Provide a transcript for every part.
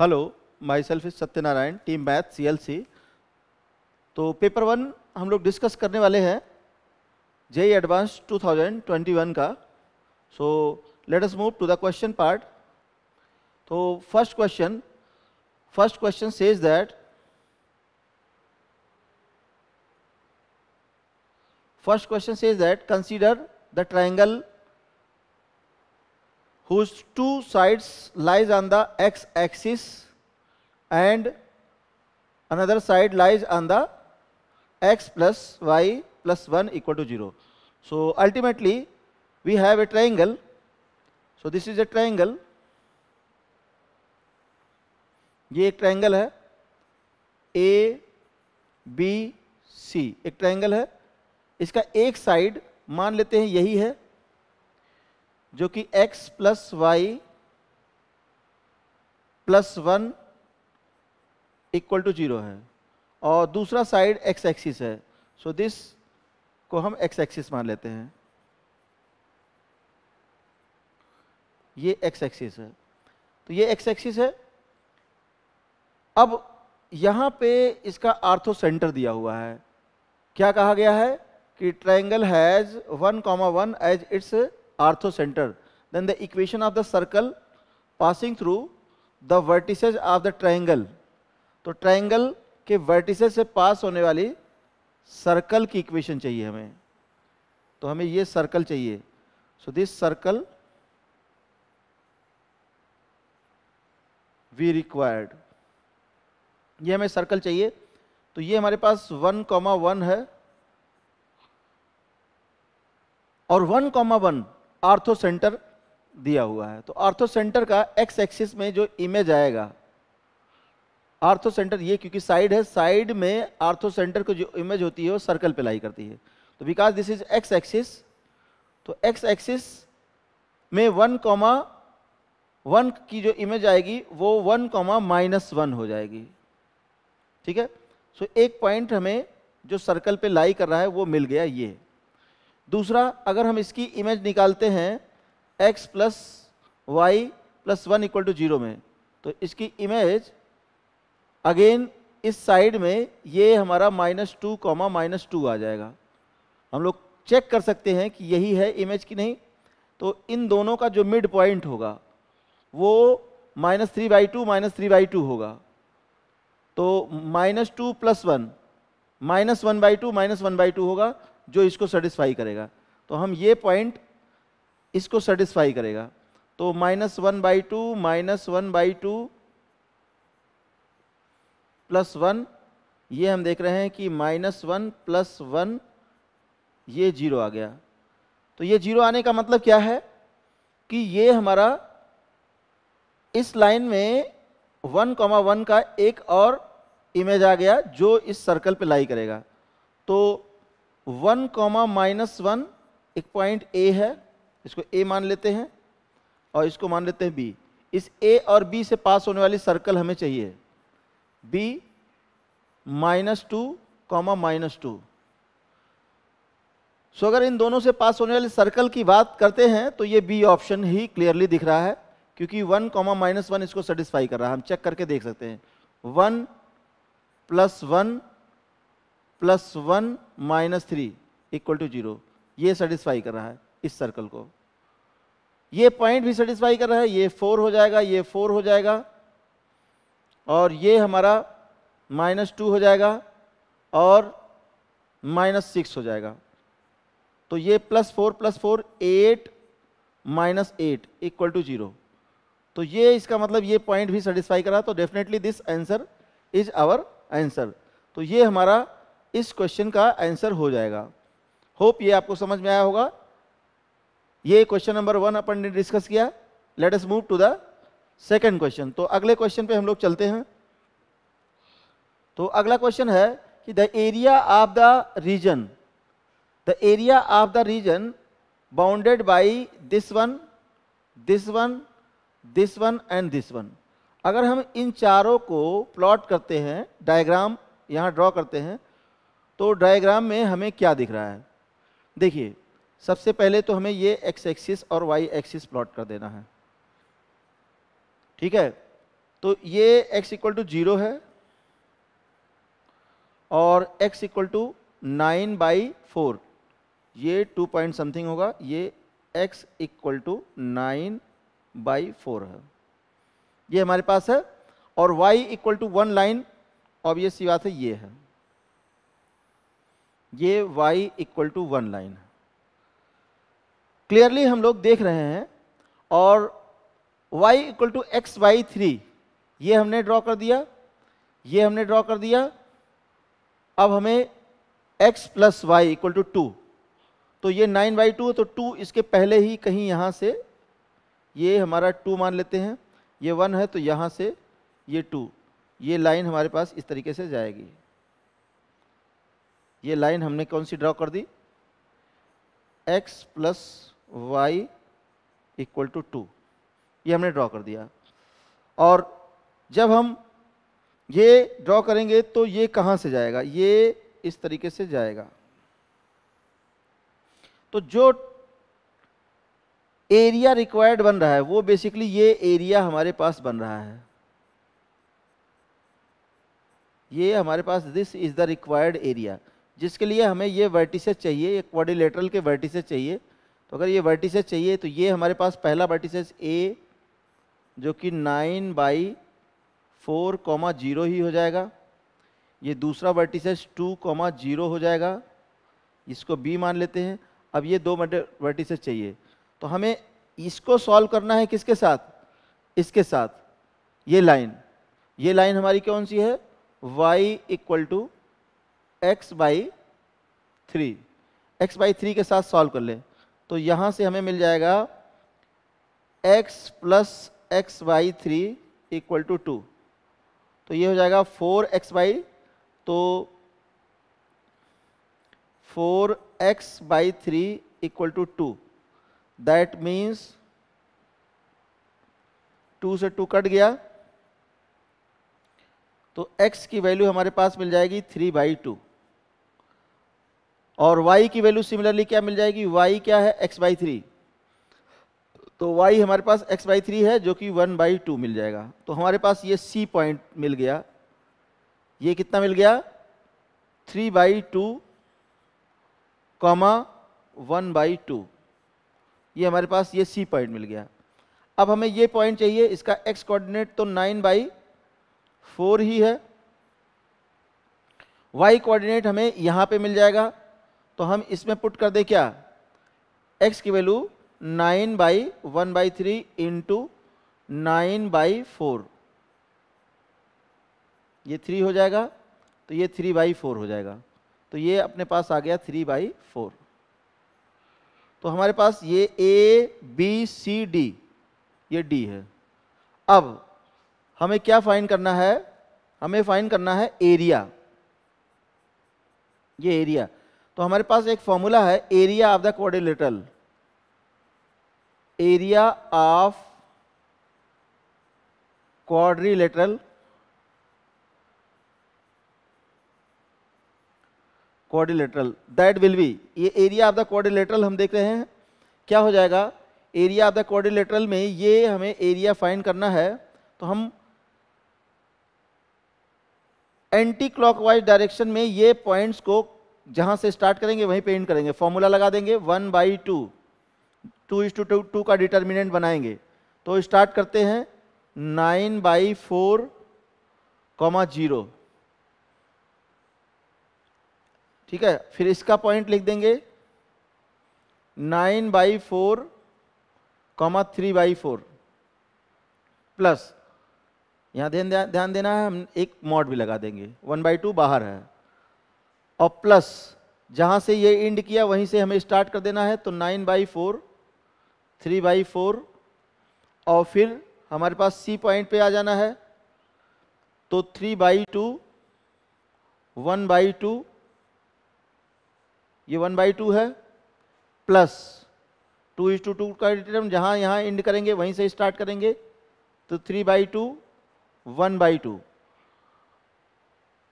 Hello my self is Satyanarayan team math C L C तो paper one हम लोग discuss करने वाले हैं जेई एडवांस 2021 का so let us move to the question part तो first question first question says that first question says that consider the triangle whose two sides lies on the x axis and another side lies on the x plus y plus 1 equal to 0. So ultimately we have a triangle. So this is a triangle. ये एक triangle है a B C एक triangle है इसका एक side मान लेते हैं यही है जो कि x plus Y plus one equal to zero है और दूसरा साइड x एक्सिस है सो so दिस को हम x एक्सिस मान लेते हैं ये x एक्सिस है तो ये x एक्सिस है अब यहाँ पे इसका आर्थो सेंटर दिया हुआ है क्या कहा गया है कि triangle has one comma one as its ortho centre then the equation of the circle passing through the vertices of the triangle तो ट्राइंगल के वर्टिसेज से पास होने वाली सर्कल की इक्वेशन चाहिए हमें तो हमें ये सर्कल चाहिए so this circle we required ये हमें सर्कल चाहिए तो ये हमारे पास वन कॉमा वन है और one comma one orthocentre दिया हुआ है तो आर्थो सेंटर का एक्स एक्सिस में जो इमेज आएगा आर्थो सेंटर ये क्योंकि साइड है साइड में आर्थो सेंटर को जो इमेज होती है वो सर्कल पे लाई करती है तो because this is X axis तो एक्स एक्सिस में वन कॉमा वन की जो इमेज आएगी वो वन कॉमा माइनस वन हो जाएगी ठीक है सो so, एक पॉइंट हमें जो सर्कल पे लाई कर रहा है वो मिल गया ये दूसरा अगर हम इसकी इमेज निकालते हैं x plus Y plus one equal to zero में तो इसकी इमेज अगेन इस साइड में ये हमारा minus two comma minus two आ जाएगा हम लोग चेक कर सकते हैं कि यही है इमेज की नहीं तो इन दोनों का जो मिड पॉइंट होगा वो minus three by two minus three by two होगा तो minus two plus one minus one by two minus one by two होगा जो इसको सेटिस्फाई करेगा तो हम ये पॉइंट इसको सेटिस्फाई करेगा तो minus one by two minus one by two plus one ये हम देख रहे हैं कि माइनस वन प्लस वन ये जीरो आ गया तो ये जीरो आने का मतलब क्या है कि ये हमारा इस लाइन में वन कॉमा वन का एक और इमेज आ गया जो इस सर्कल पे लाई करेगा तो वन कॉमा माइनस वन एक पॉइंट ए है इसको ए मान लेते हैं और इसको मान लेते हैं बी इस ए और बी से पास होने वाली सर्कल हमें चाहिए B minus two comma minus two so अगर इन दोनों से पास होने वाले सर्कल की बात करते हैं तो ये बी ऑप्शन ही क्लियरली दिख रहा है क्योंकि वन कॉमा माइनस वन इसको सेटिस्फाई कर रहा है हम चेक करके देख सकते हैं one plus one plus one minus three equal to zero ये सेटिस्फाई कर रहा है इस सर्कल को ये पॉइंट भी सेटिस्फाई कर रहा है ये फोर हो जाएगा ये फोर हो जाएगा और ये हमारा माइनस टू हो जाएगा और माइनस सिक्स हो जाएगा तो ये plus four plus four eight minus eight equal to zero तो ये इसका मतलब ये पॉइंट भी सेटिस्फाई करा तो definitely this answer is our answer तो ये हमारा इस क्वेश्चन का आंसर हो जाएगा होप ये आपको समझ में आया होगा ये क्वेश्चन नंबर वन अपन ने डिस्कस किया let us move to the second question तो अगले क्वेश्चन पे हम लोग चलते हैं तो अगला क्वेश्चन है कि the area of the region the area of the region bounded by this one this one this one and this one अगर हम इन चारों को प्लॉट करते हैं डायग्राम यहाँ ड्रॉ करते हैं तो डायग्राम में हमें क्या दिख रहा है देखिए सबसे पहले तो हमें ये एक्स एक्सिस और वाई एक्सिस प्लॉट कर देना है ठीक है तो ये एक्स इक्वल टू जीरो है और X equal to nine by four ये टू पॉइंट समथिंग होगा ये X equal to nine by four है ये हमारे पास है और Y equal to one line obvious सी बात है ये है ये y equal to one line clearly हम लोग देख रहे हैं और y equal to X by three ये हमने ड्रॉ कर दिया ये हमने ड्रॉ कर दिया अब हमें x plus Y equal to two तो ये नाइन बाई टू तो टू इसके पहले ही कहीं यहाँ से ये हमारा टू मान लेते हैं ये वन है तो यहाँ से ये टू ये लाइन हमारे पास इस तरीके से जाएगी ये लाइन हमने कौन सी ड्रॉ कर दी x plus Y equal to two ये हमने ड्रॉ कर दिया और जब हम ये ड्रॉ करेंगे तो ये कहाँ से जाएगा ये इस तरीके से जाएगा तो जो एरिया रिक्वायर्ड बन रहा है वो बेसिकली ये एरिया हमारे पास बन रहा है ये हमारे पास this is the required area जिसके लिए हमें ये वर्टिसेस चाहिए ये क्वारिलेटरल के वर्टिसेस चाहिए तो अगर ये वर्टिसेस चाहिए तो ये हमारे पास पहला वर्टिसेस ए जो कि nine by four comma zero ही हो जाएगा ये दूसरा वर्टिसेस टू कॉमा जीरो हो जाएगा इसको बी मान लेते हैं अब ये दो वर्टिसेस चाहिए तो हमें इसको सॉल्व करना है किसके साथ इसके साथ ये लाइन ये लाइन हमारी कौन सी है Y equal to X by three X by three के साथ सॉल्व कर ले तो यहाँ से हमें मिल जाएगा x plus X by three equal to two तो ये हो जाएगा फोर एक्स बाई तो four X by three equal to two that means two से टू कट गया तो x की वैल्यू हमारे पास मिल जाएगी थ्री बाई टू और y की वैल्यू सिमिलरली क्या मिल जाएगी y क्या है x बाई थ्री तो y हमारे पास x बाई थ्री है जो कि 1 बाई टू मिल जाएगा तो हमारे पास ये c पॉइंट मिल गया ये कितना मिल गया three by two comma one by two ये हमारे पास ये सी पॉइंट मिल गया अब हमें ये पॉइंट चाहिए इसका एक्स कोऑर्डिनेट तो नाइन बाई फोर ही है वाई कोऑर्डिनेट हमें यहाँ पे मिल जाएगा तो हम इसमें पुट कर दें क्या एक्स की value nine by one by three into nine by four ये थ्री हो जाएगा तो ये थ्री बाई फोर हो जाएगा तो ये अपने पास आ गया थ्री बाई फोर तो हमारे पास ये ए बी सी डी ये डी है अब हमें क्या फाइन करना है हमें फाइन करना है एरिया ये एरिया तो हमारे पास एक फॉर्मूला है area of the quadrilateral area of quadrilateral quadrilateral that will be ये एरिया ऑफ द क्वाड्रिलेटरल हम देख रहे हैं क्या हो जाएगा एरिया ऑफ द क्वाड्रिलेटरल में ये हमें एरिया फाइंड करना है तो हम एंटी क्लॉकवाइज डायरेक्शन में ये पॉइंट्स को जहाँ से स्टार्ट करेंगे वहीं पे एंड करेंगे फॉर्मूला लगा देंगे one by two two is two two two का डिटर्मिनेंट बनाएंगे तो स्टार्ट करते हैं nine by four comma zero ठीक है फिर इसका पॉइंट लिख देंगे nine by four comma three by four plus यहाँ ध्यान ध्यान देना है हम एक मॉड भी लगा देंगे वन बाई टू बाहर है और प्लस जहाँ से ये इंड किया वहीं से हमें स्टार्ट कर देना है तो nine by four three by four और फिर हमारे पास सी पॉइंट पे आ जाना है तो three by two one by two ये वन बाई टू है plus two is two two का रिटर्न जहाँ यहाँ इंड करेंगे वहीं से स्टार्ट करेंगे तो three by two one by two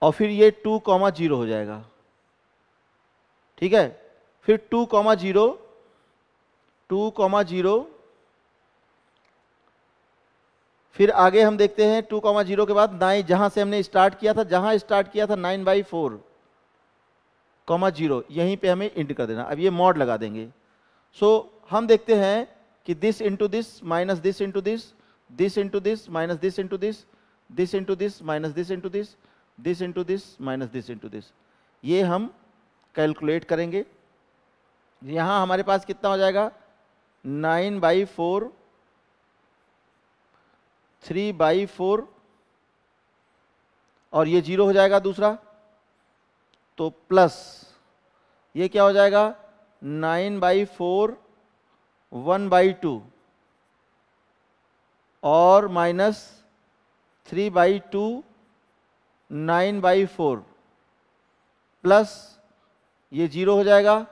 और फिर ये टू कॉमा जीरो हो जाएगा ठीक है फिर two comma zero two comma zero फिर आगे हम देखते हैं टू कॉमा जीरो के बाद नाइन जहां से हमने स्टार्ट किया था जहां स्टार्ट किया था nine by four comma zero यहीं पे हमें इंट कर देना अब ये मॉड लगा देंगे सो so, हम देखते हैं कि this into this minus this into this this into this minus this into this this into this minus this into this this into this minus this into this ये हम कैलकुलेट करेंगे यहाँ हमारे पास कितना हो जाएगा nine by four three by four और ये जीरो हो जाएगा दूसरा तो प्लस ये क्या हो जाएगा nine by four one by two और minus three by two nine by four plus ये जीरो हो जाएगा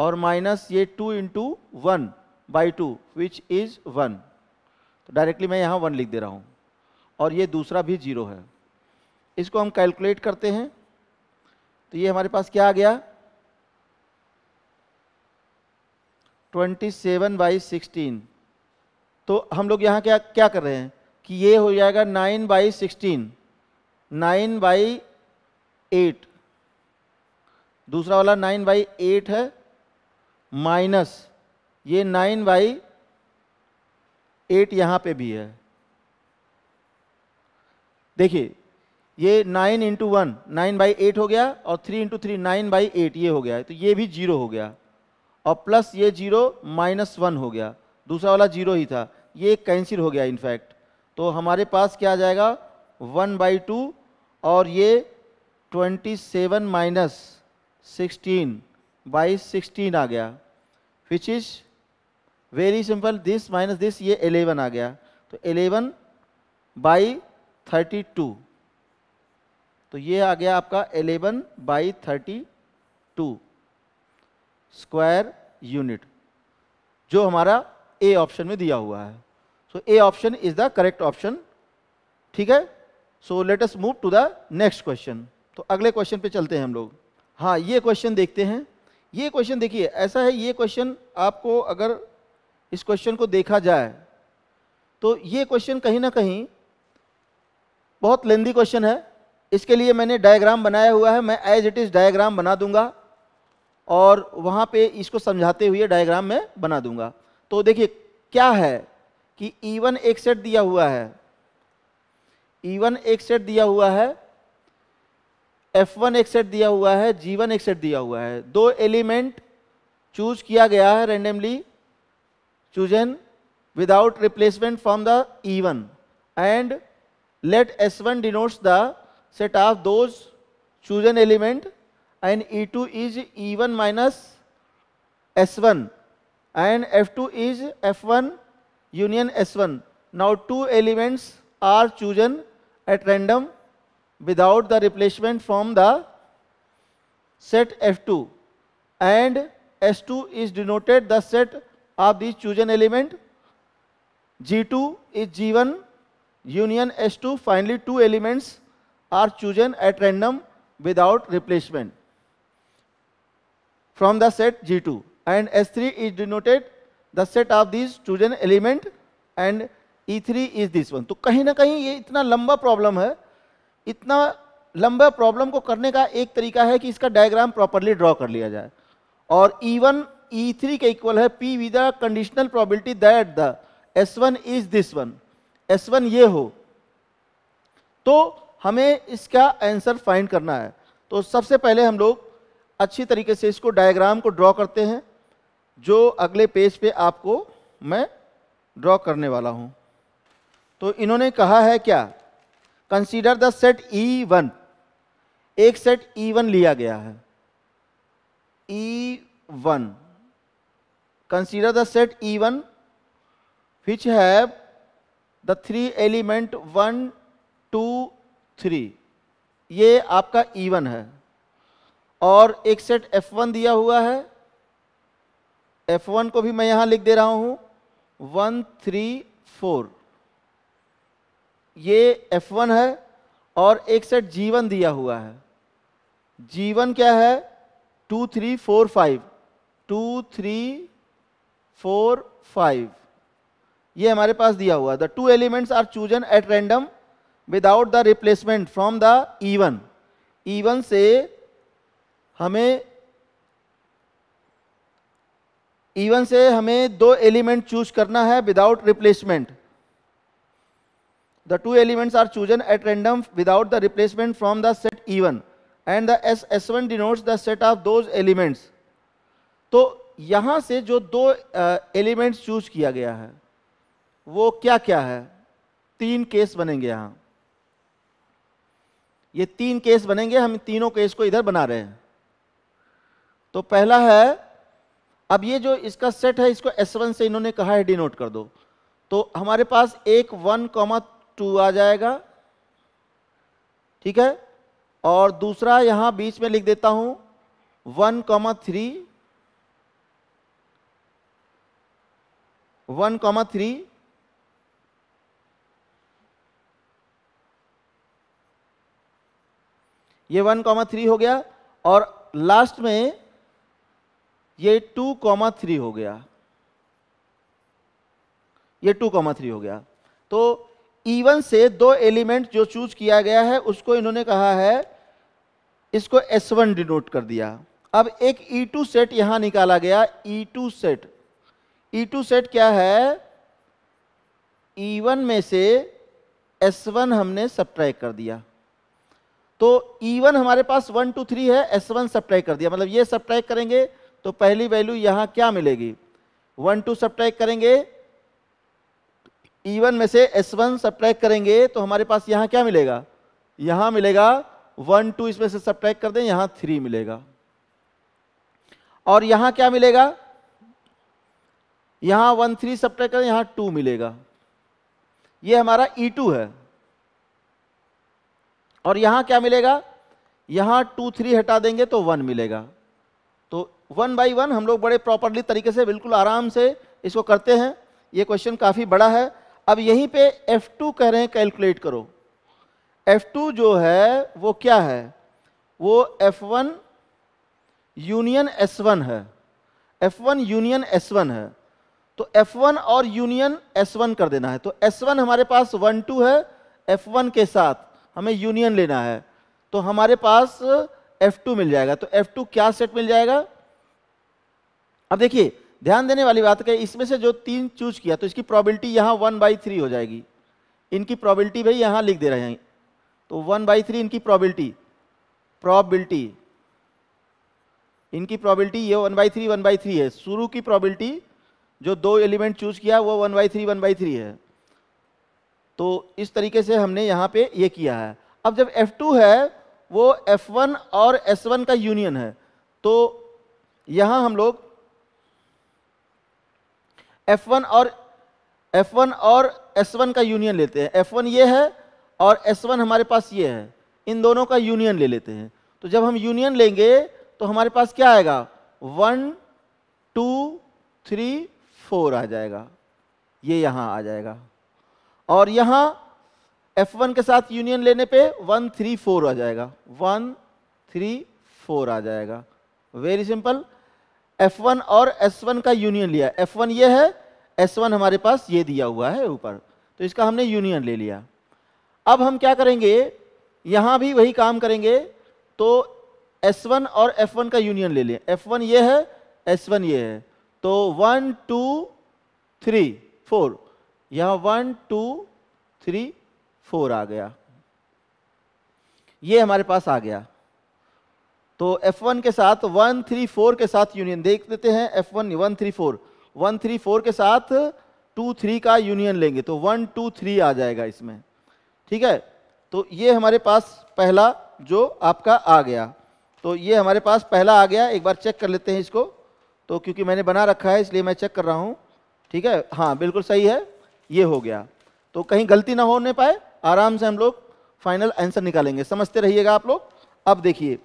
और माइनस ये two into one by two which is one तो डायरेक्टली मैं यहाँ वन लिख दे रहा हूँ और ये दूसरा भी जीरो है इसको हम कैलकुलेट करते हैं तो ये हमारे पास क्या आ गया ट्वेंटी सेवन बाई सिक्सटीन तो हम लोग यहाँ क्या क्या कर रहे हैं कि ये हो जाएगा nine by sixteen nine by eight दूसरा वाला नाइन बाई एट है माइनस ये नाइन बाई एट यहाँ पे भी है देखिए ये nine into one nine by eight हो गया और three into three nine by eight ये हो गया तो ये भी जीरो हो गया और प्लस ये जीरो माइनस वन हो गया दूसरा वाला जीरो ही था ये कैंसिल हो गया इनफैक्ट तो हमारे पास क्या आ जाएगा वन बाई टू और ये ट्वेंटी सेवन माइनस सिक्सटीन बाईस सिक्सटीन आ गया which is very simple this minus this ये एलेवन आ गया तो एलेवन बाई थर्टी टू तो ये आ गया आपका eleven by thirty two square unit जो हमारा ए ऑप्शन में दिया हुआ है so A option is the correct option ठीक है so let us move to the next question तो अगले क्वेश्चन पे चलते हैं हम लोग हाँ ये क्वेश्चन देखते हैं ये क्वेश्चन देखिए ऐसा है ये क्वेश्चन आपको अगर इस क्वेश्चन को देखा जाए तो ये क्वेश्चन कहीं ना कहीं बहुत लेंदी क्वेश्चन है इसके लिए मैंने डायग्राम बनाया हुआ है मैं एज इट इज़ डायग्राम बना दूंगा और वहाँ पे इसको समझाते हुए डायग्राम में बना दूंगा तो देखिए क्या है कि ईवन e एक सेट दिया हुआ है ईवन e एक सेट दिया हुआ है एफ वन एक्सेट दिया हुआ है जी वन एक्सेट दिया हुआ है दो एलिमेंट चूज किया गया है randomly chosen without replacement from the E one and let S one denotes the set of those chosen element and E two is E one minus S one and F two is F one union S one now two elements are chosen at random without the replacement from the set F2 and S2 is denoted the set of these chosen element G2 is G1 union S2 finally two elements are chosen at random without replacement from the set G2 and S3 is denoted the set of these chosen element and E3 is this one to kahin na kahin ye itna lamba problem hai इतना लंबा problem को करने का एक तरीका है कि इसका डायग्राम प्रॉपरली ड्रॉ कर लिया जाए और E1 E3 के इक्वल है P with the conditional probability that the S1 is this one S ये हो तो हमें इसका आंसर फाइंड करना है तो सबसे पहले हम लोग अच्छी तरीके से इसको डायग्राम को ड्रॉ करते हैं जो अगले पेज पे आपको मैं ड्रॉ करने वाला हूँ तो इन्होंने कहा है क्या consider the set E one एक सेट ई वन लिया गया है E one consider the set E one which have the three element one two three ये आपका ई e वन है और एक सेट एफ वन दिया हुआ है एफ वन को भी मैं यहाँ लिख दे रहा हूँ वन थ्री फोर ये F1 है और एक सेट जीवन दिया हुआ है जीवन क्या है two three four five two three four five ये हमारे पास दिया हुआ the two elements are chosen at random without the replacement from the even even से हमें ईवन e से हमें दो एलिमेंट चूज करना है without replacement the two elements are chosen at random without the replacement from the set even and the S S1 denotes the set of those elements. तो यहाँ से जो दो एलिमेंट्स uh, चूज किया गया है वो क्या क्या है तीन केस बनेंगे यहाँ ये तीन केस बनेंगे हम तीनों केस को इधर बना रहे हैं तो पहला है अब ये जो इसका सेट है इसको S1 से इन्होंने कहा है डिनोट कर दो तो हमारे पास एक वन कॉमा टू आ जाएगा ठीक है और दूसरा यहां बीच में लिख देता हूं one comma three one comma three ये वन कॉमा थ्री हो गया और लास्ट में ये टू कॉमा थ्री हो गया ये टू कॉमा थ्री हो गया तो ईवन से दो एलिमेंट जो चूज किया गया है उसको इन्होंने कहा है इसको एस वन डिनोट कर दिया अब एक टू सेट यहां निकाला गया टू सेट टू सेट क्या है ईवन e में से एस वन हमने सब्ट्रैक कर दिया तो वन e हमारे पास वन टू थ्री है एस वन सब्ट्रैक कर दिया मतलब ये सब्ट्रैक करेंगे तो पहली वैल्यू यहां क्या मिलेगी वन टू सब्ट्रैक करेंगे ई e वन में से एस वन करेंगे तो हमारे पास यहां क्या मिलेगा यहां मिलेगा वन टू इसमें से सब्ट्रैक कर दें यहां थ्री मिलेगा और यहां क्या मिलेगा यहां वन थ्री सब्ट्रैक करें यहां टू मिलेगा ये हमारा ई e टू है और यहां क्या मिलेगा यहां टू थ्री हटा देंगे तो वन मिलेगा तो वन बाई वन हम लोग बड़े प्रॉपरली तरीके से बिल्कुल आराम से इसको करते हैं ये क्वेश्चन काफ़ी बड़ा है अब यहीं पे F2 कह रहे हैं कैलकुलेट करो F2 जो है वो क्या है वो F1 यूनियन S1 है F1 यूनियन S1 है तो F1 और यूनियन S1 कर देना है तो S1 हमारे पास 1 2 है F1 के साथ हमें यूनियन लेना है तो हमारे पास F2 मिल जाएगा तो F2 क्या सेट मिल जाएगा अब देखिए ध्यान देने वाली बात कहें इसमें से जो तीन चूज किया तो इसकी प्रॉबिलिटी यहाँ वन बाई थ्री हो जाएगी इनकी प्रॉबिलिटी भाई यहाँ लिख दे रहे हैं तो वन बाई थ्री इनकी प्रॉबिलिटी प्रॉबिलिटी इनकी प्रॉबिलिटी ये one by three one by three है शुरू की प्रॉबिलिटी जो दो एलिमेंट चूज किया वो one by three one by three है तो इस तरीके से हमने यहाँ पे ये किया है अब जब F2 है वो F1 और S1 का यूनियन है तो यहाँ हम लोग F1 और F1 और S1 का यूनियन लेते हैं F1 ये है और S1 हमारे पास ये है इन दोनों का यूनियन ले लेते हैं तो जब हम यूनियन लेंगे तो हमारे पास क्या आएगा वन टू थ्री फोर आ जाएगा ये यहाँ आ जाएगा और यहाँ F1 के साथ यूनियन लेने पे वन थ्री फोर आ जाएगा वन थ्री फोर आ जाएगा वेरी सिंपल F1 और S1 का यूनियन लिया F1 ये है S1 हमारे पास ये दिया हुआ है ऊपर तो इसका हमने यूनियन ले लिया अब हम क्या करेंगे यहाँ भी वही काम करेंगे तो S1 और F1 का यूनियन ले लें F1 ये है S1 ये है तो वन टू थ्री फोर यहाँ वन टू थ्री फोर आ गया ये हमारे पास आ गया तो F1 के साथ 4 के साथ यूनियन देख लेते हैं F1 थ्री फोर के साथ थ्री का यूनियन लेंगे तो थ्री आ जाएगा इसमें ठीक है तो ये हमारे पास पहला जो आपका आ गया तो ये हमारे पास पहला आ गया एक बार चेक कर लेते हैं इसको तो क्योंकि मैंने बना रखा है इसलिए मैं चेक कर रहा हूँ ठीक है हाँ बिल्कुल सही है ये हो गया तो कहीं गलती ना होने पाए आराम से हम लोग फाइनल आंसर निकालेंगे समझते रहिएगा आप लोग अब देखिए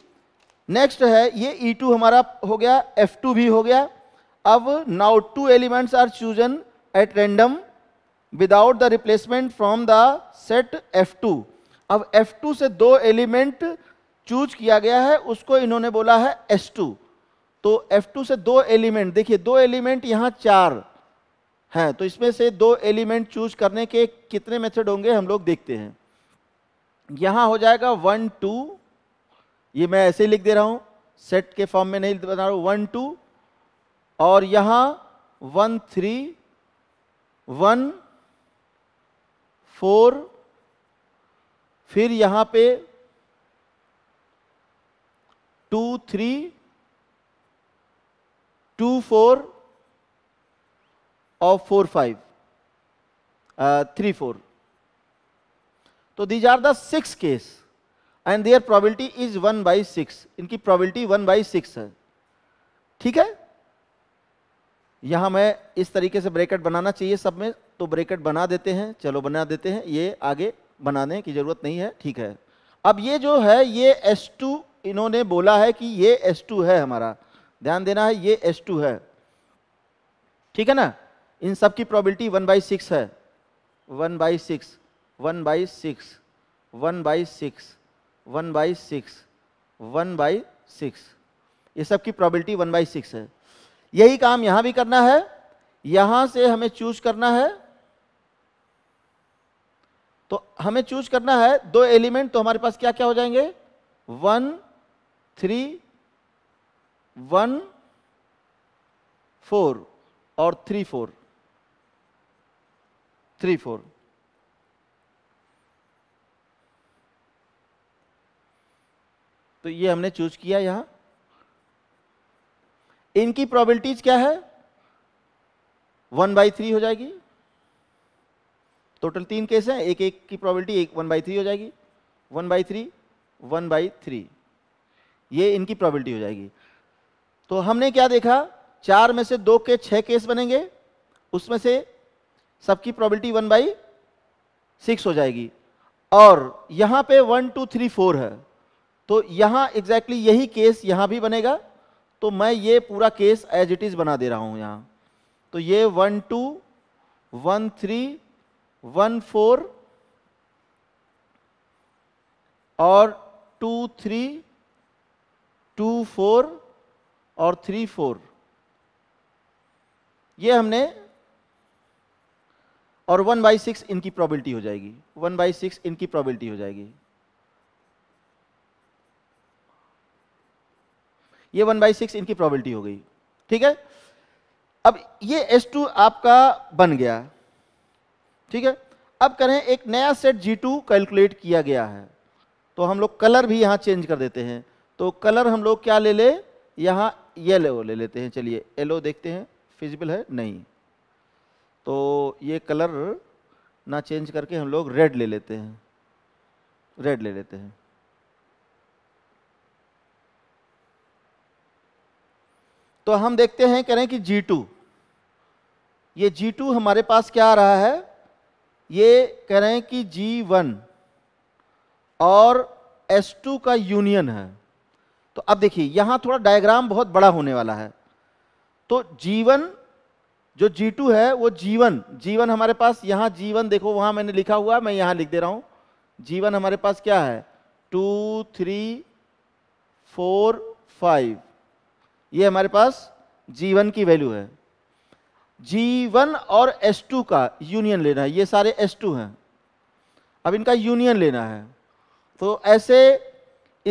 नेक्स्ट है ये ई e टू हमारा हो गया एफ टू भी हो गया अब now two elements are chosen at random without the replacement from the set F two अब एफ टू से दो एलिमेंट चूज किया गया है उसको इन्होंने बोला है एस टू तो एफ टू से दो एलिमेंट देखिए दो एलिमेंट यहाँ चार हैं तो इसमें से दो एलिमेंट चूज करने के कितने मेथड होंगे हम लोग देखते हैं यहाँ हो जाएगा वन टू ये मैं ऐसे लिख दे रहा हूं सेट के फॉर्म में नहीं बता रहा हूं वन टू और यहां वन थ्री वन फोर फिर यहां पे टू थ्री टू फोर और फोर फाइव थ्री फोर तो these are the six case and their probability is one by six इनकी प्रोबेबिलिटी वन बाई सिक्स है ठीक है यहां मैं इस तरीके से ब्रेकेट बनाना चाहिए सब में तो ब्रेकेट बना देते हैं चलो बना देते हैं ये आगे बनाने की ज़रूरत नहीं है ठीक है अब ये जो है ये S2 इन्होंने बोला है कि ये S2 है हमारा ध्यान देना है ये S2 है ठीक है ना इन सब की प्रोबेबिलिटी वन बाई सिक्स है one by six one by six one by six one by six one by six ये सब की प्रॉबिलिटी वन बाई सिक्स है यही काम यहां भी करना है यहां से हमें चूज करना है तो हमें चूज करना है दो एलिमेंट तो हमारे पास क्या क्या हो जाएंगे वन थ्री वन फोर और थ्री फोर थ्री फोर तो ये हमने चूज किया यहाँ इनकी प्रोबेबिलिटीज क्या है वन बाई थ्री हो जाएगी टोटल तीन केस हैं एक एक की प्रोबेबिलिटी एक वन बाई थ्री हो जाएगी one by three one by three ये इनकी प्रोबेबिलिटी हो जाएगी तो हमने क्या देखा चार में से दो के छः केस बनेंगे उसमें से सबकी प्रोबेबिलिटी वन बाई सिक्स हो जाएगी और यहाँ पे वन टू थ्री फोर है तो यहां एग्जैक्टली exactly यही केस यहां भी बनेगा तो मैं ये पूरा केस एज इट इज़ बना दे रहा हूं यहां तो ये one to one three one four और टू थ्री टू फोर और थ्री फोर ये हमने और वन बाई सिक्स इनकी प्रॉबिलिटी हो जाएगी वन बाई सिक्स इनकी प्रॉबिलिटी हो जाएगी ये वन बाई सिक्स इनकी प्रॉबिलिटी हो गई ठीक है अब ये एस टू आपका बन गया ठीक है अब करें एक नया सेट जी टू कैलकुलेट किया गया है तो हम लोग कलर भी यहाँ चेंज कर देते हैं तो कलर हम लोग क्या ले ले यहाँ येलो ले लेते हैं चलिए येलो देखते हैं फिजिबल है नहीं तो ये कलर ना चेंज करके हम लोग रेड ले लेते हैं रेड ले लेते हैं तो हम देखते हैं कह रहे हैं कि जी टू ये जी टू हमारे पास क्या आ रहा है ये कह रहे हैं कि जी वन और एस टू का यूनियन है तो अब देखिए यहाँ थोड़ा डायग्राम बहुत बड़ा होने वाला है तो जीवन जो जी टू है वो जीवन जीवन हमारे पास यहाँ जीवन देखो वहाँ मैंने लिखा हुआ मैं यहाँ लिख दे रहा हूँ जीवन हमारे पास क्या है टू थ्री फोर फाइव ये हमारे पास जीवन की वैल्यू है जीवन और एस टू का यूनियन लेना है ये सारे एस टू हैं अब इनका यूनियन लेना है तो ऐसे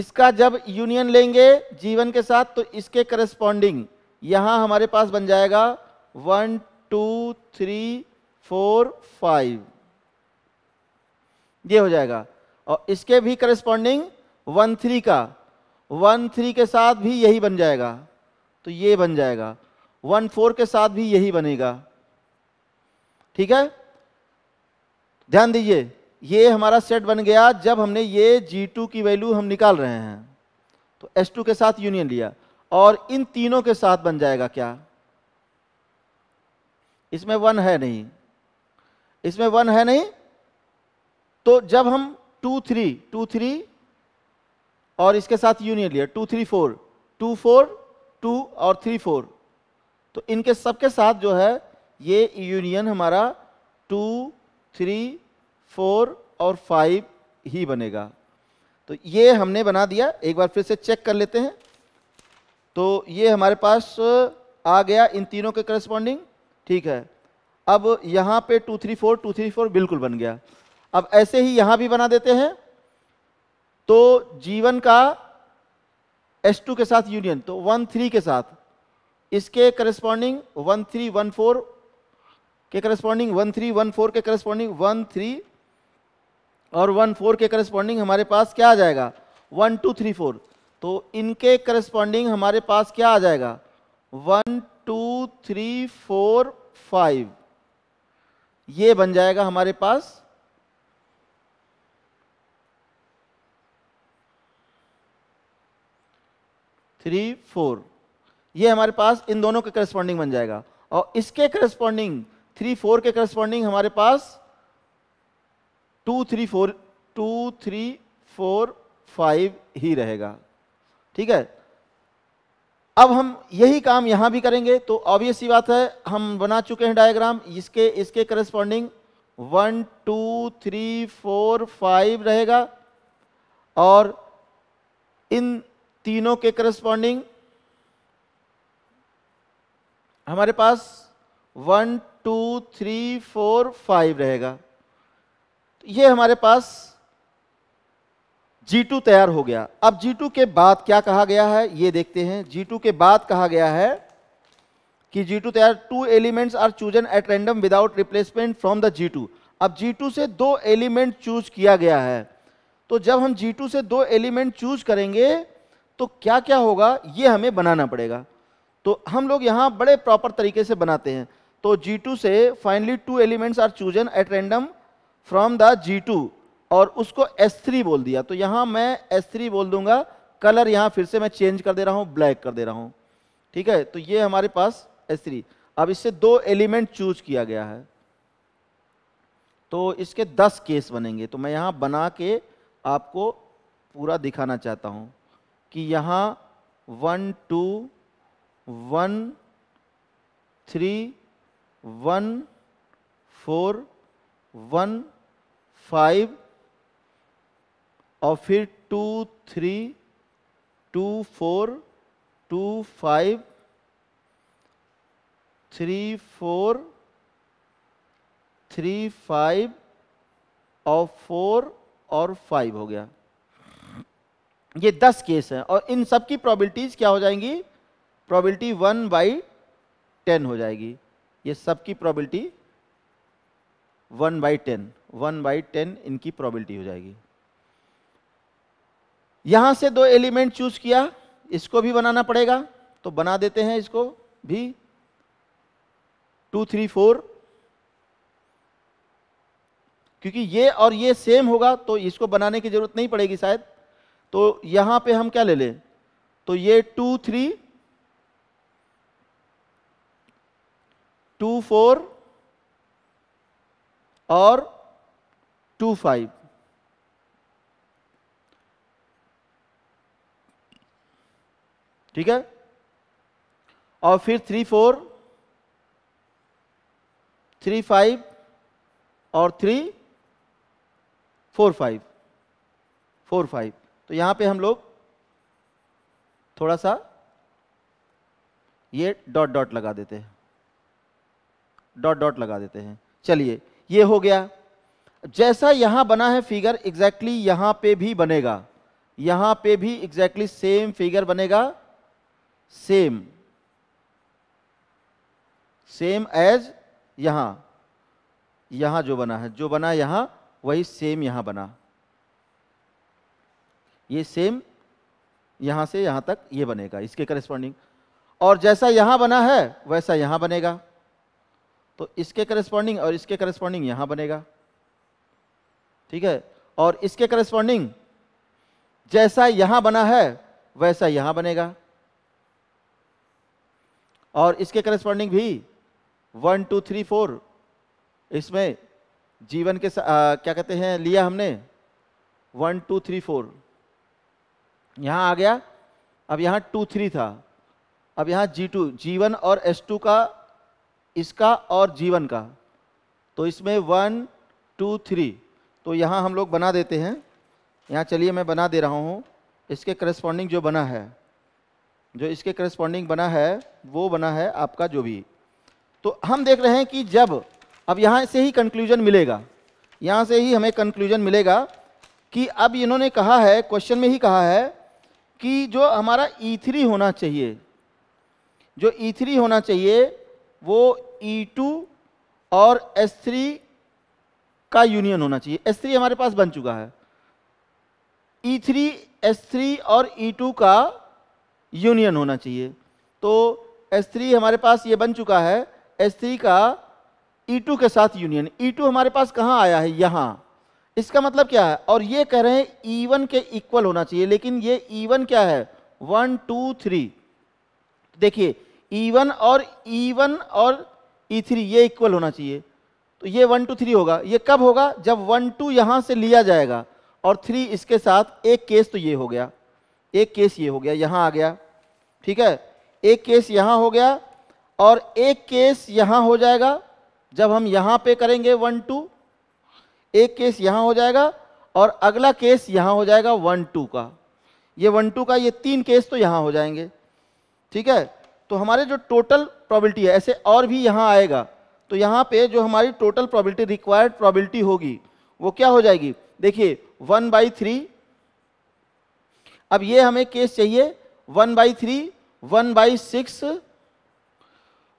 इसका जब यूनियन लेंगे जीवन के साथ तो इसके करस्पॉन्डिंग यहाँ हमारे पास बन जाएगा one two three four five ये हो जाएगा और इसके भी करस्पॉन्डिंग वन थ्री का वन थ्री के साथ भी यही बन जाएगा तो ये बन जाएगा वन फोर के साथ भी यही बनेगा ठीक है ध्यान दीजिए ये हमारा सेट बन गया जब हमने ये G2 की वैल्यू हम निकाल रहे हैं तो S2 के साथ यूनियन लिया और इन तीनों के साथ बन जाएगा क्या इसमें वन है नहीं इसमें वन है नहीं तो जब हम टू थ्री टू थ्री और इसके साथ यूनियन लिया two three four two four two और थ्री फोर तो इनके सबके साथ जो है ये यूनियन हमारा टू थ्री फोर और फाइव ही बनेगा तो ये हमने बना दिया एक बार फिर से चेक कर लेते हैं तो ये हमारे पास आ गया इन तीनों के करस्पॉन्डिंग ठीक है अब यहाँ पे two three four two three four बिल्कुल बन गया अब ऐसे ही यहाँ भी बना देते हैं तो जीवन का एस टू के साथ यूनियन तो वन थ्री के साथ इसके corresponding one one three four के corresponding one one three four के करस्पॉन्डिंग वन थ्री और वन फोर के करस्पॉन्डिंग हमारे पास क्या आ जाएगा वन टू थ्री फोर तो इनके करस्पॉन्डिंग हमारे पास क्या आ जाएगा one two three four five ये बन जाएगा हमारे पास थ्री फोर ये हमारे पास इन दोनों के करस्पॉन्डिंग बन जाएगा और इसके करस्पॉन्डिंग थ्री फोर के करस्पॉन्डिंग हमारे पास two three four two three four five ही रहेगा ठीक है अब हम यही काम यहाँ भी करेंगे तो ऑब्वियस ही बात है हम बना चुके हैं डायग्राम इसके इसके corresponding one two three four five रहेगा और इन तीनों के करस्पॉन्डिंग हमारे पास one two three four five रहेगा ये हमारे पास G2 तैयार हो गया अब G2 के बाद क्या कहा गया है ये देखते हैं G2 के बाद कहा गया है कि G2 तैयार two elements are chosen at random without replacement from the G2 अब G2 से दो एलिमेंट चूज किया गया है तो जब हम G2 से दो एलिमेंट चूज करेंगे तो क्या क्या होगा ये हमें बनाना पड़ेगा तो हम लोग यहाँ बड़े प्रॉपर तरीके से बनाते हैं तो G2 से finally two elements are chosen at random from the G2 और उसको S3 बोल दिया तो यहाँ मैं S3 बोल दूंगा कलर यहाँ फिर से मैं चेंज कर दे रहा हूँ ब्लैक कर दे रहा हूँ ठीक है तो ये हमारे पास S3 अब इससे दो एलिमेंट चूज किया गया है तो इसके दस केस बनेंगे तो मैं यहाँ बना के आपको पूरा दिखाना चाहता हूँ कि यहाँ one to one three one four one five और फिर two three two four two five three four three five और फोर और फाइव हो गया ये दस केस हैं और इन सब की प्रॉबिलिटीज़ क्या हो जाएंगी प्रॉबिलिटी वन बाई टेन हो जाएगी ये सब की probability one by ten one by ten इनकी प्रॉबिलिटी हो जाएगी यहां से दो एलिमेंट चूज किया इसको भी बनाना पड़ेगा तो बना देते हैं इसको भी टू थ्री फोर क्योंकि ये और ये सेम होगा तो इसको बनाने की जरूरत नहीं पड़ेगी शायद तो यहां पे हम क्या ले लें तो ये टू थ्री टू फोर और टू फाइव ठीक है और फिर थ्री फोर थ्री फाइव और three four five four five तो यहां पे हम लोग थोड़ा सा ये डॉट डॉट लगा देते हैं डॉट डॉट लगा देते हैं चलिए ये हो गया जैसा यहां बना है फिगर एग्जैक्टली exactly यहां पे भी बनेगा यहां पे भी एग्जैक्टली सेम फिगर बनेगा सेम सेम एज यहां यहां जो बना है जो बना यहां वही सेम यहां बना ये सेम यहां से यहां तक ये बनेगा इसके करस्पॉन्डिंग और जैसा यहां बना है वैसा यहां बनेगा तो इसके करस्पॉन्डिंग और इसके करस्पॉन्डिंग यहां बनेगा ठीक है और इसके करस्पॉन्डिंग जैसा यहां बना है वैसा यहां बनेगा और इसके करस्पॉन्डिंग भी वन टू थ्री फोर इसमें जीवन के आ, क्या कहते हैं लिया हमने वन टू थ्री फोर यहाँ आ गया अब यहाँ टू थ्री था अब यहाँ जी टू जी वन और एस टू का इसका और जी वन का तो इसमें वन टू थ्री तो यहाँ हम लोग बना देते हैं यहाँ चलिए मैं बना दे रहा हूँ इसके करस्पॉन्डिंग जो बना है जो इसके करस्पॉन्डिंग बना है वो बना है आपका जो भी तो हम देख रहे हैं कि जब अब यहाँ से ही कंक्लूजन मिलेगा यहाँ से ही हमें कंक्लूजन मिलेगा कि अब इन्होंने कहा है क्वेश्चन में ही कहा है कि जो हमारा E3 होना चाहिए जो E3 होना चाहिए वो E2 और S3 का यूनियन होना चाहिए S3 हमारे पास बन चुका है E3, S3 और E2 का यूनियन होना चाहिए तो S3 हमारे पास ये बन चुका है S3 का E2 के साथ यूनियन E2 हमारे पास कहाँ आया है यहाँ इसका मतलब क्या है और ये कह रहे हैं ईवन के इक्वल होना चाहिए लेकिन ये ईवन क्या है वन टू थ्री देखिए ईवन और ईवन और ई e थ्री ये इक्वल होना चाहिए तो ये वन टू थ्री होगा ये कब होगा जब वन टू यहाँ से लिया जाएगा और थ्री इसके साथ एक केस तो ये हो गया एक केस ये हो गया यहाँ आ गया ठीक है एक केस यहाँ हो गया और एक केस यहाँ हो जाएगा जब हम यहाँ पे करेंगे वन टू एक केस यहां हो जाएगा और अगला केस यहां हो जाएगा वन टू का ये वन टू का ये तीन केस तो यहां हो जाएंगे ठीक है तो हमारे जो टोटल प्रॉबिलिटी है ऐसे और भी यहां आएगा तो यहां पे जो हमारी टोटल प्रॉबिलिटी रिक्वायर्ड प्रॉबिलिटी होगी वो क्या हो जाएगी देखिए वन बाई थ्री अब ये हमें केस चाहिए one by three one by six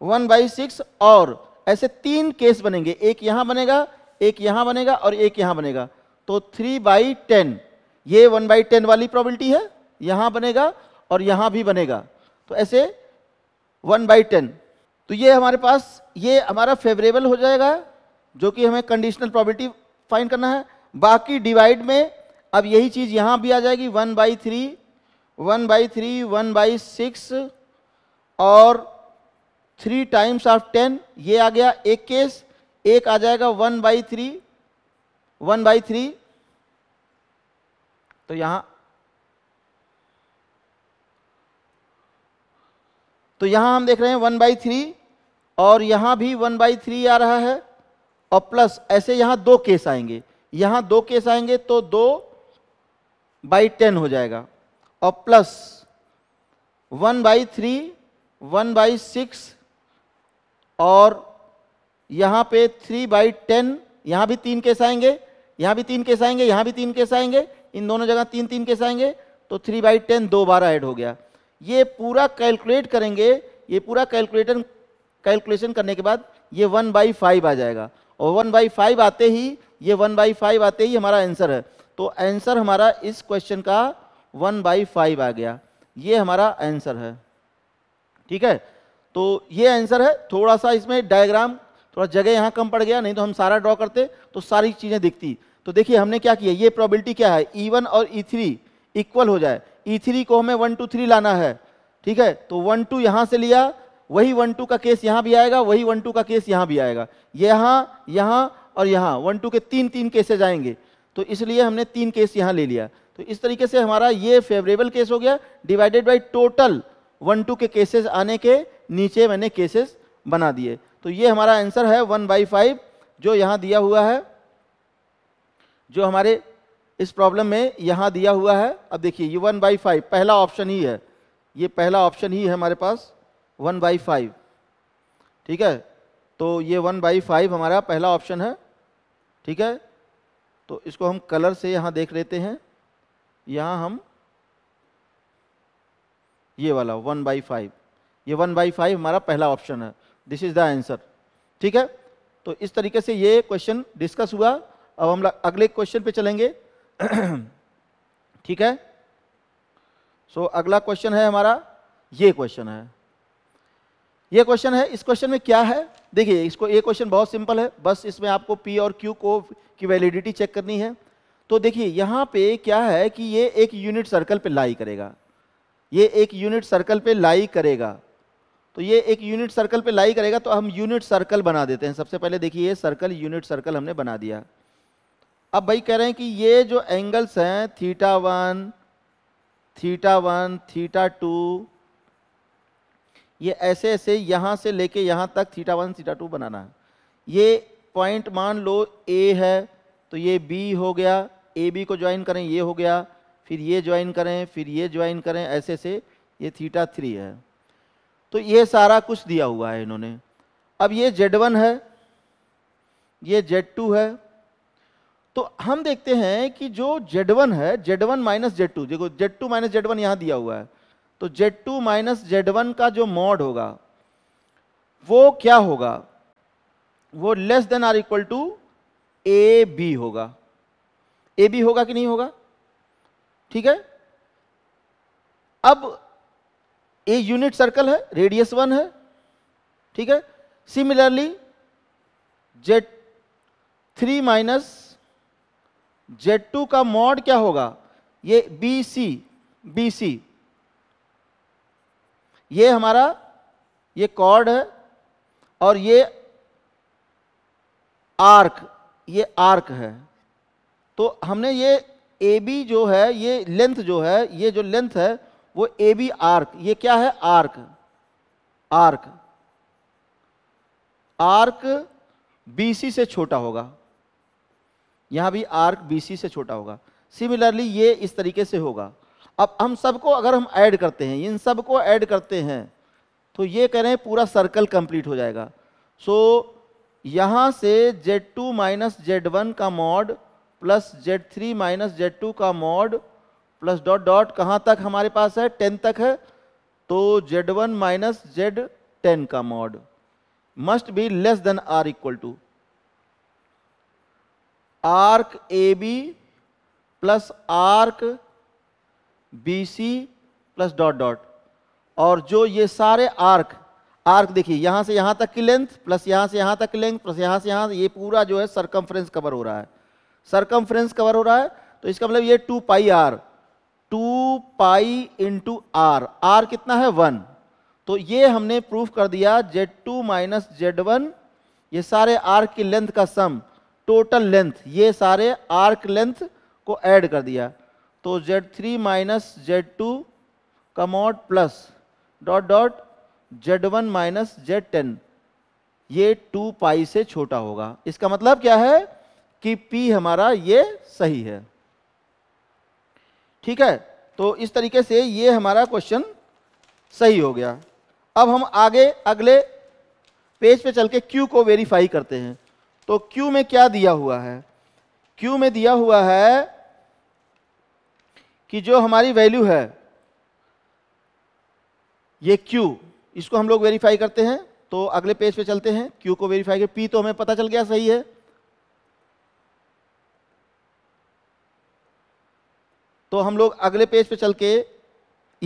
one by six और ऐसे तीन केस बनेंगे एक यहां बनेगा एक यहां बनेगा और एक यहां बनेगा तो थ्री बाई टेन ये वन बाई टेन वाली प्रॉबिलिटी है यहां बनेगा और यहां भी बनेगा तो ऐसे वन बाई टेन तो ये हमारे पास ये हमारा फेवरेबल हो जाएगा जो कि हमें कंडीशनल प्रॉबिलिटी फाइन करना है बाकी डिवाइड में अब यही चीज़ यहां भी आ जाएगी one by three one by three one by six और थ्री टाइम्स ऑफ टेन ये आ गया एक केस एक आ जाएगा one by three one by three तो यहां तो यहां हम देख रहे हैं वन बाई थ्री और यहां भी वन बाई थ्री आ रहा है और प्लस ऐसे यहां दो केस आएंगे यहां दो केस आएंगे तो दो बाई टेन हो जाएगा और plus one by three one by six और यहाँ पे थ्री बाई टेन यहाँ भी तीन केस आएंगे यहाँ भी तीन केस आएंगे यहां भी तीन केस आएंगे इन दोनों जगह तीन तीन केस आएंगे तो थ्री बाई टेन दो बार ऐड हो गया ये पूरा कैलकुलेट करेंगे ये पूरा कैलकुलेटर कैलकुलेशन करने के बाद ये वन बाई फाइव आ जाएगा और वन बाई फाइव आते ही ये वन बाई फाइव आते ही हमारा आंसर है तो आंसर हमारा इस क्वेश्चन का वन बाई फाइव आ गया ये हमारा आंसर है ठीक है तो ये आंसर है थोड़ा सा इसमें डायग्राम थोड़ा जगह यहाँ कम पड़ गया नहीं तो हम सारा ड्रॉ करते तो सारी चीज़ें दिखती तो देखिए हमने क्या किया ये प्रॉबिलिटी क्या है ई e वन और ई थ्री इक्वल हो जाए ई e थ्री को हमें वन टू थ्री लाना है ठीक है तो वन टू यहाँ से लिया वही वन टू का केस यहाँ भी आएगा वही वन टू का केस यहाँ भी आएगा यहाँ यहाँ और यहाँ वन टू के तीन तीन केसेज आएंगे तो इसलिए हमने तीन केस यहाँ ले लिया तो इस तरीके से हमारा ये फेवरेबल केस हो गया divided by total one two के केसेस आने के नीचे मैंने केसेस बना दिए तो ये हमारा आंसर है वन बाई फाइव जो यहाँ दिया हुआ है जो हमारे इस प्रॉब्लम में यहाँ दिया हुआ है अब देखिए ये वन बाई फाइव पहला ऑप्शन ही है ये पहला ऑप्शन ही है हमारे पास वन बाई फाइव ठीक है तो ये वन बाई फाइव हमारा पहला ऑप्शन है ठीक है तो इसको हम कलर से यहाँ देख लेते हैं यहाँ हम ये वाला वन बाई फाइव ये वन बाई फाइव हमारा पहला ऑप्शन है दिस इज द आंसर ठीक है तो इस तरीके से ये क्वेश्चन डिस्कस हुआ अब हम अगले क्वेश्चन पे चलेंगे ठीक है सो so, अगला क्वेश्चन है हमारा ये क्वेश्चन है ये क्वेश्चन है इस क्वेश्चन में क्या है देखिए इसको ये क्वेश्चन बहुत सिंपल है बस इसमें आपको पी और क्यू को की वैलिडिटी चेक करनी है तो देखिए यहाँ पे क्या है कि ये एक यूनिट सर्कल पे लाई करेगा ये एक यूनिट सर्कल पे लाई करेगा तो ये एक यूनिट सर्कल पे लाई करेगा तो हम यूनिट सर्कल बना देते हैं सबसे पहले देखिए ये सर्कल यूनिट सर्कल हमने बना दिया अब भाई कह रहे हैं कि ये जो एंगल्स हैं theta one theta one theta two ये ऐसे ऐसे यहाँ से लेके यहाँ तक थीटा वन थीटा टू बनाना है ये पॉइंट मान लो ए है तो ये बी हो गया ए बी को ज्वाइन करें ये हो गया फिर ये ज्वाइन करें फिर ये ज्वाइन करें ऐसे से ये थीटा थ्री है तो ये सारा कुछ दिया हुआ है इन्होंने अब ये जेड वन है ये जेड टू है तो हम देखते हैं कि जो जेड वन है Z one minus Z two देखो Z two minus Z one यहां दिया हुआ है तो Z two minus Z one का जो मॉड होगा वो क्या होगा वो less than or equal to A B होगा ए बी होगा कि नहीं होगा ठीक है अब ए यूनिट सर्कल है रेडियस वन है ठीक है similarly Z three minus Z two का मॉड क्या होगा ये बी सी बी सी ये हमारा ये कॉर्ड है और ये आर्क ये आर्क है तो हमने ये ए बी जो है ये लेंथ जो है ये जो लेंथ है वो ए बी आर्क ये क्या है आर्क आर्क आर्क सी से छोटा होगा यहाँ भी आर्क सी से छोटा होगा सिमिलरली ये इस तरीके से होगा अब हम सबको अगर हम ऐड करते हैं इन सबको ऐड करते हैं तो ये कह रहे हैं पूरा सर्कल कंप्लीट हो जाएगा सो so, यहां से Z2 टू माइनस जेड का mod plus Z3 three minus Z का मॉड प्लस डॉट डॉट कहाँ तक हमारे पास है टेन तक है तो Z one minus Z ten का mod must be less than or equal to arc A B plus arc B C plus dot dot और जो ये सारे आर्क आर्क देखिए यहाँ से यहाँ तक की लेंथ प्लस यहाँ से यहाँ तक की लेंथ प्लस यहाँ से यहाँ ये पूरा जो है सरकमफ्रेंस कवर हो रहा है सरकम कवर हो रहा है तो इसका मतलब ये two pi R two pi into R are कितना है वन तो ये हमने प्रूफ कर दिया Z two minus Z one ये सारे आर्क की लेंथ का सम टोटल लेंथ ये सारे आर्क लेंथ को ऐड कर दिया तो Z three minus Z two का mod plus dot dot Z one minus Z ten ये टू पाई से छोटा होगा इसका मतलब क्या है कि पी हमारा ये सही है ठीक है तो इस तरीके से ये हमारा क्वेश्चन सही हो गया अब हम आगे अगले पेज पे चल के क्यू को वेरीफाई करते हैं तो क्यू में क्या दिया हुआ है क्यू में दिया हुआ है कि जो हमारी वैल्यू है ये क्यू इसको हम लोग वेरीफाई करते हैं तो अगले पेज पे चलते हैं क्यू को वेरीफाई कर पी तो हमें पता चल गया सही है तो हम लोग अगले पेज पे चल के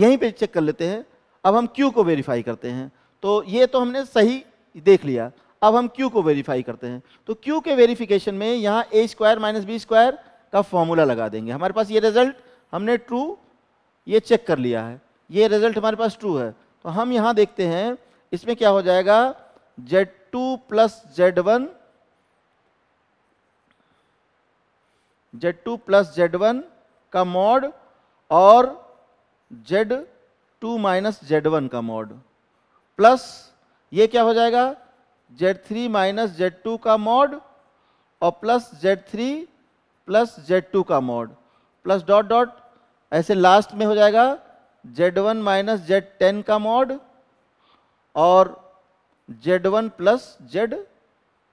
यहीं पे चेक कर लेते हैं अब हम क्यू को वेरीफाई करते हैं तो ये तो हमने सही देख लिया अब हम क्यू को वेरीफाई करते हैं तो क्यू के वेरीफिकेशन में यहाँ A square minus B square का फॉर्मूला लगा देंगे हमारे पास ये रिजल्ट हमने ट्रू ये चेक कर लिया है ये रिजल्ट हमारे पास ट्रू है तो हम यहाँ देखते हैं इसमें क्या हो जाएगा Z two plus Z one Z two plus Z one का मॉड और Z two minus Z one का मॉड प्लस ये क्या हो जाएगा Z three minus Z two का मॉड और plus Z three plus Z two का मॉड प्लस डॉट डॉट ऐसे लास्ट में हो जाएगा Z one minus Z ten का मॉड और Z one plus Z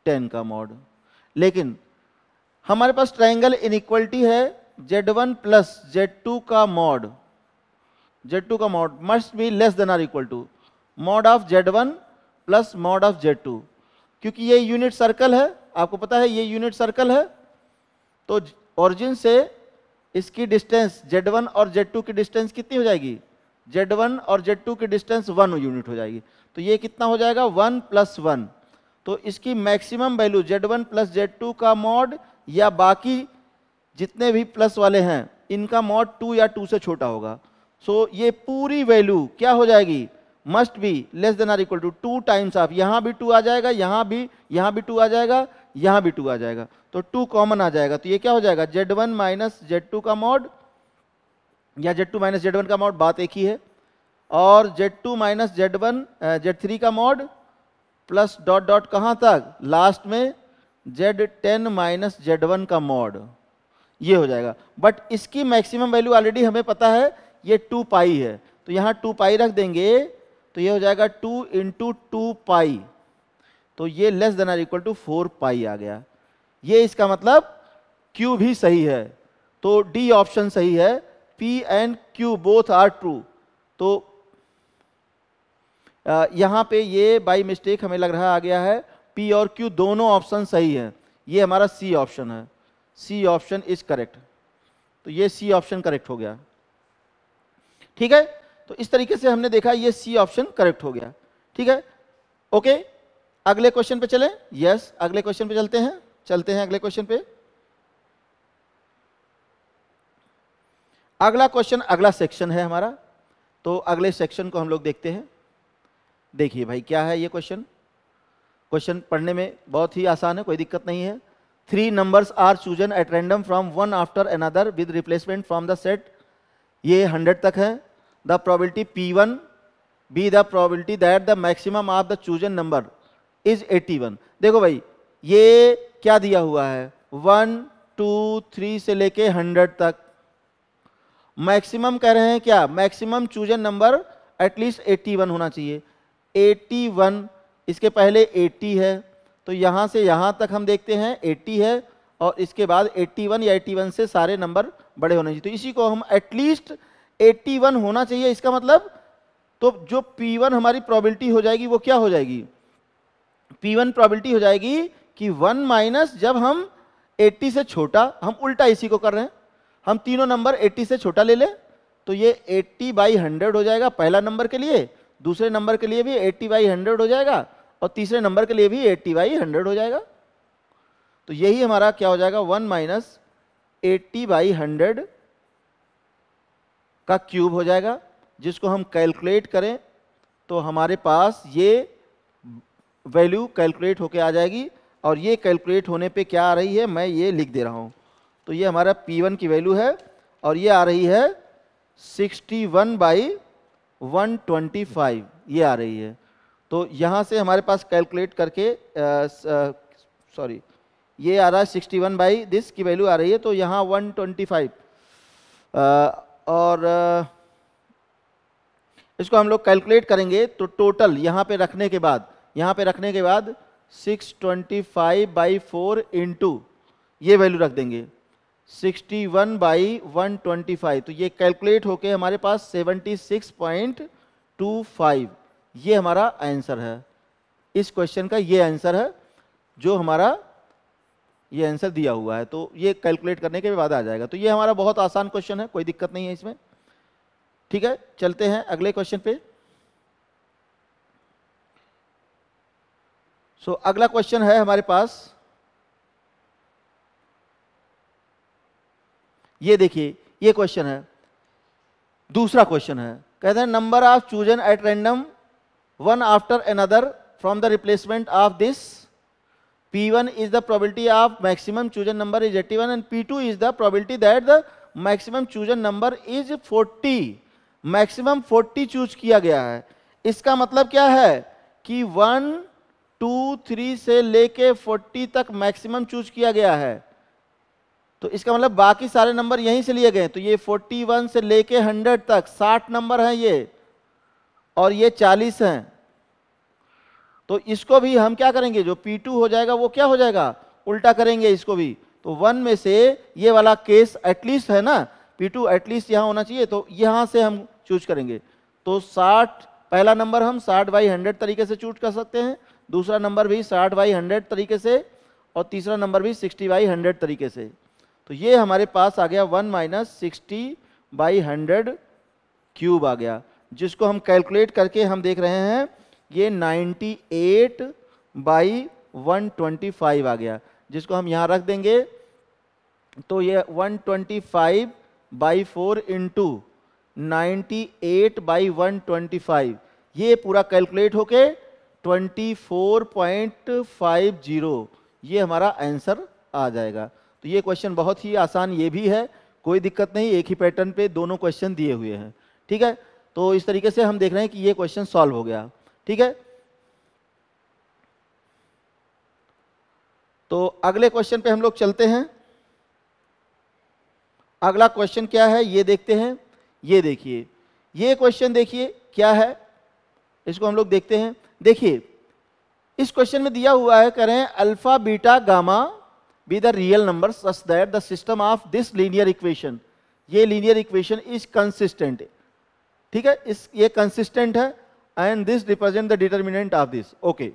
ten का मॉड लेकिन हमारे पास ट्राइंगल इनक्वलिटी है Z one plus Z two का मॉड जेड टू का mod must be less than or equal to mod of Z one plus mod of Z two क्योंकि ये unit circle है आपको पता है ये यूनिट सर्कल है तो ओरिजिन से इसकी डिस्टेंस जेड वन और जेड टू की डिस्टेंस कितनी हो जाएगी जेड वन और जेड टू की डिस्टेंस वन यूनिट हो जाएगी तो ये कितना हो जाएगा वन प्लस वन तो इसकी maximum value Z one plus Z two का मॉड या बाकी जितने भी प्लस वाले हैं इनका मॉड टू या टू से छोटा होगा सो so, ये पूरी वैल्यू क्या हो जाएगी must be less than or equal to two times of यहाँ भी टू आ जाएगा यहाँ भी यहाँ भी टू आ जाएगा यहाँ भी टू आ जाएगा तो टू कॉमन आ जाएगा तो ये क्या हो जाएगा Z one minus Z two का मॉड या Z two minus Z one का मॉड बात एक ही है और Z two minus Z one Z three का मॉड प्लस डॉट डॉट कहाँ तक लास्ट में Z ten minus Z one का मॉड ये हो जाएगा बट इसकी मैक्सिमम वैल्यू ऑलरेडी हमें पता है ये टू पाई है तो यहाँ टू पाई रख देंगे तो ये हो जाएगा टू इंटू टू पाई तो ये less than or equal to four pi आ गया ये इसका मतलब Q भी सही है तो D ऑप्शन सही है P and Q both are true तो यहाँ पे ये बाई मिस्टेक हमें लग रहा आ गया है P और Q दोनों ऑप्शन सही हैं ये हमारा C ऑप्शन है सी ऑप्शन इज करेक्ट तो ये सी ऑप्शन करेक्ट हो गया ठीक है तो इस तरीके से हमने देखा ये सी ऑप्शन करेक्ट हो गया ठीक है ओके अगले क्वेश्चन पे चले यस अगले क्वेश्चन पे चलते हैं चलते हैं अगले क्वेश्चन पे अगला क्वेश्चन अगला सेक्शन है हमारा तो अगले सेक्शन को हम लोग देखते हैं देखिए भाई क्या है ये क्वेश्चन क्वेश्चन पढ़ने में बहुत ही आसान है कोई दिक्कत नहीं है three number are chosen at random from one after another with replacement from the set ये हंड्रेड तक है the probability P one be the probability that the maximum of the chosen number is one देखो भाई ये क्या दिया हुआ है वन टू थ्री से लेके हंड्रेड तक मैक्सिमम कह रहे हैं क्या maximum chosen number at least one होना चाहिए वन इसके पहले एटी है तो यहाँ से यहाँ तक हम देखते हैं एट्टी है और इसके बाद एट्टी वन या वन से सारे नंबर बड़े होने चाहिए तो इसी को हम एटलीस्ट वन होना चाहिए इसका मतलब तो जो पी वन हमारी प्रॉबिलिटी हो जाएगी वो क्या हो जाएगी पी वन प्रॉबिलिटी हो जाएगी कि वन माइनस जब हम एट्टी से छोटा हम उल्टा इसी को कर रहे हैं हम तीनों नंबर एट्टी से छोटा ले लें तो ये एट्टी बाई हंड्रेड हो जाएगा पहला नंबर के लिए दूसरे नंबर के लिए भी एट्टी बाई हंड्रेड हो जाएगा और तीसरे नंबर के लिए भी एट्टी बाई हंड्रेड हो जाएगा तो यही हमारा क्या हो जाएगा one minus eighty by hundred का क्यूब हो जाएगा जिसको हम कैलकुलेट करें तो हमारे पास ये वैल्यू कैलकुलेट होके आ जाएगी और ये कैलकुलेट होने पे क्या आ रही है मैं ये लिख दे रहा हूँ तो ये हमारा P1 की वैल्यू है और ये आ रही है 61 वन बाई वन ये आ रही है तो यहाँ से हमारे पास कैलकुलेट करके सॉरी ये आ रहा है सिक्सटी वन बाई दिस की वैल्यू आ रही है तो यहाँ वन ट्वेंटी फाइव और आ, इसको हम लोग कैलकुलेट करेंगे तो टोटल यहाँ पे रखने के बाद यहाँ पे रखने के बाद six twenty five by four into ये वैल्यू रख देंगे sixty one by one twenty five तो ये कैलकुलेट होके हमारे पास seventy six point two five ये हमारा आंसर है इस क्वेश्चन का ये आंसर है जो हमारा ये आंसर दिया हुआ है तो ये कैलकुलेट करने के बाद आ जाएगा तो ये हमारा बहुत आसान क्वेश्चन है कोई दिक्कत नहीं है इसमें ठीक है चलते हैं अगले क्वेश्चन पे सो so, अगला क्वेश्चन है हमारे पास ये देखिए ये क्वेश्चन है दूसरा क्वेश्चन है कहते हैं number of chosen at random one after another from the replacement of this. P1 is the probability of maximum chosen number is 81 and P2 is the probability that the maximum chosen number is 40. Maximum 40 choose किया गया है इसका मतलब क्या है कि 1, 2, 3 से लेके 40 तक मैक्सिमम चूज किया गया है तो इसका मतलब बाकी सारे नंबर यहीं से लिए गए तो ये 41 से लेके 100 तक 60 नंबर हैं ये और ये चालीस हैं तो इसको भी हम क्या करेंगे जो पी टू हो जाएगा वो क्या हो जाएगा उल्टा करेंगे इसको भी तो वन में से ये वाला केस एटलीस्ट है ना पी टू एटलीस्ट यहाँ होना चाहिए तो यहाँ से हम चूज करेंगे तो साठ पहला नंबर हम साठ बाई हंड्रेड तरीके से चूज कर सकते हैं दूसरा नंबर भी साठ बाई हंड्रेड तरीके से और तीसरा नंबर भी सिक्सटी बाई हंड्रेड तरीके से तो ये हमारे पास आ गया one minus sixty by hundred cube आ गया जिसको हम कैलकुलेट करके हम देख रहे हैं ये 98 एट बाई वन आ गया जिसको हम यहाँ रख देंगे तो ये 125 twenty five by four into ninety eight by one ये पूरा कैलकुलेट होके 24.50 ये हमारा आंसर आ जाएगा तो ये क्वेश्चन बहुत ही आसान ये भी है कोई दिक्कत नहीं एक ही पैटर्न पे दोनों क्वेश्चन दिए हुए हैं ठीक है तो इस तरीके से हम देख रहे हैं कि ये क्वेश्चन सॉल्व हो गया ठीक है तो अगले क्वेश्चन पे हम लोग चलते हैं अगला क्वेश्चन क्या है ये देखते हैं ये देखिए ये क्वेश्चन देखिए क्या है इसको हम लोग देखते हैं देखिए इस क्वेश्चन में दिया हुआ है करें alpha beta gamma be the real number such that the system of this linear equation ये लीनियर इक्वेशन इज कंसिस्टेंट ठीक है इस ये कंसिस्टेंट है and this represent the determinant of this okay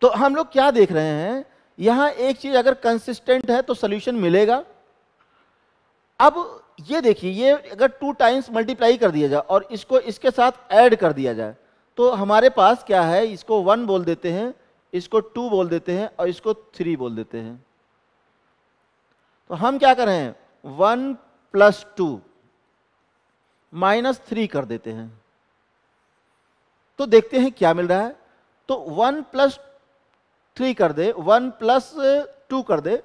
तो हम लोग क्या देख रहे हैं यहां एक चीज अगर कंसिस्टेंट है तो सोल्यूशन मिलेगा अब ये देखिए ये अगर टू टाइम्स मल्टीप्लाई कर दिया जाए और इसको इसके साथ ऐड कर दिया जाए तो हमारे पास क्या है इसको वन बोल देते हैं इसको टू बोल देते हैं और इसको थ्री बोल देते हैं तो हम क्या कर रहे हैं one plus two minus three कर देते हैं तो देखते हैं क्या मिल रहा है तो वन प्लस थ्री कर दे वन प्लस टू कर दे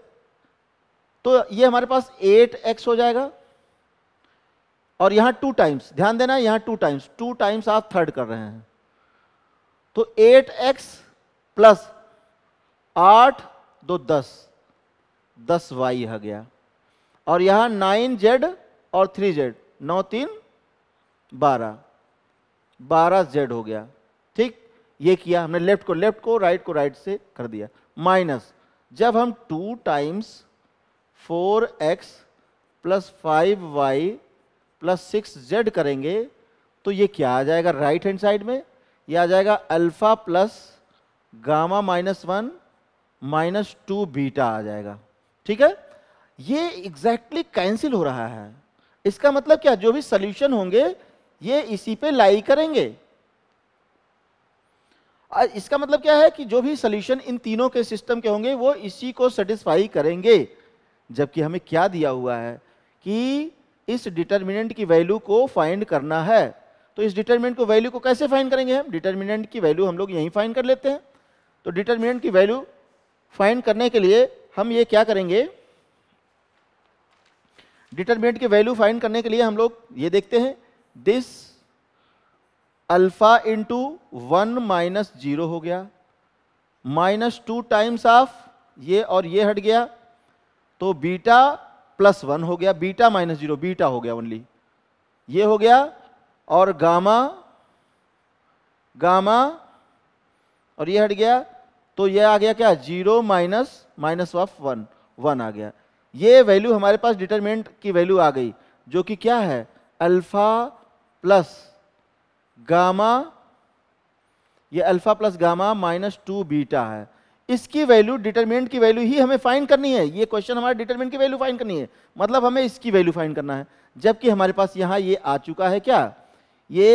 तो ये हमारे पास एट एक्स हो जाएगा और यहां टू टाइम्स ध्यान देना यहां टू टाइम्स टू टाइम्स आप थर्ड कर रहे हैं तो एट एक्स प्लस आठ दो दस दस वाई आ गया और यहां नाइन जेड और थ्री जेड नौ तीन बारह बारह जेड हो गया ठीक ये किया हमने लेफ्ट को लेफ्ट को राइट को राइट से कर दिया माइनस जब हम two times four x plus five Y plus six Z करेंगे तो ये क्या आ जाएगा राइट हैंड साइड में ये आ जाएगा alpha plus gamma minus one minus two beta आ जाएगा ठीक है ये एग्जैक्टली exactly कैंसिल हो रहा है इसका मतलब क्या जो भी सोल्यूशन होंगे ये इसी पे लाई करेंगे इसका मतलब क्या है कि जो भी सोल्यूशन इन तीनों के सिस्टम के होंगे वो इसी को सेटिस्फाई करेंगे जबकि हमें क्या दिया हुआ है कि इस डिटर्मिनेंट की वैल्यू को फाइंड करना है तो इस डिटर्मिनेंट को वैल्यू को कैसे फाइंड करेंगे हम डिटर्मिनेंट की वैल्यू हम लोग यहीं फाइंड कर लेते हैं तो डिटर्मिनेंट की वैल्यू फाइंड करने के लिए हम ये क्या करेंगे डिटर्मिनेंट की वैल्यू फाइंड करने के लिए हम लोग ये देखते हैं this alpha into one minus zero हो गया माइनस टू टाइम्स ऑफ ये और ये हट गया तो बीटा प्लस वन हो गया बीटा माइनस जीरो बीटा हो गया ओनली ये हो गया और गामा गामा और ये हट गया तो ये आ गया क्या zero minus minus of one one आ गया ये वैल्यू हमारे पास डिटरमिनेंट की वैल्यू आ गई जो कि क्या है अल्फा प्लस गामा ये alpha plus gamma minus two beta है इसकी वैल्यू डिटरमिनेंट की वैल्यू ही हमें फाइंड करनी है ये क्वेश्चन हमारे डिटरमिनेंट की वैल्यू फाइंड करनी है मतलब हमें इसकी वैल्यू फाइंड करना है जबकि हमारे पास यहाँ ये आ चुका है क्या ये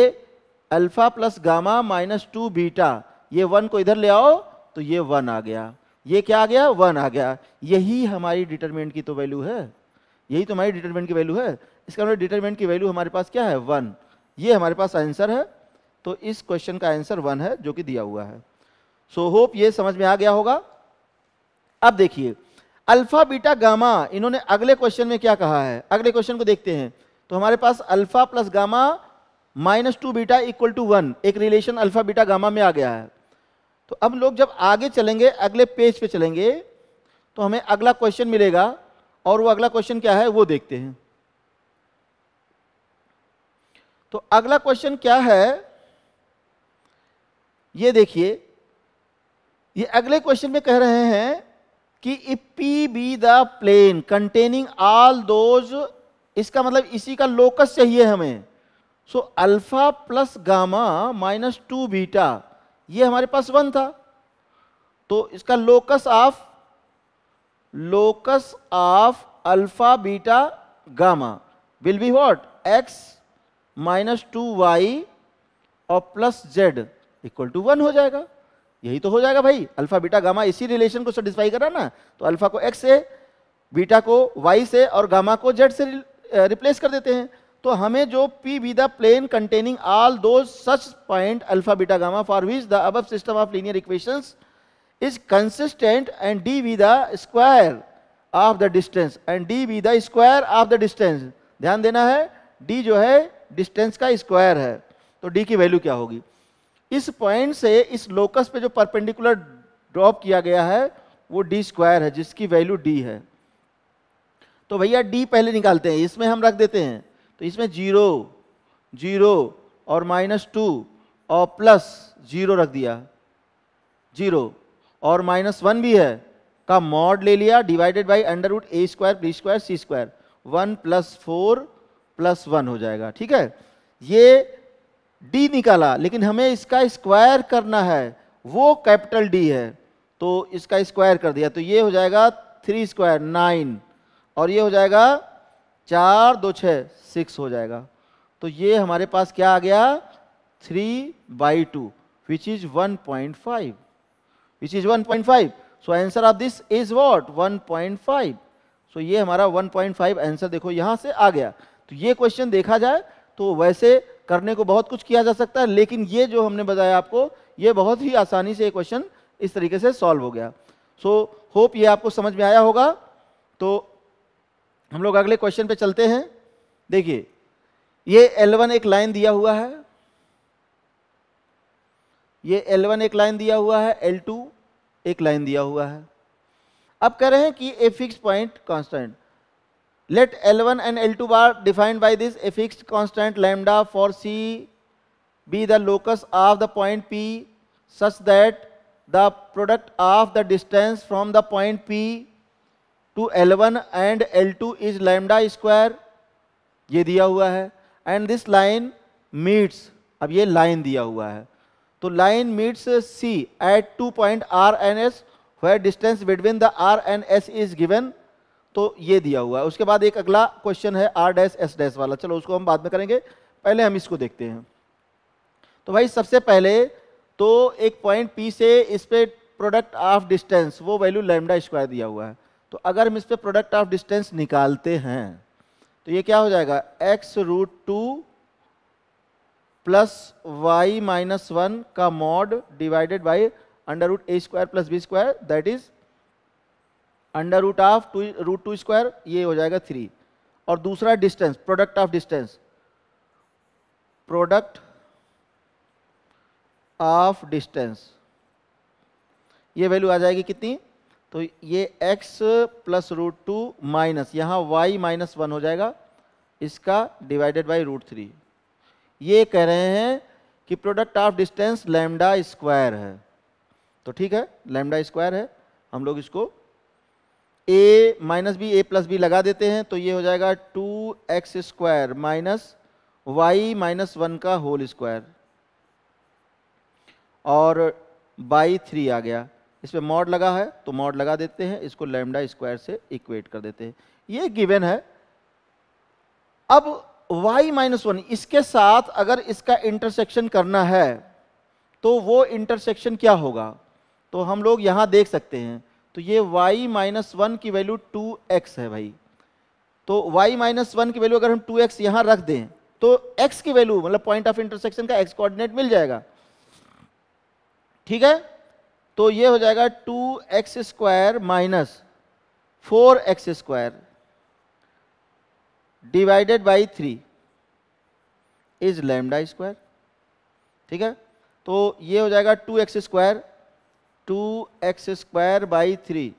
alpha plus gamma minus two beta ये वन को इधर ले आओ तो ये वन आ गया ये क्या आ गया वन आ गया यही हमारी डिटर्मिनेंट की तो वैल्यू है यही तो हमारी डिटर्मिनेंट की वैल्यू है इसका मतलब डिटर्मिनेंट की वैल्यू हमारे पास क्या है वन ये हमारे पास आंसर है तो इस क्वेश्चन का आंसर वन है जो कि दिया हुआ है सो so, होप ये समझ में आ गया होगा अब देखिए अल्फा बीटा गामा इन्होंने अगले क्वेश्चन में क्या कहा है अगले क्वेश्चन को देखते हैं तो हमारे पास alpha plus gamma minus two beta equal to one एक रिलेशन अल्फा बीटा गामा में आ गया है तो अब लोग जब आगे चलेंगे अगले पेज पे चलेंगे तो हमें अगला क्वेश्चन मिलेगा और वो अगला क्वेश्चन क्या है वो देखते हैं तो अगला क्वेश्चन क्या है ये देखिए ये अगले क्वेश्चन में कह रहे हैं कि if P be the plane containing all those इसका मतलब इसी का लोकस चाहिए हमें so alpha plus gamma minus two beta ये हमारे पास वन था तो इसका locus of locus of alpha beta gamma will be what X minus two Y और plus Z equal to one हो जाएगा यही तो हो जाएगा भाई अल्फा बीटा गामा इसी रिलेशन को सेटिस्फाई करा ना तो अल्फा को एक्स से बीटा को वाई से और गामा को जेड से रिप्लेस कर देते हैं तो हमें जो P be the plane containing all those such point alpha beta gamma for which the अब system of linear equation is consistent and D be the square of the distance and D be the square of the distance ध्यान देना है D जो है distance का square है तो D की वैल्यू क्या होगी इस पॉइंट से इस लोकस पे जो परपेंडिकुलर ड्रॉप किया गया है वो डी स्क्वायर है जिसकी वैल्यू डी है तो भैया डी पहले निकालते हैं इसमें हम रख देते हैं तो इसमें जीरो जीरो और माइनस टू और प्लस जीरो रख दिया जीरो और माइनस वन भी है का मॉड ले लिया divided by under root A square B square C square one plus four plus one हो जाएगा ठीक है ये डी निकाला लेकिन हमें इसका स्क्वायर करना है वो कैपिटल डी है तो इसका स्क्वायर कर दिया तो ये हो जाएगा थ्री स्क्वायर नाइन और ये हो जाएगा चार दो छः सिक्स हो जाएगा तो ये हमारे पास क्या आ गया three by two which is one point five which is one point five so answer of this is what one point five so ये हमारा वन पॉइंट फाइव आंसर देखो यहाँ से आ गया तो ये क्वेश्चन देखा जाए तो वैसे करने को बहुत कुछ किया जा सकता है लेकिन ये जो हमने बताया आपको ये बहुत ही आसानी से ये क्वेश्चन इस तरीके से सॉल्व हो गया सो so, होप ये आपको समझ में आया होगा तो हम लोग अगले क्वेश्चन पे चलते हैं देखिए ये L1 एक लाइन दिया हुआ है ये L1 एक लाइन दिया हुआ है L2 एक लाइन दिया हुआ है अब कह रहे हैं कि a fix point constant let L1 and L2 bar defined by this a fixed constant lambda for C be the locus of the point P such that the product of the distance from the point P to L1 and L2 is lambda square ये दिया हुआ है and this line meets अब ये line दिया हुआ है तो line meets C at two point R and S where distance between the R and S is given तो ये दिया हुआ है उसके बाद एक अगला क्वेश्चन है आर डैश एस डैश वाला चलो उसको हम बाद में करेंगे पहले हम इसको देखते हैं तो भाई सबसे पहले तो एक पॉइंट पी से इस पर प्रोडक्ट ऑफ डिस्टेंस वो वैल्यू लेमडा स्क्वायर दिया हुआ है तो अगर हम इस पर प्रोडक्ट ऑफ डिस्टेंस निकालते हैं तो ये क्या हो जाएगा X root two plus Y minus one का mod divided by under root A square plus B square that is under root of two root two square ये हो जाएगा थ्री और दूसरा distance product of distance product of distance ये value आ जाएगी कितनी तो ये x plus root two minus यहाँ y माइनस वन हो जाएगा इसका डिवाइडेड बाई रूट थ्री ये कह रहे हैं कि product of distance lambda square है तो ठीक है लेमडा स्क्वायर है हम लोग इसको A minus B A plus B लगा देते हैं तो ये हो जाएगा two x square minus Y minus one का होल स्क्वायर और बाई थ्री आ गया इस पर मॉड लगा है तो मॉड लगा देते हैं इसको लेमडा स्क्वायर से इक्वेट कर देते हैं ये गिवन है अब y माइनस वन इसके साथ अगर इसका इंटरसेक्शन करना है तो वो इंटरसेक्शन क्या होगा तो हम लोग यहां देख सकते हैं तो ये y माइनस वन की वैल्यू टू एक्स है भाई तो y माइनस वन की वैल्यू अगर हम टू एक्स यहाँ रख दें तो x की वैल्यू मतलब पॉइंट ऑफ इंटरसेक्शन का x कोऑर्डिनेट मिल जाएगा ठीक है तो ये हो जाएगा two x square minus four x square divided by three is lambda square ठीक है तो ये हो जाएगा two x square two x square by three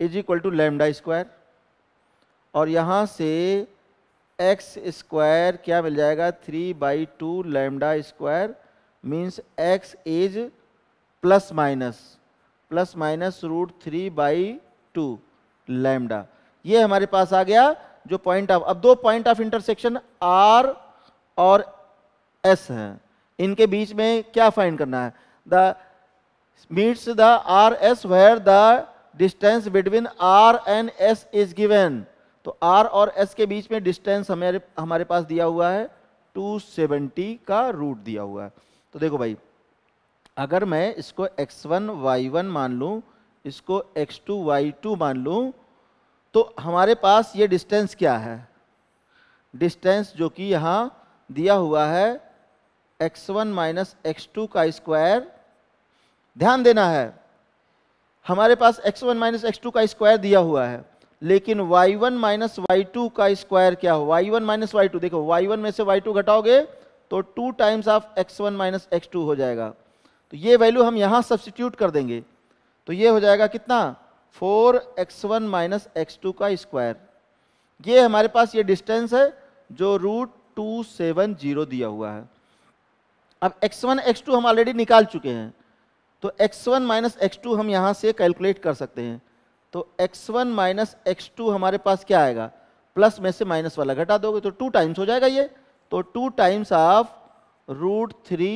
is equal to lambda square और यहाँ से एक्स स्क्वायर क्या मिल जाएगा three by two lambda square means x is plus minus plus minus root three by two lambda ये हमारे पास आ गया जो पॉइंट ऑफ अब दो पॉइंट ऑफ इंटरसेक्शन आर और एस हैं इनके बीच में क्या फाइंड करना है the meets the S where the distance between r and s is given तो r और s के बीच में डिस्टेंस हमारे हमारे पास दिया हुआ है 270 का रूट दिया हुआ है तो देखो भाई अगर मैं इसको x1 y1 मान लूँ इसको x2 y2 मान लूँ तो हमारे पास ये डिस्टेंस क्या है डिस्टेंस जो कि यहाँ दिया हुआ है x1 वन माइनस एक्स का स्क्वायर ध्यान देना है हमारे पास x1 वन माइनस एक्स का स्क्वायर दिया हुआ है लेकिन y1 वन माइनस वाई का स्क्वायर क्या हो y1 वन माइनस वाई देखो y1 में से y2 घटाओगे तो 2 times of x1 one minus x हो जाएगा तो ये वैल्यू हम यहाँ सब्सटीट्यूट कर देंगे तो ये हो जाएगा कितना four x one minus x two का स्क्वायर ये हमारे पास ये डिस्टेंस है जो रूट टू सेवन जीरो दिया हुआ है अब एक्स वन एक्स टू हम ऑलरेडी निकाल चुके हैं तो x1 वन माइनस एक्स हम यहाँ से कैलकुलेट कर सकते हैं तो x1 वन माइनस एक्स हमारे पास क्या आएगा प्लस में से माइनस वाला घटा दोगे तो टू टाइम्स हो जाएगा ये तो two times of root three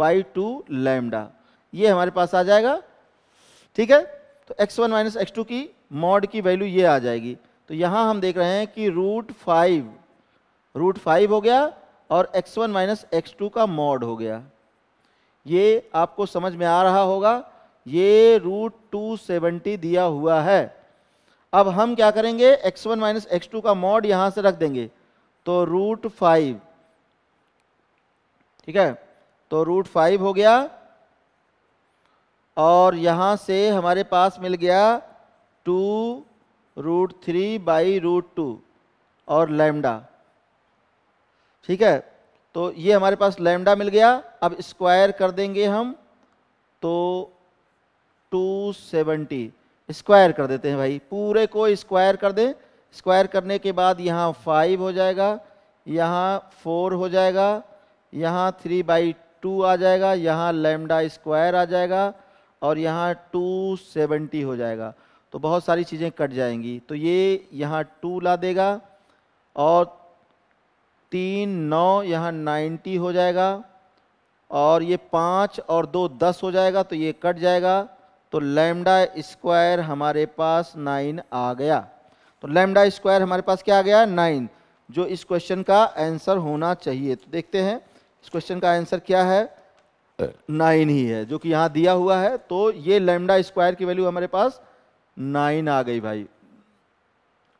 by two lambda ये हमारे पास आ जाएगा ठीक है तो x1 वन माइनस एक्स की मॉड की वैल्यू ये आ जाएगी तो यहाँ हम देख रहे हैं कि रूट फाइव रूट फाइव हो गया और x1 वन माइनस एक्स का मॉड हो गया ये आपको समझ में आ रहा होगा ये रूट टू सेवेंटी दिया हुआ है अब हम क्या करेंगे x one minus x two का मॉड यहाँ से रख देंगे तो रूट फाइव ठीक है तो रूट फाइव हो गया और यहाँ से हमारे पास मिल गया two root three by root two और लैमडा ठीक है तो ये हमारे पास लैम्डा मिल गया अब स्क्वायर कर देंगे हम तो 270 स्क्वायर कर देते हैं भाई पूरे को स्क्वायर कर दें स्क्वायर करने के बाद यहाँ फाइव हो जाएगा यहाँ फोर हो जाएगा यहाँ थ्री बाई टू आ जाएगा यहाँ लेमडा स्क्वायर आ जाएगा और यहाँ टू सेवेंटी हो जाएगा तो बहुत सारी चीज़ें कट जाएंगी तो ये यहाँ टू ला देगा और तीन नौ यहाँ नाइन्टी हो जाएगा और ये पाँच और दो दस हो जाएगा तो ये कट जाएगा तो लेमडा स्क्वायर हमारे पास नाइन आ गया तो लेमडा स्क्वायर हमारे पास क्या आ गया नाइन जो इस क्वेश्चन का आंसर होना चाहिए तो देखते हैं इस क्वेश्चन का आंसर क्या है नाइन ही है जो कि यहाँ दिया हुआ है तो ये लेमडा स्क्वायर की वैल्यू हमारे पास नाइन आ गई भाई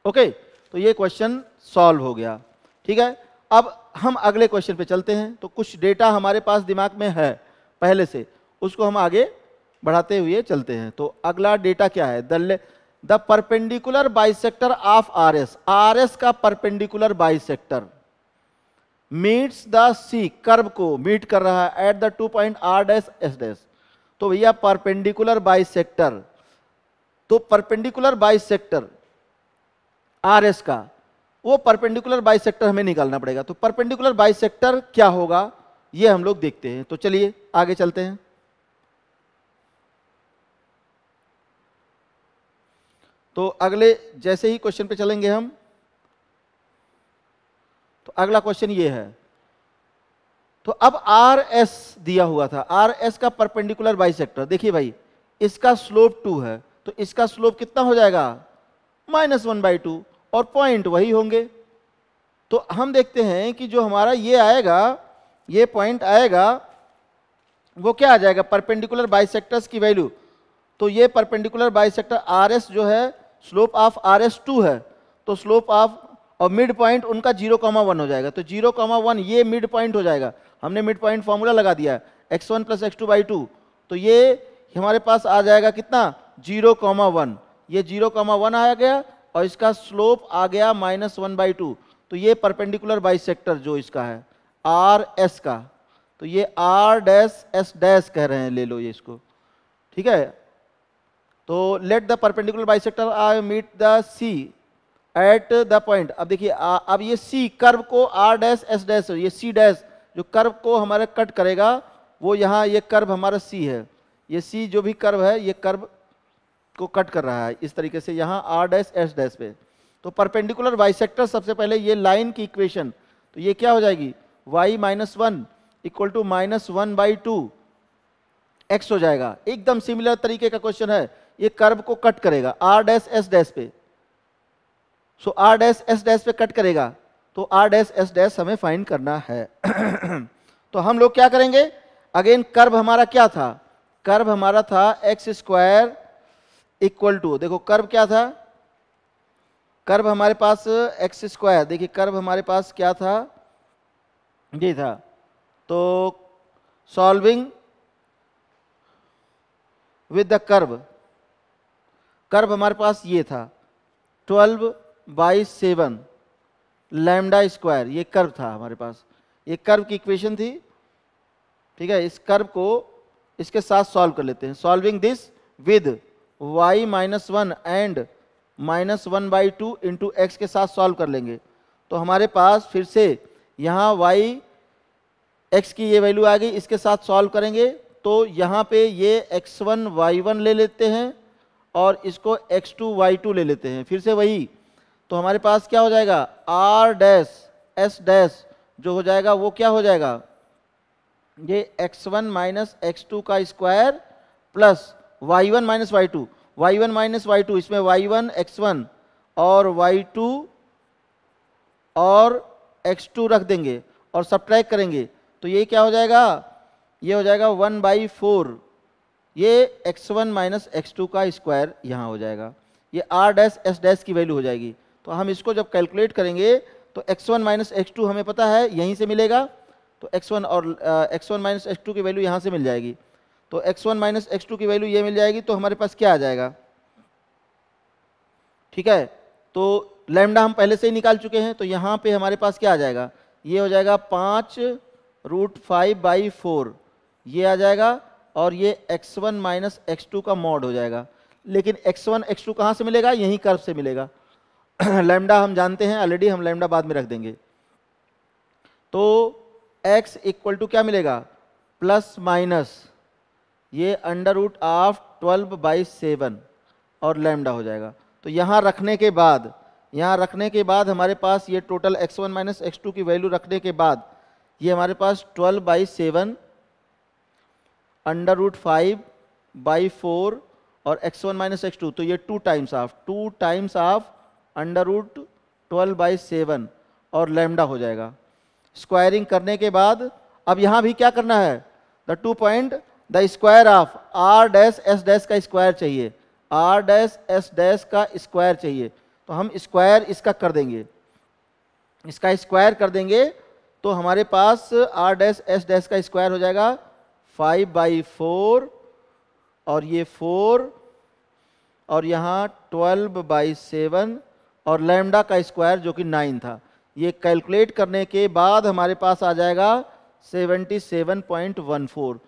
ओके तो ये क्वेश्चन सॉल्व हो गया ठीक है अब हम अगले क्वेश्चन पे चलते हैं तो कुछ डेटा हमारे पास दिमाग में है पहले से उसको हम आगे बढ़ाते हुए चलते हैं तो अगला डेटा क्या है the the perpendicular bisector of R S R S का perpendicular bisector meets the C curve को मीट कर रहा है at the two point R dash S dash तो भैया परपेंडिकुलर बाइसेक्टर तो परपेंडिकुलर बाइसेक्टर आर एस का वो परपेंडिकुलर बाइसेक्टर हमें निकालना पड़ेगा तो परपेंडिकुलर बाइसेक्टर क्या होगा ये हम लोग देखते हैं तो चलिए आगे चलते हैं तो अगले जैसे ही क्वेश्चन पे चलेंगे हम तो अगला क्वेश्चन ये है तो अब आर एस दिया हुआ था आर एस का परपेंडिकुलर बाइसेक्टर देखिए भाई इसका स्लोप टू है तो इसका स्लोप कितना हो जाएगा माइनस वन बाई टू और पॉइंट वही होंगे तो हम देखते हैं कि जो हमारा ये आएगा ये पॉइंट आएगा वो क्या आ जाएगा परपेंडिकुलर बाइसेक्टर्स की वैल्यू तो ये परपेंडिकुलर बाइसेक्टर आर एस जो है slope of R S two है तो स्लोप ऑफ और मिड पॉइंट उनका जीरो कॉमा वन हो जाएगा तो जीरो कॉमा वन ये मिड पॉइंट हो जाएगा हमने मिड पॉइंट फॉर्मूला लगा दिया x one plus x two by two तो ये हमारे पास आ जाएगा कितना जीरो कॉमा वन ये जीरो कॉमा वन आ गया और इसका स्लोप आ गया माइनस वन बाई टू तो ये परपेंडिकुलर बाइसेक्टर जो इसका है आर एस का तो ये आर डैश एस डैश कह रहे हैं ले लो ये इसको ठीक है तो let the perpendicular bisector I meet the C at the point अब देखिए अब ये सी कर्व को आर डैश एस डैश ये सी डैश जो कर्व को हमारा कट करेगा वो यहाँ ये कर्व हमारा सी है ये सी जो भी कर्व है ये कर्व को कट कर रहा है इस तरीके से यहाँ आर डैश एस डैश पे तो परपेंडिकुलर वाई सेक्टर सबसे पहले ये लाइन की इक्वेशन तो ये क्या हो जाएगी y minus one equal to minus one by two x हो जाएगा एकदम सिमिलर तरीके का क्वेश्चन है ये कर्व को कट करेगा आर डैश एस डैश पे so R dash S dash पे कट करेगा तो आर डैश एस डैश हमें फाइंड करना है तो हम लोग क्या करेंगे अगेन कर्व हमारा क्या था कर्व हमारा था एक्स स्क्वायर इक्वल टू देखो कर्व क्या था कर्व हमारे पास एक्स स्क्वायर देखिए कर्व हमारे पास क्या था ये था तो solving with the curve curve हमारे पास ये था twelve by seven lambda square ये कर्व था हमारे पास ये कर्व की इक्वेशन थी ठीक है इस कर्व को इसके साथ सॉल्व कर लेते हैं solving this with y minus one and minus one by two into x के साथ सॉल्व कर लेंगे तो हमारे पास फिर से यहाँ वाई एक्स की ये वैल्यू आ गई इसके साथ सॉल्व करेंगे तो यहाँ पे ये एक्स वन वाई वन ले लेते हैं और इसको एक्स टू वाई टू ले लेते हैं फिर से वही तो हमारे पास क्या हो जाएगा आर डैश एस डैश जो हो जाएगा वो क्या हो जाएगा ये x one minus x two का square plus y one minus y two y one minus y two इसमें वाई वन एक्स वन और वाई टू और एक्स टू रख देंगे और ट्रैक करेंगे तो ये क्या हो जाएगा ये हो जाएगा वन बाई फोर ये x one minus x two का स्क्वायर यहाँ हो जाएगा ये आर डैश एस डैश की वैल्यू हो जाएगी तो हम इसको जब कैलकुलेट करेंगे तो x one minus x two हमें पता है यहीं से मिलेगा तो एक्स वन और x one minus x two की वैल्यू यहाँ से मिल जाएगी तो x1 वन माइनस एक्स की वैल्यू ये मिल जाएगी तो हमारे पास क्या आ जाएगा ठीक है तो लेमडा हम पहले से ही निकाल चुके हैं तो यहाँ पे हमारे पास क्या आ जाएगा ये हो जाएगा पाँच रूट फाइव बाई फोर ये आ जाएगा और ये x1 वन माइनस एक्स का मॉड हो जाएगा लेकिन x1 वन एक्स टू कहाँ से मिलेगा यहीं कर्व से मिलेगा लेमडा हम जानते हैं ऑलरेडी हम लेमडा बाद में रख देंगे तो x इक्वल टू क्या मिलेगा प्लस माइनस ये under root of twelve by seven और लैमडा हो जाएगा तो यहाँ रखने के बाद यहाँ रखने के बाद हमारे पास ये total x one minus x two की वैल्यू रखने के बाद ये हमारे पास twelve by seven under root five by four और x one minus x two तो ये two times of two times of under root twelve by seven और लेमडा हो जाएगा स्क्वायरिंग करने के बाद अब यहाँ भी क्या करना है the two point the square of R dash S dash का स्क्वायर चाहिए आर डैश एस डैश का स्क्वायर चाहिए तो हम स्क्वायर इसका कर देंगे इसका स्क्वायर कर देंगे तो हमारे पास आर डैश एस डैश का स्क्वायर हो जाएगा फाइव बाई फोर और ये फोर और यहाँ ट्वेल्व बाई सेवन और लैमडा का स्क्वायर जो कि नाइन था ये कैलकुलेट करने के बाद हमारे पास आ जाएगा seventy seven point one four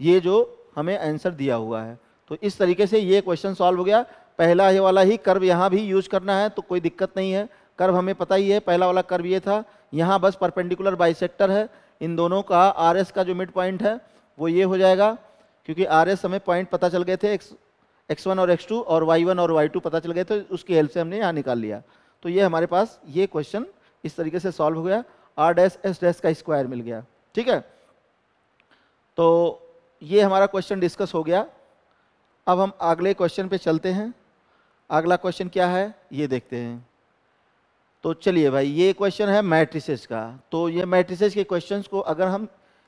ये जो हमें आंसर दिया हुआ है तो इस तरीके से ये क्वेश्चन सॉल्व हो गया पहला ये वाला ही कर्व यहाँ भी यूज करना है तो कोई दिक्कत नहीं है कर्व हमें पता ही है पहला वाला कर्व ये था यहाँ बस परपेंडिकुलर बाइसेक्टर है इन दोनों का आर एस का जो मिड पॉइंट है वो ये हो जाएगा क्योंकि आर एस हमें पॉइंट पता चल गए थे एक्स एक्स वन और एक्स टू और वाई वन और वाई टू पता चल गए थे उसकी हेल्प से हमने यहाँ निकाल लिया तो ये हमारे पास ये क्वेश्चन इस तरीके से सॉल्व हो गया आर डैश एस डैश का स्क्वायर मिल गया ठीक है तो ये हमारा क्वेश्चन डिस्कस हो गया अब हम अगले क्वेश्चन पे चलते हैं अगला क्वेश्चन क्या है ये देखते हैं तो चलिए भाई ये क्वेश्चन है मैट्रिसेस का तो ये मैट्रिसेस के क्वेश्चंस को अगर हम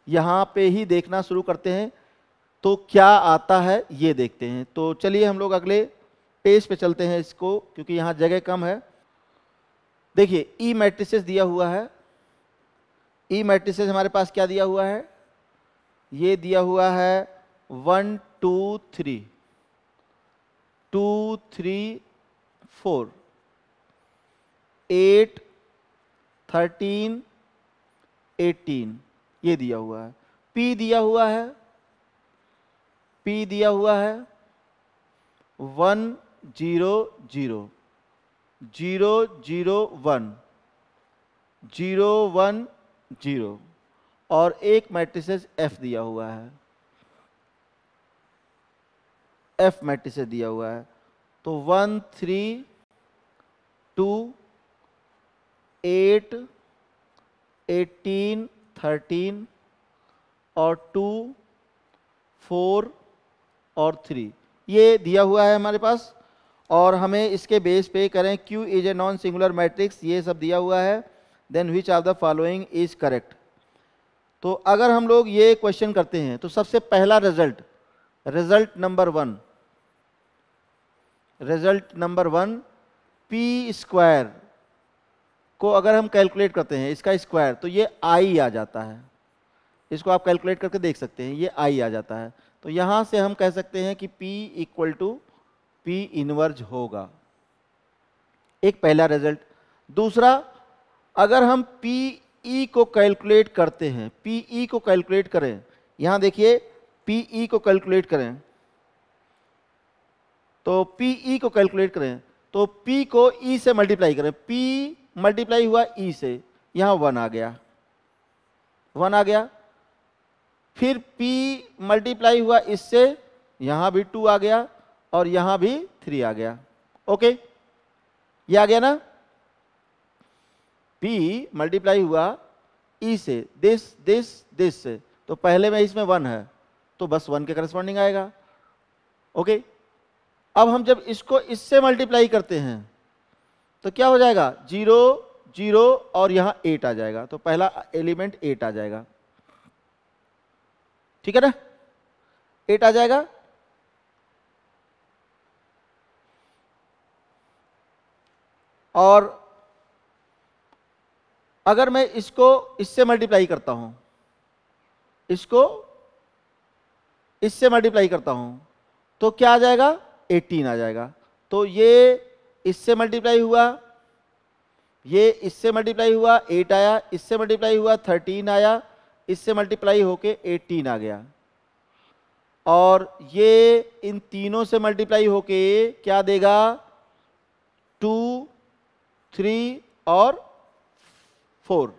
यहाँ पे ही देखना शुरू करते हैं तो क्या आता है ये देखते हैं तो चलिए हम लोग अगले पेज पे चलते हैं इसको क्योंकि यहाँ जगह कम है देखिए ई e मैट्रिसेस दिया हुआ है ई e मैट्रिसेस हमारे पास क्या दिया हुआ है ये दिया हुआ है one two three two three four eight thirteen eighteen ये दिया हुआ है पी दिया हुआ है पी दिया हुआ है one zero zero zero zero one zero one zero और एक मैट्रिसेस एफ दिया हुआ है एफ मैट्रिसेस दिया हुआ है तो one three two eight eighteen thirteen और टू फोर और थ्री ये दिया हुआ है हमारे पास और हमें इसके बेस पे करें Q is a non singular matrix ये सब दिया हुआ है then which are the following is correct तो अगर हम लोग ये क्वेश्चन करते हैं तो सबसे पहला result result number one result number one P square को अगर हम कैलकुलेट करते हैं इसका स्क्वायर तो ये आई आ जाता है इसको आप कैलकुलेट करके देख सकते हैं ये आई आ जाता है तो यहाँ से हम कह सकते हैं कि P equal to P inverse होगा एक पहला रिजल्ट दूसरा अगर हम पी ई e को कैलकुलेट करते हैं पी ई e को कैलकुलेट करें यहाँ देखिए पी ई e को कैलकुलेट करें तो पी ई को कैलकुलेट करें तो पी को ई से मल्टीप्लाई करें पी मल्टीप्लाई हुआ ई से यहाँ वन आ गया वन आ गया फिर पी मल्टीप्लाई हुआ इससे यहाँ भी टू आ गया और यहाँ भी थ्री आ गया ओके ये आ गया ना पी मल्टीप्लाई हुआ ई e से दिस दिस दिस से तो पहले में इसमें वन है तो बस वन के करस्पॉन्डिंग आएगा ओके अब हम जब इसको इससे मल्टीप्लाई करते हैं तो क्या हो जाएगा जीरो जीरो और यहां एट आ जाएगा तो पहला एलिमेंट एट आ जाएगा ठीक है ना एट आ जाएगा और अगर मैं इसको इससे मल्टीप्लाई करता हूं इसको इससे मल्टीप्लाई करता हूं तो क्या आ जाएगा 18 आ जाएगा तो ये इससे मल्टीप्लाई हुआ ये इससे मल्टीप्लाई हुआ 8 आया इससे मल्टीप्लाई हुआ 13 आया इससे मल्टीप्लाई होके 18 आ गया और ये इन तीनों से मल्टीप्लाई होके क्या देगा टू थ्री और फोर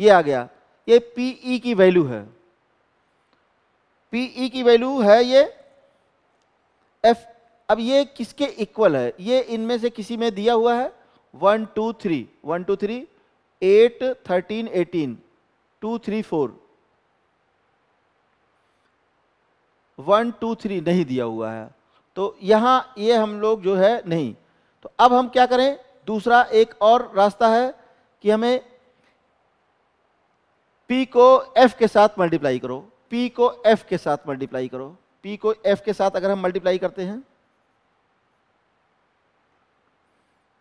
ये आ गया ये पीई e की वैल्यू है पीई e की वैल्यू है ये एफ अब ये किसके इक्वल है ये इनमें से किसी में दिया हुआ है one two three one two three eight thirteen eighteen two three four one two three नहीं दिया हुआ है तो यहाँ ये हम लोग जो है नहीं तो अब हम क्या करें दूसरा एक और रास्ता है कि हमें पी को एफ के साथ मल्टीप्लाई करो पी को एफ के साथ मल्टीप्लाई करो पी को एफ के साथ अगर हम मल्टीप्लाई करते हैं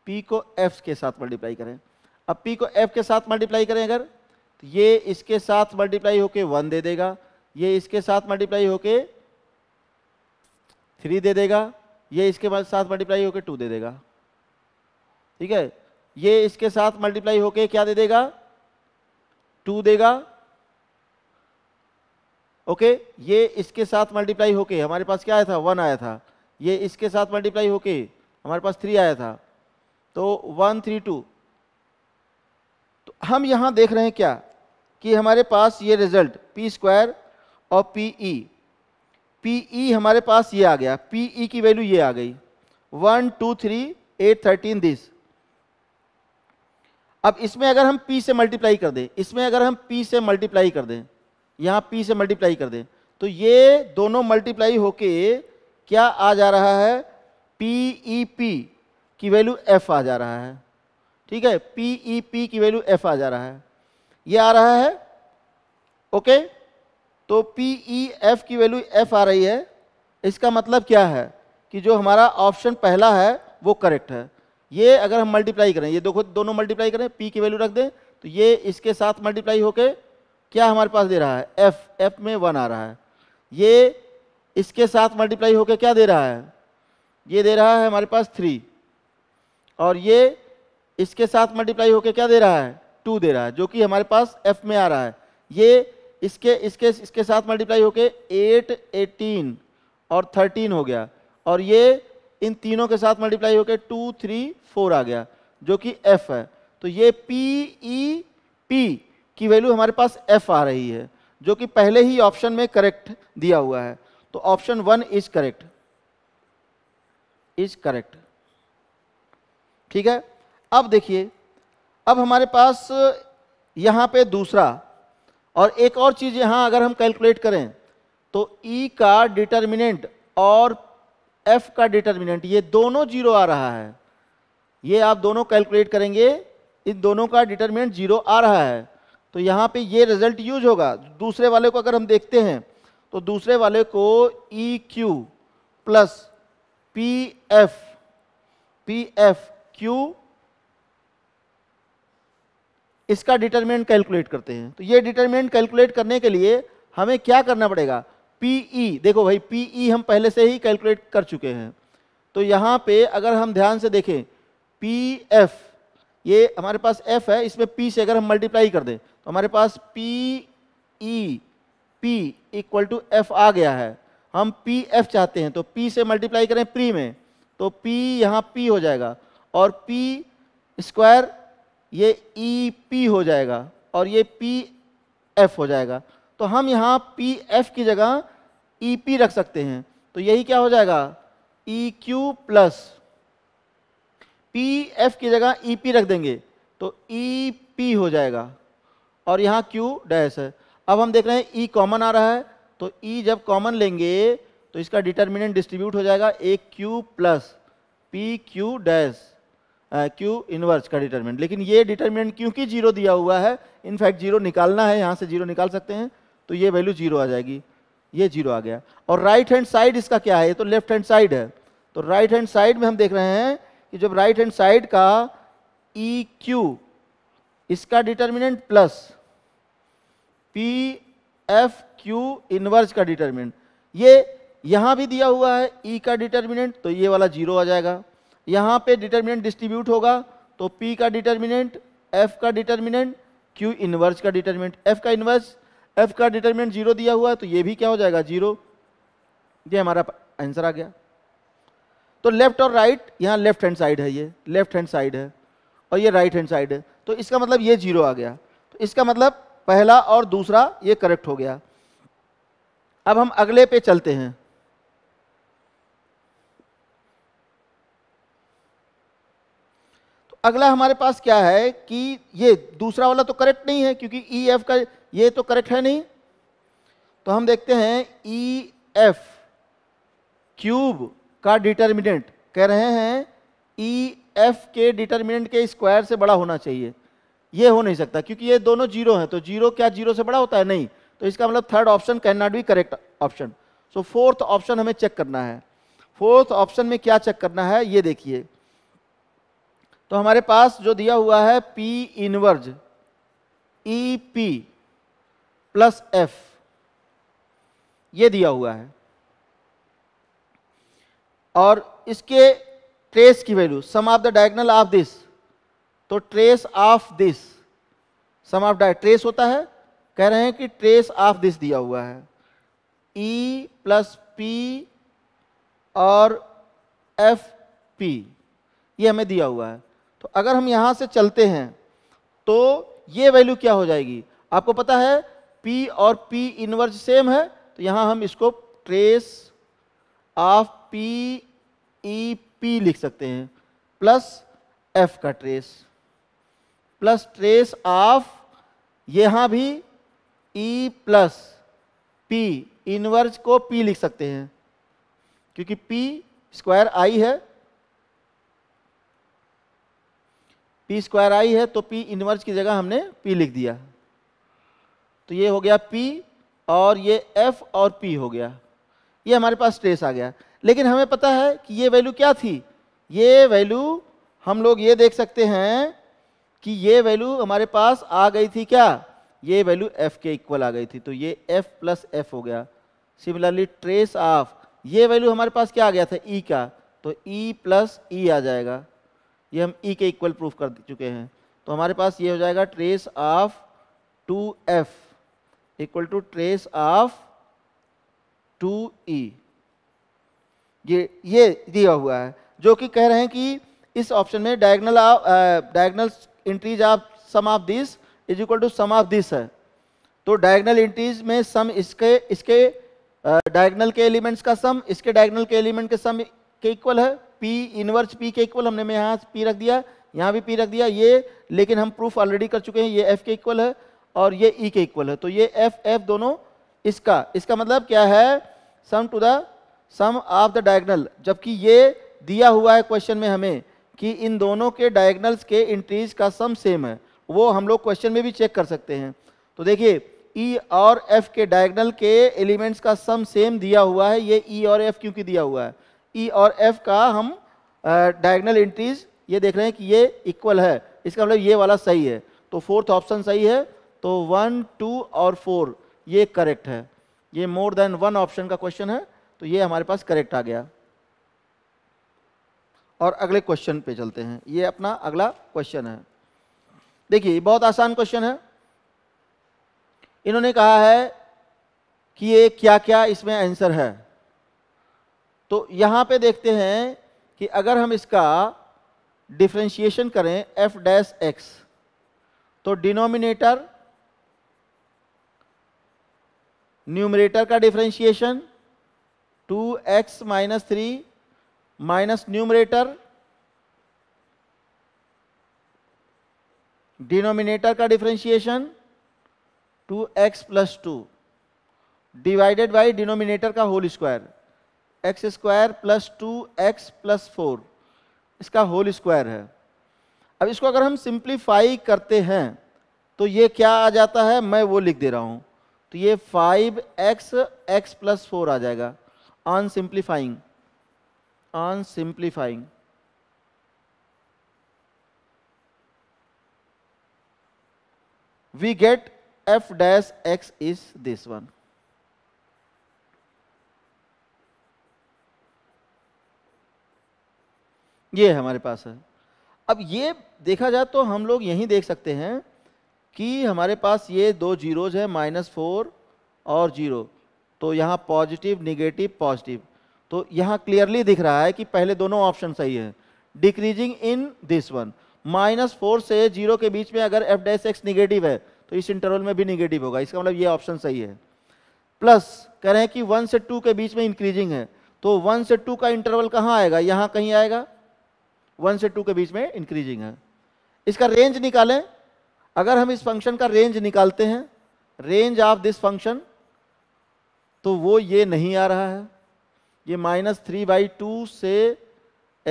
पी को एफ के साथ मल्टीप्लाई करें अब पी को एफ के साथ मल्टीप्लाई करें अगर तो ये इसके साथ मल्टीप्लाई होके वन दे देगा ये इसके साथ मल्टीप्लाई होके थ्री दे देगा ये इसके साथ मल्टीप्लाई होके टू दे देगा ठीक है ये इसके साथ मल्टीप्लाई होके क्या दे देगा टू देगा ओके ये इसके साथ मल्टीप्लाई होके हमारे पास क्या आया था वन आया था ये इसके साथ मल्टीप्लाई होके हमारे पास थ्री आया था तो वन थ्री टू तो हम यहाँ देख रहे हैं क्या कि हमारे पास ये रिजल्ट पी स्क्वायर और पी ई पी ई हमारे पास ये आ गया पी ई e की वैल्यू ये आ गई one two three eight thirteen this अब इसमें अगर हम पी से मल्टीप्लाई कर दें इसमें अगर हम पी से मल्टीप्लाई कर दें यहाँ पी से मल्टीप्लाई कर दें तो ये दोनों मल्टीप्लाई होके क्या आ जा रहा है पी ई पी की वैल्यू एफ आ जा रहा है ठीक है पी ई पी की वैल्यू एफ आ जा रहा है ये आ रहा है ओके तो पी ई एफ की वैल्यू एफ आ रही है इसका मतलब क्या है कि जो हमारा ऑप्शन पहला है वो करेक्ट है ये अगर हम मल्टीप्लाई करें ये देखो दोनों मल्टीप्लाई करें पी की वैल्यू रख दें तो ये इसके साथ मल्टीप्लाई होके क्या हमारे पास दे रहा है एफ एफ में वन आ रहा है ये इसके साथ मल्टीप्लाई होके क्या दे रहा है ये दे रहा है हमारे पास थ्री और ये इसके साथ मल्टीप्लाई होके क्या दे रहा है टू दे रहा है जो कि हमारे पास एफ में आ रहा है ये इसके इसके इसके साथ मल्टीप्लाई होके एट एटीन और थर्टीन हो गया और ये इन तीनों के साथ मल्टीप्लाई होकर टू थ्री फोर आ गया जो कि एफ है तो ये पी ई पी की वैल्यू हमारे पास एफ आ रही है जो कि पहले ही ऑप्शन में करेक्ट दिया हुआ है तो option one is correct is correct ठीक है अब देखिए अब हमारे पास यहाँ पे दूसरा और एक और चीज़ यहाँ अगर हम कैलकुलेट करें तो ई e का डिटर्मिनेंट और एफ का डिटर्मिनेंट ये दोनों जीरो आ रहा है ये आप दोनों कैलकुलेट करेंगे इन दोनों का डिटर्मिनेंट जीरो आ रहा है तो यहाँ पे ये रिजल्ट यूज होगा दूसरे वाले को अगर हम देखते हैं तो दूसरे वाले को E Q plus P F P F Q इसका डिटर्मिनेंट कैलकुलेट करते हैं तो ये डिटर्मिनेंट कैलकुलेट करने के लिए हमें क्या करना पड़ेगा पीई e, देखो भाई पीई e हम पहले से ही कैलकुलेट कर चुके हैं तो यहाँ पे अगर हम ध्यान से देखें पी एफ ये हमारे पास एफ है इसमें पी से अगर हम मल्टीप्लाई कर दें तो हमारे पास P E P equal to F आ गया है हम पी एफ चाहते हैं तो पी से मल्टीप्लाई करें प्री में तो पी यहाँ पी हो जाएगा और पी स्क्वायर ये ई e पी हो जाएगा और ये पी एफ हो जाएगा तो हम यहाँ पी एफ की जगह ई e पी रख सकते हैं तो यही क्या हो जाएगा E Q plus P F की जगह ई e पी रख देंगे तो ई e पी हो जाएगा और यहाँ क्यू डैश है अब हम देख रहे हैं ई कॉमन आ रहा है तो ई जब कॉमन लेंगे तो इसका डिटर्मिनेंट डिस्ट्रीब्यूट हो जाएगा A Q plus P Q dash Q inverse का डिटर्मिनेंट लेकिन ये डिटर्मिनेंट क्योंकि जीरो दिया हुआ है इनफैक्ट जीरो निकालना है यहाँ से जीरो निकाल सकते हैं तो ये वैल्यू जीरो आ जाएगी ये जीरो आ गया और राइट हैंड साइड इसका क्या है ये तो लेफ्ट हैंड साइड है तो राइट हैंड साइड में हम देख रहे हैं कि जब राइट हैंड साइड का ई e क्यू इसका determinant plus P F Q inverse का डिटर्मिनेंट ये यहाँ भी दिया हुआ है ई e का डिटर्मिनेंट तो ये वाला जीरो आ जाएगा यहाँ पे डिटर्मिनेंट डिस्ट्रीब्यूट होगा तो पी का डिटर्मिनेंट एफ का डिटर्मिनेंट क्यू इनवर्स का डिटर्मिनेंट एफ का इनवर्स एफ का डिटरमिनेंट जीरो दिया हुआ है तो ये भी क्या हो जाएगा जीरो ये हमारा आंसर आ गया तो लेफ्ट और राइट right, यहाँ लेफ्ट हैंड साइड है ये लेफ्ट हैंड साइड है और ये राइट हैंड साइड है तो इसका मतलब ये जीरो आ गया तो इसका मतलब पहला और दूसरा ये करेक्ट हो गया अब हम अगले पे चलते हैं तो अगला हमारे पास क्या है कि ये दूसरा वाला तो करेक्ट नहीं है क्योंकि ई e, एफ का ये तो करेक्ट है नहीं तो हम देखते हैं ई e एफ क्यूब का डिटर्मिनेंट कह रहे हैं ई e एफ के डिटर्मिनेंट के स्क्वायर से बड़ा होना चाहिए ये हो नहीं सकता क्योंकि ये दोनों जीरो हैं तो जीरो क्या जीरो से बड़ा होता है नहीं तो इसका मतलब third option can not be correct option so fourth option हमें चेक करना है फोर्थ ऑप्शन में क्या चेक करना है ये देखिए तो हमारे पास जो दिया हुआ है P inverse E P plus F ये दिया हुआ है और इसके ट्रेस की value sum of the diagonal of this तो trace of this sum of डाय ट्रेस होता है कह रहे हैं कि ट्रेस ऑफ दिस दिया हुआ है ई e प्लस पी और एफ पी ये हमें दिया हुआ है तो अगर हम यहां से चलते हैं तो ये वैल्यू क्या हो जाएगी आपको पता है P और P इनवर्स सेम है तो यहाँ हम इसको trace of P E e, P लिख सकते हैं प्लस F का ट्रेस प्लस ट्रेस ऑफ यहाँ भी E प्लस P इनवर्स को P लिख सकते हैं क्योंकि P स्क्वायर आई है पी स्क्वायर आई है तो पी इनवर्स की जगह हमने पी लिख दिया तो ये हो गया P और ये F और P हो गया ये हमारे पास ट्रेस आ गया लेकिन हमें पता है कि ये वैल्यू क्या थी ये वैल्यू हम लोग ये देख सकते हैं कि ये वैल्यू हमारे पास आ गई थी क्या ये वैल्यू f के इक्वल आ गई थी तो ये f प्लस एफ हो गया सिमिलरली ट्रेस ऑफ ये वैल्यू हमारे पास क्या आ गया था e का तो e प्लस ई e आ जाएगा ये हम e के इक्वल प्रूफ कर चुके हैं तो हमारे पास ये हो जाएगा trace of 2f equal to trace of two E ये ये दिया हुआ है जो कि कह रहे हैं कि इस ऑप्शन में diagonal of diagonal entries of sum of this is equal to sum of this है तो डायगनल इंट्रीज में सम इसके इसके डायगनल uh, के एलिमेंट्स का सम इसके डायगनल के एलिमेंट के सम के इक्वल है पी इनवर्स पी के इक्वल हमने यहाँ पी रख दिया यहाँ भी पी रख दिया ये लेकिन हम प्रूफ ऑलरेडी कर चुके हैं ये एफ के इक्वल है और ये ई e के इक्वल है तो ये एफ एफ दोनों इसका इसका मतलब क्या है sum to the sum of the diagonal जबकि ये दिया हुआ है क्वेश्चन में हमें कि इन दोनों के डायगनल्स के इंट्रीज का सम सेम है वो हम लोग क्वेश्चन में भी चेक कर सकते हैं तो देखिए ई e और एफ के डायगनल के एलिमेंट्स का सम सेम दिया हुआ है ये ई e और एफ क्योंकि दिया हुआ है ई e और एफ का हम डायगनल uh, इंट्रीज ये देख रहे हैं कि ये इक्वल है इसका मतलब ये वाला सही है तो फोर्थ ऑप्शन सही है तो वन टू और फोर ये करेक्ट है ये मोर देन वन ऑप्शन का क्वेश्चन है तो ये हमारे पास करेक्ट आ गया और अगले क्वेश्चन पे चलते हैं ये अपना अगला क्वेश्चन है देखिए बहुत आसान क्वेश्चन है इन्होंने कहा है कि ये क्या क्या इसमें आंसर है तो यहाँ पे देखते हैं कि अगर हम इसका डिफ्रेंशिएशन करें एफ डैश एक्स तो डिनोमिनेटर न्यूमरेटर का differentiation two X minus three minus numerator denominator का differentiation two X plus two divided by denominator का whole square X square plus two X plus four इसका whole square है अब इसको अगर हम सिंप्लीफाई करते हैं तो ये क्या आ जाता है मैं वो लिख दे रहा हूँ तो ये five X X plus four आ जाएगा on simplifying on simplifying we get f dash x is this one ये हमारे पास है अब ये देखा जाए तो हम लोग यही देख सकते हैं कि हमारे पास ये दो जीरोज है माइनस फोर और जीरो तो यहाँ पॉजिटिव निगेटिव पॉजिटिव तो यहाँ क्लियरली दिख रहा है कि पहले दोनों ऑप्शन सही है decreasing in this one minus four से जीरो के बीच में अगर एफ डैस एक्स निगेटिव है तो इस इंटरवल में भी निगेटिव होगा इसका मतलब ये ऑप्शन सही है प्लस कह रहे हैं कि वन से टू के बीच में इंक्रीजिंग है तो वन से टू का इंटरवल कहाँ आएगा यहाँ कहीं आएगा वन से टू के बीच में इंक्रीजिंग है इसका रेंज निकालें अगर हम इस फंक्शन का रेंज निकालते हैं रेंज ऑफ दिस फंक्शन तो वो ये नहीं आ रहा है ये माइनस थ्री बाई टू से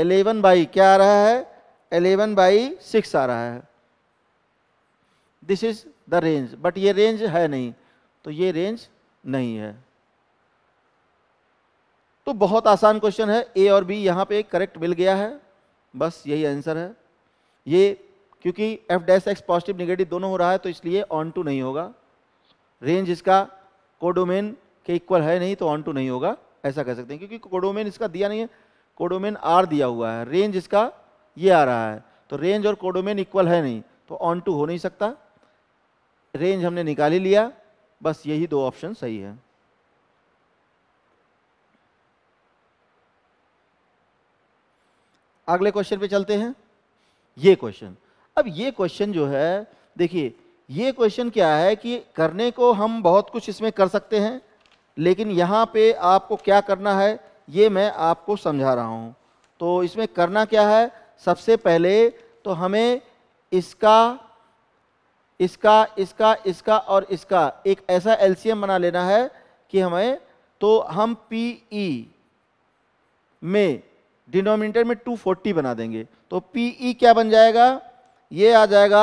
एलेवन बाई क्या आ रहा है एलेवन बाई सिक्स आ रहा है this is the range but ये रेंज है नहीं तो ये रेंज नहीं है तो बहुत आसान क्वेश्चन है ए और बी यहाँ पे करेक्ट मिल गया है बस यही आंसर है ये क्योंकि F dash X positive negative दोनों हो रहा है तो इसलिए ऑन टू नहीं होगा रेंज इसका कोडोमेन के इक्वल है नहीं तो ऑन टू नहीं होगा ऐसा कह सकते हैं क्योंकि कोडोमेन इसका दिया नहीं है कोडोमेन आर दिया हुआ है रेंज इसका ये आ रहा है तो रेंज और कोडोमेन इक्वल है नहीं तो ऑन टू हो नहीं सकता रेंज हमने निकाल ही लिया बस यही दो ऑप्शन सही है अगले क्वेश्चन पे चलते हैं ये क्वेश्चन अब ये क्वेश्चन जो है देखिए ये क्वेश्चन क्या है कि करने को हम बहुत कुछ इसमें कर सकते हैं लेकिन यहाँ पे आपको क्या करना है ये मैं आपको समझा रहा हूँ तो इसमें करना क्या है सबसे पहले तो हमें इसका इसका इसका इसका और इसका एक ऐसा एलसीएम बना लेना है कि हमें तो हम पी ई e में डिनोमिनेटर में 240 बना देंगे तो पी ई e क्या बन जाएगा ये आ जाएगा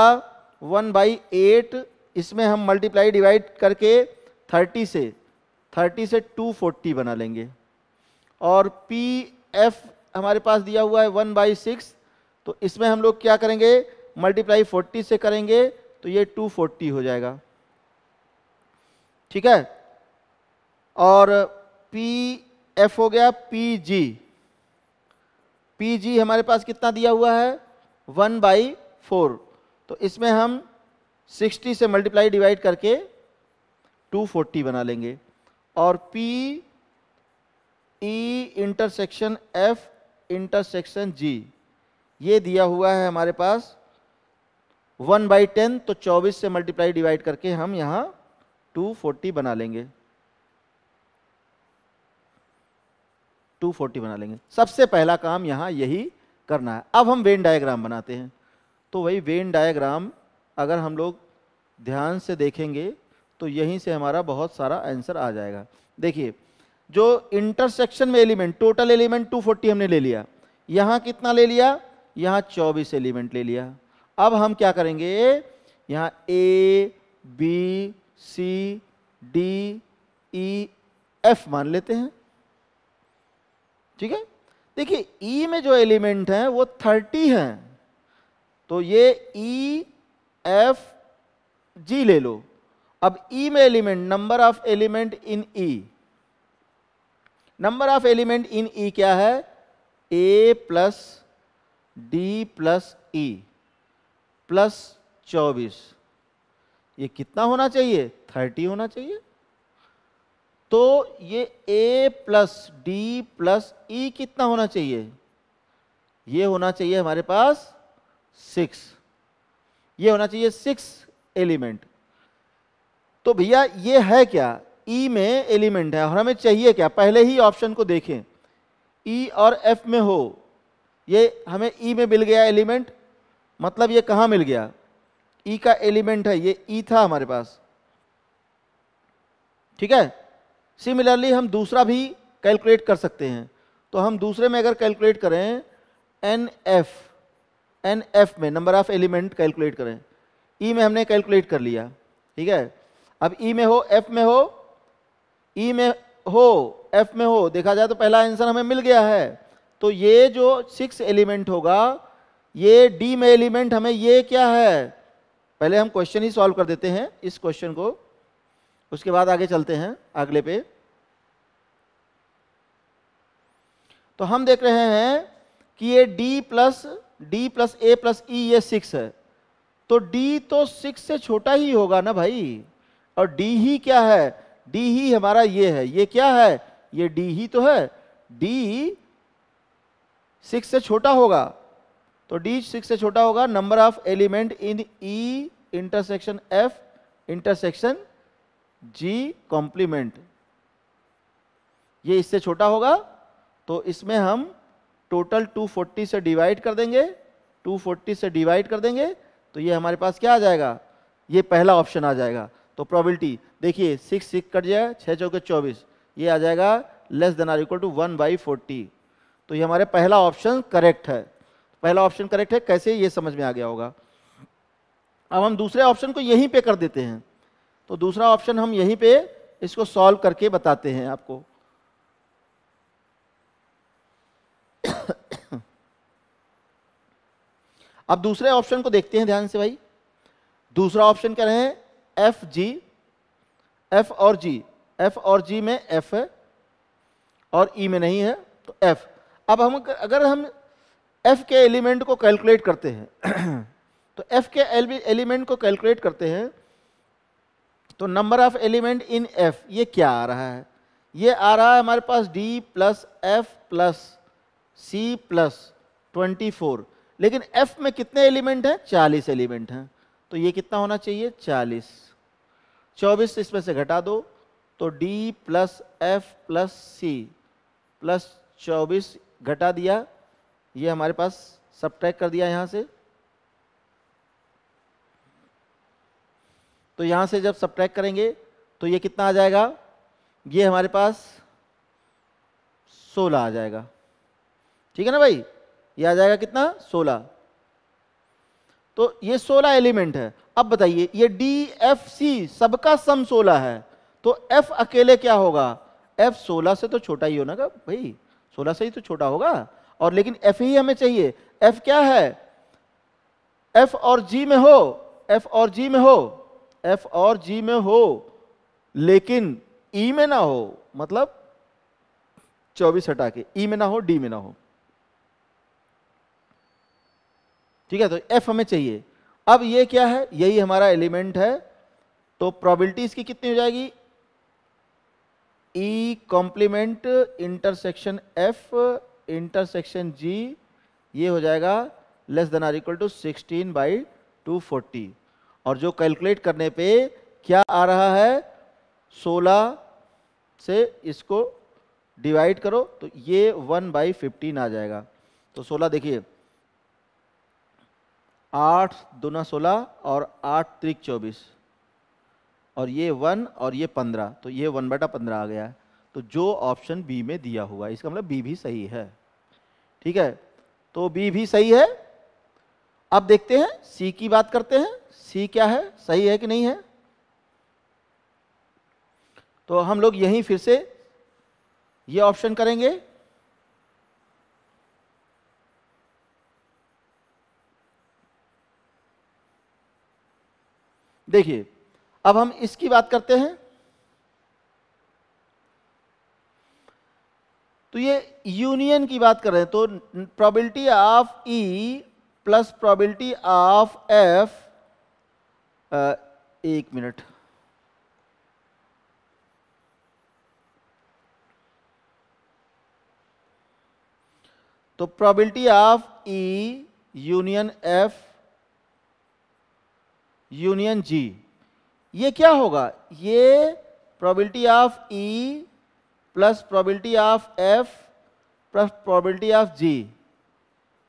वन बाई एट इसमें हम मल्टीप्लाई डिवाइड करके थर्टी से थर्टी से टू फोर्टी बना लेंगे और पी एफ हमारे पास दिया हुआ है वन बाई सिक्स तो इसमें हम लोग क्या करेंगे मल्टीप्लाई फोर्टी से करेंगे तो ये टू फोर्टी हो जाएगा ठीक है और पी एफ हो गया पी जी पी जी हमारे पास कितना दिया हुआ है वन बाई फोर तो इसमें हम सिक्सटी से मल्टीप्लाई डिवाइड करके टू फोर्टी बना लेंगे और P E e, intersection F intersection G ये दिया हुआ है हमारे पास वन बाई टेन तो चौबीस से मल्टीप्लाई डिवाइड करके हम यहाँ टू फोर्टी बना लेंगे टू फोर्टी बना लेंगे सबसे पहला काम यहां यही करना है अब हम वेन डायग्राम बनाते हैं तो वही वेन डायग्राम अगर हम लोग ध्यान से देखेंगे तो यहीं से हमारा बहुत सारा आंसर आ जाएगा देखिए जो इंटरसेक्शन में एलिमेंट टोटल एलिमेंट 240 हमने ले लिया यहाँ कितना ले लिया यहाँ 24 एलिमेंट ले लिया अब हम क्या करेंगे यहाँ A B C D E F मान लेते हैं ठीक है देखिए ई e में जो एलिमेंट हैं वो 30 हैं तो ये ई एफ जी ले लो अब ई e में element number of element in E number of element in E क्या है A plus D plus E plus चौबीस ये कितना होना चाहिए थर्टी होना चाहिए तो ये A plus D plus E कितना होना चाहिए ये होना चाहिए हमारे पास सिक्स ये होना चाहिए सिक्स एलिमेंट तो भैया ये है क्या ई e में एलिमेंट है और हमें चाहिए क्या पहले ही ऑप्शन को देखें ई e और एफ में हो ये हमें ई e में मिल गया एलिमेंट मतलब ये कहाँ मिल गया ई e का एलिमेंट है ये ई e था हमारे पास ठीक है सिमिलरली हम दूसरा भी कैलकुलेट कर सकते हैं तो हम दूसरे में अगर कैलकुलेट करें एन एफ़ एन एफ में नंबर ऑफ एलिमेंट कैलकुलेट करें ई e में हमने कैलकुलेट कर लिया ठीक है अब ई e में हो एफ में हो ई e में हो एफ में हो देखा जाए तो पहला आंसर हमें मिल गया है तो ये जो सिक्स एलिमेंट होगा ये डी में एलिमेंट हमें ये क्या है पहले हम क्वेश्चन ही सॉल्व कर देते हैं इस क्वेश्चन को उसके बाद आगे चलते हैं अगले पे तो हम देख रहे हैं कि ये D plus D plus A plus E ये सिक्स है तो डी तो सिक्स से छोटा ही होगा ना भाई और डी ही क्या है डी ही हमारा ये है ये क्या है ये डी ही तो है डी सिक्स से छोटा होगा तो डी सिक्स से छोटा होगा number of element in E intersection F intersection G complement ये इससे छोटा होगा तो इसमें हम टोटल 240 से डिवाइड कर देंगे 240 से डिवाइड कर देंगे तो ये हमारे पास क्या आ जाएगा ये पहला ऑप्शन आ जाएगा तो प्रॉबिलिटी देखिए सिक्स सिक्स कट जाए छः चौके चौबीस ये आ जाएगा less than or equal to one by forty तो ये हमारे पहला ऑप्शन करेक्ट है पहला ऑप्शन करेक्ट है कैसे ये समझ में आ गया होगा अब हम दूसरे ऑप्शन को यहीं पे कर देते हैं तो दूसरा ऑप्शन हम यहीं पे इसको सॉल्व करके बताते हैं आपको अब दूसरे ऑप्शन को देखते हैं ध्यान से भाई दूसरा ऑप्शन कह रहे हैं एफ जी एफ और जी एफ और जी में एफ है और ई e में नहीं है तो एफ अब हम अगर हम एफ के एलिमेंट को कैलकुलेट तो करते हैं तो एफ के एलिमेंट को कैलकुलेट करते हैं तो number of element in F ये क्या आ रहा है ये आ रहा है हमारे पास D plus F plus C plus twenty four लेकिन एफ में कितने एलिमेंट हैं चालीस एलिमेंट हैं तो ये कितना होना चाहिए चालीस चौबीस इसमें से घटा दो तो D plus F plus C plus चौबीस घटा दिया ये हमारे पास सब कर दिया यहाँ से तो यहाँ से जब सब करेंगे तो ये कितना आ जाएगा ये हमारे पास सोलह आ जाएगा ठीक है ना भाई यह आ जाएगा कितना सोलह तो ये सोलह एलिमेंट है अब बताइए ये डी एफ सी सबका सम सोलह है तो एफ अकेले क्या होगा एफ सोलह से तो छोटा ही होना भाई सोलह से ही तो छोटा होगा और लेकिन एफ ही हमें चाहिए एफ क्या है एफ और जी में हो एफ और जी में हो एफ और जी में हो लेकिन ई e में ना हो मतलब चौबीस हटा के ई e में ना हो डी में ना हो ठीक है तो एफ हमें चाहिए अब ये क्या है यही हमारा एलिमेंट है तो प्रॉबिलिटी इसकी कितनी हो जाएगी E complement intersection F intersection G ये हो जाएगा less than or equal to sixteen by two forty और जो कैलकुलेट करने पे क्या आ रहा है सोलह से इसको डिवाइड करो तो ये वन बाई फिफ्टीन आ जाएगा तो सोलह देखिए आठ दूना सोलह और आठ त्रिक चौबीस और ये वन और ये पंद्रह तो ये वन बटा पंद्रह आ गया तो जो ऑप्शन बी में दिया हुआ है इसका मतलब बी भी सही है ठीक है तो बी भी सही है अब देखते हैं सी की बात करते हैं सी क्या है सही है कि नहीं है तो हम लोग यहीं फिर से ये ऑप्शन करेंगे देखिए अब हम इसकी बात करते हैं तो ये यूनियन की बात कर रहे हैं तो probability of E plus probability of F एक मिनट तो probability of E union F union G ये क्या होगा ये probability of E plus probability of F plus probability of G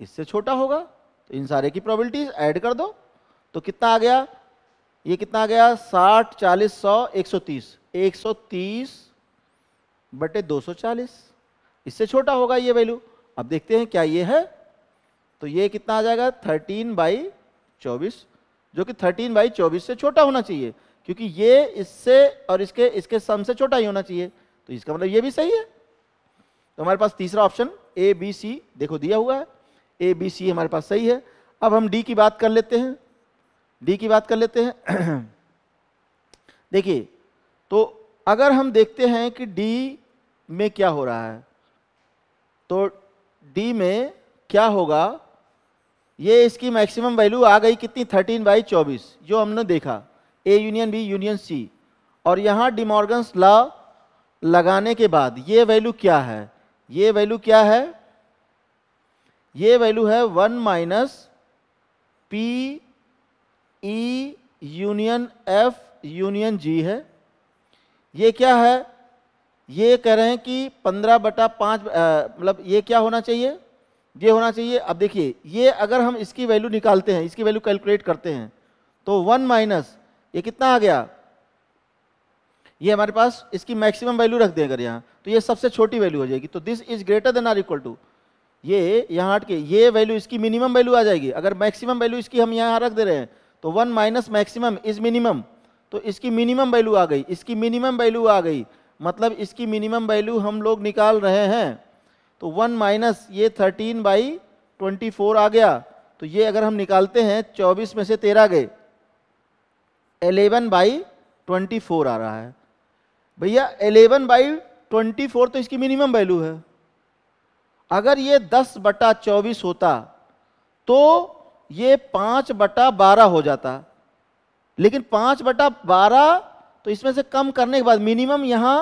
इससे छोटा होगा तो इन सारे की प्रोबेबिलिटीज ऐड कर दो तो कितना आ गया ये कितना आ गया साठ चालीस सौ एक सौ तीस एक सौ तीस बटे दो सौ चालीस इससे छोटा होगा ये वैल्यू अब देखते हैं क्या ये है तो ये कितना आ जाएगा थर्टीन बाई चौबीस जो कि थर्टीन बाई चौबीस से छोटा होना चाहिए क्योंकि ये इससे और इसके इसके सम से छोटा ही होना चाहिए तो इसका मतलब ये भी सही है तो हमारे पास तीसरा ऑप्शन ए बी सी देखो दिया हुआ है ए बी सी हमारे पास सही है अब हम डी की बात कर लेते हैं डी की बात कर लेते हैं देखिए तो अगर हम देखते हैं कि डी में क्या हो रहा है तो डी में क्या होगा ये इसकी मैक्सिमम वैल्यू आ गई कितनी थर्टीन बाई चौबीस जो हमने देखा A union B union C और यहाँ डिमॉर्गन्स लॉ लगाने के बाद ये वैल्यू क्या है ये वैल्यू क्या है ये वैल्यू है one minus P E union F union G है ये क्या है ये कह रहे हैं कि पंद्रह बटा पाँच मतलब ये क्या होना चाहिए ये होना चाहिए अब देखिए ये अगर हम इसकी वैल्यू निकालते हैं इसकी वैल्यू कैलकुलेट करते हैं तो वन माइनस ये कितना आ गया ये हमारे पास इसकी मैक्सिमम वैल्यू रख दें अगर यहाँ तो ये सबसे छोटी वैल्यू हो जाएगी तो this is greater than or equal to ये यहाँ हट के ये वैल्यू इसकी मिनिमम वैल्यू आ जाएगी अगर मैक्सिमम वैल्यू इसकी हम यहाँ रख दे रहे हैं तो one minus maximum is minimum तो इसकी मिनिमम वैल्यू आ गई इसकी मिनिमम वैल्यू आ गई मतलब इसकी मिनिमम वैल्यू हम लोग निकाल रहे हैं तो वन माइनस ये थर्टीन बाई ट्वेंटी फोर आ गया तो ये अगर हम निकालते हैं चौबीस में से तेरह गए एलेवन बाई ट्वेंटी फोर आ रहा है भैया एलेवन बाई ट्वेंटी फोर तो इसकी मिनिमम वैल्यू है अगर ये दस बटा चौबीस होता तो ये पाँच बटा बारह हो जाता लेकिन पाँच बटा बारह तो इसमें से कम करने के बाद मिनिमम यहाँ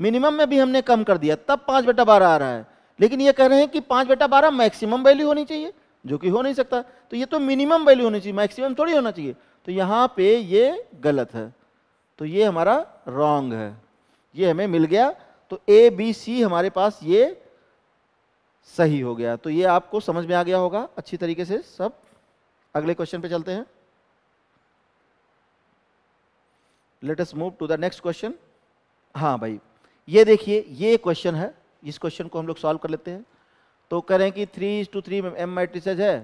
मिनिमम में भी हमने कम कर दिया तब पाँच बटा बारह आ रहा है लेकिन ये कह रहे हैं कि पाँच बेटा बारह मैक्सिमम वैल्यू होनी चाहिए जो कि हो नहीं सकता तो ये तो मिनिमम वैल्यू होनी चाहिए मैक्सिमम थोड़ी होना चाहिए तो यहाँ पे ये गलत है तो ये हमारा रॉन्ग है ये हमें मिल गया तो ए बी सी हमारे पास ये सही हो गया तो ये आपको समझ में आ गया होगा अच्छी तरीके से सब अगले क्वेश्चन पे चलते हैं let us move to the next question हाँ भाई ये देखिए ये क्वेश्चन है इस क्वेश्चन को हम लोग सॉल्व कर लेते हैं तो कह रहे हैं कि three is two three M matrices है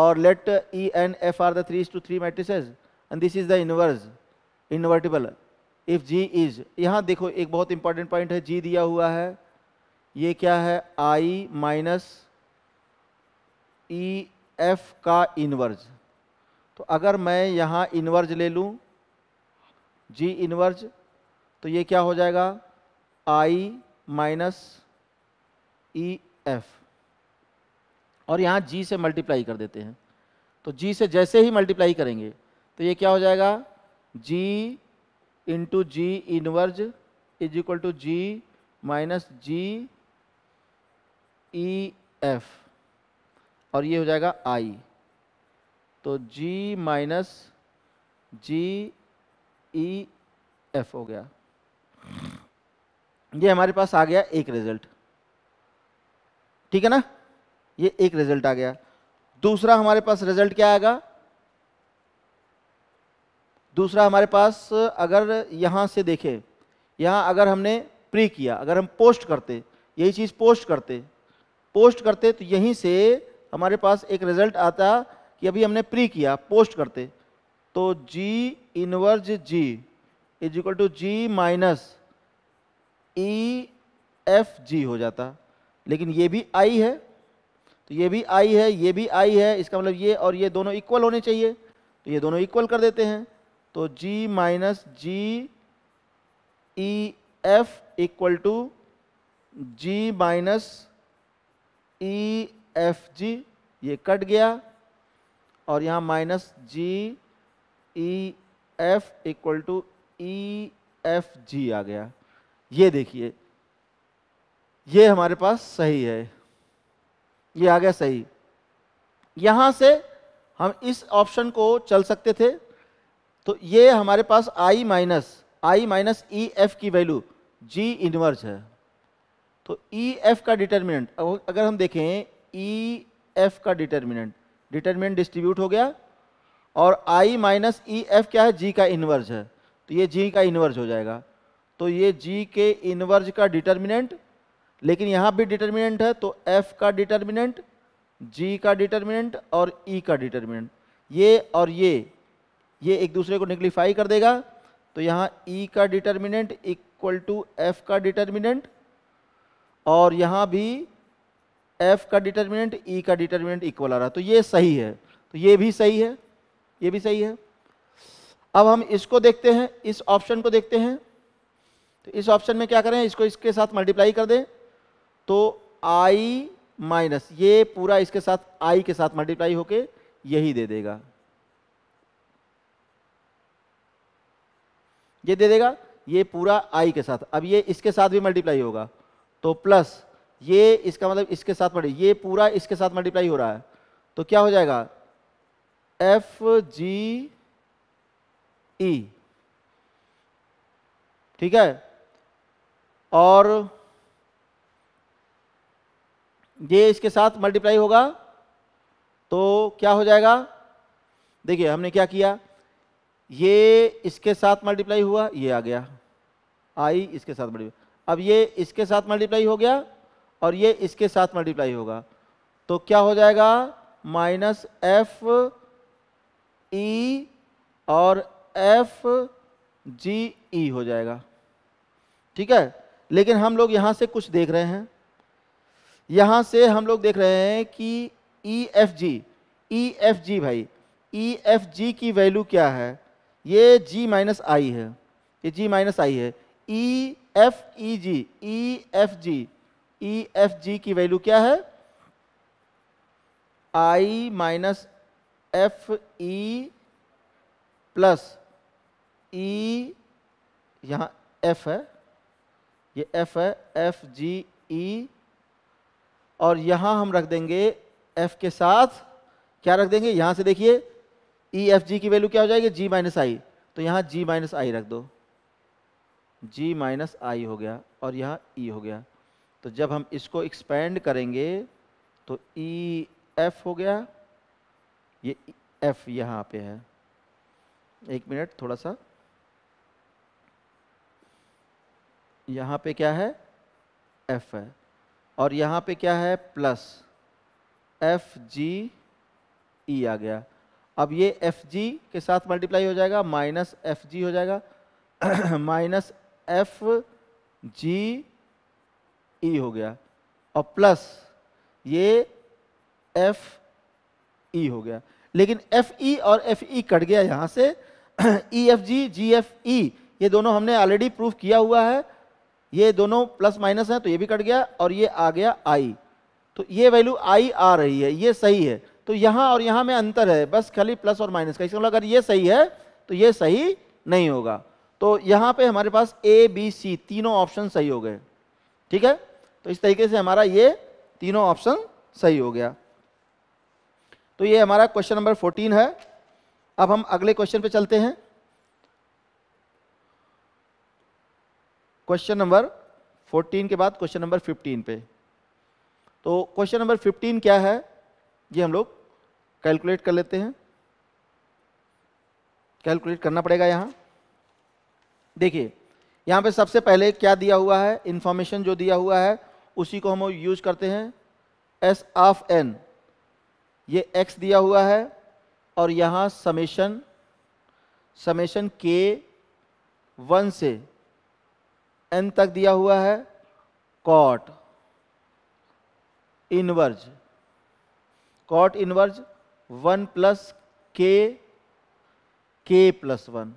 और let E and F are the three is two three matrices and this is the inverse invertible if G is यहाँ देखो एक बहुत इंपॉर्टेंट पॉइंट है जी दिया हुआ है ये क्या है आई माइनस ई एफ का इनवर्ज तो अगर मैं यहाँ इनवर्ज ले लूँ जी इनवर्ज तो ये क्या हो जाएगा I minus E e, F और यहाँ जी से मल्टीप्लाई कर देते हैं तो जी से जैसे ही मल्टीप्लाई करेंगे तो ये क्या हो जाएगा G into G inverse is equal to G minus G E F और ये हो जाएगा आई तो G minus G E F हो गया ये हमारे पास आ गया एक रिजल्ट ठीक है ना ये एक रिजल्ट आ गया दूसरा हमारे पास रिजल्ट क्या आएगा दूसरा हमारे पास अगर यहाँ से देखें यहाँ अगर हमने प्री किया अगर हम पोस्ट करते यही चीज़ पोस्ट करते पोस्ट करते तो यहीं से हमारे पास एक रिजल्ट आता कि अभी हमने प्री किया पोस्ट करते तो G inverse G is equal to G minus E F G हो जाता लेकिन ये भी आई है तो ये भी आई है ये भी आई है इसका मतलब ये और ये दोनों इक्वल होने चाहिए तो ये दोनों इक्वल कर देते हैं तो G minus G E F equal to G minus E F G ये कट गया और यहाँ minus G E F equal to E F G आ गया ये देखिए ये हमारे पास सही है ये आ गया सही यहाँ से हम इस ऑप्शन को चल सकते थे तो ये हमारे पास I minus I minus E F की वैल्यू जी इनवर्स है तो ई e, एफ का डिटर्मिनेंट अगर हम देखें ई e, एफ का डिटर्मिनेंट डिटर्मिनेंट डिस्ट्रीब्यूट हो गया और आई माइनस ई एफ क्या है जी का इनवर्स है तो ये जी का इनवर्स हो जाएगा तो ये जी के इनवर्स का डिटर्मिनेंट लेकिन यहाँ भी डिटर्मिनेंट है तो एफ का डिटर्मिनेंट जी का डिटर्मिनेंट और ई e का डिटर्मिनेंट ये और ये ये एक दूसरे को निकलीफाई कर देगा तो यहाँ ई e का डिटर्मिनेंट इक्वल टू एफ का डिटर्मिनेंट और यहाँ भी एफ का डिटर्मिनेंट ई e का डिटर्मिनेंट इक्वल आ रहा तो ये सही है तो ये भी सही है ये भी सही है अब हम इसको देखते हैं इस ऑप्शन को देखते हैं तो इस ऑप्शन में क्या करें इसको इसके साथ मल्टीप्लाई कर दें तो आई माइनस ये पूरा इसके साथ आई के साथ मल्टीप्लाई होके यही दे देगा ये दे देगा ये पूरा आई के साथ अब ये इसके साथ भी मल्टीप्लाई होगा तो प्लस ये इसका मतलब इसके साथ मल्टी ये पूरा इसके साथ मल्टीप्लाई हो रहा है तो क्या हो जाएगा एफ जी ई ठीक है और ये इसके साथ मल्टीप्लाई होगा तो क्या हो जाएगा देखिए हमने क्या किया ये इसके साथ मल्टीप्लाई हुआ ये आ गया आई इसके साथ मल्टीप्लाई अब ये इसके साथ मल्टीप्लाई हो गया और ये इसके साथ मल्टीप्लाई होगा तो क्या हो जाएगा माइनस एफ ई e और एफ जी ई हो जाएगा ठीक है लेकिन हम लोग यहाँ से कुछ देख रहे हैं यहाँ से हम लोग देख रहे हैं कि ई एफ जी ई एफ जी भाई ई एफ जी की वैल्यू क्या है ये जी माइनस आई है ये जी माइनस आई है E F E G E F G E F G की वैल्यू क्या है I minus F E plus E यहाँ एफ है ये एफ है एफ जी ई और यहाँ हम रख देंगे एफ के साथ क्या रख देंगे यहाँ से देखिए ई एफ जी की वैल्यू क्या हो जाएगी जी माइनस आई तो यहाँ जी माइनस आई रख दो जी माइनस आई हो गया और यहाँ ई e हो गया तो जब हम इसको एक्सपेंड करेंगे तो ई e एफ हो गया ये एफ यहाँ पे है एक मिनट थोड़ा सा यहाँ पे क्या है एफ है और यहाँ पे क्या है प्लस एफ जी ई आ गया अब ये एफ जी के साथ मल्टीप्लाई हो जाएगा माइनस एफ जी हो जाएगा माइनस एफ जी ई हो गया और प्लस ये एफ ई e हो गया लेकिन एफ ई e और एफ ई e कट गया यहाँ से ई एफ जी जी एफ ई ये दोनों हमने ऑलरेडी प्रूफ किया हुआ है ये दोनों प्लस माइनस हैं तो ये भी कट गया और ये आ गया आई तो ये वैल्यू आई आ रही है ये सही है तो यहाँ और यहाँ में अंतर है बस खाली प्लस और माइनस का इसका मतलब अगर ये सही है तो ये सही नहीं होगा तो यहाँ पे हमारे पास ए बी सी तीनों ऑप्शन सही हो गए ठीक है तो इस तरीके से हमारा ये तीनों ऑप्शन सही हो गया तो ये हमारा क्वेश्चन नंबर फोर्टीन है अब हम अगले क्वेश्चन पे चलते हैं क्वेश्चन नंबर 14 के बाद क्वेश्चन नंबर 15 पे तो क्वेश्चन नंबर 15 क्या है ये हम लोग कैलकुलेट कर लेते हैं कैलकुलेट करना पड़ेगा यहाँ देखिए यहाँ पे सबसे पहले क्या दिया हुआ है इन्फॉर्मेशन जो दिया हुआ है उसी को हम यूज करते हैं एस ऑफ एन ये एक्स दिया हुआ है और यहाँ समेशन समेशन के वन से एन तक दिया हुआ है cot inverse cot inverse one plus K K plus one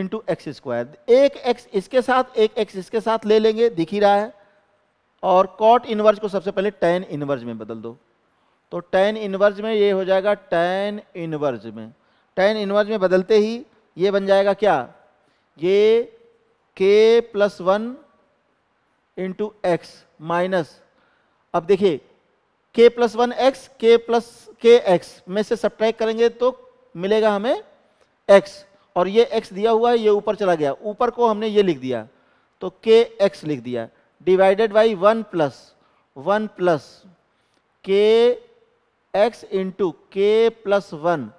into X square एक एक्स इसके साथ एक एक्स इसके साथ ले लेंगे दिख ही रहा है और कॉट इनवर्ज को सबसे पहले टेन इनवर्ज में बदल दो तो टेन इनवर्ज में ये हो जाएगा टेन इनवर्ज में टेन इनवर्ज में बदलते ही ये बन जाएगा क्या ये K plus one into X minus अब देखिए K plus one X K plus K X में से सब्ट्रैक करेंगे तो मिलेगा हमें एक्स और ये एक्स दिया हुआ है ये ऊपर चला गया ऊपर को हमने ये लिख दिया तो के एक्स लिख दिया divided by one plus one plus K X into K plus one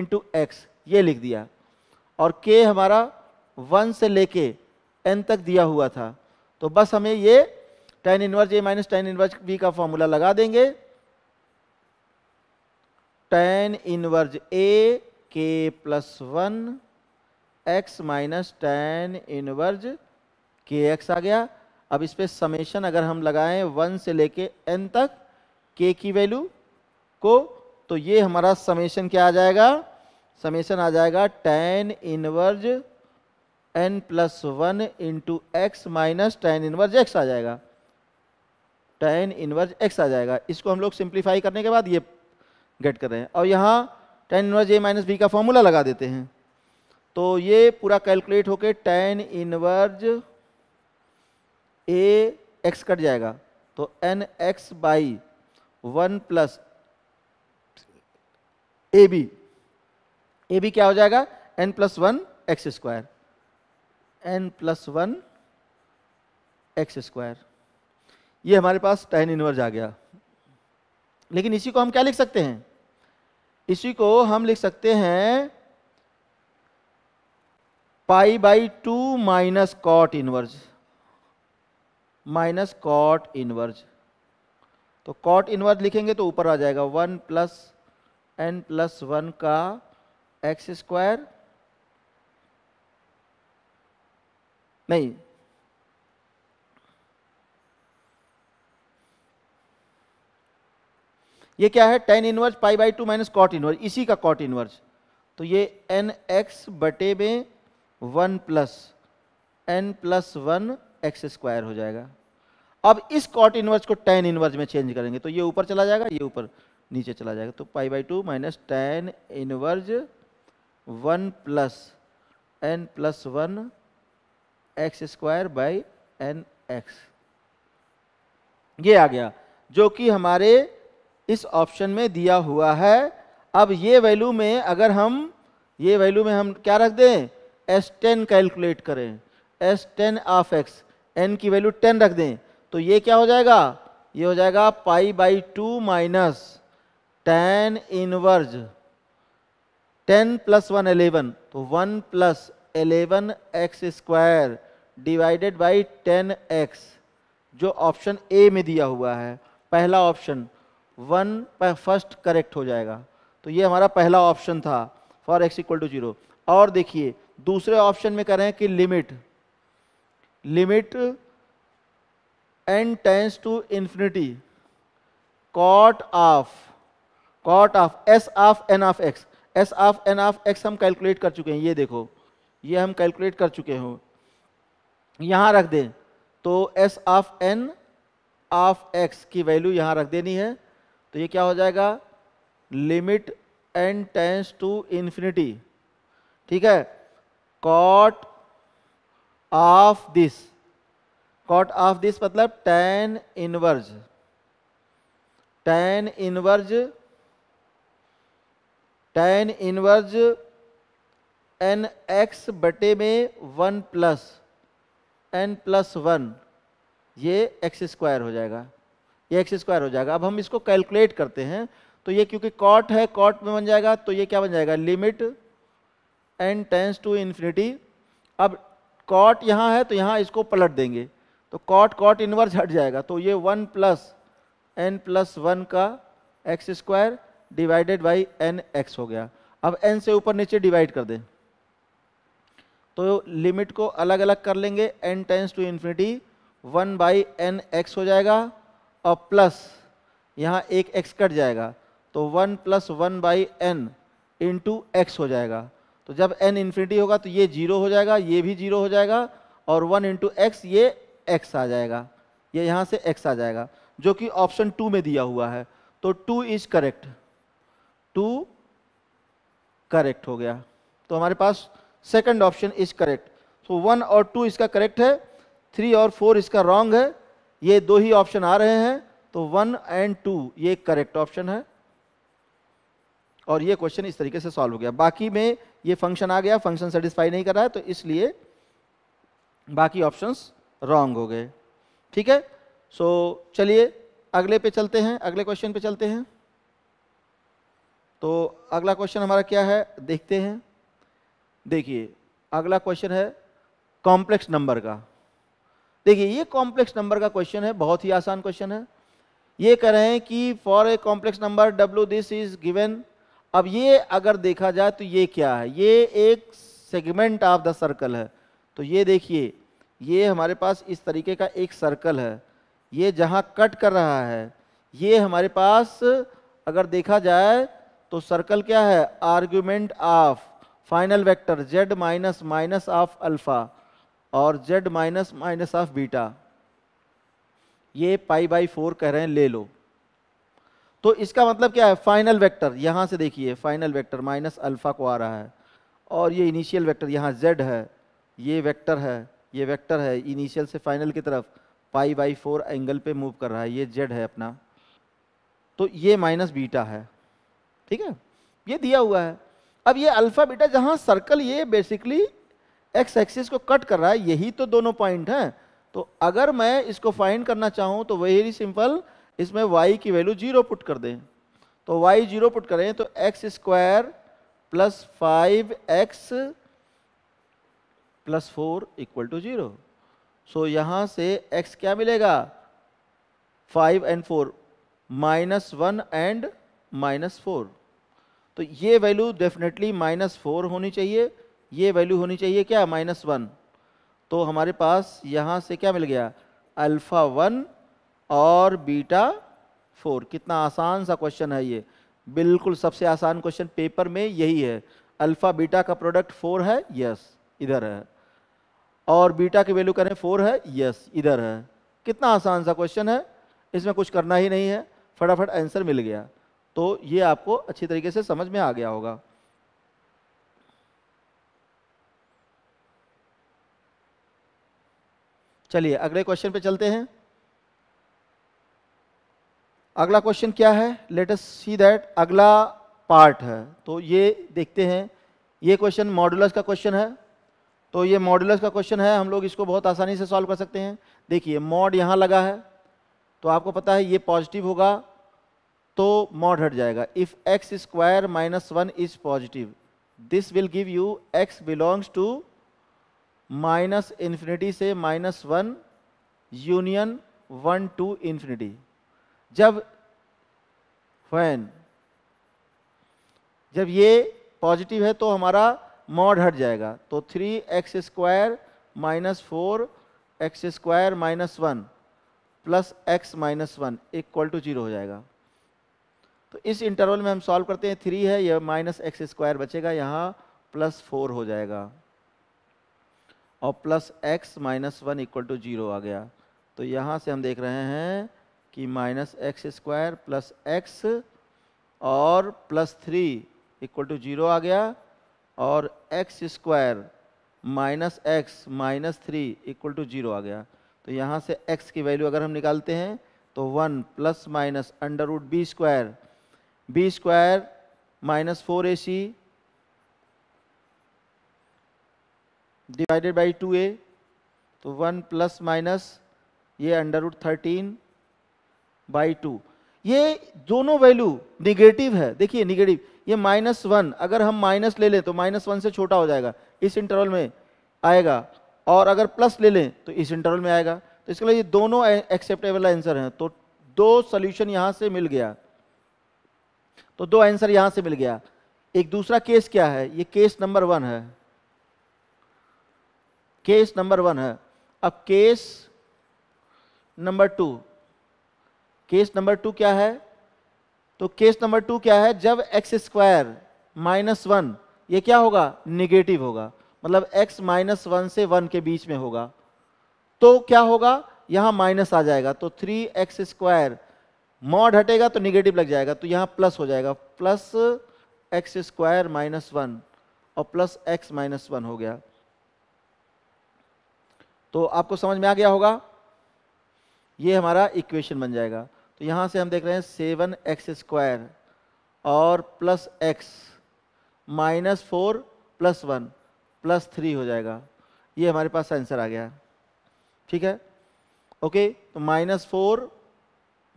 into X ये लिख दिया और के हमारा वन से लेके एन तक दिया हुआ था तो बस हमें ये tan inverse A minus tan inverse B का फॉर्मूला लगा देंगे tan inverse A K plus one X minus tan inverse K X आ गया अब इस पर समेशन अगर हम लगाएं वन से लेके एन तक के की वैल्यू को तो ये हमारा समेशन क्या आ जाएगा समेशन आ जाएगा tan inverse N plus one into X minus tan inverse X आ जाएगा टेन इनवर्स एक्स आ जाएगा इसको हम लोग सिंप्लीफाई करने के बाद ये गेट कर रहे हैं और यहाँ tan inverse A minus B का फॉर्मूला लगा देते हैं तो ये पूरा कैलकुलेट होके tan inverse A X cut जाएगा तो N X by one plus A B A B क्या हो जाएगा N plus one X square N plus one X square ये हमारे पास टेन इनवर्स आ गया लेकिन इसी को हम क्या लिख सकते हैं इसी को हम लिख सकते हैं pi by two minus cot inverse minus cot inverse तो कॉट इनवर्स लिखेंगे तो ऊपर आ जाएगा one plus N plus one का एक्स स्क्वायर नहीं ये क्या है tan inverse pi by two minus cot inverse इसी का कॉट इनवर्स तो ये एन एक्स बटे में one plus N plus one X square हो जाएगा अब इस कॉट इनवर्स को टेन इनवर्स में चेंज करेंगे तो ये ऊपर चला जाएगा ये ऊपर नीचे चला जाएगा तो pi by two minus tan inverse one plus N plus one X square by N X ये आ गया जो कि हमारे इस ऑप्शन में दिया हुआ है अब ये वैल्यू में अगर हम ये वैल्यू में हम क्या रख दें एस टेन कैलकुलेट करें S ten of X N की वैल्यू टेन रख दें तो ये क्या हो जाएगा ये हो जाएगा pi by two minus tan inverse ten plus one eleven तो one plus eleven X square divided by ten X जो ऑप्शन ए में दिया हुआ है पहला ऑप्शन वन पर फर्स्ट करेक्ट हो जाएगा तो ये हमारा पहला ऑप्शन था for X equal to zero और देखिए दूसरे ऑप्शन में कह रहे हैं कि limit limit N tends to infinity cot of cot of S of N of X S of N of X हम कैलकुलेट कर चुके हैं ये देखो ये हम कैलकुलेट कर चुके हों यहां रख दें तो S of N of X की वैल्यू यहां रख देनी है तो ये क्या हो जाएगा limit N tends to infinity ठीक है cot of this cot of this मतलब tan inverse tan inverse tan inverse N X बटे में one plus N plus one ये एक्स स्क्वायर हो जाएगा ये एक्स स्क्वायर हो जाएगा अब हम इसको कैलकुलेट करते हैं तो ये क्योंकि कॉट है कॉट में बन जाएगा तो ये क्या बन जाएगा limit N tends to infinity अब कॉट यहाँ है तो यहाँ इसको पलट देंगे तो कॉट कॉट इनवर्स हट जाएगा तो ये one plus N plus one का X square divided by N X हो गया अब एन से ऊपर नीचे डिवाइड कर दें तो लिमिट को अलग अलग कर लेंगे N tends to infinity one by N X हो जाएगा और प्लस यहाँ एक एक्स कट जाएगा तो one plus one by N into X हो जाएगा तो जब एन इन्फिनिटी होगा तो ये जीरो हो जाएगा ये भी जीरो हो जाएगा और वन इंटू एक्स ये एक्स आ जाएगा ये यहाँ से एक्स आ जाएगा जो कि ऑप्शन टू में दिया हुआ है तो two is correct two correct हो गया तो हमारे पास सेकंड ऑप्शन इज करेक्ट तो वन और टू इसका करेक्ट है थ्री और फोर इसका रॉन्ग है ये दो ही ऑप्शन आ रहे हैं तो वन एंड टू ये करेक्ट ऑप्शन है और ये क्वेश्चन इस तरीके से सॉल्व हो गया बाकी में ये फंक्शन आ गया फंक्शन सेटिस्फाई नहीं कर रहा है तो इसलिए बाकी ऑप्शंस रॉन्ग हो गए ठीक है सो so, चलिए अगले पे चलते हैं अगले क्वेश्चन पे चलते हैं तो अगला क्वेश्चन हमारा क्या है देखते हैं देखिए अगला क्वेश्चन है कॉम्प्लेक्स नंबर का देखिए ये कॉम्प्लेक्स नंबर का क्वेश्चन है बहुत ही आसान क्वेश्चन है ये कह रहे हैं कि for a complex number W this is given अब ये अगर देखा जाए तो ये क्या है ये एक सेगमेंट ऑफ द सर्कल है तो ये देखिए ये हमारे पास इस तरीके का एक सर्कल है ये जहाँ कट कर रहा है ये हमारे पास अगर देखा जाए तो सर्कल क्या है argument of final vector z minus minus of alpha और z minus minus of beta ये पाई बाई फोर कह रहे हैं ले लो तो इसका मतलब क्या है फाइनल वेक्टर यहाँ से देखिए फाइनल वेक्टर माइनस अल्फ़ा को आ रहा है और ये इनिशियल वेक्टर यहाँ z है ये वेक्टर है ये वेक्टर है इनिशियल से फाइनल की तरफ पाई बाई फोर एंगल पे मूव कर रहा है ये जेड है अपना तो ये माइनस बीटा है ठीक है ये दिया हुआ है अब ये अल्फा बीटा जहाँ सर्कल ये बेसिकली एक्स एक्सिस को कट कर रहा है यही तो दोनों पॉइंट हैं तो अगर मैं इसको फाइंड करना चाहूँ तो वेरी सिंपल इसमें वाई की वैल्यू जीरो पुट कर दें तो वाई जीरो पुट करें तो x square plus five X plus four equal to zero so यहाँ से एक्स क्या मिलेगा five and four minus one and minus four तो ये वैल्यू डेफिनेटली माइनस फोर होनी चाहिए ये वैल्यू होनी चाहिए क्या माइनस वन तो हमारे पास यहाँ से क्या मिल गया अल्फ़ा वन और बीटा फोर कितना आसान सा क्वेश्चन है ये बिल्कुल सबसे आसान क्वेश्चन पेपर में यही है अल्फ़ा बीटा का प्रोडक्ट फोर है यस इधर है और बीटा की वैल्यू करें फोर है यस इधर है कितना आसान सा क्वेश्चन है इसमें कुछ करना ही नहीं है फटाफट आंसर मिल गया तो ये आपको अच्छी तरीके से समझ में आ गया होगा चलिए अगले क्वेश्चन पे चलते हैं अगला क्वेश्चन क्या है लेटेस्ट सी दैट अगला पार्ट है तो ये देखते हैं ये क्वेश्चन मॉडुलस का क्वेश्चन है तो ये मॉडुलस का क्वेश्चन है हम लोग इसको बहुत आसानी से सॉल्व कर सकते हैं देखिए मॉड यहाँ लगा है तो आपको पता है ये पॉजिटिव होगा तो मॉड हट जाएगा if X square minus one is positive this will give you X belongs to minus infinity से minus one union one to infinity जब वैन जब ये पॉजिटिव है तो हमारा मॉड हट जाएगा तो three X square minus four x square minus one plus X minus one equal to zero हो जाएगा तो इस इंटरवल में हम सॉल्व करते हैं थ्री है यह माइनस एक्स स्क्वायर बचेगा यहाँ प्लस फोर हो जाएगा और plus X minus one equal to zero आ गया तो यहाँ से हम देख रहे हैं कि minus X square plus X और plus three equal to zero आ गया और X square minus X minus three equal to zero आ गया तो यहाँ से एक्स की वैल्यू अगर हम निकालते हैं तो one plus minus under root B square B square minus four A C divided by two A तो वन प्लस माइनस ये under root thirteen by two ये दोनों वैल्यू निगेटिव है देखिए निगेटिव ये माइनस वन अगर हम माइनस ले लें तो माइनस वन से छोटा हो जाएगा इस इंटरवल में आएगा और अगर प्लस ले लें तो इस इंटरवल में आएगा तो इसके लिए ये दोनों एक्सेप्टेबल आंसर हैं तो दो सोल्यूशन यहाँ से मिल गया तो दो आंसर यहां से मिल गया एक दूसरा केस क्या है ये केस नंबर वन है केस नंबर वन है अब case number two case number two क्या है तो केस नंबर टू क्या है जब एक्स स्क्वायर माइनस वन ये क्या होगा निगेटिव होगा मतलब एक्स माइनस वन से वन के बीच में होगा तो क्या होगा यहां माइनस आ जाएगा तो थ्री एक्स स्क्वायर मॉड हटेगा तो निगेटिव लग जाएगा तो यहाँ प्लस हो जाएगा plus X square minus one और प्लस एक्स माइनस वन हो गया तो आपको समझ में आ गया होगा ये हमारा इक्वेशन बन जाएगा तो यहाँ से हम देख रहे हैं सेवन एक्स स्क्वायर और plus X minus four plus one plus three हो जाएगा ये हमारे पास आंसर आ गया ठीक है ओके तो माइनस फोर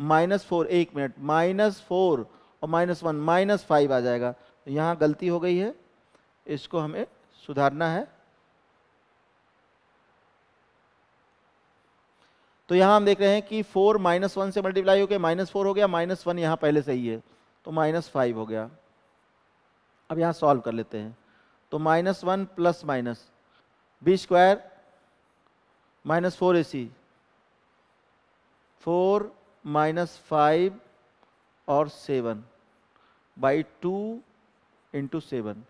माइनस फोर एक मिनट माइनस फोर और माइनस वन माइनस फाइव आ जाएगा यहाँ गलती हो गई है इसको हमें सुधारना है तो यहाँ हम देख रहे हैं कि फोर माइनस वन से मल्टीप्लाई हो गया माइनस फोर हो गया माइनस वन यहाँ पहले सही है तो माइनस फाइव हो गया अब यहाँ सॉल्व कर लेते हैं तो minus one plus minus B square minus four A C four minus five और seven by two into seven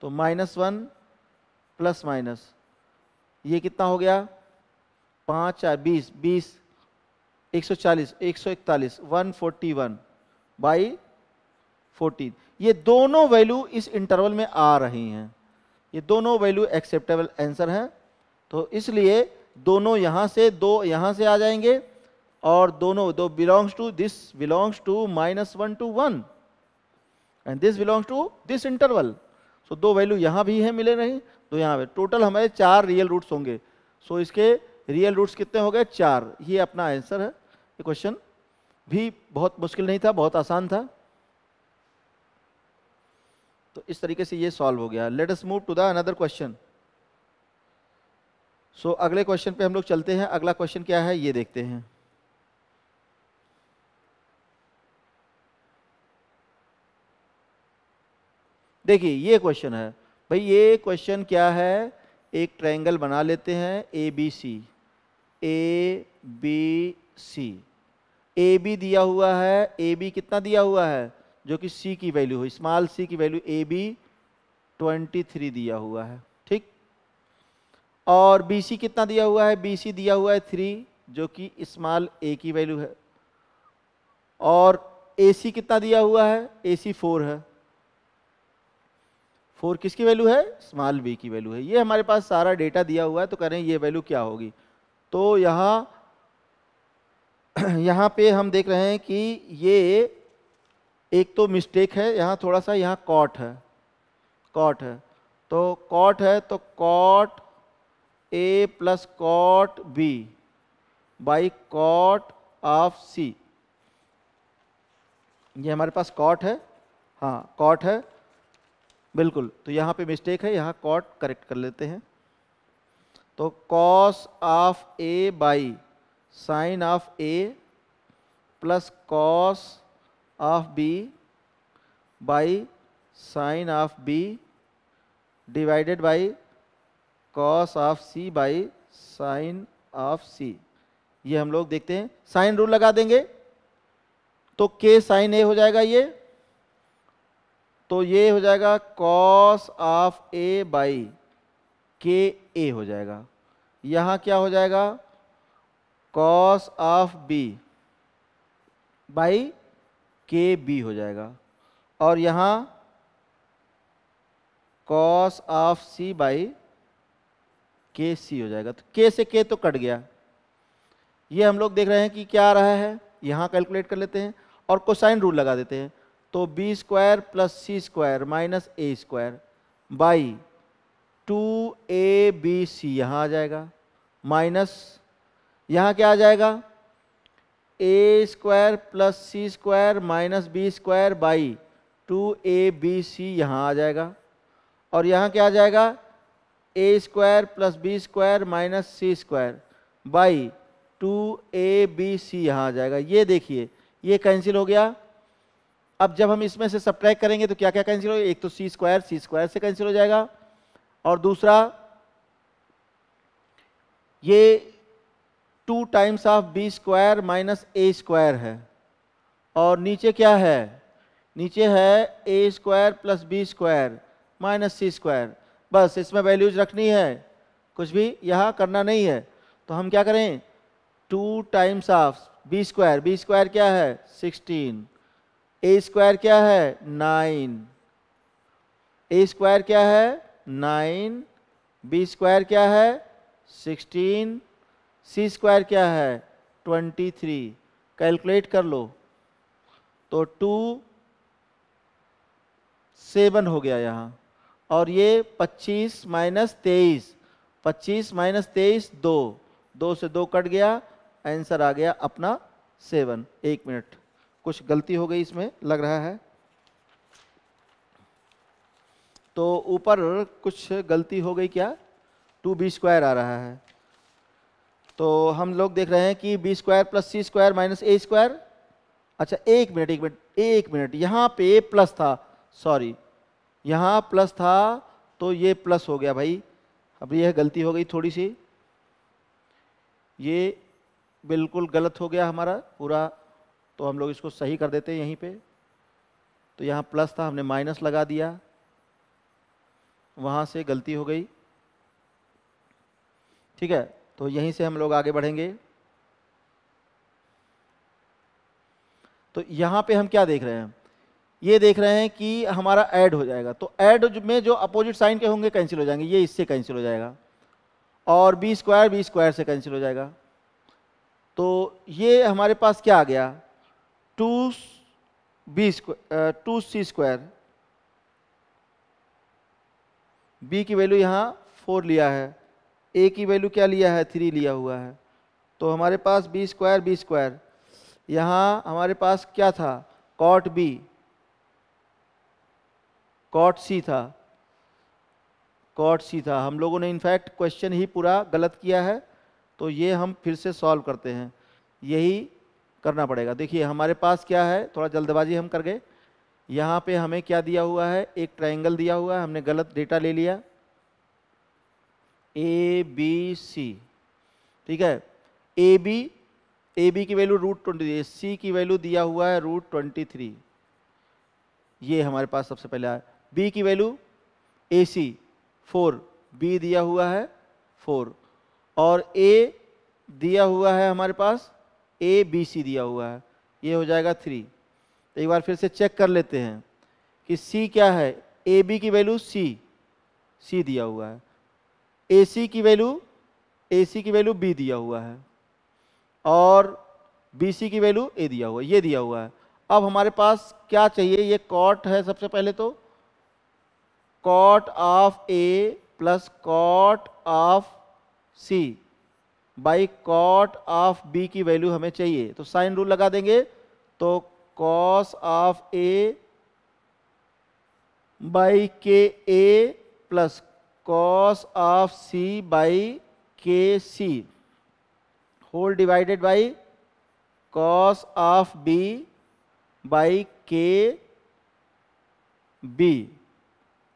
तो माइनस वन प्लस माइनस ये कितना हो गया पाँच चार बीस बीस एक सौ चालीस एक सौ इकतालीस one forty one by fourteen ये दोनों वैल्यू इस इंटरवल में आ रही हैं ये दोनों वैल्यू एक्सेप्टेबल आंसर हैं तो इसलिए दोनों यहाँ से दो यहाँ से आ जाएंगे और दोनों दो belongs to this belongs to minus one to one and this belongs to this interval so दो वैल्यू यहाँ भी है मिले नहीं तो यहाँ पे टोटल हमारे चार रियल रूट्स होंगे सो so, इसके रियल रूट्स कितने हो गए चार ये अपना आंसर है ये क्वेश्चन भी बहुत मुश्किल नहीं था बहुत आसान था तो इस तरीके से ये सॉल्व हो गया let move to the another question so अगले क्वेश्चन पे हम लोग चलते हैं अगला क्वेश्चन क्या है ये देखते हैं देखिए ये क्वेश्चन है भाई ये क्वेश्चन क्या है एक ट्रायंगल बना लेते हैं A B C A B C A B दिया हुआ है ए बी कितना दिया हुआ है जो कि सी की वैल्यू हो स्मॉल सी की value A B twenty three दिया हुआ है ठीक और बी सी कितना दिया हुआ है बी सी दिया हुआ है थ्री जो कि स्मॉल ए की वैल्यू है और ए सी कितना दिया हुआ है ए सी फोर है फोर किसकी वैल्यू है स्मॉल बी की वैल्यू है ये हमारे पास सारा डेटा दिया हुआ है तो कह रहे हैं ये वैल्यू क्या होगी तो यहाँ यहाँ पे हम देख रहे हैं कि ये एक तो मिस्टेक है यहाँ थोड़ा सा यहाँ कॉट है कॉट है तो कॉट है तो cot A plus cot B by cot of C ये हमारे पास कॉट है हाँ कॉट है बिल्कुल तो यहाँ पे मिस्टेक है यहाँ कॉट करेक्ट कर लेते हैं तो cos of A by sine of A plus cos of B by sine of B divided by cos of C by sine of C ये हम लोग देखते हैं साइन रूल लगा देंगे तो के साइन ए हो जाएगा ये तो ये हो जाएगा cos of A by k ए हो जाएगा यहाँ क्या हो जाएगा कॉस ऑफ बी बाई के बी हो जाएगा और यहाँ cos of C by k सी हो जाएगा तो के से के तो कट गया ये हम लोग देख रहे हैं कि क्या आ रहा है यहाँ कैलकुलेट कर लेते हैं और कोसाइन रूल लगा देते हैं तो B square plus C square minus A square by two A B C यहाँ आ जाएगा माइनस यहाँ क्या आ जाएगा ए square plus C square minus B square by two A B C यहाँ आ जाएगा और यहाँ क्या आ जाएगा ए square plus B square minus C square by two A B C यहाँ आ जाएगा ये देखिए ये कैंसिल हो गया अब जब हम इसमें से सब्ट्रैक करेंगे तो क्या क्या कैंसिल हो एक तो सी स्क्वायर सी स्क्वायर से कैंसिल हो जाएगा और दूसरा ये two times of B square minus A square है और नीचे क्या है नीचे है ए square plus B square minus सी स्क्वायर बस इसमें वैल्यूज रखनी है कुछ भी यहाँ करना नहीं है तो हम क्या करें two times of B square B square क्या है सिक्सटीन ए स्क्वायर क्या है नाइन ए स्क्वायर क्या है नाइन बी स्क्वायर क्या है सिक्सटीन सी स्क्वायर क्या है ट्वेंटी थ्री कैलकुलेट कर लो तो टू सेवन हो गया यहाँ और ये पच्चीस माइनस तेईस पच्चीस माइनस तेईस दो दो से दो कट गया आंसर आ गया अपना सेवन एक मिनट कुछ गलती हो गई इसमें लग रहा है तो ऊपर कुछ गलती हो गई क्या टू बी स्क्वायर आ रहा है तो हम लोग देख रहे हैं कि बी स्क्वायर प्लस सी स्क्वायर माइनस ए स्क्वायर अच्छा एक मिनट एक मिनट एक मिनट यहाँ पे प्लस था सॉरी यहाँ प्लस था तो ये प्लस हो गया भाई अब यह गलती हो गई थोड़ी सी ये बिल्कुल गलत हो गया हमारा पूरा तो हम लोग इसको सही कर देते हैं यहीं पे तो यहाँ प्लस था हमने माइनस लगा दिया वहाँ से गलती हो गई ठीक है तो यहीं से हम लोग आगे बढ़ेंगे तो यहाँ पे हम क्या देख रहे हैं ये देख रहे हैं कि हमारा ऐड हो जाएगा तो ऐड में जो अपोजिट साइन के होंगे कैंसिल हो जाएंगे ये इससे कैंसिल हो जाएगा और बी स्क्वायर बी स्क्वायर से कैंसिल हो जाएगा तो ये हमारे पास क्या आ गया two B square two C square B की वैल्यू यहाँ फोर लिया है ए की वैल्यू क्या लिया है थ्री लिया हुआ है तो हमारे पास बी स्क्वायर बी स्क्वायर यहाँ हमारे पास क्या था कॉट बी कॉट सी था कॉट सी था हम लोगों ने इनफैक्ट क्वेश्चन ही पूरा गलत किया है तो ये हम फिर से सॉल्व करते हैं यही करना पड़ेगा देखिए हमारे पास क्या है थोड़ा जल्दबाजी हम कर गए यहाँ पे हमें क्या दिया हुआ है एक ट्रायंगल दिया हुआ है हमने गलत डेटा ले लिया ए बी सी ठीक है ए बी ए बी की value root twenty three c की वैल्यू दिया हुआ है रूट ट्वेंटी थ्री ये हमारे पास सबसे पहले आया बी की value a C four b दिया हुआ है फोर और ए दिया हुआ है हमारे पास ए बी सी दिया हुआ है ये हो जाएगा थ्री तो एक बार फिर से चेक कर लेते हैं कि सी क्या है ए बी की वैल्यू सी सी दिया हुआ है ए सी की वैल्यू ए सी की वैल्यू बी दिया हुआ है और बी सी की वैल्यू ए दिया हुआ है ये दिया हुआ है अब हमारे पास क्या चाहिए ये कॉट है सबसे पहले तो cot of A plus cot of C by cot of b की वैल्यू हमें चाहिए तो साइन रूल लगा देंगे तो cos of A by k a plus cos of C by k c whole divided by cos of B by के b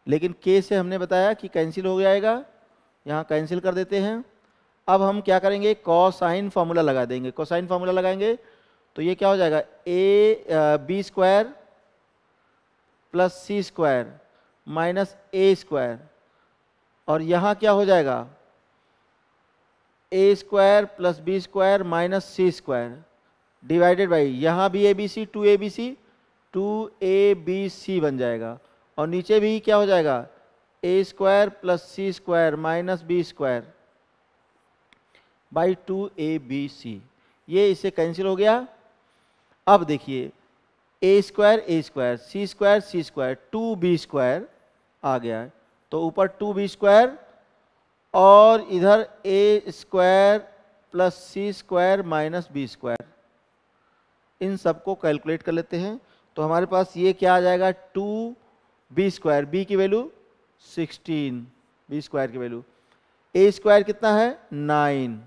लेकिन k से हमने बताया कि कैंसिल हो जाएगा यहाँ कैंसिल कर देते हैं अब हम क्या करेंगे कॉसाइन फार्मूला लगा देंगे कॉसाइन फार्मूला लगाएंगे तो ये क्या हो जाएगा a b square plus C square minus A square और यहाँ क्या हो जाएगा ए square plus B square minus C square divided by यहाँ भी a B c two A B c two A B c बन जाएगा और नीचे भी क्या हो जाएगा ए square plus C square minus B square by two A B C ये इसे कैंसिल हो गया अब देखिए ए square a square C square C square two B square आ गया है तो ऊपर टू बी स्क्वायर और इधर a square plus C square minus B square इन सबको कैलकुलेट कर लेते हैं तो हमारे पास ये क्या आ जाएगा टू बी स्क्वायर बी की वैल्यू सिक्सटीन बी स्क्वायर की वैल्यू ए स्क्वायर कितना है नाइन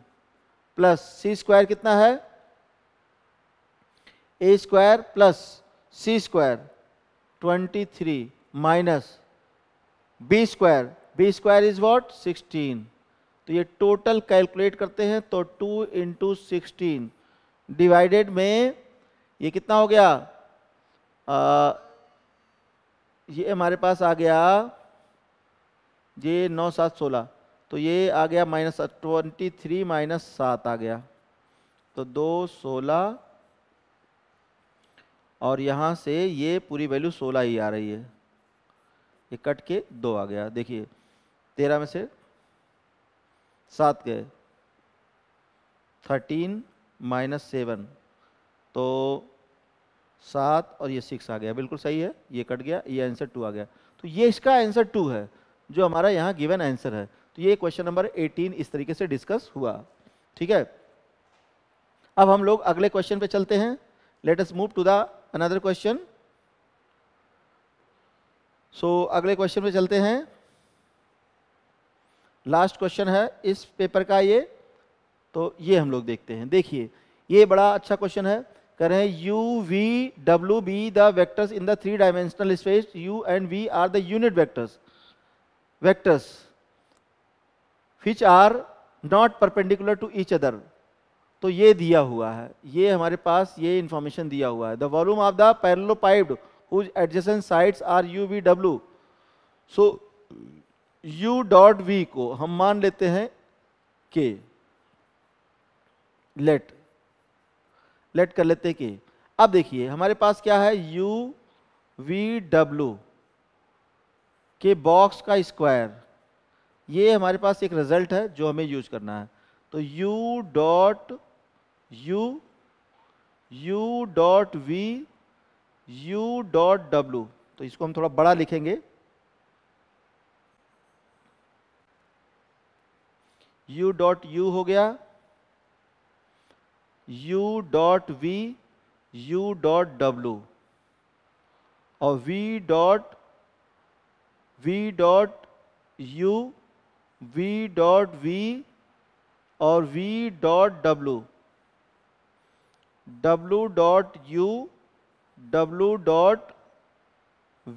प्लस सी स्क्वायर कितना है ए square plus C square twenty three minus B square B square is what sixteen तो ये टोटल कैलकुलेट करते हैं तो टू इंटू सिक्सटीन डिवाइडेड में ये कितना हो गया आ, ये हमारे पास आ गया ये नौ सात सोलह तो ये आ गया माइनस ट्वेंटी थ्री माइनस सात आ गया तो दो सोलह और यहाँ से ये पूरी वैल्यू सोलह ही आ रही है ये कट के दो आ गया देखिए तेरह में से सात गए थर्टीन माइनस सेवन तो सात और ये सिक्स आ गया बिल्कुल सही है ये कट गया ये आंसर टू आ गया तो ये इसका आंसर टू है जो हमारा यहाँ गिवन आंसर है तो ये क्वेश्चन नंबर 18 इस तरीके से डिस्कस हुआ ठीक है अब हम लोग अगले क्वेश्चन पे चलते हैं let us move to the another question so अगले क्वेश्चन पे चलते हैं लास्ट क्वेश्चन है इस पेपर का ये तो ये हम लोग देखते हैं देखिए ये बड़ा अच्छा क्वेश्चन है कह रहे हैं यू वी डब्ल्यू be the vectors in the three dimensional space u and v are the unit vectors vectors which are not perpendicular to each other तो ये दिया हुआ है ये हमारे पास ये इंफॉर्मेशन दिया हुआ है the volume of the parallelepiped whose adjacent sides are u v डब्ल्यू सो यू डॉट वी को हम मान लेते हैं के लेट लेट कर लेते हैं के अब देखिए हमारे पास क्या है यू वी डब्ल्यू के बॉक्स का स्क्वायर ये हमारे पास एक रिजल्ट है जो हमें यूज करना है तो u dot u u dot v u dot w तो इसको हम थोड़ा बड़ा लिखेंगे u डॉट u हो गया u dot v u dot w और v dot v dot u v dot v और v dot w w dot u w dot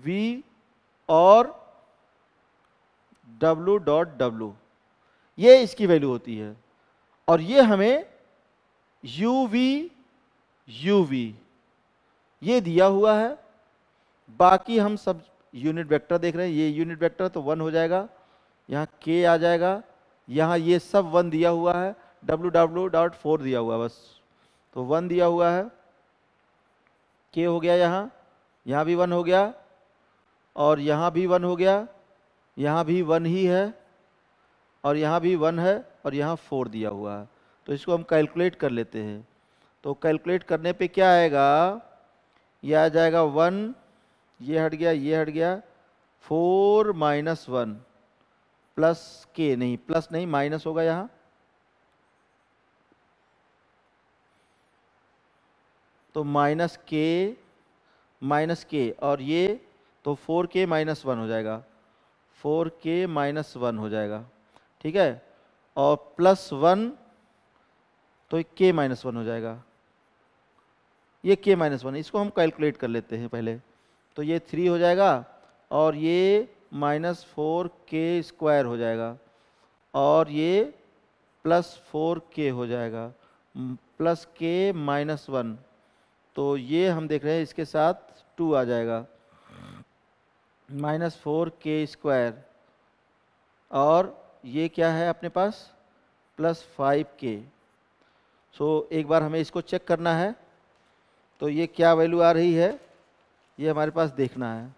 v और w डॉट w ये इसकी वैल्यू होती है और ये हमें यू वी यू वी ये दिया हुआ है बाकी हम सब यूनिट वेक्टर देख रहे हैं ये यूनिट वेक्टर तो वन हो जाएगा यहाँ के आ जाएगा यहाँ ये सब वन दिया हुआ है डब्ल्यू डब्ल्यू डॉट फोर दिया हुआ बस तो वन दिया हुआ है के तो हो गया यहाँ यहाँ भी वन हो गया और यहाँ भी वन हो गया यहाँ भी वन ही है और यहाँ भी वन है और यहाँ फोर दिया हुआ है तो इसको हम कैलकुलेट कर लेते हैं तो कैलकुलेट करने पे क्या आएगा ये आ जाएगा वन ये हट गया ये हट गया फोर माइनस वन प्लस के नहीं प्लस नहीं माइनस होगा यहाँ तो माइनस के माइनस के और ये तो फोर के माइनस वन हो जाएगा फोर के माइनस वन हो जाएगा ठीक है और प्लस वन तो के माइनस वन हो जाएगा ये के माइनस वन इसको हम कैलकुलेट कर लेते हैं पहले तो ये थ्री हो जाएगा और ये माइनस फोर के स्क्वायर हो जाएगा और ये प्लस फोर के हो जाएगा प्लस के माइनस वन तो ये हम देख रहे हैं इसके साथ टू आ जाएगा माइनस फोर के स्क्वायर और ये क्या है अपने पास प्लस फाइव के सो एक बार हमें इसको चेक करना है तो ये क्या वैल्यू आ रही है ये हमारे पास देखना है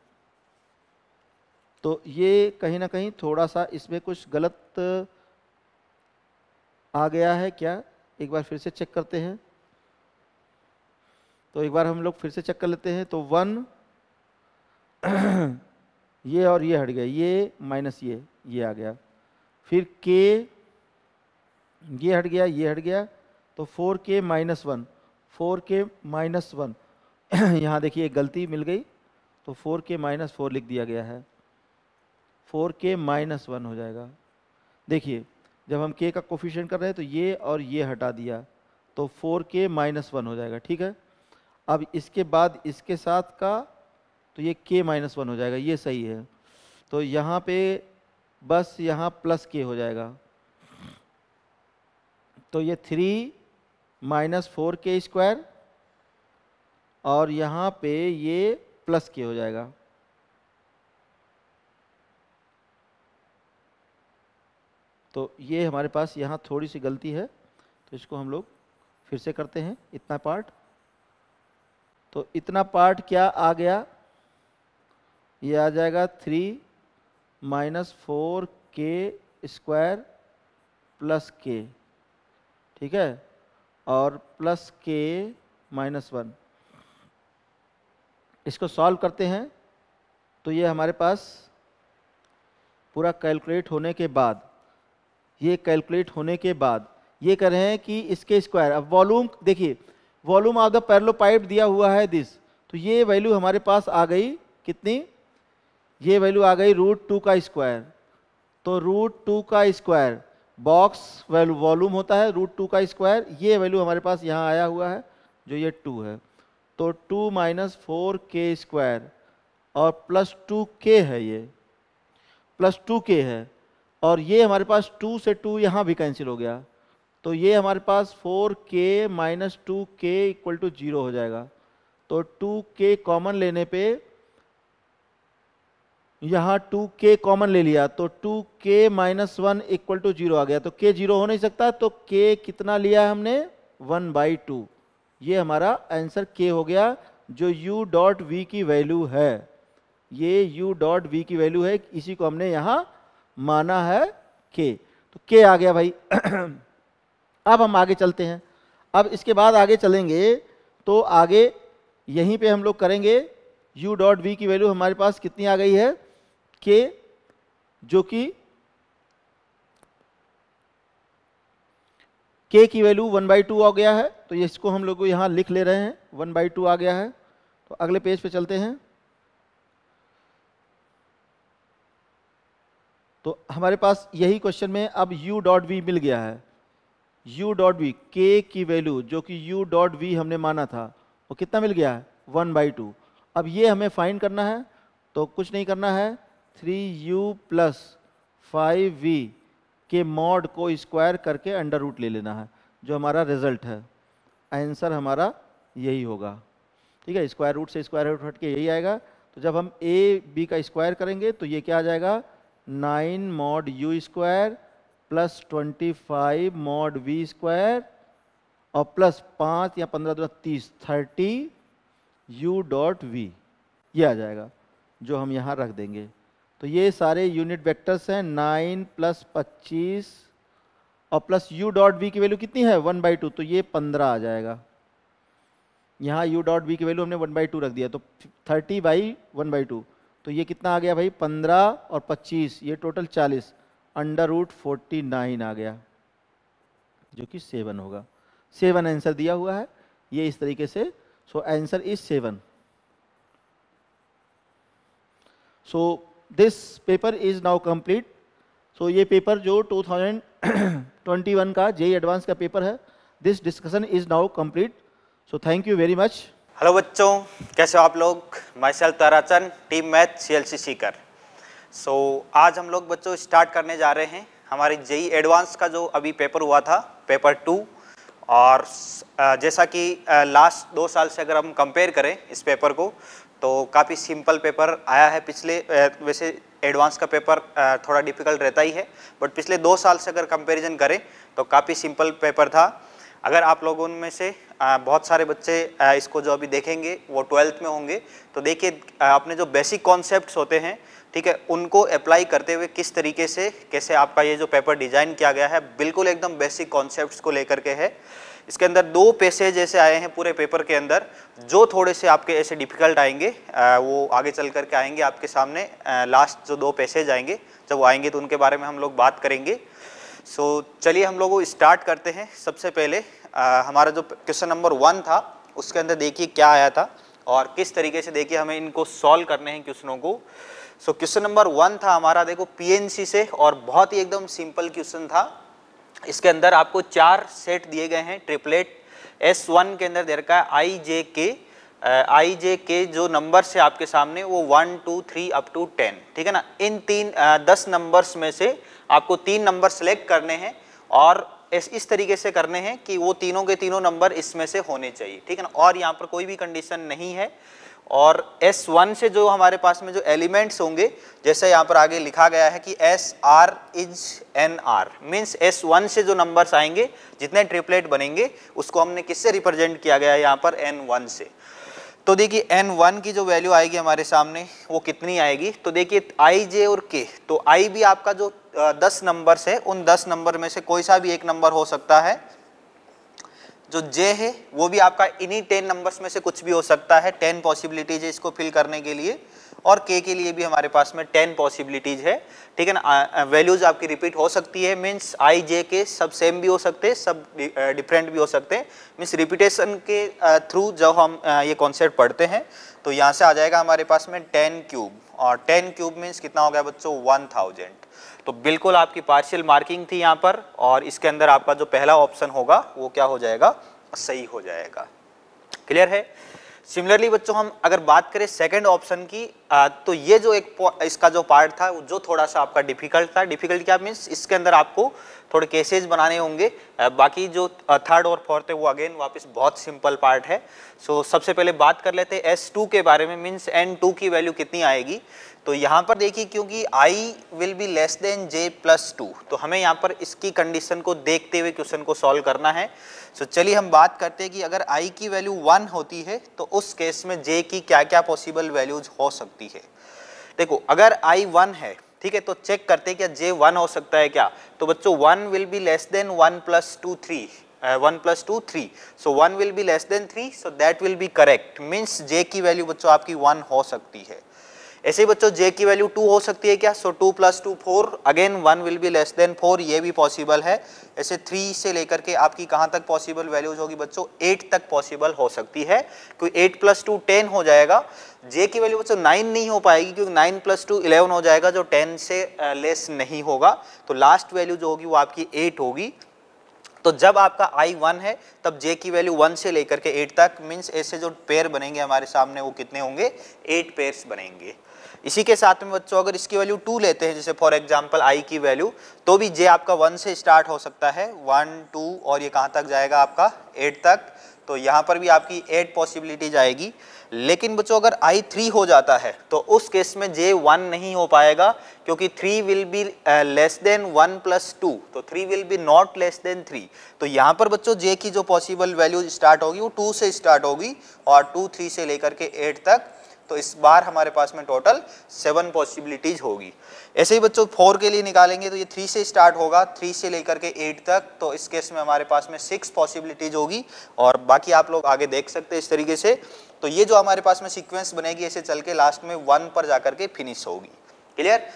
तो ये कहीं ना कहीं थोड़ा सा इसमें कुछ गलत आ गया है क्या एक बार फिर से चेक करते हैं तो एक बार हम लोग फिर से चेक कर लेते हैं तो वन ये और ये हट गया ये माइनस ये ये आ गया फिर के ये हट गया ये हट गया तो four k minus one four k minus one यहाँ देखिए गलती मिल गई तो फोर के माइनस फोर लिख दिया गया है फोर के माइनस वन हो जाएगा देखिए जब हम के का कोफिशियंट कर रहे हैं तो ये और ये हटा दिया तो फोर के माइनस वन हो जाएगा ठीक है अब इसके बाद इसके साथ का तो ये के माइनस वन हो जाएगा ये सही है तो यहाँ पे बस यहाँ प्लस के हो जाएगा तो ये three minus four k square और यहाँ पे ये प्लस के हो जाएगा तो ये हमारे पास यहाँ थोड़ी सी गलती है तो इसको हम लोग फिर से करते हैं इतना पार्ट तो इतना पार्ट क्या आ गया ये आ जाएगा three minus four k square plus k ठीक है और प्लस के माइनस वन इसको सॉल्व करते हैं तो ये हमारे पास पूरा कैलकुलेट होने के बाद ये कैलकुलेट होने के बाद ये कह रहे हैं कि इसके स्क्वायर अब वॉलूम देखिए volume of the parallelepiped दिया हुआ है दिस तो ये वैल्यू हमारे पास आ गई कितनी ये वैल्यू आ गई रूट टू का स्क्वायर तो रूट टू का स्क्वायर बॉक्स वैल्यू वॉल्यूम होता है रूट टू का स्क्वायर ये वैल्यू हमारे पास यहाँ आया हुआ है जो ये टू है तो two minus four k square और प्लस टू के है ये प्लस टू के है और ये हमारे पास टू से टू यहाँ भी कैंसिल हो गया तो ये हमारे पास four k minus two k equal to zero हो जाएगा तो टू के कॉमन लेने पे यहाँ टू के कॉमन ले लिया तो two k minus one equal to zero आ गया तो के जीरो हो नहीं सकता तो के कितना लिया हमने वन बाई टू ये हमारा आंसर के हो गया जो u डॉट वी की वैल्यू है ये u डॉट वी की वैल्यू है इसी को हमने यहाँ माना है के तो के आ गया भाई अब हम आगे चलते हैं अब इसके बाद आगे चलेंगे तो आगे यहीं पे हम लोग करेंगे u डॉट वी की वैल्यू हमारे पास कितनी आ गई है के जो कि के की वैल्यू वन बाई टू आ गया है तो इसको हम लोग यहाँ लिख ले रहे हैं वन बाई टू आ गया है तो अगले पेज पे चलते हैं तो हमारे पास यही क्वेश्चन में अब u डॉट वी मिल गया है u डॉट वी के की वैल्यू जो कि u डॉट वी हमने माना था वो कितना मिल गया है वन बाई टू अब ये हमें फाइंड करना है तो कुछ नहीं करना है three u plus five v के मॉड को स्क्वायर करके अंडर रूट ले लेना है जो हमारा रिजल्ट है आंसर हमारा यही होगा ठीक है स्क्वायर रूट से स्क्वायर रूट हट के यही आएगा तो जब हम ए बी का स्क्वायर करेंगे तो ये क्या आ जाएगा nine mod u square plus twenty five mod v square और प्लस पाँच या पंद्रह दो तीस थर्टी यू डॉट वी ये आ जाएगा जो हम यहाँ रख देंगे तो ये सारे यूनिट वेक्टर्स हैं नाइन प्लस पच्चीस और प्लस यू डॉट वी की वैल्यू कितनी है वन बाई टू तो ये पंद्रह आ जाएगा यहाँ यू डॉट वी की वैल्यू हमने वन बाई टू रख दिया तो thirty by one by two तो ये कितना आ गया भाई पंद्रह और पच्चीस ये टोटल चालीस अंडर रूट फोर्टी नाइन आ गया जो कि सेवन होगा सेवन आंसर दिया हुआ है ये इस तरीके से so answer is seven so this paper is now complete so ये पेपर जो 2021 का जे एडवांस का पेपर है this discussion is now complete so thank you very much hello बच्चों कैसे हो आप लोग myself Tarachand team math C L C so so, आज हम लोग बच्चों स्टार्ट करने जा रहे हैं हमारी जेई एडवांस e का जो अभी पेपर हुआ था पेपर टू और जैसा कि लास्ट दो साल से अगर हम कंपेयर करें इस पेपर को तो काफ़ी सिंपल पेपर आया है पिछले वैसे एडवांस का पेपर थोड़ा डिफिकल्ट रहता ही है बट पिछले दो साल से अगर कंपेरिजन करें तो काफ़ी सिंपल पेपर था अगर आप लोगों में से बहुत सारे बच्चे इसको जो अभी देखेंगे वो ट्वेल्थ में होंगे तो देखिए अपने जो बेसिक कॉन्सेप्ट होते हैं ठीक है उनको अप्लाई करते हुए किस तरीके से कैसे आपका ये जो पेपर डिजाइन किया गया है बिल्कुल एकदम बेसिक कॉन्सेप्ट को लेकर के है इसके अंदर दो पेसेज ऐसे आए हैं पूरे पेपर के अंदर जो थोड़े से आपके ऐसे डिफिकल्ट आएंगे वो आगे चल करके आएंगे आपके सामने लास्ट जो दो पेसेज आएंगे जब वो आएंगे तो उनके बारे में हम लोग बात करेंगे सो so, चलिए हम लोग स्टार्ट करते हैं सबसे पहले आ, हमारा जो क्वेश्चन नंबर वन था उसके अंदर देखिए क्या आया था और किस तरीके से देखिए हमें इनको सॉल्व करने हैं क्वेश्चनों को सो क्वेश्चन नंबर वन था हमारा देखो पीएनसी से और बहुत ही एकदम सिंपल क्वेश्चन था इसके अंदर आपको चार सेट दिए गए हैं ट्रिपलेट एस वन के अंदर दे रखा है आई जे के आई जे के जो नंबर्स है आपके सामने वो one two three up to ten ठीक है ना इन तीन आ, दस नंबर्स में से आपको तीन नंबर सेलेक्ट करने हैं और इस इस तरीके से करने हैं कि वो तीनों के तीनों नंबर इसमें से होने चाहिए ठीक है ना और यहाँ पर कोई भी कंडीशन नहीं है और S1 से जो हमारे पास में जो एलिमेंट्स होंगे जैसे यहाँ पर आगे लिखा गया है कि s r is n r means s one से जो नंबर्स आएंगे जितने ट्रिपलेट बनेंगे उसको हमने किससे रिप्रेजेंट किया गया है यहाँ पर एन वन से तो देखिए एन वन की जो वैल्यू आएगी हमारे सामने वो कितनी आएगी तो देखिए आई जे और के तो आई भी आपका जो दस नंबर्स है उन दस नंबर में से कोई सा भी एक नंबर हो सकता है जो जे है वो भी आपका इन्हीं टेन नंबर्स में से कुछ भी हो सकता है टेन पॉसिबिलिटीज है इसको फिल करने के लिए और के के लिए भी हमारे पास में टेन पॉसिबिलिटीज है ठीक है ना वैल्यूज आपकी रिपीट हो सकती है मीन्स आई जे के सब सेम भी हो सकते हैं सब डिफरेंट भी हो सकते हैं मीन्स रिपीटेशन के थ्रू जब हम ये कॉन्सेप्ट पढ़ते हैं तो यहाँ से आ जाएगा हमारे पास में टेन क्यूब और टेन क्यूब मीन्स कितना हो गया बच्चों वन थाउजेंड तो बिल्कुल आपकी पार्शियल मार्किंग थी यहाँ पर और इसके अंदर आपका जो पहला ऑप्शन होगा वो क्या हो जाएगा सही हो जाएगा क्लियर है सिमिलरली बच्चों हम अगर बात करें सेकंड ऑप्शन की आ, तो ये जो एक इसका जो पार्ट था जो थोड़ा सा आपका डिफिकल्ट था डिफिकल्ट क्या मीन्स इसके अंदर आपको थोड़े केसेज बनाने होंगे बाकी जो थर्ड और फोर्थ है वो अगेन वापस बहुत सिंपल पार्ट है सो so, सबसे पहले बात कर लेते हैं एस टू के बारे में मीन्स एन टू की वैल्यू कितनी आएगी तो यहाँ पर देखिए क्योंकि i will be less than j plus two तो हमें यहाँ पर इसकी कंडीशन को देखते हुए क्वेश्चन को सॉल्व करना है सो so, चलिए हम बात करते हैं कि अगर आई की वैल्यू वन होती है तो उस केस में जे की क्या क्या पॉसिबल वैल्यूज हो सकती है देखो अगर आई वन है ठीक है तो चेक करते हैं क्या जे वन हो सकता है क्या तो बच्चों one will be less than one plus two three one plus two three so one will be less than three so that will be correct means j की वैल्यू बच्चों आपकी वन हो सकती है ऐसे ही बच्चों जे की वैल्यू टू हो सकती है क्या so two plus two four again one will be less than four ये भी पॉसिबल है ऐसे थ्री से लेकर के आपकी कहाँ तक पॉसिबल वैल्यूज होगी बच्चों एट तक पॉसिबल हो सकती है क्योंकि एट प्लस टू टेन हो जाएगा जे की वैल्यू बच्चों नाइन नहीं हो पाएगी क्योंकि नाइन प्लस टू इलेवन हो जाएगा जो टेन से लेस uh, नहीं होगा तो लास्ट वैल्यू जो होगी वो आपकी एट होगी तो जब आपका आई वन है तब जे की वैल्यू वन से लेकर के एट तक मीन्स ऐसे जो पेयर बनेंगे हमारे सामने वो कितने होंगे एट पेयर्स बनेंगे इसी के साथ में बच्चों अगर इसकी वैल्यू टू लेते हैं जैसे फॉर एग्जाम्पल आई की वैल्यू तो भी जे आपका वन से स्टार्ट हो सकता है वन टू और ये कहाँ तक जाएगा आपका एट तक तो यहाँ पर भी आपकी एट पॉसिबिलिटीज आएगी लेकिन बच्चों अगर आई थ्री हो जाता है तो उस केस में जे वन नहीं हो पाएगा क्योंकि three will be less than one plus two तो three will be not less than three तो यहाँ पर बच्चों जे की जो पॉसिबल वैल्यू स्टार्ट होगी वो टू से स्टार्ट होगी और टू थ्री से लेकर के एट तक तो इस बार हमारे पास में टोटल सेवन पॉसिबिलिटीज होगी ऐसे ही बच्चों फोर के लिए निकालेंगे तो ये थ्री से स्टार्ट होगा थ्री से लेकर के एट तक तो इस केस में हमारे पास में सिक्स पॉसिबिलिटीज होगी और बाकी आप लोग आगे देख सकते हैं इस तरीके से तो ये जो हमारे पास में सिक्वेंस बनेगी ऐसे चल के लास्ट में वन पर जाकर के फिनिश होगी क्लियर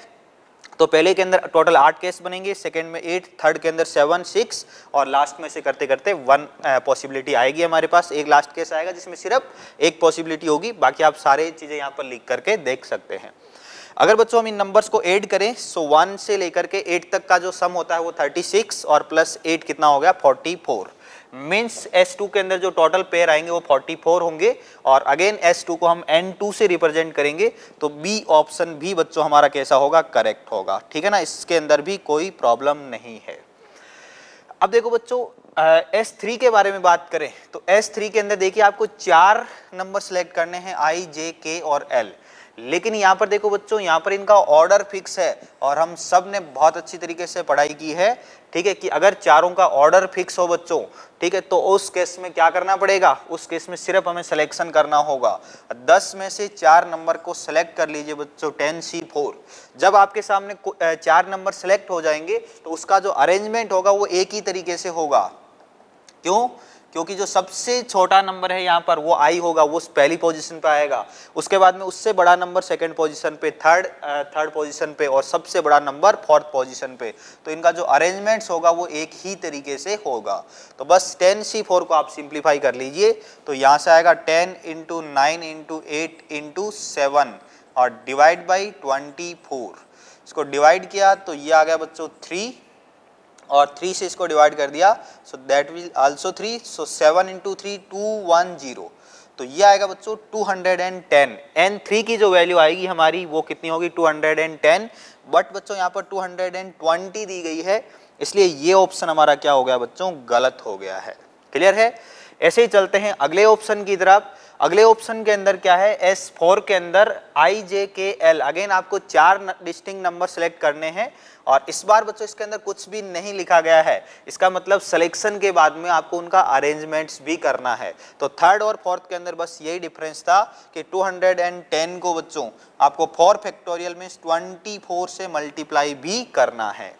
तो पहले के अंदर टोटल आठ केस बनेंगे सेकंड में एट थर्ड के अंदर सेवन सिक्स और लास्ट में से करते करते वन पॉसिबिलिटी आएगी हमारे पास एक लास्ट केस आएगा जिसमें सिर्फ एक पॉसिबिलिटी होगी बाकी आप सारे चीज़ें यहाँ पर लिख करके देख सकते हैं अगर बच्चों हम इन नंबर्स को ऐड करें सो वन से लेकर के एट तक का जो सम होता है वो थर्टी सिक्स और प्लस एट कितना हो गया फोर्टी फोर मीन्स S2 के अंदर जो टोटल पेयर आएंगे वो 44 होंगे और अगेन S2 को हम N2 से रिप्रेजेंट करेंगे तो बी ऑप्शन भी बच्चों हमारा कैसा होगा करेक्ट होगा ठीक है ना इसके अंदर भी कोई प्रॉब्लम नहीं है अब देखो बच्चों एस थ्री के बारे में बात करें तो एस थ्री के अंदर देखिए आपको चार नंबर सेलेक्ट करने हैं आई जे के और एल लेकिन यहाँ पर देखो बच्चों यहाँ पर इनका ऑर्डर फिक्स है और हम सब ने बहुत अच्छी तरीके से पढ़ाई की है ठीक है कि अगर चारों का ऑर्डर फिक्स हो बच्चों ठीक है तो उस केस में क्या करना पड़ेगा उस केस में सिर्फ हमें सिलेक्शन करना होगा दस में से चार नंबर को सिलेक्ट कर लीजिए बच्चों टेन सी फोर जब आपके सामने चार नंबर सिलेक्ट हो जाएंगे तो उसका जो अरेंजमेंट होगा वो एक ही तरीके से होगा क्यों क्योंकि जो सबसे छोटा नंबर है यहाँ पर वो आई होगा वो पहली पोजीशन पे आएगा उसके बाद में उससे बड़ा नंबर सेकंड पोजीशन पे थर्ड थर्ड पोजीशन पे और सबसे बड़ा नंबर फोर्थ पोजीशन पे तो इनका जो अरेंजमेंट्स होगा वो एक ही तरीके से होगा तो बस टेन सी फोर को आप सिंप्लीफाई कर लीजिए तो यहाँ से आएगा ten into nine into eight into seven और डिवाइड बाई ट्वेंटी फोर इसको डिवाइड किया तो ये आ गया बच्चों थ्री और थ्री से इसको डिवाइड कर दिया so that will also three so seven into three two one zero तो ये आएगा बच्चों 210 थ्री की जो वैल्यू आएगी हमारी वो कितनी होगी टेन बट बच्चों यहाँ पर ट्वेंटी दी गई है इसलिए ये ऑप्शन हमारा क्या हो गया बच्चों गलत हो गया है क्लियर है ऐसे ही चलते हैं अगले ऑप्शन की तरफ अगले ऑप्शन के अंदर क्या है एस फोर के अंदर आई जे के एल अगेन आपको चार डिस्टिंग नंबर सेलेक्ट करने हैं और इस बार बच्चों इसके अंदर कुछ भी नहीं लिखा गया है इसका मतलब सिलेक्शन के बाद में आपको उनका अरेंजमेंट्स भी करना है तो थर्ड और फोर्थ के अंदर बस यही डिफरेंस था कि 210 को बच्चों आपको फोर फैक्टोरियल में ट्वेंटी से मल्टीप्लाई भी करना है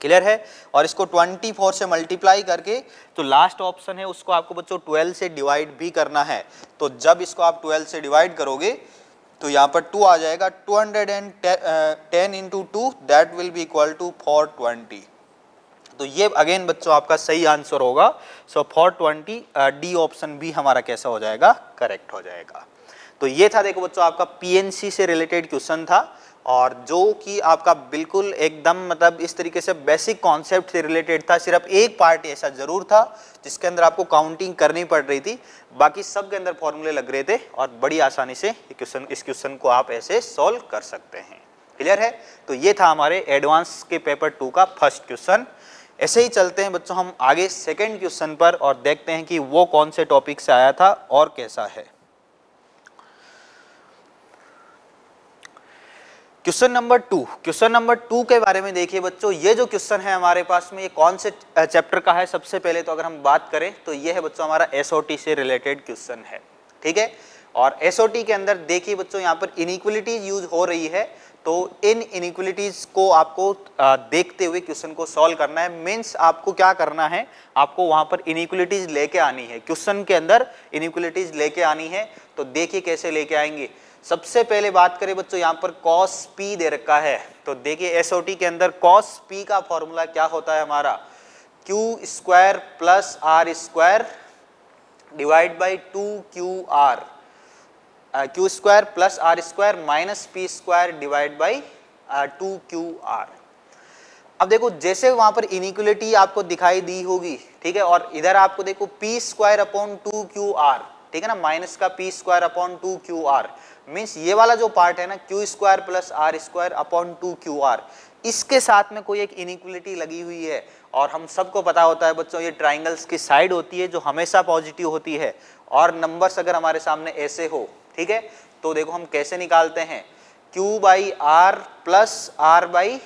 क्लियर है और इसको 24 से मल्टीप्लाई करके तो लास्ट ऑप्शन है उसको आपको बच्चों 12 से डिवाइड भी करना है तो जब इसको आप 12 से डिवाइड करोगे तो यहाँ पर टू आ जाएगा two hundred and ten into two that will be equal to four twenty तो ये अगेन बच्चों आपका सही आंसर होगा so four twenty d option भी हमारा कैसा हो जाएगा करेक्ट हो जाएगा तो ये था देखो बच्चों आपका पीएनसी से रिलेटेड क्वेश्चन था और जो कि आपका बिल्कुल एकदम मतलब इस तरीके से बेसिक कॉन्सेप्ट से रिलेटेड था सिर्फ एक पार्ट ऐसा ज़रूर था जिसके अंदर आपको काउंटिंग करनी पड़ रही थी बाकी सब के अंदर फॉर्मूले लग रहे थे और बड़ी आसानी से क्वेश्चन इस क्वेश्चन को आप ऐसे सॉल्व कर सकते हैं क्लियर है तो ये था हमारे एडवांस के पेपर टू का फर्स्ट क्वेश्चन ऐसे ही चलते हैं बच्चों हम आगे सेकेंड क्वेश्चन पर और देखते हैं कि वो कौन से टॉपिक से आया था और कैसा है question number two question number two के बारे में देखिए बच्चों ये जो क्वेश्चन है हमारे पास में ये कौन से चैप्टर का है सबसे पहले तो अगर हम बात करें तो ये है बच्चों हमारा एस से रिलेटेड क्वेश्चन है ठीक है और एस के अंदर देखिए बच्चों यहाँ पर इनिक्वलिटीज यूज हो रही है तो इन इनिक्वलिटीज को आपको देखते हुए क्वेश्चन को सॉल्व करना है मीन्स आपको क्या करना है आपको वहां पर इनिक्वलिटीज लेके आनी है क्वेश्चन के अंदर इनिक्वलिटीज लेके आनी है तो देखिए कैसे लेके आएंगे सबसे पहले बात करें बच्चों यहाँ पर कॉस पी दे रखा है तो देखिए एस के अंदर कॉस पी का फॉर्मूला क्या होता है हमारा q square plus are square divide by two Q r q square plus are square minus P square divide by two Q r अब देखो जैसे वहां पर इनिक्वलिटी आपको दिखाई दी होगी ठीक है और इधर आपको देखो p square upon two Q r ठीक है ना माइनस का p square upon two Q r means ये वाला जो पार्ट है ना q square plus are square upon two Q r इसके साथ में कोई एक इनिक्वलिटी लगी हुई है और हम सबको पता होता है बच्चों ये ट्राइंगल्स की साइड होती है जो हमेशा पॉजिटिव होती है और नंबर्स अगर हमारे सामने ऐसे हो ठीक है तो देखो हम कैसे निकालते हैं q by r plus are by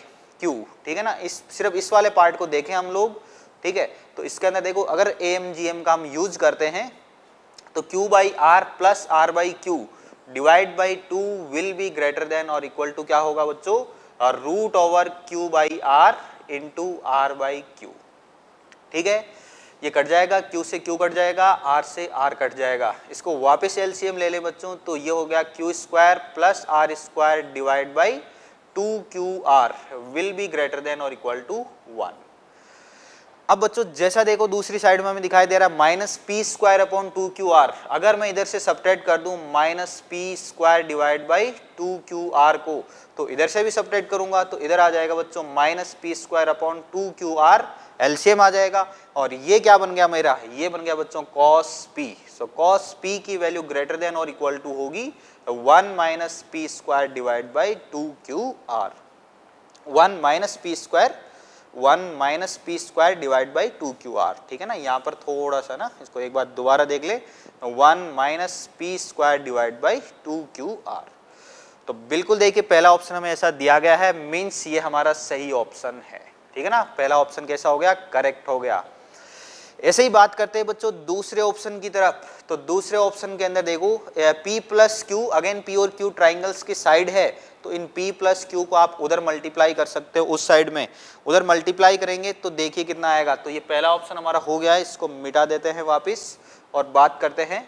q ठीक है ना इस सिर्फ इस वाले पार्ट को देखें हम लोग ठीक है तो इसके अंदर देखो अगर ए एम जी एम का हम यूज करते हैं तो q by r plus are by q divide by two will be greater than और इक्वल टू क्या होगा बच्चों root over q by r into r by q ठीक है ये कट जाएगा क्यू से क्यू कट जाएगा आर से आर कट जाएगा इसको वापस एलसीएम ले लें बच्चों तो ये हो गया q square plus are square divide by two Q r will be greater than और इक्वल टू वन अब बच्चों जैसा देखो दूसरी साइड में हमें दिखाई दे रहा है minus P square upon two Q r अगर मैं इधर से सपरेट कर दूं minus P square divide by two Q r को तो इधर से भी सपरेट करूंगा तो इधर आ जाएगा बच्चों minus P square upon two Q r LCM आ जाएगा और ये क्या बन गया मेरा ये बन गया बच्चों cos p so cos p की वैल्यू ग्रेटर देन और इक्वल टू होगी one minus P square divide by two Q r one minus P square one minus P square divide by two Q r ठीक है ना यहाँ पर थोड़ा सा ना इसको एक बार दोबारा देख ले one minus P square divide by two Q R तो बिल्कुल देखिए पहला ऑप्शन हमें ऐसा दिया गया है मीन्स ये हमारा सही ऑप्शन है ठीक है ना पहला ऑप्शन कैसा हो गया करेक्ट हो गया ऐसे ही बात करते हैं बच्चों दूसरे ऑप्शन की तरफ तो दूसरे ऑप्शन के अंदर देखो P plus Q again P और Q ट्राइंगल्स की साइड है तो इन P प्लस क्यू को आप उधर मल्टीप्लाई कर सकते हो उस साइड में उधर मल्टीप्लाई करेंगे तो देखिए कितना आएगा तो ये पहला ऑप्शन हमारा हो गया है इसको मिटा देते हैं वापिस और बात करते हैं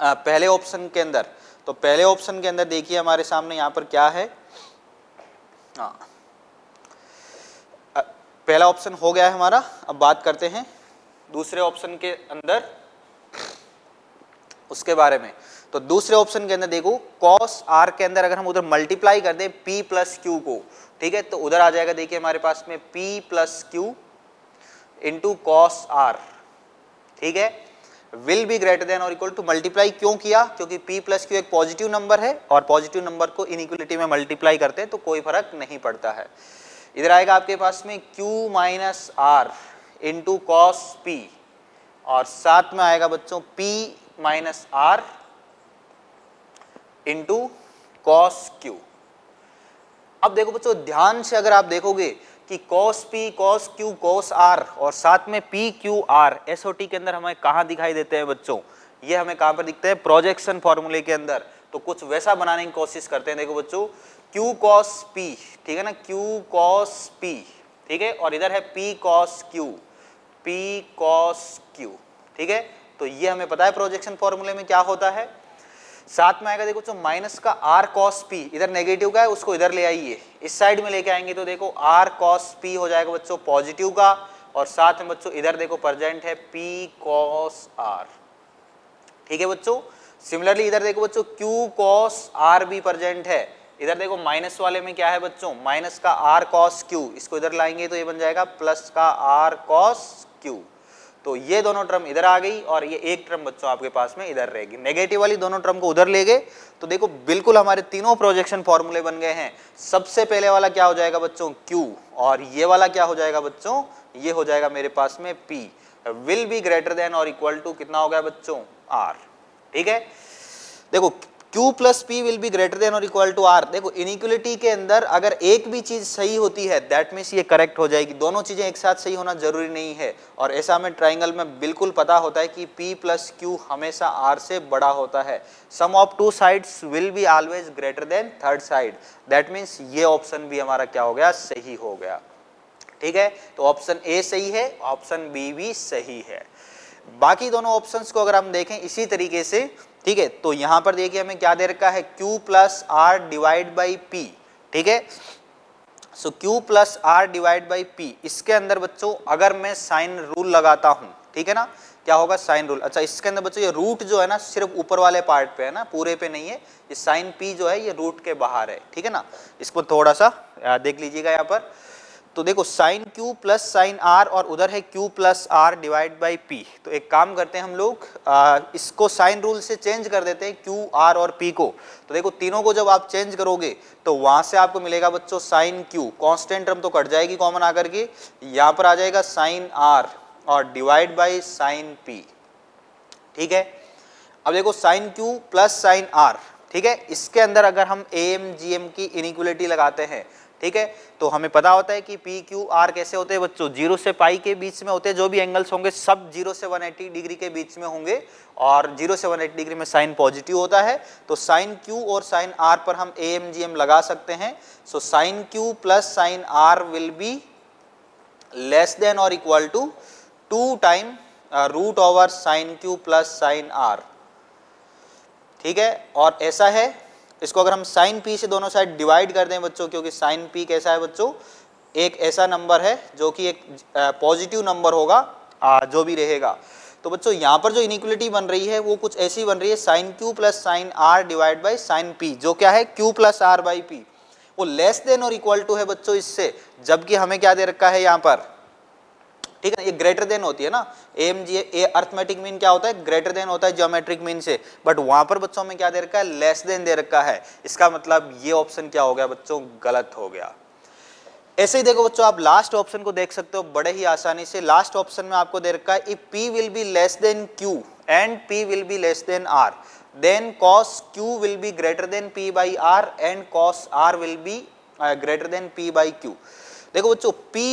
आ, पहले ऑप्शन के अंदर तो पहले ऑप्शन के अंदर देखिए हमारे सामने यहाँ पर क्या है हाँ। पहला ऑप्शन हो गया है हमारा अब बात करते हैं दूसरे ऑप्शन के अंदर उसके बारे में तो दूसरे ऑप्शन के अंदर देखो कॉस आर के अंदर अगर हम उधर मल्टीप्लाई कर दें पी प्लस क्यू को ठीक है तो उधर आ जाएगा देखिए हमारे पास में P plus Q into cos R ठीक है विल बी ग्रेटर देन और इक्वल टू मल्टीप्लाई क्यों किया क्योंकि पी प्लस क्यू एक पॉजिटिव नंबर है और पॉजिटिव नंबर को इनिक्वलिटी में मल्टीप्लाई करते हैं तो कोई फर्क नहीं पड़ता है इधर आएगा आपके पास में Q minus R into cos P और साथ में आएगा बच्चों P minus R into cos Q अब देखो बच्चों ध्यान से अगर आप देखोगे कि cos P cos Q cos R और साथ में पी क्यू आर एस के अंदर हमें कहाँ दिखाई देते हैं बच्चों ये हमें कहाँ पर दिखते हैं प्रोजेक्शन फॉर्मूले के अंदर तो कुछ वैसा बनाने की कोशिश करते हैं देखो बच्चों क्यू कॉस पी ठीक है ना क्यू कॉस पी ठीक है और इधर है P cos Q P cos Q ठीक है तो ये हमें पता है प्रोजेक्शन फॉर्मूले में क्या होता है साथ में आएगा देखो जो माइनस का आर कॉस पी इधर नेगेटिव का है उसको इधर ले आइए इस साइड में लेके आएंगे तो देखो आर कॉस पी हो जाएगा बच्चों पॉजिटिव का और साथ में बच्चों इधर देखो प्रजेंट है पी कॉस आर ठीक है बच्चों सिमिलरली इधर देखो बच्चों क्यू कॉस आर भी प्रजेंट है इधर देखो माइनस वाले में क्या है बच्चों माइनस का आर कॉस क्यू इसको इधर लाएंगे तो ये बन जाएगा प्लस का आर कॉस क्यू तो ये दोनों टर्म इधर आ गई और ये एक टर्म बच्चों आपके पास में इधर रहेगी नेगेटिव वाली दोनों टर्म को उधर ले गए तो देखो बिल्कुल हमारे तीनों प्रोजेक्शन फॉर्मूले बन गए हैं सबसे पहले वाला क्या हो जाएगा बच्चों Q और ये वाला क्या हो जाएगा बच्चों ये हो जाएगा मेरे पास में P will be greater than और इक्वल टू कितना हो गया बच्चों आर ठीक है देखो Q plus P will be greater than और इक्वल टू आर देखो इनिक्वलिटी के अंदर अगर एक भी चीज़ सही होती है दैट मीन्स ये करेक्ट हो जाएगी दोनों चीज़ें एक साथ सही होना जरूरी नहीं है और ऐसा हमें ट्राइंगल में बिल्कुल पता होता है कि पी प्लस क्यू हमेशा आर से बड़ा होता है sum of two sides will be always greater than third side that means ये ऑप्शन भी हमारा क्या हो गया सही हो गया ठीक है तो ऑप्शन ए सही है ऑप्शन बी भी सही है बाकी दोनों ऑप्शंस को अगर हम देखें इसी तरीके से ठीक है तो यहां पर देखिए हमें क्या दे रखा है Q plus R divide by P ठीक है so Q plus R divide by P इसके अंदर बच्चों अगर मैं साइन रूल लगाता हूं ठीक है ना क्या होगा साइन रूल अच्छा इसके अंदर बच्चों ये रूट जो है ना सिर्फ ऊपर वाले पार्ट पे है ना पूरे पे नहीं है ये साइन पी जो है ये रूट के बाहर है ठीक है ना इसको थोड़ा सा देख लीजिएगा यहाँ पर तो देखो sine Q plus sine R और उधर है Q plus R divide by P तो एक काम करते हैं हम लोग इसको साइन रूल से चेंज कर देते हैं क्यू आर और पी को तो देखो तीनों को जब आप चेंज करोगे तो वहां से आपको मिलेगा बच्चों साइन क्यू कॉन्स्टेंट टर्म तो कट जाएगी कॉमन आकर के यहाँ पर आ जाएगा साइन आर और डिवाइड बाई साइन पी ठीक है अब देखो sine Q plus sine R ठीक है इसके अंदर अगर हम ए एम जी एम की इनिक्वलिटी लगाते हैं ठीक है तो हमें पता होता है कि पी क्यू आर कैसे होते हैं बच्चों जीरो से पाई के बीच में होते हैं जो भी एंगल्स होंगे सब जीरो से 180 डिग्री के बीच में होंगे और जीरो से 180 डिग्री में साइन पॉजिटिव होता है तो साइन क्यू और साइन आर पर हम ए एम जी एम लगा सकते हैं so sine Q plus sine R will be less than और equal to two time root over sine Q plus sine R ठीक है और ऐसा है इसको अगर हम साइन पी से दोनों साइड डिवाइड कर दें बच्चों क्योंकि साइन पी कैसा है बच्चों एक ऐसा नंबर है जो कि एक पॉजिटिव नंबर होगा आ, जो भी रहेगा तो बच्चों यहाँ पर जो इनिक्वलिटी बन रही है वो कुछ ऐसी बन रही है sine Q plus sine R divide by sine P जो क्या है Q plus are by P वो लेस देन और इक्वल टू है बच्चों इससे जबकि हमें क्या दे रखा है यहाँ पर ठीक है ये ग्रेटर देन होती है ना M G A arithmetic mean क्या होता है ग्रेटर देन होता है ज्योमेट्रिक मीन से बट वहां पर बच्चों में क्या दे रखा है लेस देन दे रखा है इसका मतलब ये ऑप्शन क्या हो गया बच्चों गलत हो गया ऐसे ही देखो बच्चों आप लास्ट ऑप्शन को देख सकते हो बड़े ही आसानी से लास्ट ऑप्शन में आपको दे रखा है if P will be less than Q and P will be less than R then cos Q will be greater than P by R and cos R will be greater than P by Q देखो बच्चों P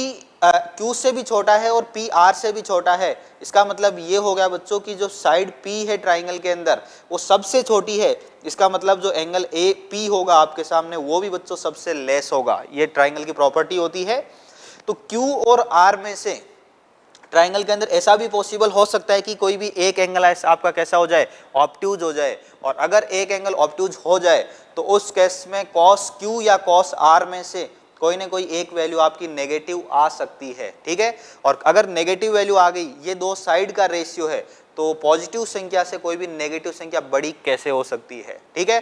Q से भी छोटा है और P R से भी छोटा है इसका मतलब ये हो गया बच्चों की जो साइड पी है ट्राइंगल के अंदर वो सबसे छोटी है इसका मतलब जो एंगल ए पी होगा आपके सामने वो भी बच्चों सबसे लेस होगा ये ट्राइंगल की प्रॉपर्टी होती है तो क्यू और आर में से ट्राइंगल के अंदर ऐसा भी पॉसिबल हो सकता है कि कोई भी एक एंगल आपका कैसा हो जाए ऑप्ट्यूज हो जाए और अगर एक एंगल ऑप्ट्यूज हो जाए तो उस केस में कॉस क्यू या कॉस आर में से कोई ना कोई एक वैल्यू आपकी नेगेटिव आ सकती है ठीक है और अगर नेगेटिव वैल्यू आ गई ये दो साइड का रेशियो है तो पॉजिटिव संख्या से कोई भी नेगेटिव संख्या बड़ी कैसे हो सकती है ठीक है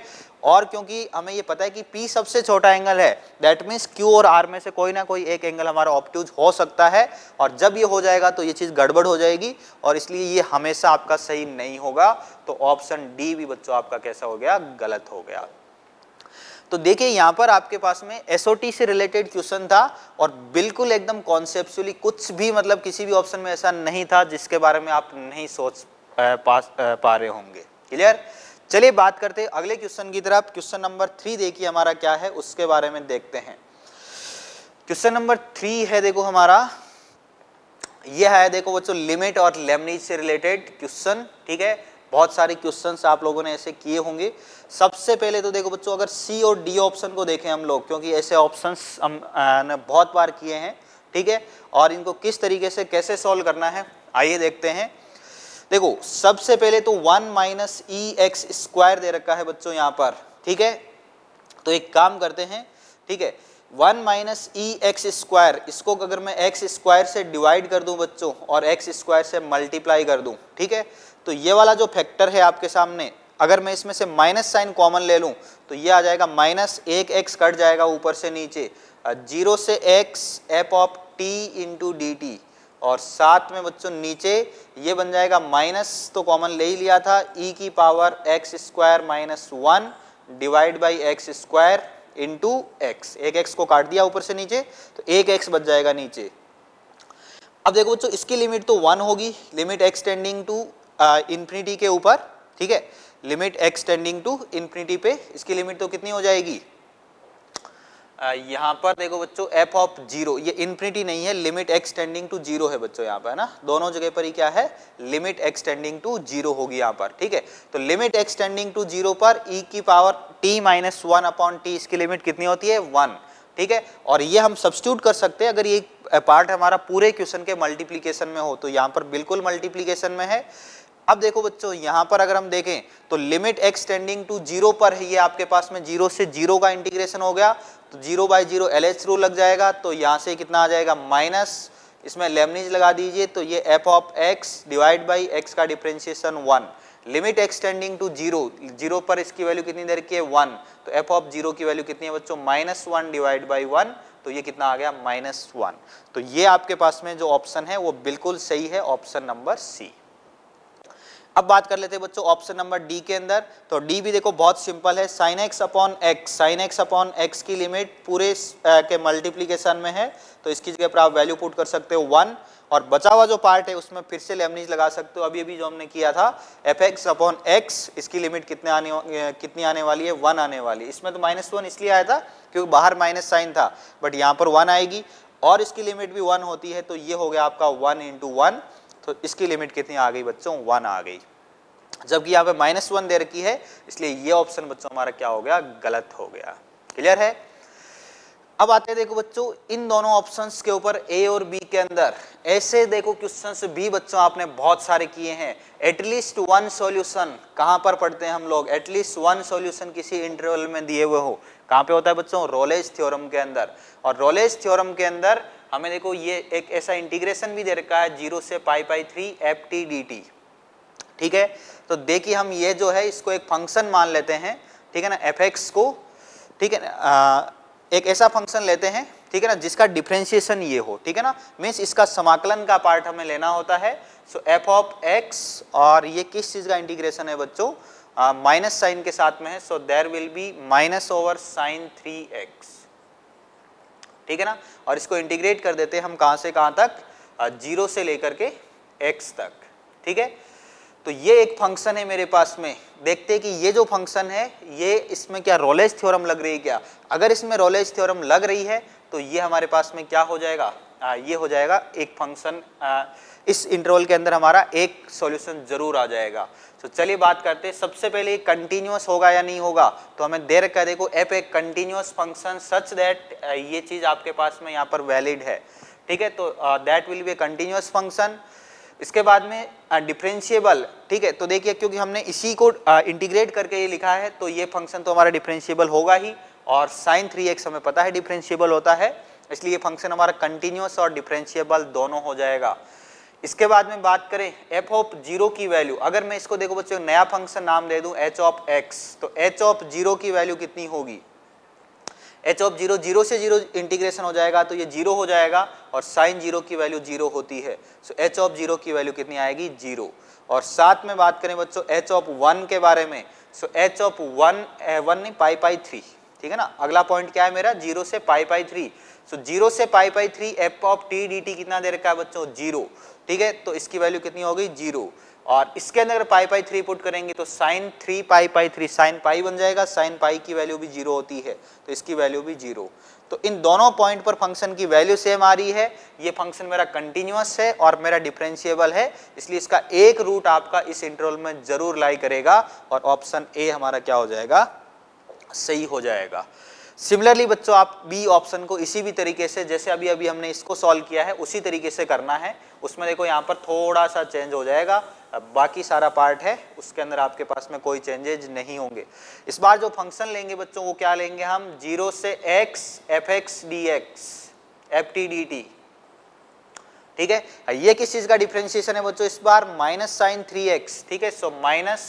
और क्योंकि हमें ये पता है कि P सबसे छोटा एंगल है दैट मीन्स Q और R में से कोई ना कोई एक एंगल हमारा ऑप्टिज हो सकता है और जब ये हो जाएगा तो ये चीज़ गड़बड़ हो जाएगी और इसलिए ये हमेशा आपका सही नहीं होगा तो ऑप्शन डी भी बच्चों आपका कैसा हो गया गलत हो गया तो देखिए यहाँ पर आपके पास में एसओटी से रिलेटेड क्वेश्चन था और बिल्कुल एकदम कॉन्सेप्चुअली कुछ भी मतलब किसी भी ऑप्शन में ऐसा नहीं था जिसके बारे में आप नहीं सोच पास पा रहे होंगे क्लियर चलिए बात करते हैं अगले क्वेश्चन की तरफ क्वेश्चन नंबर थ्री देखिए हमारा क्या है उसके बारे में देखते हैं क्वेश्चन नंबर थ्री है देखो हमारा यह है देखो बच्चों लिमिट और लेमनीज से रिलेटेड क्वेश्चन ठीक है बहुत सारे क्वेश्चन आप लोगों ने ऐसे किए होंगे सबसे पहले तो देखो बच्चों अगर सी और डी ऑप्शन को देखें हम लोग क्योंकि ऐसे ऑप्शन हम ने बहुत बार किए हैं ठीक है और इनको किस तरीके से कैसे सॉल्व करना है आइए देखते हैं देखो सबसे पहले तो one minus E X square दे रखा है बच्चों यहाँ पर ठीक है तो एक काम करते हैं ठीक है one minus E X square इसको अगर मैं एक्स स्क्वायर से डिवाइड कर दूं बच्चों और एक्स स्क्वायर से मल्टीप्लाई कर दूं ठीक है तो ये वाला जो फैक्टर है आपके सामने अगर मैं इसमें से माइनस साइन कॉमन ले लूँ तो ये आ जाएगा माइनस एक एक्स कट जाएगा ऊपर से नीचे जीरो से X F of T into D T और साथ में बच्चों नीचे ये बन जाएगा माइनस तो कॉमन ले ही लिया था e की power X square minus one divide by X square into X एक एक्स को काट दिया ऊपर से नीचे तो एक एक्स बच जाएगा नीचे अब देखो बच्चों इसकी लिमिट तो वन होगी लिमिट एक्सटेंडिंग टू इन्फिनिटी के ऊपर ठीक है limit X tending to infinity पे इसकी लिमिट तो कितनी हो जाएगी यहाँ पर देखो बच्चों एफ ऑफ जीरो ये इन्फिनिटी नहीं है limit X tending to zero है बच्चों यहाँ पर है ना दोनों जगह पर ही क्या है limit X tending to zero होगी यहाँ पर ठीक है तो limit X tending to zero पर e की power t minus one upon T इसकी लिमिट कितनी होती है वन ठीक है और ये हम सब्सिट्यूट कर सकते हैं अगर ये पार्ट हमारा पूरे क्वेश्चन के मल्टीप्लीकेशन में हो तो यहाँ पर बिल्कुल मल्टीप्लीकेशन में है अब देखो बच्चों यहां पर अगर हम देखें तो लिमिट एक्सटेंडिंग टू जीरो पर है ये आपके पास में जीरो से जीरो का इंटीग्रेशन हो गया तो zero by zero L H rule लग जाएगा तो यहाँ से कितना आ जाएगा माइनस इसमें लेमनीज लगा दीजिए तो ये F of X divide by X का differentiation one limit X tending to zero zero पर इसकी वैल्यू कितनी देर तो की है वन तो एफ ऑफ जीरो की वैल्यू कितनी है बच्चों minus one divide by one तो ये कितना आ गया माइनस वन तो ये आपके पास में जो ऑप्शन है वो बिल्कुल सही है ऑप्शन नंबर सी अब बात कर लेते हैं बच्चों ऑप्शन नंबर डी के अंदर तो डी भी देखो बहुत सिंपल है sine X upon X sine X upon X की लिमिट पूरे के मल्टीप्लीकेशन में है तो इसकी जगह पर आप वैल्यू पुट कर सकते हो वन और बचा हुआ जो पार्ट है उसमें फिर से लेमनीज लगा सकते हो अभी अभी जो हमने किया था एफ एक्स अपॉन एक्स इसकी लिमिट कितने आने कितनी आने वाली है वन आने वाली इसमें तो माइनस वन इसलिए आया था क्योंकि बाहर माइनस साइन था बट यहाँ पर वन आएगी और इसकी लिमिट भी वन होती है तो ये हो गया आपका वन इंटू वन तो इसकी लिमिट कितनी आ गई बच्चों वन आ गई जबकि यहाँ पे माइनस वन दे रखी है इसलिए ये ऑप्शन बच्चों हमारा क्या हो गया गलत हो गया क्लियर है अब आते हैं देखो बच्चों इन दोनों ऑप्शंस के ऊपर ए और बी के अंदर ऐसे देखो क्वेश्चंस बी बच्चों आपने बहुत सारे किए हैं एटलीस्ट वन सॉल्यूशन कहां पर पढ़ते हैं हम लोग एटलीस्ट वन सॉल्यूशन किसी इंटरवल में दिए हुए हो कहां पे होता है बच्चों रोलेज थ्योरम के अंदर और रोलेज थ्योरम के अंदर हमें देखो ये एक ऐसा इंटीग्रेशन भी दे रखा है जीरो से pi pi three F T D T ठीक है तो देखिए हम ये जो है इसको एक फंक्शन मान लेते हैं ठीक है ना एफ को ठीक है ना एक ऐसा फंक्शन लेते हैं ठीक है ना जिसका डिफ्रेंशिएशन ये हो ठीक है ना मीन्स इसका समाकलन का पार्ट हमें लेना होता है सो एफ ऑफ एक्स और ये किस चीज़ का इंटीग्रेशन है बच्चों माइनस साइन के साथ में है so there will be minus over sine three X ठीक है ना और इसको इंटीग्रेट कर देते हैं हम कहाँ से कहाँ तक जीरो uh, से लेकर के एक्स तक ठीक है तो ये एक फंक्शन है मेरे पास में देखते हैं कि ये जो फंक्शन है ये इसमें क्या रोलेज थ्योरम लग रही है क्या अगर इसमें रोलेज थ्योरम लग रही है तो ये हमारे पास में क्या हो जाएगा आ, ये हो जाएगा एक फंक्शन इस इंटरवल के अंदर हमारा एक सॉल्यूशन जरूर आ जाएगा तो चलिए बात करते हैं सबसे पहले कंटिन्यूस होगा या नहीं होगा तो हमें देर कर देखो एप एक कंटिन्यूस फंक्शन सच दैट ये चीज़ आपके पास में यहाँ पर वैलिड है ठीक है तो that will be a continuous function इसके बाद में डिफ्रेंशिएबल ठीक है तो देखिए क्योंकि हमने इसी को इंटीग्रेट करके ये लिखा है तो ये फंक्शन तो हमारा डिफ्रेंशिएबल होगा ही और साइन थ्री एक्स हमें पता है डिफ्रेंशिएबल होता है इसलिए फंक्शन हमारा कंटिन्यूस और डिफ्रेंशिएबल दोनों हो जाएगा इसके बाद में बात करें एफ ऑफ जीरो की वैल्यू अगर मैं इसको देखो बच्चों नया फंक्शन नाम दे दूँ एच ऑफ एक्स तो एच ऑफ जीरो की वैल्यू कितनी होगी एच ऑफ जीरो जीरो से जीरो इंटीग्रेशन हो जाएगा तो ये जीरो हो जाएगा और साइन जीरो की वैल्यू जीरो होती है सो एच ऑफ जीरो की वैल्यू कितनी आएगी जीरो और साथ में बात करें बच्चों एच ऑफ वन के बारे में so H of one one नहीं पाई पाई थ्री ठीक है ना अगला पॉइंट क्या है मेरा जीरो से pi pi three so zero से pi pi three F of T D T कितना दे रखा है बच्चों जीरो ठीक है तो इसकी वैल्यू कितनी हो गई जीरो और इसके अंदर पाई पाई थ्री पुट करेंगे तो sine three pi pi three sine pi बन जाएगा साइन पाई की वैल्यू भी जीरो होती है तो इसकी वैल्यू भी जीरो तो इन दोनों पॉइंट पर फंक्शन की वैल्यू सेम आ रही है ये फंक्शन मेरा कंटिन्यूस है और मेरा डिफ्रेंशिएबल है इसलिए इसका एक रूट आपका इस इंटरवल में जरूर लाई करेगा और ऑप्शन ए हमारा क्या हो जाएगा सही हो जाएगा सिमिलरली बच्चों आप बी ऑप्शन को इसी भी तरीके से जैसे अभी अभी हमने इसको सॉल्व किया है उसी तरीके से करना है उसमें देखो यहाँ पर थोड़ा सा चेंज हो जाएगा बाकी सारा पार्ट है उसके अंदर आपके पास में कोई चेंजेज नहीं होंगे इस बार जो फंक्शन लेंगे बच्चों वो क्या लेंगे हम जीरो से X F X D X F T D T ठीक है ये किस चीज का डिफ्रेंसिएशन है बच्चों इस बार माइनस साइन थ्री एक्स ठीक है सो माइनस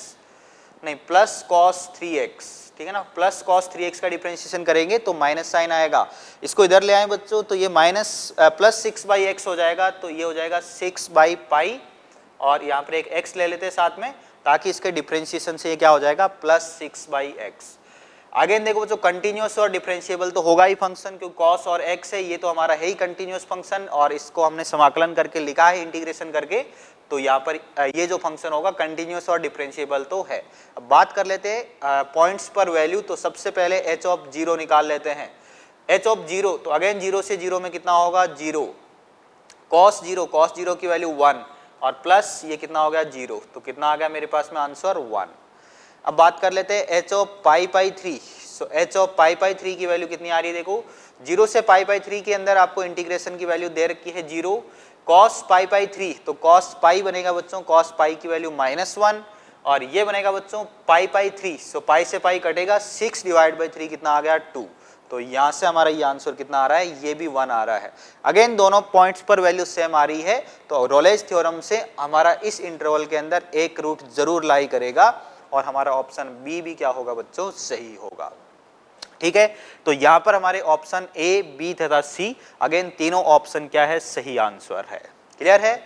नहीं प्लस कॉस थ्री एक्स ठीक है ना प्लस कॉस थ्री एक्स का डिफ्रेंशिएशन करेंगे तो माइनस साइन आएगा इसको इधर ले आए बच्चों तो ये minus plus six by X हो जाएगा तो ये हो जाएगा सिक्स बाई पाई और यहाँ पर एक एक्स ले लेते हैं साथ में ताकि इसके डिफ्रेंशिएशन से ये क्या हो जाएगा प्लस सिक्स बाई एक्स आगे देखो बच्चों कंटिन्यूस और डिफ्रेंशिएबल तो होगा ही फंक्शन क्योंकि कॉस और एक्स है ये तो हमारा है ही कंटिन्यूस फंक्शन और इसको हमने समाकलन करके लिखा है इंटीग्रेशन करके तो यहाँ पर ये जो फंक्शन होगा कंटिन्यूस और डिफ्रेंशिएबल तो है अब बात कर लेते हैं पॉइंट्स पर वैल्यू तो सबसे पहले एच ऑफ जीरो निकाल लेते हैं एच ऑफ जीरो तो अगेन जीरो से जीरो में कितना होगा zero cos zero cos zero की वैल्यू वन और प्लस ये कितना हो गया जीरो तो कितना आ गया मेरे पास में आंसर वन अब बात कर लेते हैं H of pi pi three so H of pi pi three की वैल्यू कितनी आ रही है देखो जीरो से पाई पाई थ्री के अंदर आपको इंटीग्रेशन की वैल्यू दे रखी है zero cos pi pi three तो कॉस पाई बनेगा बच्चों कॉस पाई की वैल्यू माइनस वन और ये बनेगा बच्चों पाई पाई थ्री सो पाई से पाई कटेगा सिक्स डिवाइड बाई थ्री कितना आ गया टू तो यहाँ से हमारा ये आंसर कितना आ रहा है ये भी वन आ रहा है अगेन दोनों पॉइंट्स पर वैल्यू सेम आ रही है तो रोलेज थ्योरम से हमारा इस इंटरवल के अंदर एक रूट जरूर लाई करेगा और हमारा ऑप्शन बी भी क्या होगा बच्चों सही होगा ठीक है तो यहाँ पर हमारे ऑप्शन ए बी तथा सी अगेन तीनों ऑप्शन क्या है सही आंसर है क्लियर है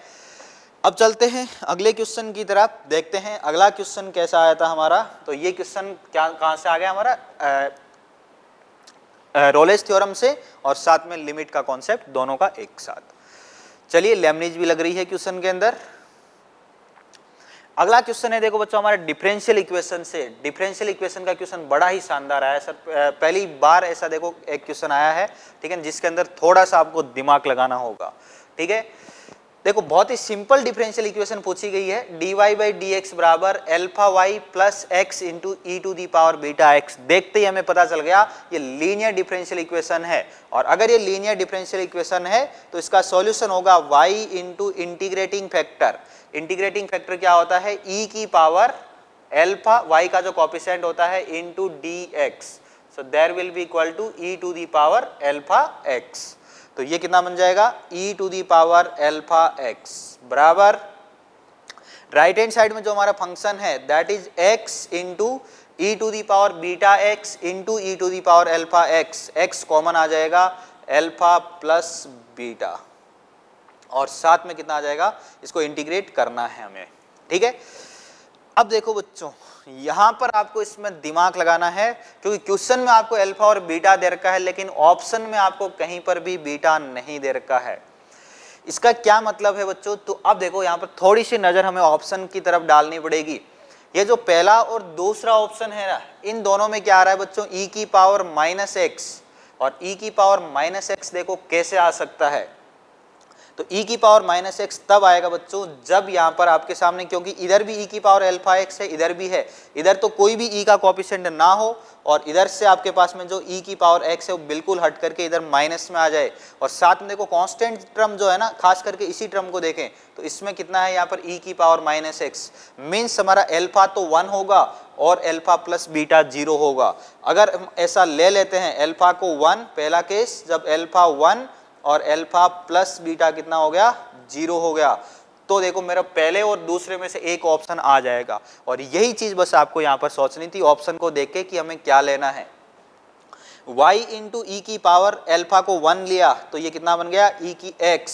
अब चलते हैं अगले क्वेश्चन की तरफ देखते हैं अगला क्वेश्चन कैसा आया था हमारा तो ये क्वेश्चन क्या कहाँ से आ गया हमारा रोलेस थ्योरम से और साथ में लिमिट का कॉन्सेप्ट दोनों का एक साथ चलिए लेमनीज भी लग रही है क्वेश्चन के अंदर अगला क्वेश्चन है देखो बच्चों हमारे डिफरेंशियल इक्वेशन से डिफरेंशियल इक्वेशन का क्वेश्चन बड़ा ही शानदार आया सर पहली बार ऐसा देखो एक क्वेश्चन आया है ठीक है जिसके अंदर थोड़ा सा आपको दिमाग लगाना होगा ठीक है देखो बहुत ही सिंपल डिफरेंशियल इक्वेशन पूछी गई है D Y by D X बराबर alpha Y plus X into E to the power beta X देखते ही हमें पता चल गया ये लीनियर डिफरेंशियल इक्वेशन है और अगर ये लीनियर डिफरेंशियल इक्वेशन है तो इसका सॉल्यूशन होगा Y into integrating factor integrating factor क्या होता है ई e की पावर एल्फा वाई का जो कॉपिशेंट होता है into D X so there will be equal to E to the power alpha X तो ये कितना बन जाएगा e to the power alpha x बराबर राइट हैंड साइड में जो हमारा फंक्शन है that is x into E to the power beta X into E to the power alpha X X common आ जाएगा एल्फा प्लस बीटा और साथ में कितना आ जाएगा इसको इंटीग्रेट करना है हमें ठीक है अब देखो बच्चों यहाँ पर आपको इसमें दिमाग लगाना है क्योंकि क्वेश्चन में आपको अल्फा और बीटा दे रखा है लेकिन ऑप्शन में आपको कहीं पर भी बीटा नहीं दे रखा है इसका क्या मतलब है बच्चों तो अब देखो यहाँ पर थोड़ी सी नज़र हमें ऑप्शन की तरफ डालनी पड़ेगी ये जो पहला और दूसरा ऑप्शन है ना इन दोनों में क्या आ रहा है बच्चों ई e की पावर माइनस एक्स और ई e की पावर माइनस एक्स देखो कैसे आ सकता है तो e की पावर माइनस एक्स तब आएगा बच्चों जब यहाँ पर आपके सामने क्योंकि इधर भी e की पावर एल्फा एक्स है इधर भी है इधर तो कोई भी e का कॉपिशेंट ना हो और इधर से आपके पास में जो e की पावर x है वो बिल्कुल हट करके इधर माइनस में आ जाए और साथ में देखो कांस्टेंट ट्रम जो है ना खास करके इसी ट्रम को देखें तो इसमें कितना है यहाँ पर e की पावर माइनस एक्स मीन्स हमारा एल्फा तो वन होगा और एल्फा प्लस बीटा जीरो होगा अगर हम ऐसा ले लेते हैं एल्फा को वन पहला केस जब एल्फा वन और एल्फा प्लस बीटा कितना हो गया जीरो हो गया तो देखो मेरा पहले और दूसरे में से एक ऑप्शन आ जाएगा और यही चीज बस आपको यहां पर सोचनी थी ऑप्शन को देख के कि हमें क्या लेना है y इंटू ई e की पावर एल्फा को वन लिया तो ये कितना बन गया e की x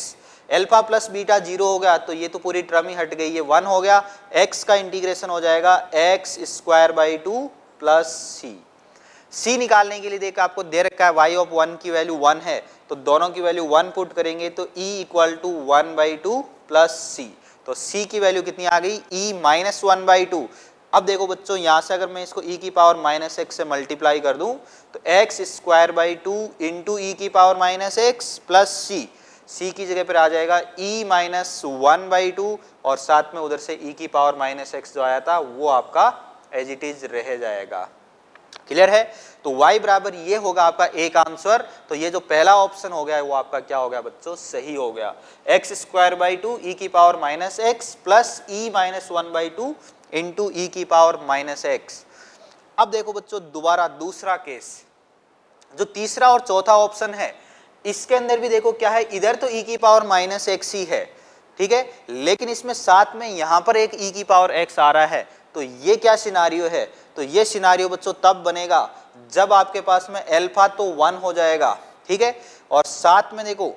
alpha plus beta zero हो गया तो ये तो पूरी ट्रम ही हट गई ये वन हो गया x का इंटीग्रेशन हो जाएगा x square by two plus c सी निकालने के लिए देखा आपको दे रखा है वाई ऑफ वन की वैल्यू वन है तो दोनों की वैल्यू वन पुट करेंगे तो E equal to one by two plus सी तो सी की वैल्यू कितनी आ गई ई माइनस वन बाई टू अब देखो बच्चों यहाँ से अगर मैं इसको ई e की पावर माइनस एक्स से मल्टीप्लाई कर दूँ तो x square by two into ई की power minus x plus c c की जगह पर आ जाएगा e minus one by two और साथ में उधर से ई e की पावर माइनस एक्स जो आया था वो आपका एज इट इज रह जाएगा क्लियर है तो y बराबर ये होगा आपका एक आंसर तो ये जो पहला ऑप्शन हो गया है वो आपका क्या हो गया बच्चों सही हो गया x square by two e की power minus x plus e minus one by two into ई की पावर माइनस एक्स अब देखो बच्चों दोबारा दूसरा केस जो तीसरा और चौथा ऑप्शन है इसके अंदर भी देखो क्या है इधर तो e की पावर माइनस एक्स ही है ठीक है लेकिन इसमें साथ में यहां पर एक e की पावर x आ रहा है तो ये क्या सिनारियो है तो ये सिनारियो बच्चों तब बनेगा जब आपके पास में एल्फा तो वन हो जाएगा ठीक है और साथ में देखो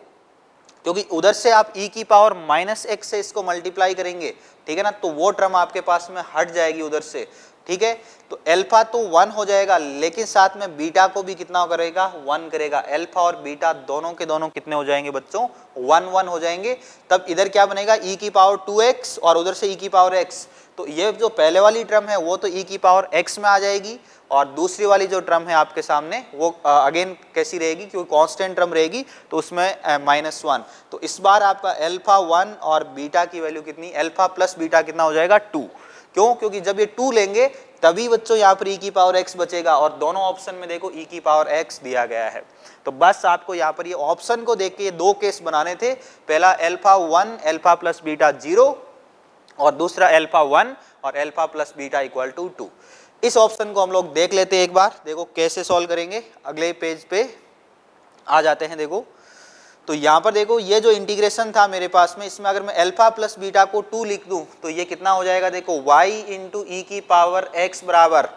क्योंकि उधर से आप e की पावर माइनस एक्स से इसको मल्टीप्लाई करेंगे ठीक है ना तो वो ट्रम आपके पास में हट जाएगी उधर से ठीक है तो एल्फा तो वन हो जाएगा लेकिन साथ में बीटा को भी कितना करेगा वन करेगा एल्फा और बीटा दोनों के दोनों कितने हो जाएंगे बच्चों वन वन हो जाएंगे तब इधर क्या बनेगा e की पावर टू एक्स और उधर से e की पावर एक्स तो ये जो पहले वाली ट्रम है वो तो e की पावर x में आ जाएगी और दूसरी वाली जो ट्रम है आपके सामने वो अगेन कैसी रहेगी क्योंकि कांस्टेंट ट्रम रहेगी तो उसमें माइनस वन तो इस बार आपका एल्फा वन और बीटा की वैल्यू कितनी एल्फा प्लस बीटा कितना हो जाएगा टू क्यों क्योंकि जब ये टू लेंगे तभी बच्चों यहाँ पर ई e की पावर एक्स बचेगा और दोनों ऑप्शन में देखो ई e की पावर एक्स दिया गया है तो बस आपको यहाँ पर ये ऑप्शन को देख के ये दो केस बनाने थे पहला alpha one alpha plus beta zero और दूसरा एल्फा वन और alpha plus beta equal to two इस ऑप्शन को हम लोग देख लेते हैं एक बार देखो कैसे सॉल्व करेंगे अगले पेज पे आ जाते हैं देखो तो यहाँ पर देखो ये जो इंटीग्रेशन था मेरे पास में इसमें अगर मैं अल्फा प्लस बीटा को टू लिख दूँ तो ये कितना हो जाएगा देखो वाई इंटू ई की पावर एक्स बराबर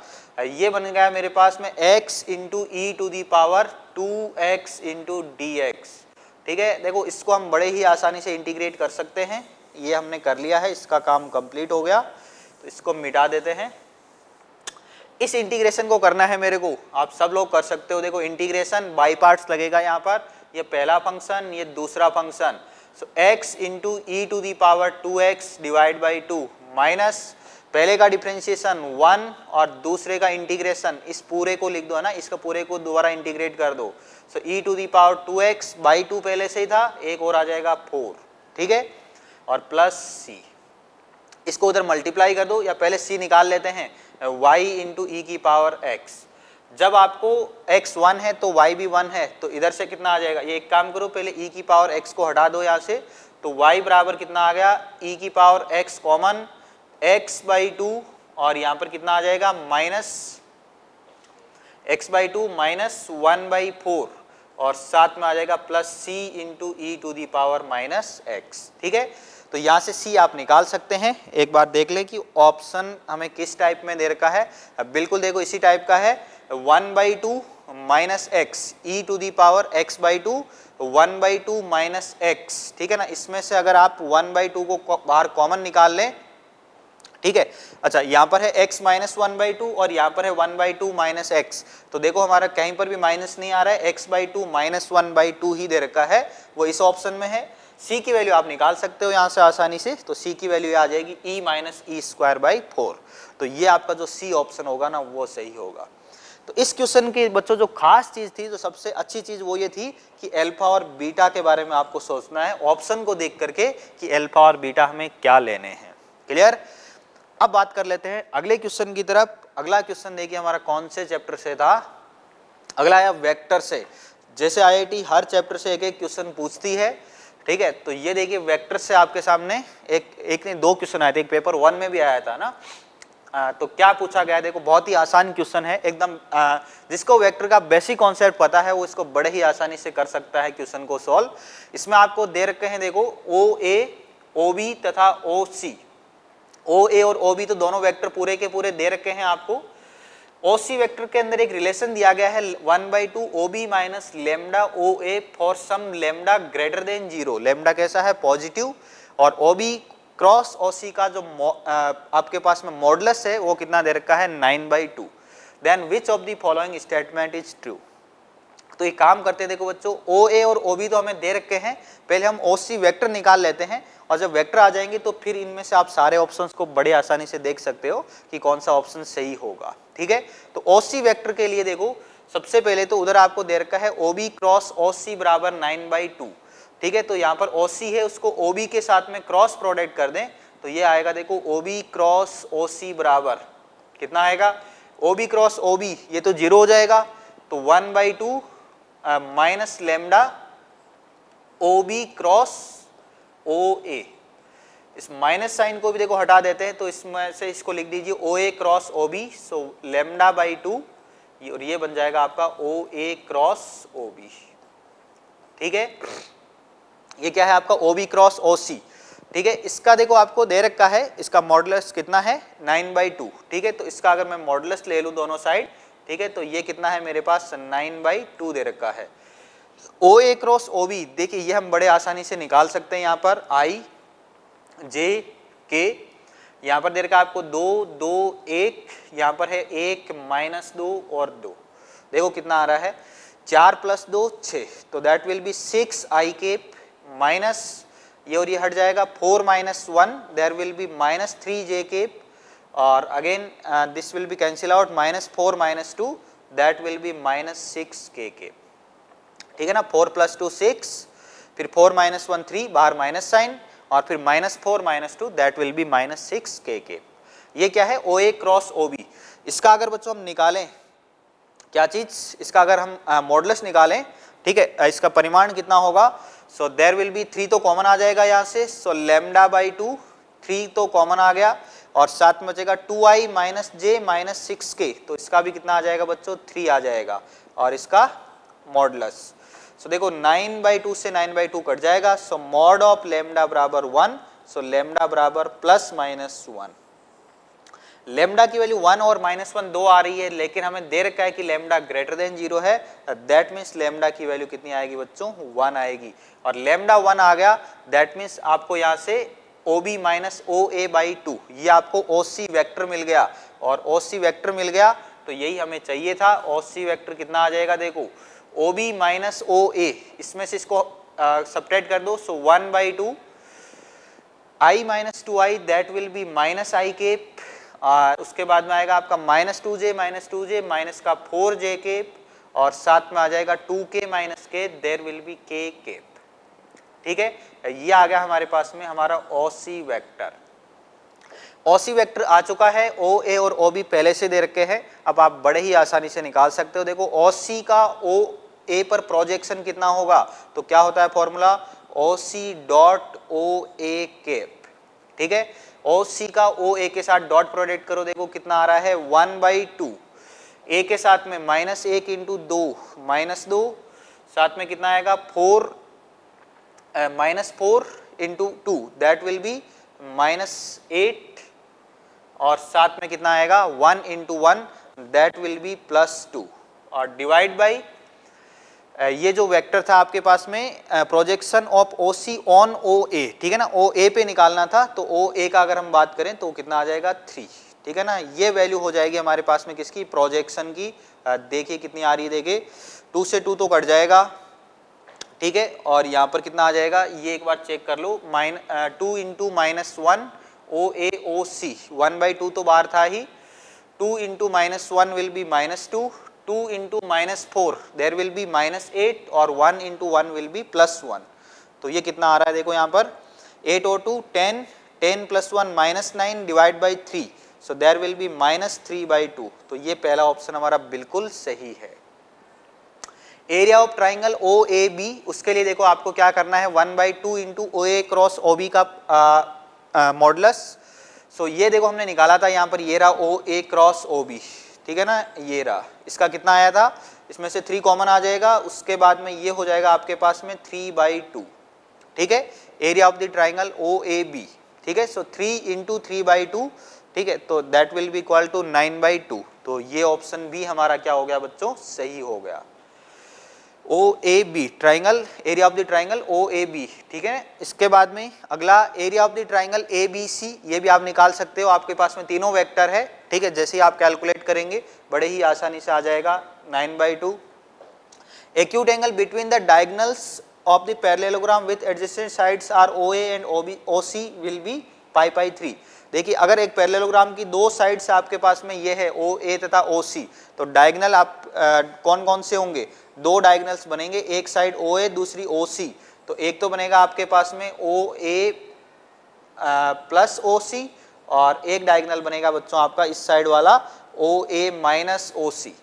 ये बन गया मेरे पास में x into E to the power two x into ठीक है देखो इसको हम बड़े ही आसानी से इंटीग्रेट कर सकते हैं ये हमने कर लिया है इसका काम कंप्लीट हो गया तो इसको मिटा देते हैं इस इंटीग्रेशन को करना है मेरे को आप सब लोग कर सकते हो देखो इंटीग्रेशन बाई पार्ट्स लगेगा यहाँ पर ये पहला फंक्शन ये दूसरा function so x into E to the power 2x x divide by two minus पहले का डिफ्रेंशिएशन वन और दूसरे का इंटीग्रेशन इस पूरे को लिख दो है ना इसका पूरे को दोबारा इंटीग्रेट कर दो so e to the power 2x x by two पहले से ही था एक और आ जाएगा फोर ठीक है और प्लस सी इसको उधर मल्टीप्लाई कर दो या पहले सी निकाल लेते हैं वाई इंटू ई की पावर एक्स जब आपको x वन है तो y भी वन है तो इधर से कितना आ जाएगा ये एक काम करो पहले e की पावर x को हटा दो यहाँ से तो y बराबर कितना आ गया e की पावर x common x by two और यहाँ पर कितना आ जाएगा minus x by two minus one by four और साथ में आ जाएगा plus c into E to the power minus x ठीक है तो यहाँ से सी आप निकाल सकते हैं एक बार देख लें कि ऑप्शन हमें किस टाइप में दे रखा है अब बिल्कुल देखो इसी टाइप का है one by two minus x e to the power x by two one by two minus x ठीक है ना इसमें से अगर आप वन बाई टू को बाहर कॉमन निकाल लें ठीक है अच्छा यहाँ पर है x minus one by two और यहाँ पर है one by two minus x तो देखो हमारा कहीं पर भी माइनस नहीं आ रहा है x by two minus one by two ही दे रखा है वो इस ऑप्शन में है सी की वैल्यू आप निकाल सकते हो यहाँ से आसानी से तो सी की वैल्यू आ जाएगी e minus e square by four तो ये आपका जो सी ऑप्शन होगा ना वो सही होगा तो इस क्वेश्चन की बच्चों जो खास चीज़ थी जो सबसे अच्छी चीज़ वो ये थी कि एल्फा और बीटा के बारे में आपको सोचना है ऑप्शन को देख करके कि एल्फा और बीटा हमें क्या लेने हैं क्लियर अब बात कर लेते हैं अगले क्वेश्चन की तरफ अगला क्वेश्चन देखिए हमारा कौन से चैप्टर से था अगला है वेक्टर से जैसे आईआईटी हर चैप्टर से एक एक क्वेश्चन पूछती है ठीक है तो ये देखिए वेक्टर से आपके सामने एक एक नहीं दो क्वेश्चन आए थे एक पेपर वन में भी आया था ना आ, तो क्या पूछा गया देखो बहुत ही आसान क्वेश्चन है एकदम जिसको वेक्टर का बेसिक कॉन्सेप्ट पता है वो इसको बड़े ही आसानी से कर सकता है क्वेश्चन को सॉल्व इसमें आपको दे रखे हैं देखो ओ ए ओ बी तथा ओ सी ओ ए और ओ बी तो दोनों वेक्टर पूरे के पूरे दे रखे हैं आपको ओसी वेक्टर के अंदर एक रिलेशन दिया गया है one by two O B minus lambda O A for some lambda greater than zero lambda कैसा है पॉजिटिव और ओ बी क्रॉस ओ सी का जो आपके पास में मॉडलस है वो कितना दे रखा है nine by two then which of the following statement is true तो ये काम करते देखो बच्चों ओ ए और ओ बी तो हमें दे रखे हैं पहले हम ओ सी वैक्टर निकाल लेते हैं और जब वेक्टर आ जाएंगे तो फिर इनमें से आप सारे ऑप्शंस को बड़े आसानी से देख सकते हो कि कौन सा ऑप्शन सही होगा ठीक है तो ओसी वेक्टर के लिए देखो सबसे पहले तो उधर आपको दे रखा है ओबी क्रॉस ओसी बराबर नाइन बाई टू ठीक है तो यहाँ पर ओसी है उसको ओबी के साथ में क्रॉस प्रोडक्ट कर दें तो ये आएगा देखो ओबी क्रॉस ओसी बराबर कितना आएगा ओबी क्रॉस ओबी ये तो जीरो हो जाएगा तो one by two minus lambda O B cross O A इस माइनस साइन को भी देखो हटा देते हैं तो इसमें से इसको लिख दीजिए O A cross O B so lambda by two और ये बन जाएगा आपका ओ ए क्रॉस ओ बी ठीक है ये क्या है आपका ओ बी क्रॉस ओ सी ठीक है इसका देखो आपको दे रखा है इसका मॉडलस कितना है नाइन बाई टू ठीक है तो इसका अगर मैं मॉडलस ले लूँ दोनों साइड ठीक है तो ये कितना है मेरे पास नाइन बाई टू दे रखा है ओ ए क्रॉस ओ बी देखिए ये हम बड़े आसानी से निकाल सकते हैं यहाँ पर आई जे के यहाँ पर दे रखा आपको दो दो एक यहाँ पर है एक माइनस दो और दो देखो कितना आ रहा है चार प्लस दो छ तो that will be six i k minus ये और ये हट जाएगा four minus one there will be minus three j k और again this will be cancel out minus four minus two that will be minus six k k ठीक है ना four plus two six फिर four minus one three बाहर minus sign और फिर minus four minus two that will be minus six k k ये क्या है ओ ए क्रॉस ओ बी इसका अगर बच्चों हम निकालें क्या चीज इसका अगर हम मॉडलस निकालें ठीक है इसका परिमाण कितना होगा so there will be three तो कॉमन आ जाएगा यहाँ से so lambda by two three तो कॉमन आ गया और साथ में बचेगा two i minus j minus six k तो इसका भी कितना आ जाएगा बच्चों थ्री आ जाएगा और इसका मॉडलस सो so, देखो नाइन बाई टू से नाइन बाई टू कट जाएगा सो मॉड ऑफ लेमडा बराबर वन सो लेमडा बराबर प्लस माइनस वन लेमडा की वैल्यू वन और माइनस वन दो आ रही है लेकिन हमें दे रखा है कि लेमडा ग्रेटर देन जीरो है दैट मीन्स लेमडा की वैल्यू कितनी आएगी बच्चों वन आएगी और लेमडा वन आ गया दैट मीन्स आपको यहाँ से O B minus O A by two ये आपको ओ सी वैक्टर मिल गया और ओ सी वैक्टर मिल गया तो यही हमें चाहिए था ओ सी वैक्टर कितना आ जाएगा देखो ओ बी माइनस ओ ए इसमें से इसको सपरेट कर दो so one by two i minus two i that will be minus i k और उसके बाद में आएगा आपका minus two j minus two j minus का फोर जे के और साथ में आ जाएगा टू के माइनस के देर विल बी के के ठीक है ये आ गया हमारे पास में हमारा ओ ओसी वेक्टर ओसी वेक्टर आ चुका है ओ ए और ओ बी पहले से दे रखे हैं अब आप बड़े ही आसानी से निकाल सकते हो देखो ओ सी का ओ ए पर प्रोजेक्शन कितना होगा तो क्या होता है फॉर्मूला ओ सी डॉट ओ ए के ठीक है ओ सी का ओ ए के साथ डॉट प्रोडक्ट करो देखो कितना आ रहा है वन बाई टू ए के साथ में माइनस एक इंटू दो माइनस दो साथ में कितना आएगा four minus four into two that will be minus eight और साथ में कितना आएगा one into one that will be plus two और डिवाइड बाई ये जो वेक्टर था आपके पास में projection of O C on O A ठीक है ना ओ ए पे निकालना था तो ओ ए का अगर हम बात करें तो कितना आ जाएगा थ्री ठीक है ना ये वैल्यू हो जाएगी हमारे पास में किसकी प्रोजेक्शन की देखिए कितनी आ रही है देखिए टू से टू तो कट जाएगा ठीक है और यहाँ पर कितना आ जाएगा ये एक बार चेक कर लो minus two into minus one O A O C one by two तो बाहर था ही two into minus one will be minus two 2 into minus 4 there will be minus 8 और 1 into 1 will be plus 1 तो ये कितना आ रहा है देखो यहाँ पर 8 O 2 10 10 plus 1 minus 9 divide by 3 so there will be minus 3 by 2 तो ये पहला ऑप्शन हमारा बिल्कुल सही है area of triangle O A B उसके लिए देखो आपको क्या करना है 1 by two into O A cross O B का मॉडलस सो so ये देखो हमने निकाला था यहाँ पर ये रहा ओ ए क्रॉस ओ बी ठीक है ना ये रहा इसका कितना आया था इसमें से थ्री कॉमन आ जाएगा उसके बाद में ये हो जाएगा आपके पास में थ्री बाई टू ठीक है area of the triangle O A B ठीक है so three into three by two ठीक है तो that will be equal to nine by two तो ये ऑप्शन भी हमारा क्या हो गया बच्चों सही हो गया O A B triangle area of the triangle O A B ठीक है इसके बाद में अगला area of the triangle A B C ये भी आप निकाल सकते हो आपके पास में तीनों वेक्टर है ठीक है जैसे ही आप कैलकुलेट करेंगे बड़े ही आसानी से आ जाएगा nine by two acute angle between the diagonals of the parallelogram with adjacent sides are O A and O B O C will be pi pi three देखिए अगर एक पैरलेलोग्राम की दो साइड्स आपके पास में ये है ओ ए तथा ओ सी तो डायगनल आप आ, कौन कौन से होंगे दो डायगनल्स बनेंगे एक साइड ओ ए दूसरी ओ सी तो एक तो बनेगा आपके पास में ओ ए प्लस ओ सी और एक डायगनल बनेगा बच्चों आपका इस साइड वाला ओ ए माइनस ओ सी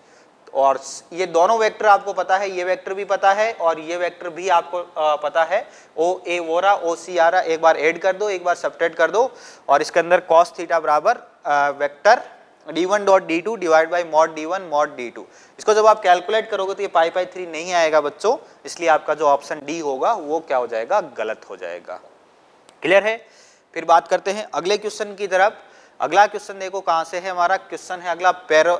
और ये दोनों वेक्टर आपको पता है ये वेक्टर भी पता है और ये वेक्टर भी आपको पता है ओ ए वो रहा ओ सी आ रहा एक बार ऐड कर दो एक बार सपरेट कर दो और इसके अंदर कॉस थीटा बराबर vector d one dot d two divide by mod d one mod d two इसको जब आप कैलकुलेट करोगे तो ये पाई पाई थ्री नहीं आएगा बच्चों इसलिए आपका जो ऑप्शन डी होगा वो क्या हो जाएगा गलत हो जाएगा क्लियर है फिर बात करते हैं अगले क्वेश्चन की तरफ अगला क्वेश्चन देखो कहाँ से है हमारा क्वेश्चन है अगला पेरो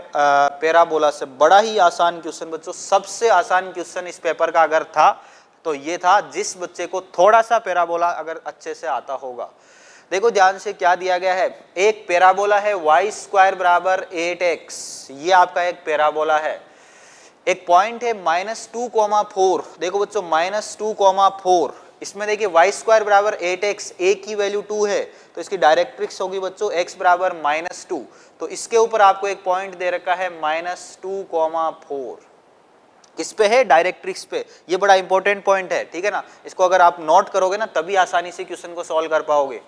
पेराबोला से बड़ा ही आसान क्वेश्चन बच्चों सबसे आसान क्वेश्चन इस पेपर का अगर था तो ये था जिस बच्चे को थोड़ा सा पेराबोला अगर अच्छे से आता होगा देखो ध्यान से क्या दिया गया है एक पेराबोला है वाई स्क्वायर बराबर एट एक्स ये आपका एक पेराबोला है एक पॉइंट है माइनस टू कॉमा फोर देखो बच्चों माइनस टू कॉमा फोर इसमें देखिए वाई स्क्वायर बराबर एट एक्स ए की वैल्यू टू है तो इसकी डायरेक्ट्रिक्स होगी बच्चों एक्स बराबर माइनस टू तो इसके ऊपर आपको एक पॉइंट दे रखा है माइनस टू कॉमा फोर किस पे है डायरेक्ट्रिक्स पे ये बड़ा इंपॉर्टेंट पॉइंट है ठीक है ना इसको अगर आप नोट करोगे ना तभी आसानी से क्वेश्चन को सॉल्व कर पाओगे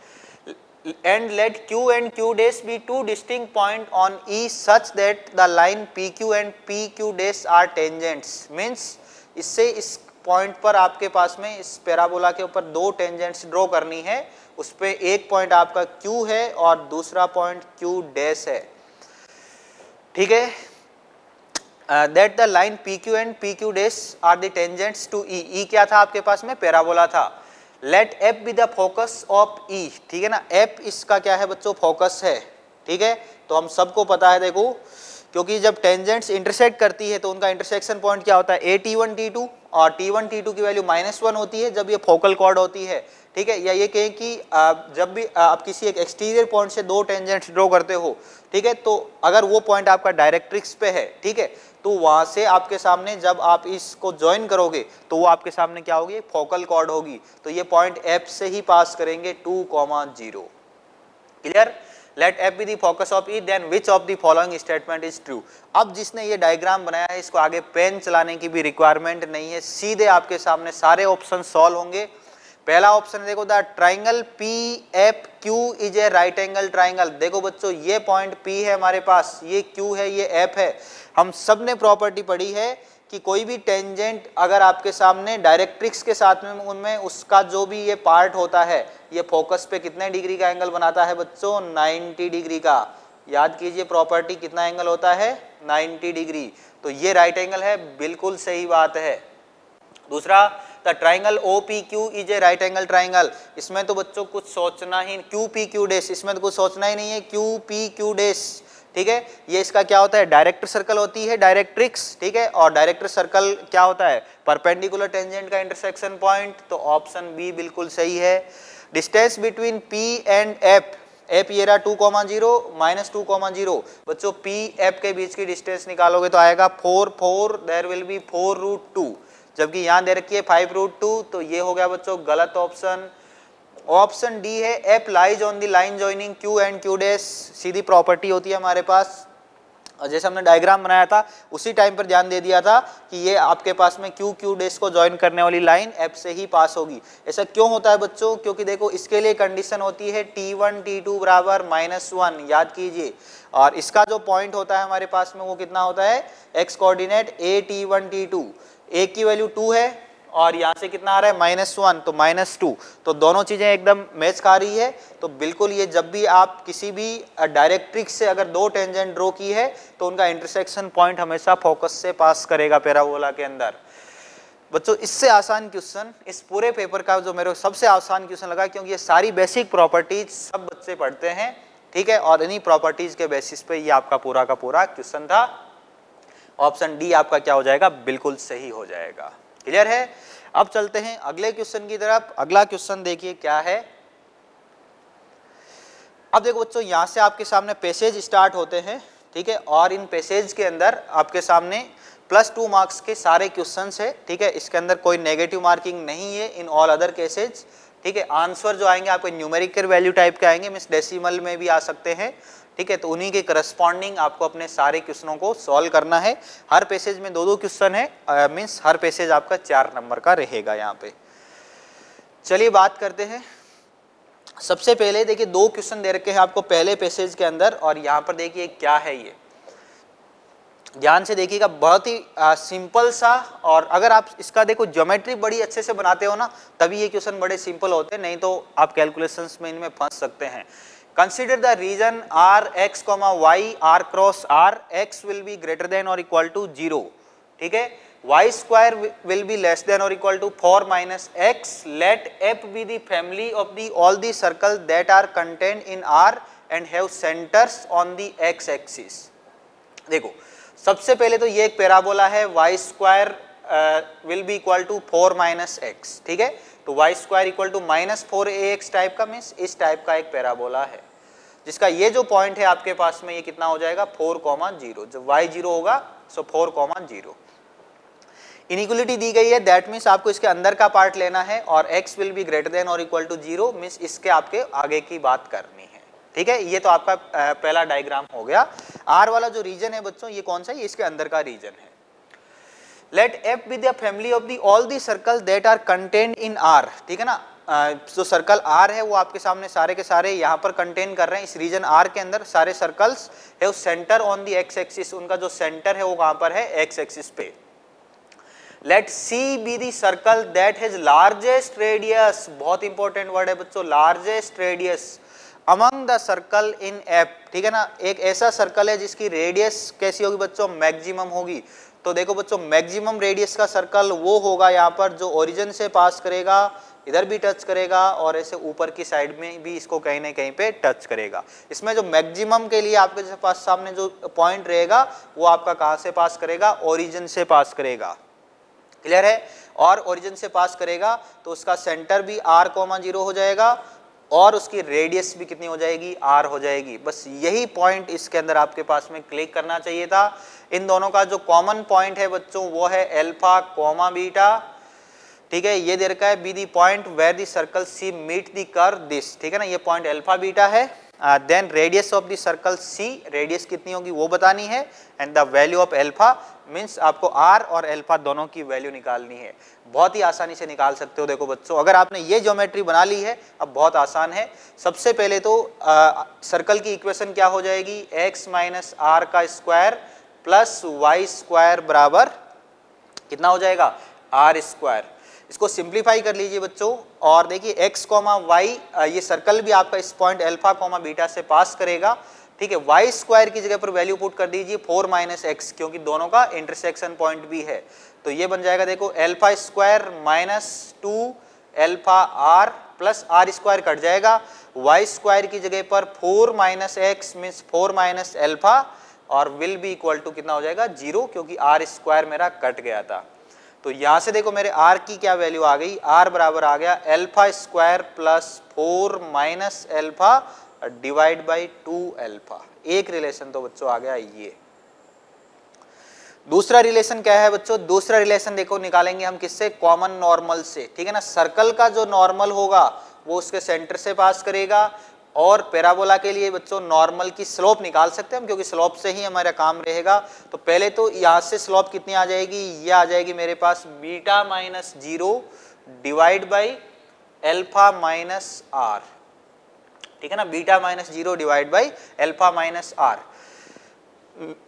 and let Q and Q dash be two distinct point on E such that the line P Q and P Q dash are tangents means इससे इस पॉइंट पर आपके पास में इस पैराबोला के ऊपर दो टेंजेंट्स ड्रॉ करनी है उस पर एक पॉइंट आपका क्यू है और दूसरा पॉइंट क्यू डैश है ठीक है that the line P Q and P Q dash are the tangents to E E क्या था आपके पास में पैराबोला था let F be the focus of E ठीक है ना एप इसका क्या है बच्चों फोकस है ठीक है तो हम सबको पता है देखो क्योंकि जब टेंजेंट्स इंटरसेक्ट करती है तो उनका इंटरसेक्शन पॉइंट क्या होता है a T one T two और टी वन टी टू की वैल्यू माइनस वन होती है जब ये फोकल कॉर्ड होती है ठीक है या ये कहें कि जब भी आप किसी एक एक्सटीरियर पॉइंट से दो टेंजेंट्स ड्रॉ करते हो ठीक है तो अगर वो पॉइंट आपका डायरेक्ट्रिक्स पे है ठीक है तो वहां से आपके सामने जब आप इसको ज्वाइन करोगे तो वो आपके सामने क्या होगी फोकल कॉर्ड होगी तो ये पॉइंट एफ से ही पास करेंगे two comma zero clear let F be the focus of E then which of the following statement is true अब जिसने ये डायग्राम बनाया है इसको आगे पेन चलाने की भी रिक्वायरमेंट नहीं है सीधे आपके सामने सारे ऑप्शन सॉल्व होंगे पहला ऑप्शन देखो the triangle P F Q is a right angle triangle देखो बच्चों ये पॉइंट पी है हमारे पास ये क्यू है ये एफ है हम सब ने प्रॉपर्टी पढ़ी है कि कोई भी टेंजेंट अगर आपके सामने डायरेक्ट्रिक्स के साथ में उनमें उसका जो भी ये पार्ट होता है ये फोकस पे कितने डिग्री का एंगल बनाता है बच्चों 90 डिग्री का याद कीजिए प्रॉपर्टी कितना एंगल होता है 90 डिग्री तो ये राइट एंगल है बिल्कुल सही बात है दूसरा the triangle O P Q is a right angle triangle इसमें तो बच्चों कुछ सोचना ही क्यू पी क्यू डेस इसमें तो कुछ सोचना ही नहीं है क्यू पी क्यू डेस ठीक है ये इसका क्या होता है डायरेक्टर सर्कल होती है डायरेक्ट्रिक्स ठीक है और डायरेक्टर सर्कल क्या होता है परपेंडिकुलर टेंजेंट का इंटरसेक्शन पॉइंट तो ऑप्शन बी बिल्कुल सही है distance between P and F F ये रहा two comma zero minus two comma zero बच्चों पी एप के बीच की डिस्टेंस निकालोगे तो आएगा four four there will be four root two जबकि यहाँ दे रखिए फाइव रूट टू तो ये हो गया बच्चों गलत ऑप्शन ऑप्शन डी है F lies on the line joining Q and Q dash सीधी प्रॉपर्टी होती है हमारे पास जैसे हमने डायग्राम बनाया था उसी टाइम पर ध्यान दे दिया था कि ये आपके पास में क्यू क्यू डेस को ज्वाइन करने वाली लाइन एप से ही पास होगी ऐसा क्यों होता है बच्चों क्योंकि देखो इसके लिए कंडीशन होती है टी वन टी टू बराबर माइनस वन याद कीजिए और इसका जो पॉइंट होता है हमारे पास में वो कितना होता है X coordinate A T one T two A की वैल्यू टू है और यहाँ से कितना आ रहा है माइनस वन तो माइनस टू तो दोनों चीज़ें एकदम मैच खा रही है तो बिल्कुल ये जब भी आप किसी भी डायरेक्ट्रिक्स से अगर दो टेंजेंट ड्रॉ की है तो उनका इंटरसेक्शन पॉइंट हमेशा फोकस से पास करेगा पेरावोला के अंदर बच्चों इससे आसान क्वेश्चन इस पूरे पेपर का जो मेरे सबसे आसान क्वेश्चन लगा क्योंकि ये सारी बेसिक प्रॉपर्टीज सब बच्चे पढ़ते हैं ठीक है और इन्हीं प्रॉपर्टीज के बेसिस पे ये आपका पूरा का पूरा क्वेश्चन था ऑप्शन डी आपका क्या हो जाएगा बिल्कुल सही हो जाएगा क्लियर है अब चलते हैं अगले क्वेश्चन की तरफ अगला क्वेश्चन देखिए क्या है अब देखो बच्चों यहां से आपके सामने पैसेज स्टार्ट होते हैं ठीक है और इन पैसेज के अंदर आपके सामने प्लस टू मार्क्स के सारे क्वेश्चन है ठीक है इसके अंदर कोई नेगेटिव मार्किंग नहीं है इन ऑल अदर केसेज ठीक है आंसर जो आएंगे आपके न्यूमेरिकल वैल्यू टाइप के आएंगे मिस डेसिमल में भी आ सकते हैं ठीक है तो उन्हीं के करस्पॉन्डिंग आपको अपने सारे क्वेश्चनों को सॉल्व करना है हर पेसेज में दो दो क्वेश्चन है मीन्स हर पेसेज आपका चार नंबर का रहेगा यहाँ पे चलिए बात करते हैं सबसे पहले देखिए दो क्वेश्चन दे रखे हैं आपको पहले पेसेज के अंदर और यहाँ पर देखिए क्या है ये ध्यान से देखिएगा बहुत ही आ, सिंपल सा और अगर आप इसका देखो ज्योमेट्री बड़ी अच्छे से बनाते हो ना तभी ये क्वेश्चन बड़े सिंपल होते हैं नहीं तो आप कैलकुलेशंस में इनमें फंस सकते हैं consider the region r x comma y r cross r x will be greater than or equal to 0 ठीक है y square will be less than or equal to 4 minus x let f be the family of the all the circles that are contained in r and have centers on the x axis देखो सबसे पहले तो ये एक parabola है y square will be equal to four minus x ठीक है तो Y square equal to minus four A X type का मीन्स इस टाइप का एक पैराबोला है जिसका ये जो पॉइंट है आपके पास में ये कितना हो जाएगा फोर कॉमन जीरो जब वाई जीरो होगा so four common zero inequality दी गई है दैट मीन्स आपको इसके अंदर का पार्ट लेना है और X will be greater than और इक्वल टू जीरो मीन्स इसके आपके आगे की बात करनी है ठीक है ये तो आपका पहला डायग्राम हो गया आर वाला जो रीजन है बच्चों ये कौन सा है इसके अंदर का रीजन है let F be the family of the all the circles that are contained in r ठीक है ना जो सर्कल आर है वो आपके सामने सारे के सारे यहाँ पर कंटेन कर रहे हैं इस रीजन आर के अंदर सारे सर्कल्स है उस centre on the X axis उनका जो सेंटर है वो कहाँ पर है एक्स एक्सिस पे let C be the circle that has largest radius बहुत इंपॉर्टेंट वर्ड है बच्चों largest radius among the circle in F ठीक है ना एक ऐसा सर्कल है जिसकी रेडियस कैसी होगी बच्चों मैक्सिमम होगी तो देखो बच्चों मैक्सिमम रेडियस का सर्कल वो होगा यहाँ पर जो ओरिजिन से पास करेगा इधर भी टच करेगा और ऐसे ऊपर की साइड में भी इसको कहीं ना कहीं पे टच करेगा इसमें जो मैक्सिमम के लिए आपके जैसे पास सामने जो पॉइंट रहेगा वो आपका कहाँ से पास करेगा ओरिजिन से पास करेगा क्लियर है और ओरिजिन से पास करेगा तो उसका सेंटर भी आर कोमा जीरो हो जाएगा और उसकी रेडियस भी कितनी हो जाएगी आर हो जाएगी बस यही पॉइंट इसके अंदर आपके पास में क्लिक करना चाहिए था इन दोनों का जो कॉमन पॉइंट है बच्चों वो है एल्फा कोमा बीटा ठीक है ये दे रखा है be the point where the circle C meet the curve this ठीक है ना ये पॉइंट अल्फा बीटा है then radius of the circle C radius कितनी होगी वो बतानी है and the value of alpha means आपको आर और एल्फा दोनों की वैल्यू निकालनी है बहुत ही आसानी से निकाल सकते हो देखो बच्चों अगर आपने ये ज्योमेट्री बना ली है अब बहुत आसान है सबसे पहले तो सर्कल uh, की इक्वेशन क्या हो जाएगी एक्स माइनस आर का स्क्वायर प्लस वाई स्क्वायर बराबर कितना हो जाएगा आर स्क्वायर इसको सिंप्लीफाई कर लीजिए बच्चों और देखिए एक्स कॉमा वाई ये सर्कल भी आपका इस पॉइंट अल्फा कॉमा बीटा से पास करेगा ठीक है वाई स्क्वायर की जगह पर वैल्यू पुट कर दीजिए फोर माइनस एक्स क्योंकि दोनों का इंटरसेक्शन पॉइंट भी है तो ये बन जाएगा देखो alpha square minus two alpha R plus are square cut जाएगा वाई स्क्वायर की जगह पर four minus X means four minus alpha R will be equal to कितना हो जाएगा जीरो क्योंकि आर स्क्वायर मेरा कट गया था तो यहाँ से देखो मेरे आर की क्या वैल्यू आ गई आर बराबर आ गया alpha square plus four minus alpha divide by two alpha एक रिलेशन तो बच्चों आ गया ये दूसरा रिलेशन क्या है बच्चों दूसरा रिलेशन देखो निकालेंगे हम किससे कॉमन नॉर्मल से ठीक है ना सर्कल का जो नॉर्मल होगा वो उसके सेंटर से पास करेगा और पैराबोला के लिए बच्चों नॉर्मल की स्लोप निकाल सकते हैं हम क्योंकि स्लोप से ही हमारा काम रहेगा तो पहले तो यहाँ से स्लोप कितनी आ जाएगी ये आ जाएगी मेरे पास beta minus zero divide by alpha minus R ठीक है ना beta minus zero divide by alpha minus R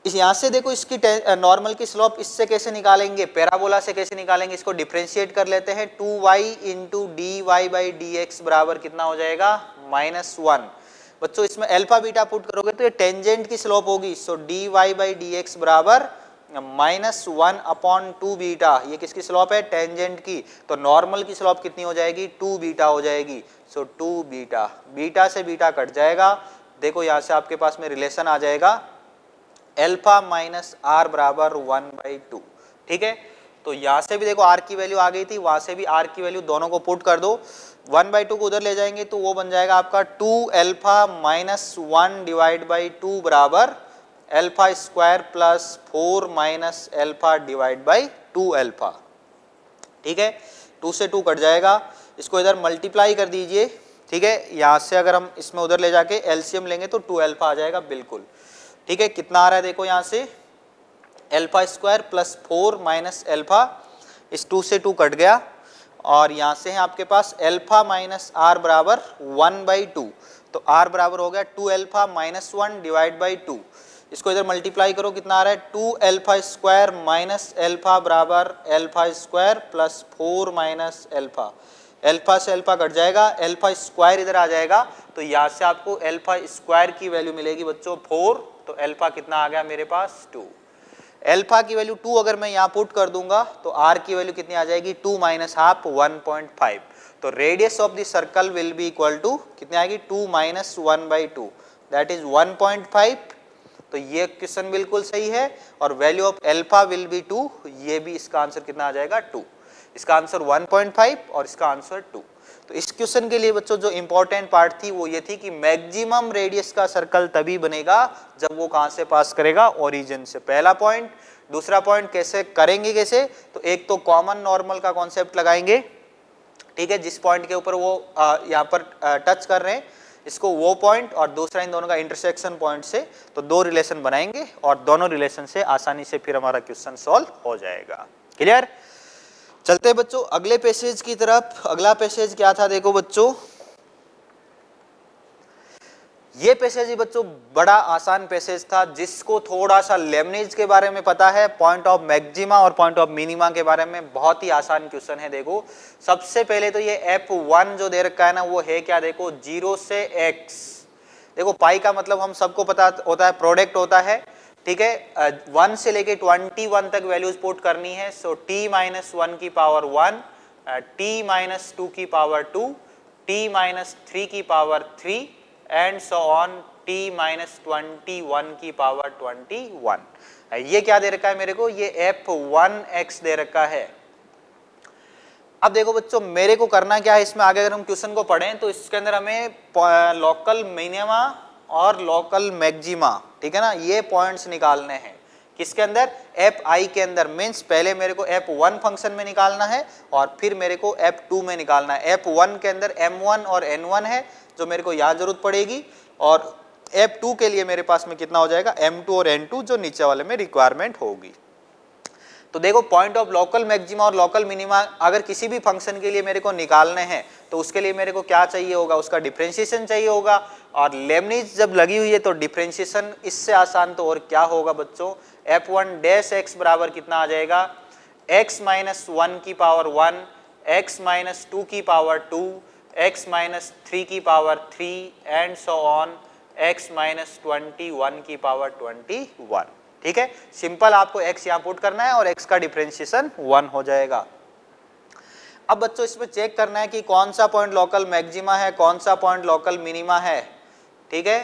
यहाँ से देखो इसकी नॉर्मल की स्लोप इससे कैसे निकालेंगे पैराबोला से कैसे निकालेंगे इसको डिफ्रेंशिएट कर लेते हैं two Y into D Y by D X बराबर कितना हो जाएगा माइनस वन बच्चों इसमें एल्फा बीटा पुट करोगे तो ये टेंजेंट की स्लोप होगी so D Y by D X बराबर minus one upon two beta ये किसकी स्लोप है टेंजेंट की तो नॉर्मल की स्लोप कितनी हो जाएगी टू बीटा हो जाएगी सो टू बीटा बीटा से बीटा कट जाएगा देखो यहाँ से आपके पास में रिलेशन आ जाएगा एल्फा माइनस आर बराबर वन बाई टू ठीक है तो यहाँ से भी देखो आर की वैल्यू आ गई थी वहाँ से भी आर की वैल्यू दोनों को पुट कर दो वन बाई टू को उधर ले जाएंगे तो वो बन जाएगा आपका two alpha minus one divide by two बराबर alpha square plus four minus alpha divide by two alpha ठीक है टू से टू कट जाएगा इसको इधर मल्टीप्लाई कर दीजिए ठीक है यहाँ से अगर हम इसमें उधर ले जाके एल्सियम लेंगे तो टू एल्फा आ जाएगा बिल्कुल ठीक है कितना आ रहा है देखो यहाँ से alpha square plus four minus alpha इस टू से टू कट गया और यहाँ से है आपके पास एल्फा माइनस आर बराबर वन बाई टू तो आर बराबर हो गया two alpha minus one divide by two इसको इधर मल्टीप्लाई करो कितना आ रहा है two alpha square minus alpha बराबर alpha square plus four minus alpha alpha से एल्फा कट जाएगा एल्फा स्क्वायर इधर आ जाएगा तो यहाँ से आपको एल्फा स्क्वायर की वैल्यू मिलेगी बच्चों फोर तो एल्फा कितना आ गया मेरे पास टू एल्फा की वैल्यू टू अगर मैं यहाँ पुट कर दूंगा तो आर की वैल्यू कितनी आ जाएगी two minus half one point five तो radius of the circle will be equal to कितनी आएगी two minus one by two that is one point five तो ये क्वेश्चन बिल्कुल सही है और value of alpha will be two ये भी इसका आंसर कितना आ जाएगा टू इसका आंसर फाइव और इसका आंसर टू तो इस क्वेश्चन के लिए बच्चों जो इंपॉर्टेंट पार्ट थी वो ये थी कि मैक्सिमम रेडियस का सर्कल तभी बनेगा जब वो कहाँ से पास करेगा ओरिजिन से पहला पॉइंट दूसरा पॉइंट कैसे करेंगे कैसे तो एक तो कॉमन नॉर्मल का कॉन्सेप्ट लगाएंगे ठीक है जिस पॉइंट के ऊपर वो यहाँ पर आ, टच कर रहे हैं इसको वो पॉइंट और दूसरा इन दोनों का इंटरसेक्शन पॉइंट से तो दो रिलेशन बनाएंगे और दोनों रिलेशन से आसानी से फिर हमारा क्वेश्चन सॉल्व हो जाएगा क्लियर चलते बच्चों अगले पैसेज की तरफ अगला पैसेज क्या था देखो बच्चों ये पैसेज ही बच्चों बड़ा आसान पैसेज था जिसको थोड़ा सा लेमनेज के बारे में पता है पॉइंट ऑफ मैक्सिमा और पॉइंट ऑफ मिनिमा के बारे में बहुत ही आसान क्वेश्चन है देखो सबसे पहले तो ये एप वन जो दे रखा है ना वो है क्या देखो जीरो से एक्स देखो पाई का मतलब हम सबको पता होता है प्रोडक्ट होता है ठीक है वन से लेके ट्वेंटी वन तक वैल्यूज पोर्ट करनी है सो टी माइनस वन की power one T minus two की power two T minus three की power three and so on T minus twenty one की पावर ट्वेंटी वन ये क्या दे रखा है मेरे को ये एफ वन एक्स दे रखा है अब देखो बच्चों मेरे को करना क्या है इसमें आगे अगर हम क्वेश्चन को पढ़ें तो इसके अंदर हमें लोकल मिनिमा और लोकल मैग्जिमा ठीक है ना ये पॉइंट्स निकालने हैं किसके अंदर एप आई के अंदर मीन्स पहले मेरे को एप वन फंक्शन में निकालना है और फिर मेरे को एप टू में निकालना है एप वन के अंदर एम वन और एन वन है जो मेरे को याद जरूरत पड़ेगी और एप टू के लिए मेरे पास में कितना हो जाएगा एम टू और एन टू जो नीचे वाले में रिक्वायरमेंट होगी तो देखो पॉइंट ऑफ लोकल मैक्सिमा और लोकल मिनिमा अगर किसी भी फंक्शन के लिए मेरे को निकालने हैं तो उसके लिए मेरे को क्या चाहिए होगा उसका डिफ्रेंशिएशन चाहिए होगा और लेमनीज जब लगी हुई है तो डिफ्रेंशिएशन इससे आसान तो और क्या होगा बच्चों एफ वन डैश एक्स बराबर कितना आ जाएगा एक्स माइनस वन की power one X minus two की power two X minus three की power three and so on X minus twenty one की पावर ट्वेंटी वन ठीक है सिंपल आपको एक्स यहाँ पुट करना है और एक्स का डिफ्रेंशिएशन वन हो जाएगा अब बच्चों इसमें चेक करना है कि कौन सा पॉइंट लोकल मैक्सिमा है कौन सा पॉइंट लोकल मिनिमा है ठीक है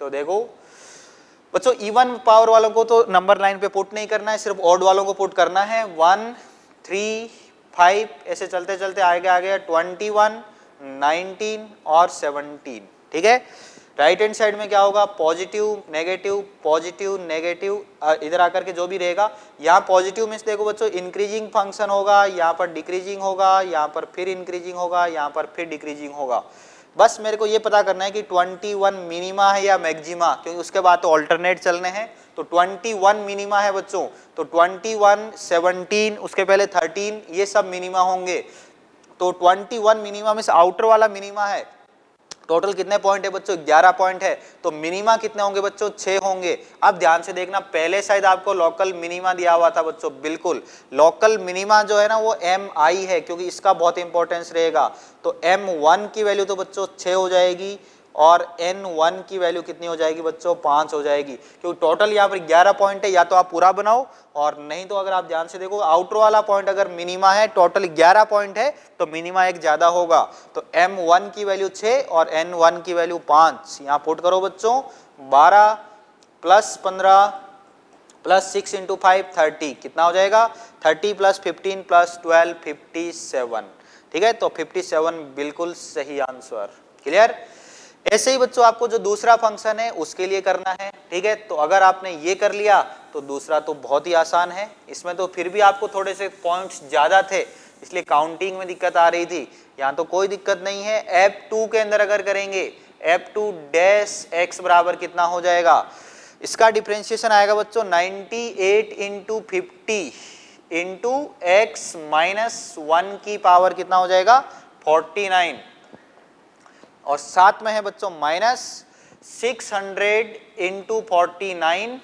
तो देखो बच्चों इवन पावर वालों को तो नंबर लाइन पे पुट नहीं करना है सिर्फ ऑड वालों को पुट करना है वन थ्री फाइव ऐसे चलते चलते आगे आ गया ट्वेंटी वन नाइनटीन और सेवनटीन ठीक है राइट हैंड साइड में क्या होगा पॉजिटिव नेगेटिव पॉजिटिव नेगेटिव इधर आकर के जो भी रहेगा यहाँ पॉजिटिव में देखो बच्चों इंक्रीजिंग फंक्शन होगा यहाँ पर डिक्रीजिंग होगा यहाँ पर फिर इंक्रीजिंग होगा यहाँ पर फिर डिक्रीजिंग होगा बस मेरे को ये पता करना है कि 21 मिनिमा है या मैक्सिमा क्योंकि उसके बाद तो ऑल्टरनेट चलने हैं तो 21 मिनिमा है बच्चों तो 21, 17 उसके पहले 13 ये सब मिनिमा होंगे तो 21 मिनिमा मीन्स आउटर वाला मिनिमा है टोटल कितने पॉइंट है बच्चों 11 पॉइंट है तो मिनिमा कितने होंगे बच्चों 6 होंगे अब ध्यान से देखना पहले शायद आपको लोकल मिनिमा दिया हुआ था बच्चों बिल्कुल लोकल मिनिमा जो है ना वो एम आई है क्योंकि इसका बहुत इंपॉर्टेंस रहेगा तो एम वन की वैल्यू तो बच्चों छः हो जाएगी और एन वन की वैल्यू कितनी हो जाएगी बच्चों पाँच हो जाएगी क्योंकि टोटल यहाँ पर ग्यारह पॉइंट है या तो आप पूरा बनाओ और नहीं तो अगर आप ध्यान से देखो आउटर वाला पॉइंट अगर मिनिमा है टोटल ग्यारह पॉइंट है तो मिनिमा एक ज़्यादा होगा तो एम वन की वैल्यू छः और एन वन की वैल्यू पाँच यहाँ पुट करो बच्चों बारह प्लस पंद्रह plus six into five thirty कितना हो जाएगा thirty plus fifteen plus twelve fifty seven ठीक है तो फिफ्टी सेवन बिल्कुल सही आंसर क्लियर ऐसे ही बच्चों आपको जो दूसरा फंक्शन है उसके लिए करना है ठीक है तो अगर आपने ये कर लिया तो दूसरा तो बहुत ही आसान है इसमें तो फिर भी आपको थोड़े से पॉइंट्स ज़्यादा थे इसलिए काउंटिंग में दिक्कत आ रही थी यहाँ तो कोई दिक्कत नहीं है एप टू के अंदर अगर करेंगे एप टू डैश एक्स बराबर कितना हो जाएगा इसका डिफ्रेंशिएशन आएगा बच्चों 98 eight into fifty into X minus one की पावर कितना हो जाएगा 49 और साथ में है बच्चों minus 600 hundred into forty nine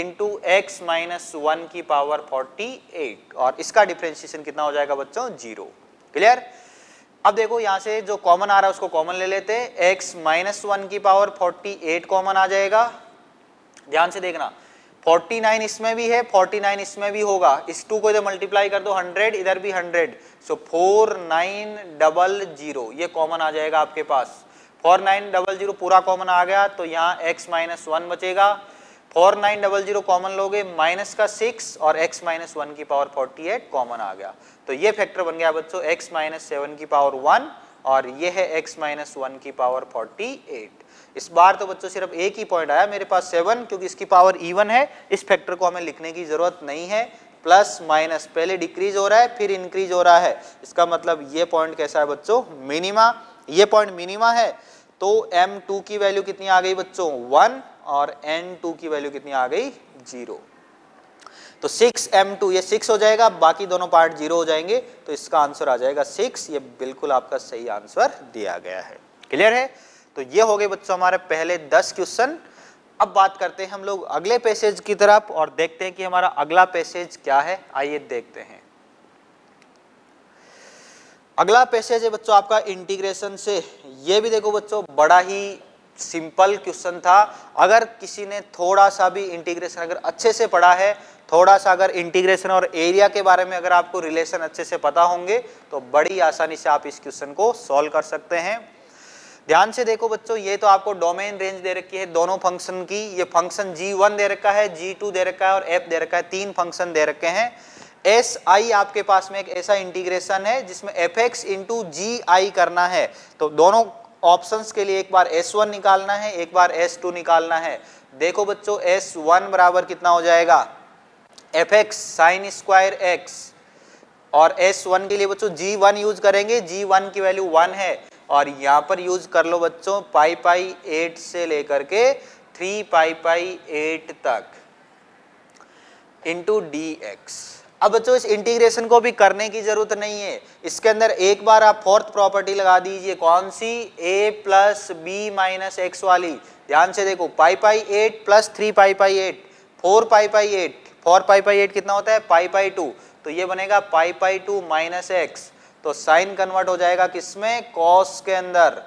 into X minus one की पावर 48 और इसका डिफ्रेंशिएशन कितना हो जाएगा बच्चों जीरो क्लियर अब देखो यहां से जो कॉमन आ रहा है उसको कॉमन ले लेते हैं एक्स माइनस वन की पावर 48 कॉमन आ जाएगा ध्यान से देखना फोर्टी नाइन इसमें भी है फोर्टी नाइन इसमें भी होगा इस टू को इधर मल्टीप्लाई कर दो हंड्रेड इधर भी hundred so four nine double zero ये कॉमन आ जाएगा आपके पास फोर नाइन डबल जीरो पूरा कॉमन आ गया तो यहाँ एक्स माइनस वन बचेगा four nine double zero common लोगे माइनस का सिक्स और एक्स माइनस वन की पावर फोर्टी एट कॉमन आ गया तो ये फैक्टर बन गया बच्चों एक्स माइनस सेवन की पावर वन और ये है एक्स माइनस वन की पावर फोर्टी एट इस बार तो बच्चों सिर्फ एक ही पॉइंट आया मेरे पास सेवन क्योंकि इसकी पावर इवन है इस फैक्टर को हमें लिखने की जरूरत नहीं है प्लस माइनस पहले डिक्रीज हो रहा है फिर इंक्रीज हो रहा है इसका मतलब ये पॉइंट कैसा है बच्चों मिनिमा ये पॉइंट मिनिमा है तो M2 की वैल्यू कितनी आ गई बच्चों वन और टू की वैल्यू कितनी आ गई जीरो तो टू ये सिक्स हो जाएगा बाकी दोनों पार्ट जीरो हो जाएंगे तो इसका आंसर आ जाएगा सिक्स ये बिल्कुल आपका सही आंसर दिया गया है क्लियर है तो ये हो गए बच्चों हमारे पहले दस क्वेश्चन अब बात करते हैं हम लोग अगले पैसेज की तरफ और देखते हैं कि हमारा अगला पैसेज क्या है आइए देखते हैं अगला पैसेज है बच्चों आपका इंटीग्रेशन से ये भी देखो बच्चों बड़ा ही सिंपल क्वेश्चन था अगर किसी ने थोड़ा सा भी इंटीग्रेशन अगर अच्छे से पढ़ा है थोड़ा सा अगर इंटीग्रेशन और एरिया के बारे में अगर आपको रिलेशन अच्छे से पता होंगे तो बड़ी आसानी से आप इस क्वेश्चन को सॉल्व कर सकते हैं ध्यान से देखो बच्चों ये तो आपको डोमेन रेंज दे रखी है दोनों फंक्शन की ये फंक्शन जी वन दे रखा है जी टू दे रखा है और एफ दे रखा है तीन फंक्शन दे रखे हैं एस आई आपके पास में एक ऐसा इंटीग्रेशन है जिसमें F X into G I करना है तो दोनों ऑप्शंस के लिए एक बार एस वन निकालना है एक बार एस टू निकालना है देखो बच्चों एस वन बराबर कितना हो जाएगा F X sine square X और एस वन के लिए बच्चों जी वन यूज करेंगे जी वन की वैल्यू वन है और यहाँ पर यूज कर लो बच्चों पाई पाई एट से लेकर के थ्री पाई पाई एट तक इंटू डी एक्स अब बच्चों इस इंटीग्रेशन को भी करने की जरूरत नहीं है इसके अंदर एक बार आप फोर्थ प्रॉपर्टी लगा दीजिए कौन सी A plus B minus X वाली ध्यान से देखो pi pi eight plus three pi pi eight four pi pi eight four pi pi eight कितना होता है पाई पाई टू तो ये बनेगा pi pi two minus x तो साइन कन्वर्ट हो जाएगा किसमें कॉस के अंदर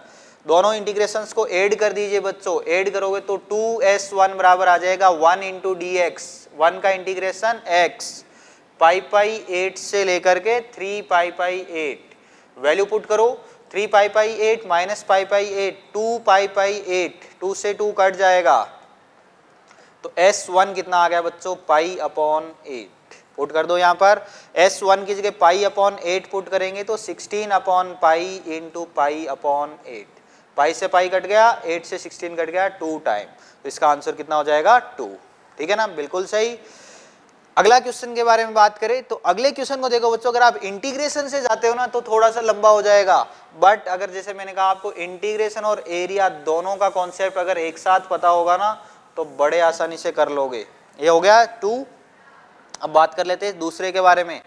दोनों इंटीग्रेशन को ऐड कर दीजिए बच्चों ऐड करोगे तो टू एस वन बराबर आ जाएगा one into D X one का integration X pi pi eight से लेकर के three pi pi eight value put करो three pi pi eight minus pi pi eight two pi pi eight two से two cut जाएगा तो S one कितना आ गया बच्चों पाई अपॉन एट पुट कर दो यहाँ पर एस वन की जगह पाई अपॉन एट पुट करेंगे तो sixteen upon pi into pi upon eight pi से पाई कट गया एट से सिक्सटीन कट गया टू टाइम तो इसका आंसर कितना हो जाएगा टू ठीक है ना बिल्कुल सही अगला क्वेश्चन के बारे में बात करें तो अगले क्वेश्चन को देखो बच्चों अगर आप इंटीग्रेशन से जाते हो ना तो थोड़ा सा लंबा हो जाएगा बट अगर जैसे मैंने कहा आपको इंटीग्रेशन और एरिया दोनों का कॉन्सेप्ट अगर एक साथ पता होगा ना तो बड़े आसानी से कर लोगे ये हो गया टू अब बात कर लेते हैं दूसरे के बारे में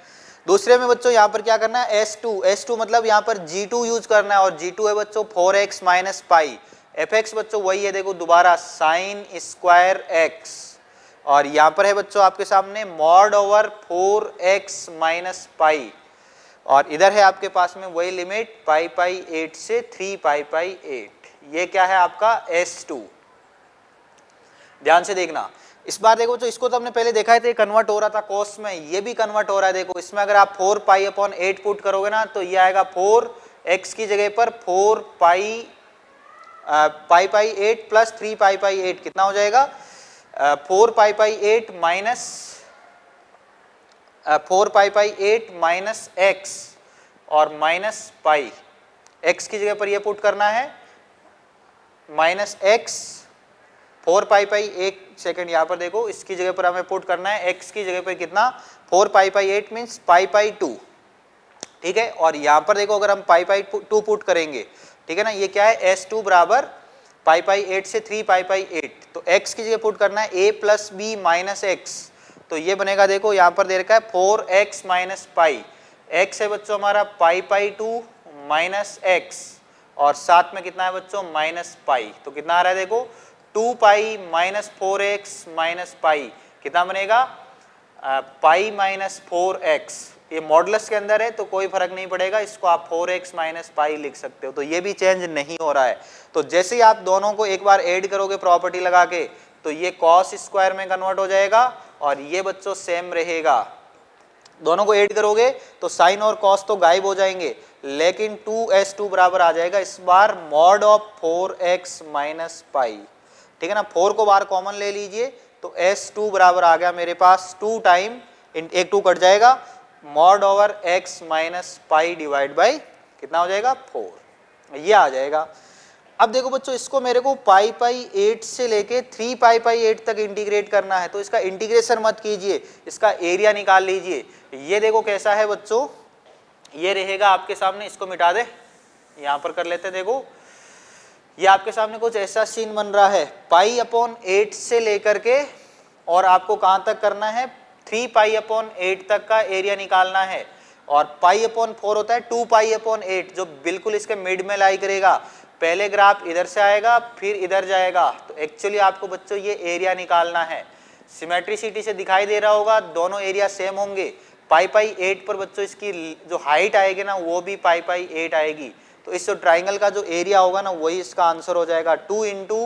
दूसरे में बच्चों यहाँ पर क्या करना है S2 S2 मतलब यहाँ पर G2 यूज करना है और G2 है बच्चों 4x एक्स माइनस पाई एफ बच्चों वही है देखो दोबारा साइन स्क्वायर एक्स और यहाँ पर है बच्चों आपके सामने mod over 4x X minus pi और इधर है आपके पास में वही लिमिट पाई पाई एट से थ्री पाई पाई एट ये क्या है आपका S2 ध्यान से देखना इस बार देखो तो इसको तो हमने पहले देखा है तो ये कन्वर्ट हो रहा था कॉस में ये भी कन्वर्ट हो रहा है देखो इसमें अगर आप four pi upon eight put करोगे ना तो ये आएगा फोर एक्स की जगह पर four pi pi pi eight plus three pi pi eight कितना हो जाएगा four pi pi eight minus four pi pi eight minus X और माइनस पाई एक्स की जगह पर ये पुट करना है minus X four pi pi एक सेकेंड यहाँ पर देखो इसकी जगह पर हमें पुट करना है एक्स की जगह पर कितना four pi pi eight means pi pi two ठीक है और यहाँ पर देखो अगर हम पाई पाई टू पुट करेंगे ठीक है ना ये क्या है एस टू बराबर पाई पाई एट से थ्री पाई पाई एट तो एक्स की जगह पुट करना है A plus B minus x तो ये बनेगा देखो यहाँ पर दे रखा है four x minus pi X है बच्चों हमारा pi pi two minus X और साथ में कितना है बच्चों माइनस पाई तो कितना आ रहा है देखो two pi minus four x minus pi कितना बनेगा पाई माइनस फोर एक्स ये मॉडलस के अंदर है तो कोई फर्क नहीं पड़ेगा इसको आप फोर एक्स माइनस पाई लिख सकते हो तो ये भी चेंज नहीं हो रहा है तो जैसे ही आप दोनों को एक बार ऐड करोगे प्रॉपर्टी लगा के तो ये कॉस स्क्वायर में कन्वर्ट हो जाएगा और ये बच्चों सेम रहेगा दोनों को ऐड करोगे तो साइन और कॉस तो गायब हो जाएंगे लेकिन टू एस टू बराबर आ जाएगा इस बार mod of four x minus pi ठीक है ना फोर को बार कॉमन ले लीजिए तो एस टू बराबर आ गया मेरे पास टू टाइम एक टू कट जाएगा mod over x minus pi divide by कितना हो जाएगा फोर ये आ जाएगा अब देखो बच्चों इसको मेरे को पाई पाई एट से लेके थ्री पाई पाई एट तक इंटीग्रेट करना है तो इसका इंटीग्रेशन मत कीजिए इसका एरिया निकाल लीजिए ये देखो कैसा है बच्चों ये रहेगा आपके सामने इसको मिटा दे यहाँ पर कर लेते देखो ये आपके सामने कुछ ऐसा सीन बन रहा है पाई अपॉन एट से लेकर के और आपको कहाँ तक करना है थ्री पाई अपॉन एट तक का एरिया निकालना है और पाई अपॉन फोर होता है टू पाई अपॉन एट जो बिल्कुल इसके मिड में लाई करेगा पहले ग्राफ इधर से आएगा फिर इधर जाएगा तो एक्चुअली आपको बच्चों ये एरिया निकालना है सिमेट्रिसिटी से दिखाई दे रहा होगा दोनों एरिया सेम होंगे पाई पाई एट पर बच्चों इसकी जो हाइट आएगी ना वो भी पाई पाई एट आएगी तो इस ट्राइंगल का जो एरिया होगा ना वही इसका आंसर हो जाएगा टू इंटू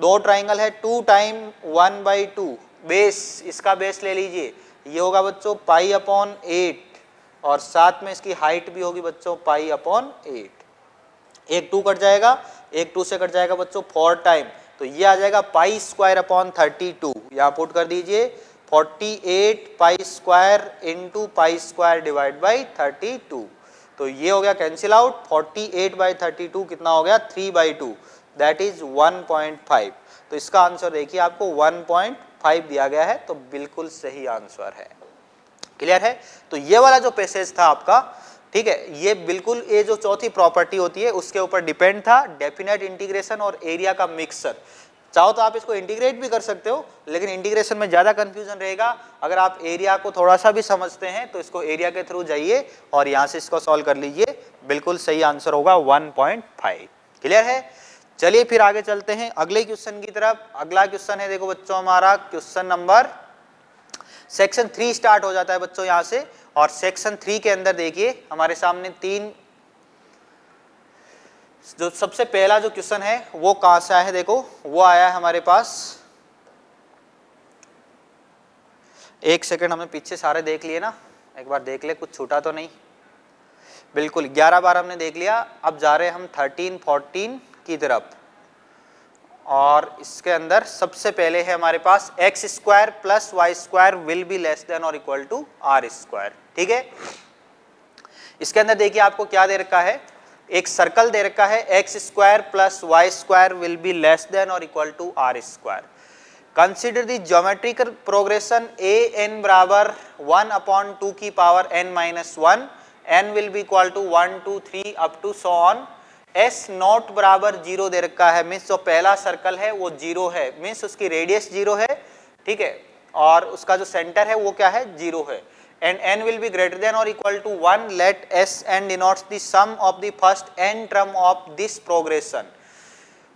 दो ट्राइंगल है two time one by two base इसका बेस ले लीजिए ये होगा बच्चों पाई अपॉन एट और साथ में इसकी हाइट भी होगी बच्चों पाई अपॉन एट एक टू कट जाएगा एक टू से कट जाएगा बच्चों फोर टाइम तो ये आ जाएगा pi square upon thirty two यहाँ पुट कर दीजिए forty eight pi square into pi square divide by thirty two तो ये हो गया cancel out 48 eight by thirty कितना हो गया 3 बाई टू दैट इज 1.5 तो इसका आंसर देखिए आपको 1.5 दिया गया है तो बिल्कुल सही आंसर है क्लियर है तो ये वाला जो पैसेज था आपका ठीक है ये बिल्कुल ये जो चौथी प्रॉपर्टी होती है उसके ऊपर डिपेंड था डेफिनेट इंटीग्रेशन और एरिया का मिक्सर चाहो तो आप इसको इंटीग्रेट भी कर सकते हो लेकिन इंटीग्रेशन में ज़्यादा कन्फ्यूजन रहेगा अगर आप एरिया को थोड़ा सा भी समझते हैं तो इसको एरिया के थ्रू जाइए और यहाँ से इसको सॉल्व कर लीजिए बिल्कुल सही आंसर होगा 1.5 क्लियर है चलिए फिर आगे चलते हैं अगले क्वेश्चन की तरफ अगला क्वेश्चन है देखो बच्चों हमारा question number section three start हो जाता है बच्चों यहाँ से और सेक्शन थ्री के अंदर देखिए हमारे सामने तीन जो सबसे पहला जो क्वेश्चन है वो कहां से आया है देखो वो आया है हमारे पास एक सेकंड हमने पीछे सारे देख लिए ना एक बार देख ले कुछ छूटा तो नहीं बिल्कुल ग्यारह बार हमने देख लिया अब जा रहे हैं हम थर्टीन फोर्टीन की तरफ और इसके अंदर सबसे पहले है हमारे पास x square plus Y square will be less than और इक्वल टू आर स्क्वायर ठीक है इसके अंदर देखिए आपको क्या दे रखा है एक सर्कल दे रखा है x square plus Y square will be less than और equal to r square consider the geometrical progression a n बराबर वन अपॉन टू की power n minus one n will be equal to one two three up to so on S naught बराबर zero दे रखा है means जो पहला circle है वो जीरो है मीन्स उसकी रेडियस जीरो है ठीक है और उसका जो सेंटर है वो क्या है जीरो है and n will be greater than or equal to 1 let S n denotes the sum of the first n term of this progression.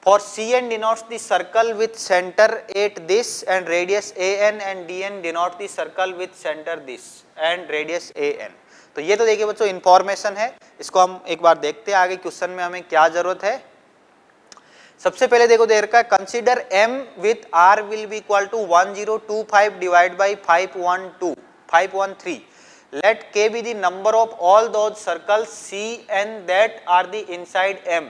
For C n denotes the circle with center at this and radius A n and D n denote the circle with center this and radius A n. तो ये तो देखिए बच्चों information है इसको हम एक बार देखते हैं आगे क्वेश्चन में हमें क्या जरूरत है सबसे पहले देखो देर का consider m with r will be equal to 1025 divide by 512 513 let k be the number of all those circles c and that are the inside m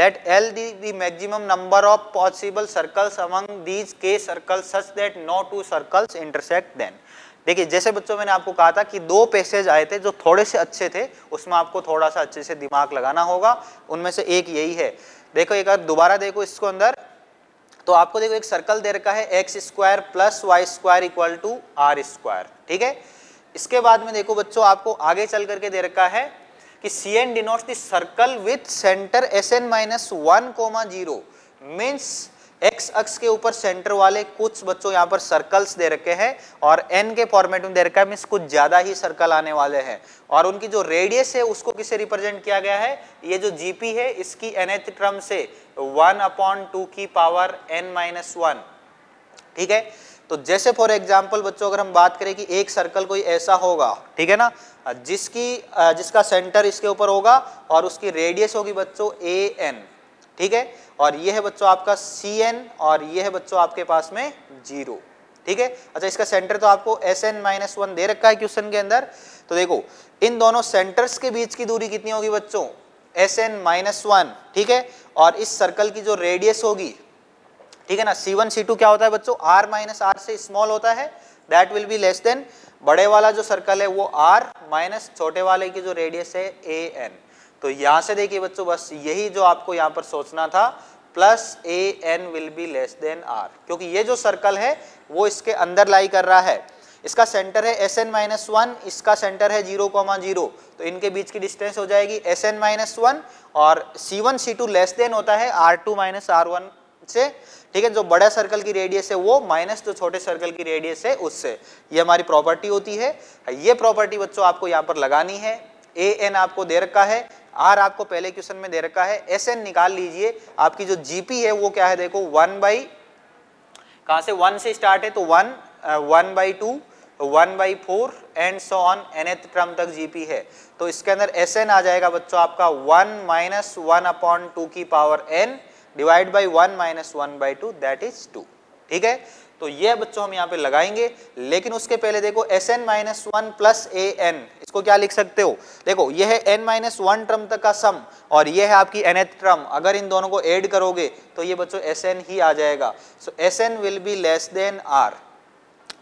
let l be the maximum number of possible circles among these k circles such that no two circles intersect then देखिए जैसे बच्चों मैंने आपको कहा था कि दो passage आए थे जो थोड़े से अच्छे थे उसमें आपको थोड़ा सा अच्छे से दिमाग लगाना होगा उनमें से एक यही है देखो एक बार दोबारा देखो इसको अंदर तो आपको देखो एक सर्कल दे रखा है x square plus Y square equal to r square ठीक है इसके बाद में देखो बच्चों आपको आगे चल करके दे रखा है कि सी एन डिनोट्स दर्कल circle with centre S n minus one comma zero means x axis के ऊपर सेंटर वाले कुछ बच्चों यहाँ पर सर्कल्स दे रखे हैं और एन के फॉर्मेट में दे रखा है मीन्स कुछ ज्यादा ही सर्कल आने वाले हैं और उनकी जो रेडियस है उसको किसे रिप्रेजेंट किया गया है ये जो जीपी है इसकी एनएथ क्रम से वन अपॉन टू की पावर एन माइनस वन ठीक है तो जैसे फॉर एग्जाम्पल बच्चों अगर हम बात करें कि एक सर्कल कोई ऐसा होगा ठीक है ना जिसकी जिसका सेंटर इसके ऊपर होगा और उसकी रेडियस होगी बच्चों ए एन ठीक है और ये है बच्चों आपका सी एन और ये है बच्चों आपके पास में जीरो ठीक है अच्छा इसका सेंटर तो आपको एस एन माइनस वन दे रखा है क्वेश्चन के अंदर तो देखो इन दोनों सेंटर्स के बीच की दूरी कितनी होगी बच्चों एस एन माइनस वन ठीक है और इस सर्कल की जो रेडियस होगी ठीक है ना सी वन सी टू क्या होता है बच्चों आर माइनस आर से स्मॉल होता है that will be less than बड़े वाला जो सर्कल है वो आर माइनस छोटे वाले की जो रेडियस है ए एन तो यहां से देखिए बच्चों बस यही जो आपको यहां पर सोचना था plus a n will be less than r क्योंकि ये जो सर्कल है वो इसके अंदर लाई कर रहा है इसका सेंटर है एस एन माइनस वन इसका सेंटर है जीरो कॉमा जीरो तो इनके बीच की डिस्टेंस हो जाएगी एस एन माइनस वन और C one C two less than होता है r two minus r one से ठीक है जो बड़ा सर्कल की रेडियस है वो माइनस जो छोटे सर्कल की रेडियस है उससे ये हमारी प्रॉपर्टी होती है ये प्रॉपर्टी बच्चों आपको यहाँ पर लगानी है ए एन आपको दे रखा है आर आपको पहले क्वेश्चन में दे रखा है एस एन निकाल लीजिए आपकी जो जीपी है वो क्या है देखो वन बाई कहा से वन से स्टार्ट है तो one one by two one by four and so on nth term तक जीपी है तो इसके अंदर एस एन आ जाएगा बच्चों आपका one minus one upon two की power n divide by one minus one by two that is two ठीक है तो ये बच्चों हम यहाँ पे लगाएंगे लेकिन उसके पहले देखो S n minus one plus a n इसको क्या लिख सकते हो देखो ये है n माइनस वन ट्रम तक का सम और ये है आपकी nth टर्म अगर इन दोनों को ऐड करोगे तो ये बच्चों एस एन ही आ जाएगा so S n will be less than r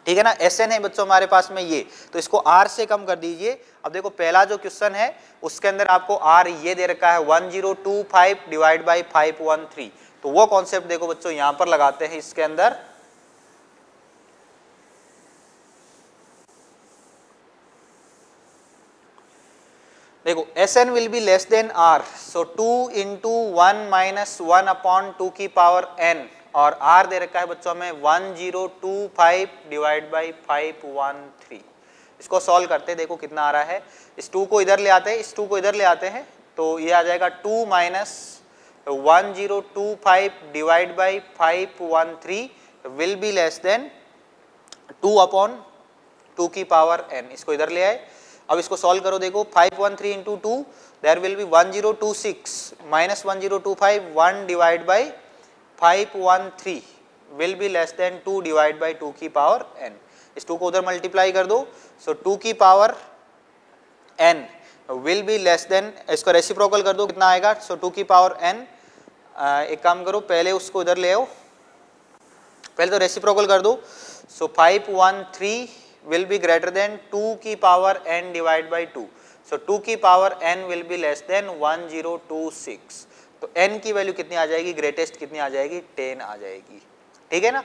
ठीक है ना एस एन है बच्चों हमारे पास में ये तो इसको आर से कम कर दीजिए अब देखो पहला जो क्वेश्चन है उसके अंदर आपको आर ये दे रखा है one zero two five divide by five one three तो वो कॉन्सेप्ट देखो बच्चों यहाँ पर लगाते हैं इसके अंदर देखो S n will be less than r so two two one minus one upon two की पावर एन और आर दे रखा है बच्चों में one zero two five divide by five one three इसको सॉल्व करते हैं देखो कितना आ रहा है इस टू को इधर ले आते हैं इस टू को इधर ले आते हैं तो ये आ जाएगा two minus one zero two five divide by five one three will be less than two upon two की पावर एन इसको इधर ले आए अब इसको सॉल्व करो देखो five one three into two there will be one zero two six minus one zero two five one divide by five one three will be less than two divide by two की power n इस to को उधर multiply कर दो so so, two की power n will be less than इसको reciprocal कर दो कितना आएगा सो so, टू की पावर एन एक काम करो पहले उसको इधर ले आओ पहले तो रेसिप्रोकल कर दो so five one three will be greater than 2 की power n divided by 2. So 2 की power n will be less than 1026. तो n की वैल्यू कितनी आ जाएगी ग्रेटेस्ट कितनी आ जाएगी 10 आ जाएगी ठीक है ना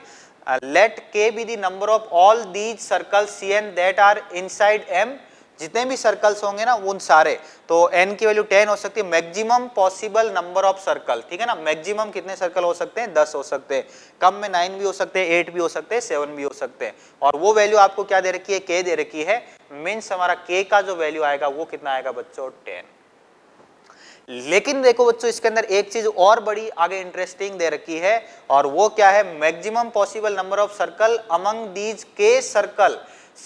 let uh, k be the number of all these circle C n that are inside m जितने भी सर्कल्स होंगे ना उन सारे तो एन की वैल्यू टेन हो सकती है maximum possible number of circle ठीक है ना मैक्सिमम कितने सर्कल हो सकते हैं दस हो सकते हैं कम में नाइन भी हो सकते हैं एट भी हो सकते हैं सेवन भी हो सकते हैं और वो वैल्यू आपको क्या दे रखी है के दे रखी है मीन्स हमारा के का जो वैल्यू आएगा वो कितना आएगा बच्चों टेन लेकिन देखो बच्चों इसके अंदर एक चीज और बड़ी आगे इंटरेस्टिंग दे रखी है और वो क्या है maximum possible number of circle among these k circle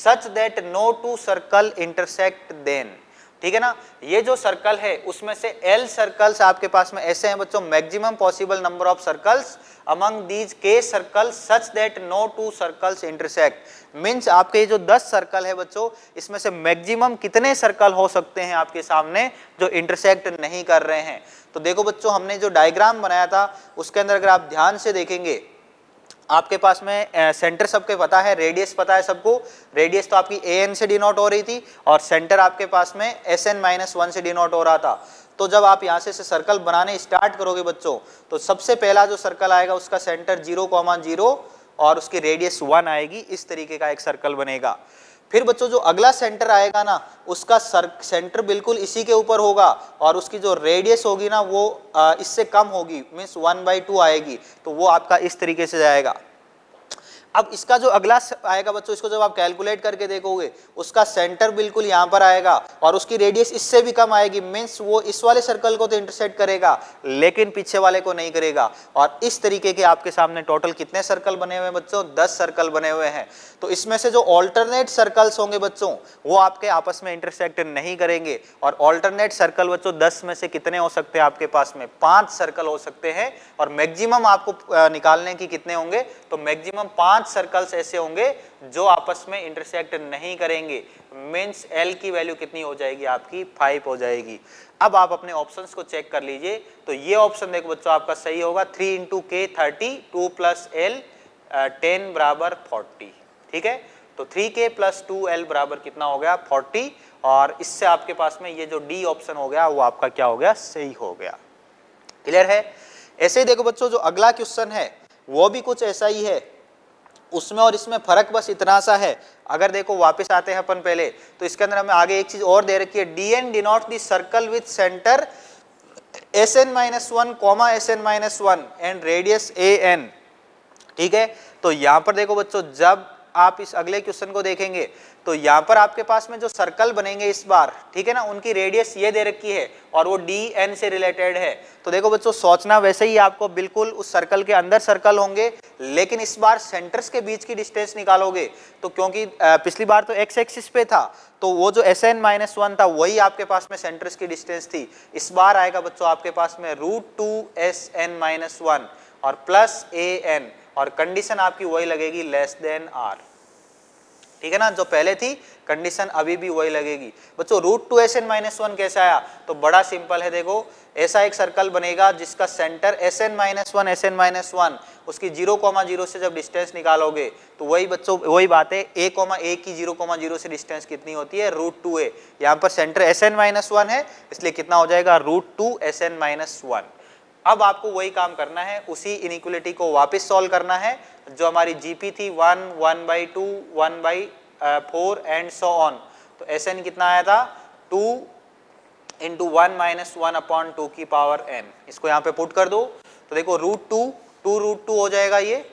such that no two circle intersect then ठीक है ना ये जो सर्कल है उसमें से एल सर्कल्स आपके पास में ऐसे हैं बच्चों maximum possible number of circles among these k circle such that no two circles intersect means आपके ये जो 10 सर्कल है बच्चों इसमें से मैक्सिमम कितने सर्कल हो सकते हैं आपके सामने जो इंटरसेक्ट नहीं कर रहे हैं तो देखो बच्चों हमने जो डायग्राम बनाया था उसके अंदर अगर आप ध्यान से देखेंगे आपके पास में सेंटर सबके पता है रेडियस पता है सबको रेडियस तो आपकी ए एन से डिनोट हो रही थी और सेंटर आपके पास में एस एन माइनस वन से डिनोट हो रहा था तो जब आप यहाँ से, से सर्कल बनाने स्टार्ट करोगे बच्चों तो सबसे पहला जो सर्कल आएगा उसका सेंटर जीरो कॉमा जीरो और उसकी रेडियस वन आएगी इस तरीके का एक सर्कल बनेगा फिर बच्चों जो अगला सेंटर आएगा ना उसका सर सेंटर बिल्कुल इसी के ऊपर होगा और उसकी जो रेडियस होगी ना वो इससे कम होगी मीन्स वन बाई टू आएगी तो वो आपका इस तरीके से जाएगा अब इसका जो अगला आएगा बच्चों इसको जब आप कैलकुलेट करके देखोगे उसका सेंटर बिल्कुल यहां पर आएगा और उसकी रेडियस इससे भी कम आएगी मीन्स वो इस वाले सर्कल को तो इंटरसेट करेगा लेकिन पीछे वाले को नहीं करेगा और इस तरीके के आपके सामने टोटल कितने सर्कल बने हुए हैं बच्चों दस सर्कल बने हुए हैं तो इसमें से जो ऑल्टरनेट सर्कल्स होंगे बच्चों वो आपके आपस में इंटरसेक्ट नहीं करेंगे और ऑल्टरनेट सर्कल बच्चों दस में से कितने हो सकते हैं आपके पास में पांच सर्कल हो सकते हैं और मैक्सिमम आपको निकालने की कितने होंगे तो मैक्सिमम पांच पांच सर्कल्स ऐसे होंगे जो आपस में इंटरसेक्ट नहीं करेंगे मीन्स एल की वैल्यू कितनी हो जाएगी आपकी फाइव हो जाएगी अब आप अपने ऑप्शंस को चेक कर लीजिए तो ये ऑप्शन देखो बच्चों आपका सही होगा three into k thirty two plus l ten बराबर फोर्टी ठीक है तो थ्री के प्लस टू एल बराबर कितना हो गया फोर्टी और इससे आपके पास में ये जो डी ऑप्शन हो गया वो आपका क्या हो गया सही हो गया क्लियर है ऐसे ही देखो बच्चों जो अगला क्वेश्चन है वो भी कुछ ऐसा ही है उसमें और इसमें फ़र्क बस इतना सा है अगर देखो वापस आते हैं अपन पहले तो इसके अंदर हमें आगे एक चीज़ और दे रखी है D n denote the circle with centre S n minus one comma S n minus one and radius a n ठीक है तो यहां पर देखो बच्चों जब आप इस अगले क्वेश्चन को देखेंगे तो यहाँ पर आपके पास में जो सर्कल बनेंगे इस बार ठीक है ना उनकी रेडियस ये दे रखी है और वो डी एन से रिलेटेड है तो देखो बच्चों सोचना वैसे ही आपको बिल्कुल उस सर्कल के अंदर सर्कल होंगे लेकिन इस बार सेंटर्स के बीच की डिस्टेंस निकालोगे तो क्योंकि पिछली बार तो एक्स एक्सिस पे था तो वो जो एस एन माइनस वन था वही आपके पास में सेंटर्स की डिस्टेंस थी इस बार आएगा बच्चों आपके पास में root two S n minus one और प्लस ए एन और कंडीशन आपकी वही लगेगी लेस देन आर ठीक है ना जो पहले थी कंडीशन अभी भी वही लगेगी बच्चों root two S n minus one कैसे आया तो बड़ा सिंपल है देखो ऐसा एक सर्कल बनेगा जिसका centre S n minus one S n minus one उसकी जीरो कोमा जीरो से जब डिस्टेंस निकालोगे तो वही बच्चों वही बात है ए कोमा ए की जीरो कोमा जीरो से डिस्टेंस कितनी होती है रूट टू ए यहाँ पर centre S n minus one है इसलिए कितना हो जाएगा root two S n minus one अब आपको वही काम करना है उसी इनिक्वलिटी को वापस सॉल्व करना है जो हमारी जीपी थी one one by two one by four and so on तो एस एन कितना आया था two into one minus one upon two की पावर एन इसको यहाँ पे पुट कर दो तो देखो root two two root two हो जाएगा ये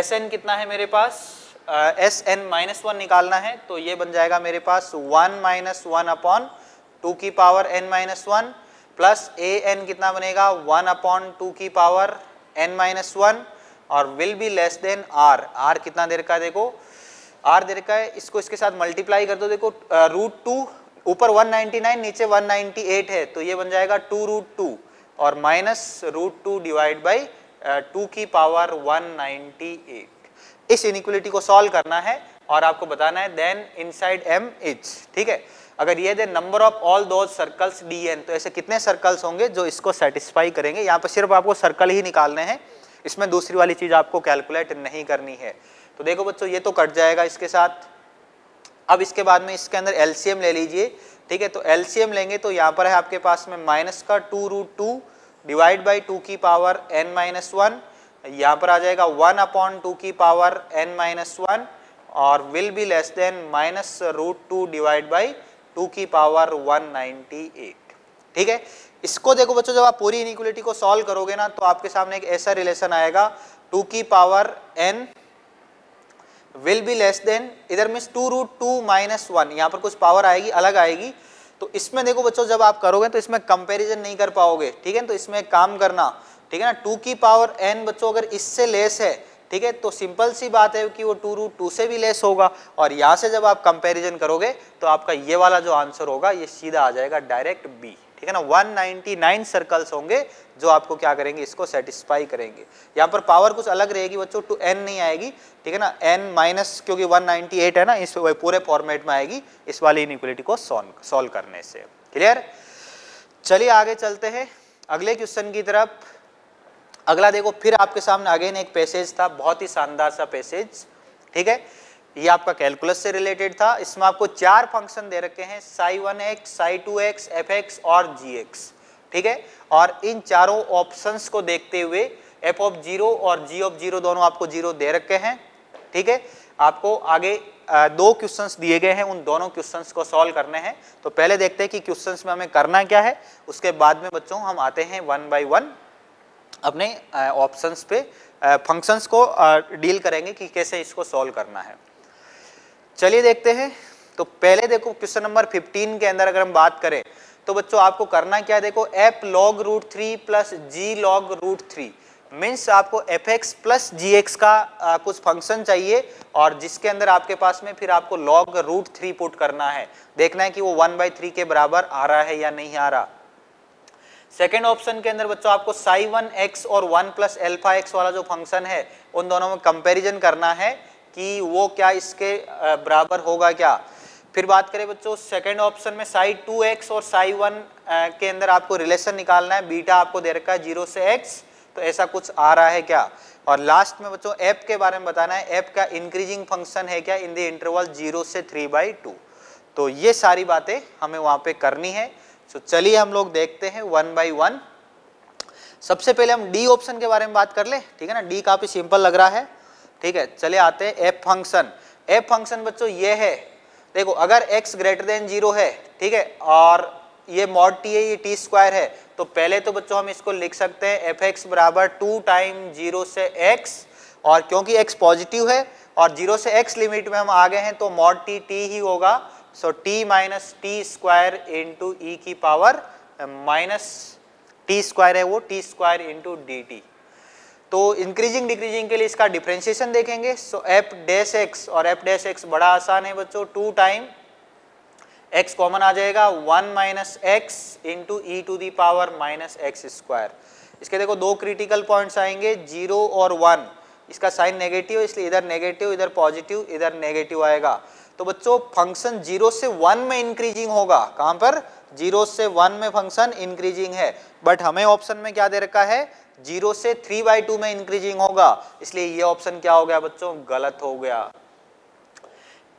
एस एन कितना है मेरे पास एस एन माइनस वन निकालना है तो ये बन जाएगा मेरे पास one minus one upon two की power n minus one plus a n कितना बनेगा वन अपॉन टू की पावर एन माइनस वन और will be less than r are कितना देर का देखो आर देर का है इसको इसके साथ मल्टीप्लाई कर दो देखो रूट टू ऊपर 199 नीचे 198 है तो ये बन जाएगा टू रूट टू और minus root two divide by two की पावर 198 इस इनिक्वलिटी को सॉल्व करना है और आपको बताना है then inside M each ठीक है अगर ये दे नंबर ऑफ ऑल दो सर्कल्स डी एन तो ऐसे कितने सर्कल्स होंगे जो इसको सेटिस्फाई करेंगे यहाँ पर सिर्फ आपको सर्कल ही निकालने हैं इसमें दूसरी वाली चीज़ आपको कैलकुलेट नहीं करनी है तो देखो बच्चों ये तो कट जाएगा इसके साथ अब इसके बाद में इसके अंदर एलसीएम ले लीजिए ठीक है तो एलसीएम लेंगे तो यहाँ पर है आपके पास में माइनस का two root two divide by two की पावर एन माइनस वन यहाँ पर आ जाएगा वन अपॉन टू की पावर एन माइनस वन और will be less than minus root two divide by two की पावर वन नाइन्टी एट ठीक है इसको देखो बच्चों जब आप पूरी इनिक्वलिटी को सॉल्व करोगे ना तो आपके सामने एक ऐसा रिलेशन आएगा टू की power n will be less than इधर mean two root two minus one यहाँ पर कुछ पावर आएगी अलग आएगी तो इसमें देखो बच्चों जब आप करोगे तो इसमें कंपेरिजन नहीं कर पाओगे ठीक है तो इसमें काम करना ठीक है ना टू की पावर एन बच्चों अगर इससे लेस है ठीक है तो सिंपल सी बात है कि वो टू रूट टू से भी लेस होगा और यहाँ से जब आप कंपैरिजन करोगे तो आपका ये वाला जो आंसर होगा ये सीधा आ जाएगा डायरेक्ट बी ठीक है ना 199 सर्कल्स होंगे जो आपको क्या करेंगे इसको सेटिस्फाई करेंगे यहाँ पर पावर कुछ अलग रहेगी बच्चों टू एन नहीं आएगी ठीक है ना एन माइनस क्योंकि 198 है ना इस पूरे फॉर्मेट में आएगी इस वाली इनिक्वलिटी को सॉल्व करने से क्लियर चलिए आगे चलते हैं अगले क्वेश्चन की तरफ अगला देखो फिर आपके सामने अगेन एक पैसेज था बहुत ही शानदार सा पैसेज ठीक है ये आपका कैलकुलस से रिलेटेड था इसमें आपको चार फंक्शन दे रखे हैं psi one x psi two x F x और जी एक्स ठीक है और इन चारों ऑप्शंस को देखते हुए एफ ऑफ जीरो और जी ऑफ जीरो दोनों आपको जीरो दे रखे हैं ठीक है आपको आगे दो क्वेश्चंस दिए गए हैं उन दोनों क्वेश्चंस को सॉल्व करने हैं तो पहले देखते हैं कि क्वेश्चंस में हमें करना क्या है उसके बाद में बच्चों हम आते हैं वन बाय वन अपने ऑप्शंस पे फंक्शंस को डील करेंगे कि कैसे इसको सॉल्व करना है चलिए देखते हैं तो पहले देखो क्वेश्चन नंबर 15 के अंदर अगर हम बात करें तो बच्चों आपको करना क्या है देखो f log root three plus g log root three means आपको एफ एक्स प्लस जी एक्स का आ, कुछ फंक्शन चाहिए और जिसके अंदर आपके पास में फिर आपको लॉग रूट थ्री पुट करना है देखना है कि वो वन बाई थ्री के बराबर आ रहा है या नहीं आ रहा सेकेंड ऑप्शन के अंदर बच्चों आपको साई वन एक्स और वन प्लस एल्फा एक्स वाला जो फंक्शन है उन दोनों में कंपेरिजन करना है कि वो क्या इसके बराबर होगा क्या फिर बात करें बच्चों सेकंड ऑप्शन में साई टू एक्स और साई वन के अंदर आपको रिलेशन निकालना है बीटा आपको दे रखा है जीरो से एक्स तो ऐसा कुछ आ रहा है क्या और लास्ट में बच्चों एप के बारे में बताना है एप का इंक्रीजिंग फंक्शन है क्या इन द इंटरवल जीरो से थ्री बाई टू तो ये सारी बातें हमें वहाँ पे करनी है तो चलिए हम लोग देखते हैं वन बाई वन सबसे पहले हम डी ऑप्शन के बारे में बात कर ले ठीक है ना डी काफ़ी सिंपल लग रहा है ठीक है चले आते हैं एफ फंक्शन एफ फंक्शन बच्चों ये है देखो अगर एक्स ग्रेटर देन जीरो है ठीक है और ये मॉड टी है ये टी स्क्वायर है तो पहले तो बच्चों हम इसको लिख सकते हैं एफ एक्स बराबर टू टाइम जीरो से एक्स और क्योंकि एक्स पॉजिटिव है और जीरो से एक्स लिमिट में हम आ गए हैं तो मॉड टी टी ही होगा so T minus T square into ई की पावर माइनस टी स्क्वायर है वो T square into D T तो इंक्रीजिंग डिक्रीजिंग के लिए इसका डिफ्रेंशिएशन देखेंगे सो एफ डैश एक्स और एफ डैश एक्स बड़ा आसान है बच्चों टू टाइम एक्स कॉमन आ जाएगा one minus X into E to the power minus X square इसके देखो दो क्रिटिकल पॉइंट्स आएंगे जीरो और वन इसका साइन नेगेटिव इसलिए इधर नेगेटिव इधर पॉजिटिव इधर नेगेटिव आएगा तो बच्चों फंक्शन जीरो से वन में इंक्रीजिंग होगा कहां पर जीरो से वन में फंक्शन इंक्रीजिंग है बट हमें ऑप्शन में क्या दे रखा है जीरो से थ्री बाई टू में इंक्रीजिंग होगा इसलिए ये ऑप्शन क्या हो गया बच्चों गलत हो गया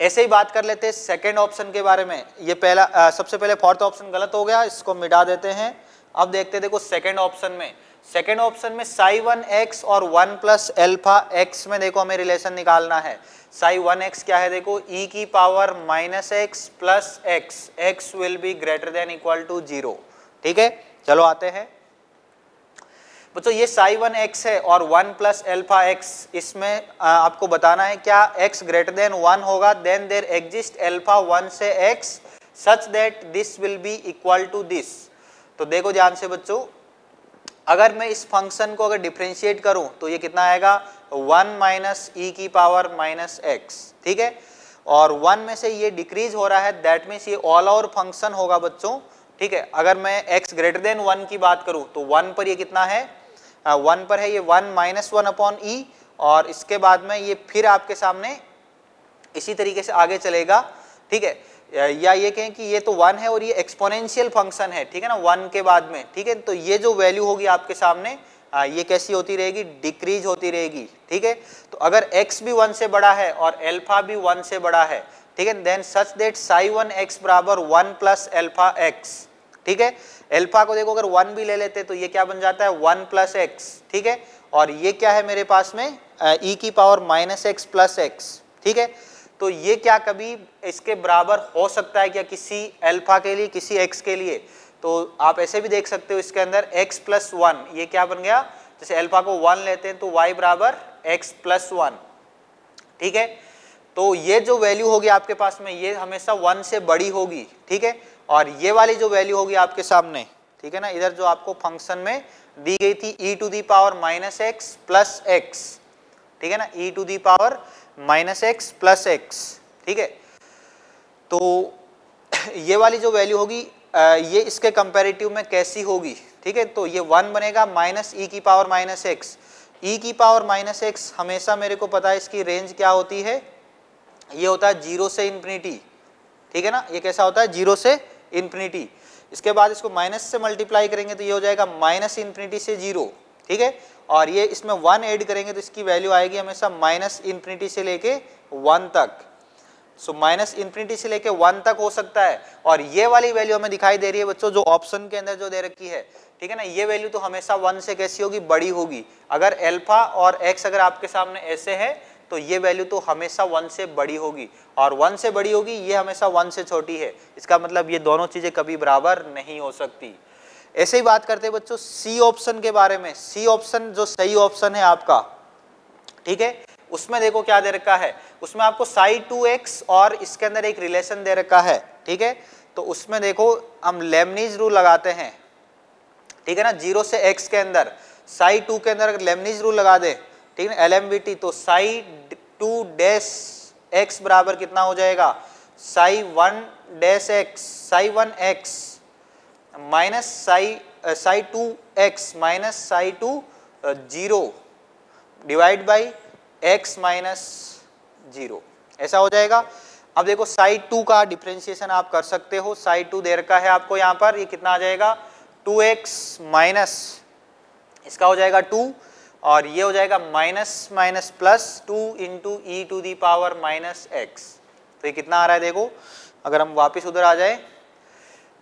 ऐसे ही बात कर लेते हैं सेकेंड ऑप्शन के बारे में ये पहला आ, सबसे पहले फोर्थ ऑप्शन गलत हो गया इसको मिटा देते हैं अब देखते देखो सेकेंड ऑप्शन में सेकेंड ऑप्शन में साई वन एक्स और वन प्लस एल्फा एक्स में देखो हमें रिलेशन निकालना है साई वन एक्स क्या है देखो ई e की power minus x plus X X will be greater than equal to zero ठीक है चलो आते हैं बच्चों तो ये साई वन एक्स है और वन प्लस एल्फा एक्स इसमें आपको बताना है क्या एक्स ग्रेटर देन वन होगा then there exist alpha one से X such that this will be equal to this तो देखो ध्यान से बच्चों अगर मैं इस फंक्शन को अगर डिफ्रेंशिएट करूं तो ये कितना आएगा वन माइनस ई की पावर माइनस एक्स ठीक है और वन में से ये डिक्रीज हो रहा है दैट मीन्स ये ऑल ओवर फंक्शन होगा बच्चों ठीक है अगर मैं x ग्रेटर देन वन की बात करूं तो वन पर ये कितना है वन पर है ये one minus one upon E और इसके बाद में ये फिर आपके सामने इसी तरीके से आगे चलेगा ठीक है या ये कहें कि ये तो वन है और ये एक्सपोनेंशियल फंक्शन है ठीक है ना वन के बाद में ठीक है तो ये जो वैल्यू होगी आपके सामने आ, ये कैसी होती रहेगी डिक्रीज होती रहेगी ठीक है तो अगर एक्स भी वन से बड़ा है और एल्फा भी वन से बड़ा है ठीक है then such that psi one X बराबर वन प्लस एल्फा एक्स ठीक है एल्फा को देखो अगर वन भी ले लेते तो ये क्या बन जाता है वन प्लस एक्स ठीक है और ये क्या है मेरे पास में ई e की power minus x plus X ठीक है तो ये क्या कभी इसके बराबर हो सकता है क्या किसी एल्फा के लिए किसी एक्स के लिए तो आप ऐसे भी देख सकते हो इसके अंदर एक्स प्लस वन ये क्या बन गया जैसे एल्फा को वन लेते हैं तो वाई बराबर एक्स प्लस वन ठीक है तो ये जो वैल्यू होगी आपके पास में ये हमेशा वन से बड़ी होगी ठीक है और ये वाली जो वैल्यू होगी आपके सामने ठीक है ना इधर जो आपको फंक्शन में दी गई थी e to the power minus x plus X ठीक है ना e to the power minus x plus X ठीक है तो ये वाली जो वैल्यू होगी ये इसके कंपेरेटिव में कैसी होगी ठीक है तो ये वन बनेगा माइनस ई e की पावर माइनस एक्स ई की पावर माइनस एक्स हमेशा मेरे को पता है इसकी रेंज क्या होती है ये होता है जीरो से इन्फिनिटी ठीक है ना ये कैसा होता है जीरो से इन्फिनिटी इसके बाद इसको माइनस से मल्टीप्लाई करेंगे तो ये हो जाएगा माइनस इन्फिनिटी से जीरो ठीक है और ये इसमें वन ऐड करेंगे तो इसकी वैल्यू आएगी हमेशा माइनस इन्फिनिटी से लेके वन तक सो माइनस इन्फिनिटी से लेके वन तक हो सकता है और ये वाली वैल्यू हमें दिखाई दे रही है बच्चों जो ऑप्शन के अंदर जो दे रखी है ठीक है ना ये वैल्यू तो हमेशा वन से कैसी होगी बड़ी होगी अगर एल्फा और एक्स अगर आपके सामने ऐसे है तो ये वैल्यू तो हमेशा वन से बड़ी होगी और वन से बड़ी होगी ये हमेशा वन से छोटी है इसका मतलब ये दोनों चीज़ें कभी बराबर नहीं हो सकती ऐसे ही बात करते हैं बच्चों सी ऑप्शन के बारे में सी ऑप्शन जो सही ऑप्शन है आपका ठीक है उसमें देखो क्या दे रखा है उसमें आपको साई टू एक्स और इसके अंदर एक रिलेशन दे रखा है ठीक है तो उसमें देखो हम लेमनीज रूल लगाते हैं ठीक है ना जीरो से एक्स के अंदर साई टू के अंदर लेमनीज रूल लगा दें ठीक है एल एम बी टी तो साई टू डैश एक्स बराबर कितना हो जाएगा psi one dash X psi one X minus psi psi two X minus psi two zero divide by X minus zero ऐसा हो जाएगा अब देखो साई टू का डिफ्रेंशिएशन आप कर सकते हो साई टू देर का है आपको यहां पर ये कितना आ जाएगा टू एक्स माइनस इसका हो जाएगा टू और ये हो जाएगा minus minus plus two into E to the power minus x तो ये कितना आ रहा है देखो अगर हम वापस उधर आ जाए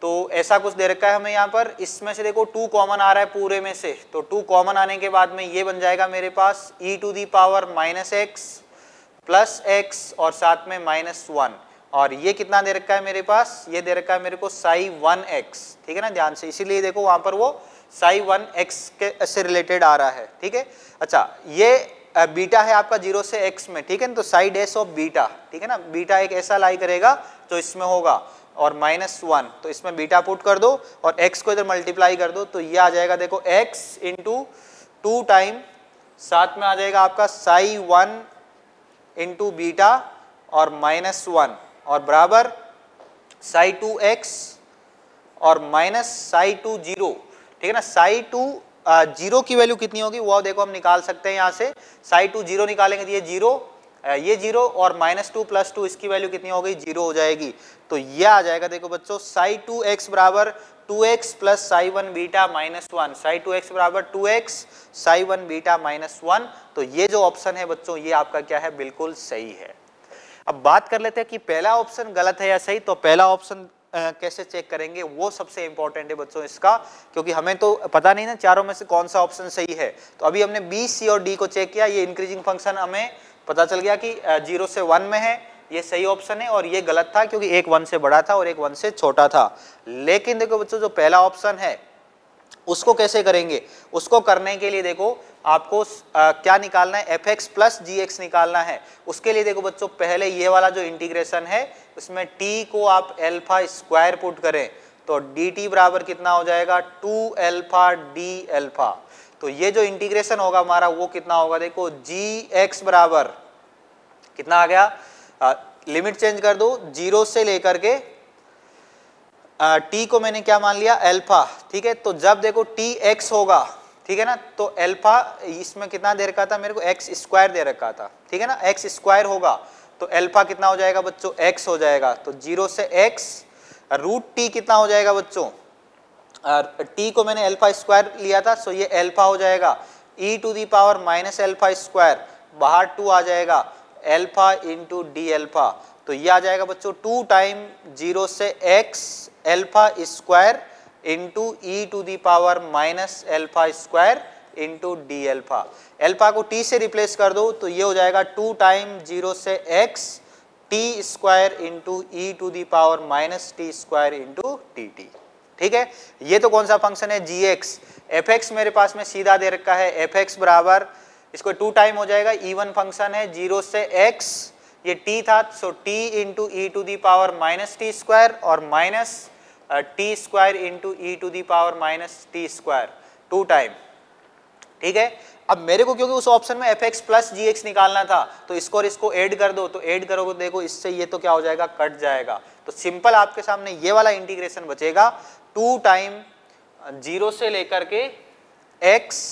तो ऐसा कुछ दे रखा है हमें यहाँ पर इसमें से देखो टू कॉमन आ रहा है पूरे में से तो टू कॉमन आने के बाद में ये बन जाएगा मेरे पास E to the power minus x plus X और साथ में माइनस वन और ये कितना दे रखा है मेरे पास ये दे रखा है मेरे को साई वन एक्स ठीक है ना ध्यान से इसीलिए देखो वहाँ पर वो साई वन एक्स के से रिलेटेड आ रहा है ठीक है अच्छा ये बीटा है आपका जीरो से एक्स में ठीक है ना तो साई एस ऑफ बीटा ठीक है ना बीटा एक ऐसा लाई करेगा जो इसमें होगा और माइनस वन तो इसमें बीटा पुट कर दो और एक्स को इधर मल्टीप्लाई कर दो तो ये आ जाएगा देखो एक्स इंटू टू टाइम साथ में आ जाएगा आपका साई वन इंटू बीटा और माइनस वन और बराबर साई टू एक्स और माइनस साई टू जीरो ठीक है ना साई टू जीरो की वैल्यू कितनी होगी वो देखो हम निकाल सकते हैं यहाँ से साई टू जीरो निकालेंगे तो ये जीरो ये जीरो और माइनस टू प्लस टू इसकी वैल्यू कितनी हो गई जीरो हो जाएगी तो ये आ जाएगा देखो बच्चों साई टू एक्स बराबर two X plus psi one beta minus one psi two X बराबर two X psi one beta minus one तो ये जो ऑप्शन है बच्चों ये आपका क्या है बिल्कुल सही है अब बात कर लेते हैं कि पहला ऑप्शन गलत है या सही तो पहला ऑप्शन कैसे चेक करेंगे वो सबसे इंपॉर्टेंट है बच्चों इसका क्योंकि हमें तो पता नहीं ना चारों में से कौन सा ऑप्शन सही है तो अभी हमने बी सी और डी को चेक किया ये इंक्रीजिंग फंक्शन हमें पता चल गया कि जीरो से वन में है ये सही ऑप्शन है और ये गलत था क्योंकि एक वन से बड़ा था और एक वन से छोटा था लेकिन देखो बच्चों जो पहला ऑप्शन है उसको कैसे करेंगे उसको करने के लिए देखो आपको आ, क्या निकालना है एफ एक्स प्लस जी एक्स निकालना है उसके लिए देखो बच्चों पहले ये वाला जो इंटीग्रेशन है उसमें टी को आप एल्फा स्क्वायर पुट करें तो डी टी बराबर कितना हो जाएगा टू एल्फा डी एल्फा तो ये जो इंटीग्रेशन होगा हमारा वो कितना होगा देखो जी एक्स बराबर कितना आ गया आ, लिमिट चेंज कर दो जीरो से लेकर के टी को मैंने क्या मान लिया एल्फा ठीक है तो जब देखो टी एक्स होगा ठीक है ना तो एल्फा इसमें कितना दे रखा था मेरे को एक्स स्क्वायर दे रखा था ठीक है ना एक्स स्क्वायर होगा तो एल्फा कितना हो जाएगा बच्चों एक्स हो जाएगा तो जीरो से एक्स रूट टी कितना हो जाएगा बच्चों टी को मैंने एल्फा स्क्वायर लिया था सो ये एल्फा हो जाएगा E to the power minus alpha square बाहर टू आ जाएगा एल्फा इंटू डी एल्फा तो ये आ जाएगा बच्चों टू टाइम जीरो से X alpha square into E to the power minus alpha square into D alpha alpha को टी से रिप्लेस कर दो तो ये हो जाएगा टू टाइम जीरो से X T square into E to the power minus T square into T T ठीक है ये तो कौन सा फंक्शन है जी एक्स एफ एक्स मेरे पास में सीधा दे रखा है एफ एक्स बराबर इसको टू टाइम हो जाएगा ई वन फंक्शन है जीरो से एक्स ये टी था so T into E to the power minus T square और minus T square into E to the power minus T square two time ठीक है अब मेरे को क्योंकि उस ऑप्शन में एफ एक्स प्लस जी एक्स निकालना था तो इसको और इसको ऐड कर दो तो ऐड करोगे तो देखो इससे ये तो क्या हो जाएगा कट जाएगा तो सिंपल आपके सामने ये वाला इंटीग्रेशन बचेगा टू टाइम जीरो से लेकर के एक्स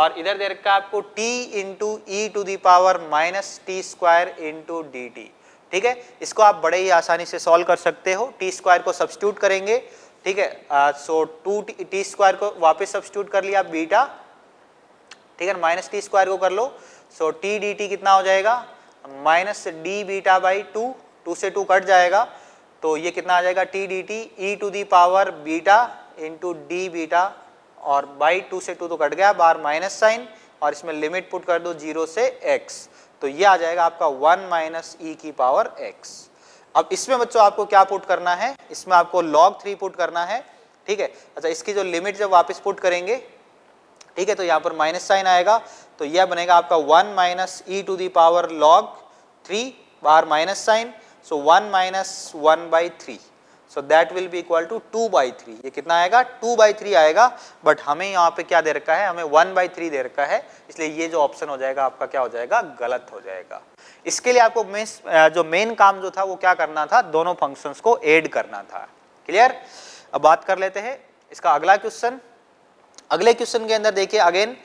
और इधर दे रखा आपको T into E to the power minus T square into D T ठीक है इसको आप बड़े ही आसानी से सॉल्व कर सकते हो टी स्क्वायर को सब्सट्यूट करेंगे ठीक है सो टू टी स्क्वायर को वापस सब्सट्यूट कर लिया बीटा ठीक है माइनस टी स्क्वायर को कर लो सो टी डी टी कितना हो जाएगा minus D beta by two two से टू कट जाएगा तो ये कितना आ जाएगा T D T E to the power beta into D beta और बाई टू से टू तो कट गया बार माइनस साइन और इसमें लिमिट पुट कर दो जीरो से एक्स तो ये आ जाएगा आपका वन माइनस ई की पावर एक्स अब इसमें बच्चों आपको क्या पुट करना है इसमें आपको लॉग थ्री पुट करना है ठीक है अच्छा इसकी जो लिमिट जब वापस पुट करेंगे ठीक है तो यहाँ पर माइनस साइन आएगा तो यह बनेगा आपका one minus E to the power log three बाहर minus sign so one minus one by three so that will be equal to two by three ये कितना आएगा टू बाई थ्री आएगा बट हमें यहाँ पे क्या दे रखा है हमें वन बाई थ्री दे रखा है इसलिए ये जो ऑप्शन हो जाएगा आपका क्या हो जाएगा गलत हो जाएगा इसके लिए आपको मिस जो मेन काम जो था वो क्या करना था दोनों फंक्शंस को एड करना था क्लियर अब बात कर लेते हैं इसका अगला क्वेश्चन अगले क्वेश्चन के अंदर देखिए अगेन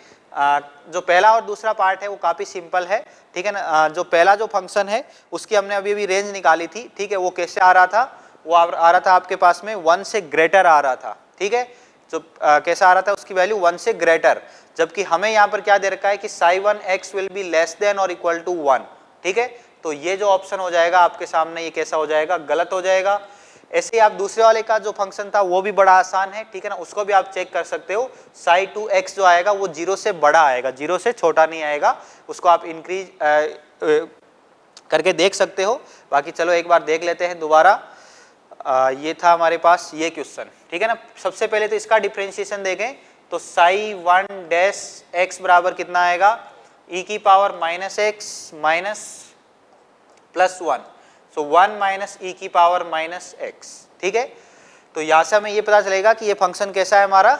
जो पहला और दूसरा पार्ट है वो काफ़ी सिंपल है ठीक है ना जो पहला जो फंक्शन है उसकी हमने अभी अभी रेंज निकाली थी ठीक है वो कैसे आ रहा था वो आ रहा था आपके पास में वन से ग्रेटर आ रहा था ठीक है तो कैसा आ रहा था उसकी वैल्यू वन से ग्रेटर जबकि हमें यहाँ पर क्या दे रखा है कि psi one X will be less than और इक्वल टू वन ठीक है तो ये जो ऑप्शन हो जाएगा आपके सामने ये कैसा हो जाएगा गलत हो जाएगा ऐसे ही आप दूसरे वाले का जो फंक्शन था वो भी बड़ा आसान है ठीक है ना उसको भी आप चेक कर सकते हो साई टू एक्स जो आएगा वो जीरो से बड़ा आएगा जीरो से छोटा नहीं आएगा उसको आप इंक्रीज करके देख सकते हो बाकी चलो एक बार देख लेते हैं दोबारा आ, ये था हमारे पास ये क्वेश्चन ठीक है ना सबसे पहले तो इसका डिफ्रेंशिएशन देखें तो साई वन डैश एक्स बराबर कितना आएगा ई e की power minus X minus plus one so one minus E की पावर माइनस एक्स ठीक है तो यहाँ से हमें ये पता चलेगा कि ये फंक्शन कैसा है हमारा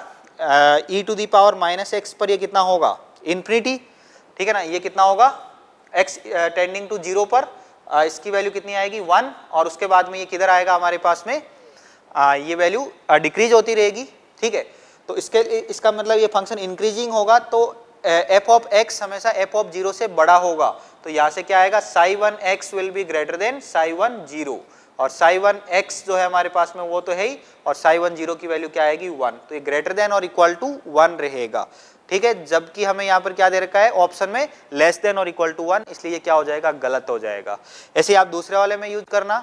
E to the power minus X पर ये कितना होगा इन्फिनिटी ठीक है ना ये कितना होगा एक्स टेंडिंग टू जीरो पर इसकी वैल्यू कितनी आएगी वन और उसके बाद में ये किधर आएगा हमारे पास में ये वैल्यू डिक्रीज होती रहेगी ठीक है तो इसके इसका मतलब ये फंक्शन इंक्रीजिंग होगा तो एफ ऑफ एक्स हमेशा एफ ऑफ जीरो से बड़ा होगा तो यहाँ से क्या आएगा psi one X will be greater than psi one zero और साई वन एक्स जो है हमारे पास में वो तो है ही और साई वन जीरो की वैल्यू क्या आएगी वन तो ये ग्रेटर देन और इक्वल टू वन रहेगा ठीक है जबकि हमें यहाँ पर क्या दे रखा है ऑप्शन में लेस देन और इक्वल टू वन इसलिए ये क्या हो जाएगा गलत हो जाएगा ऐसे आप दूसरे वाले में यूज करना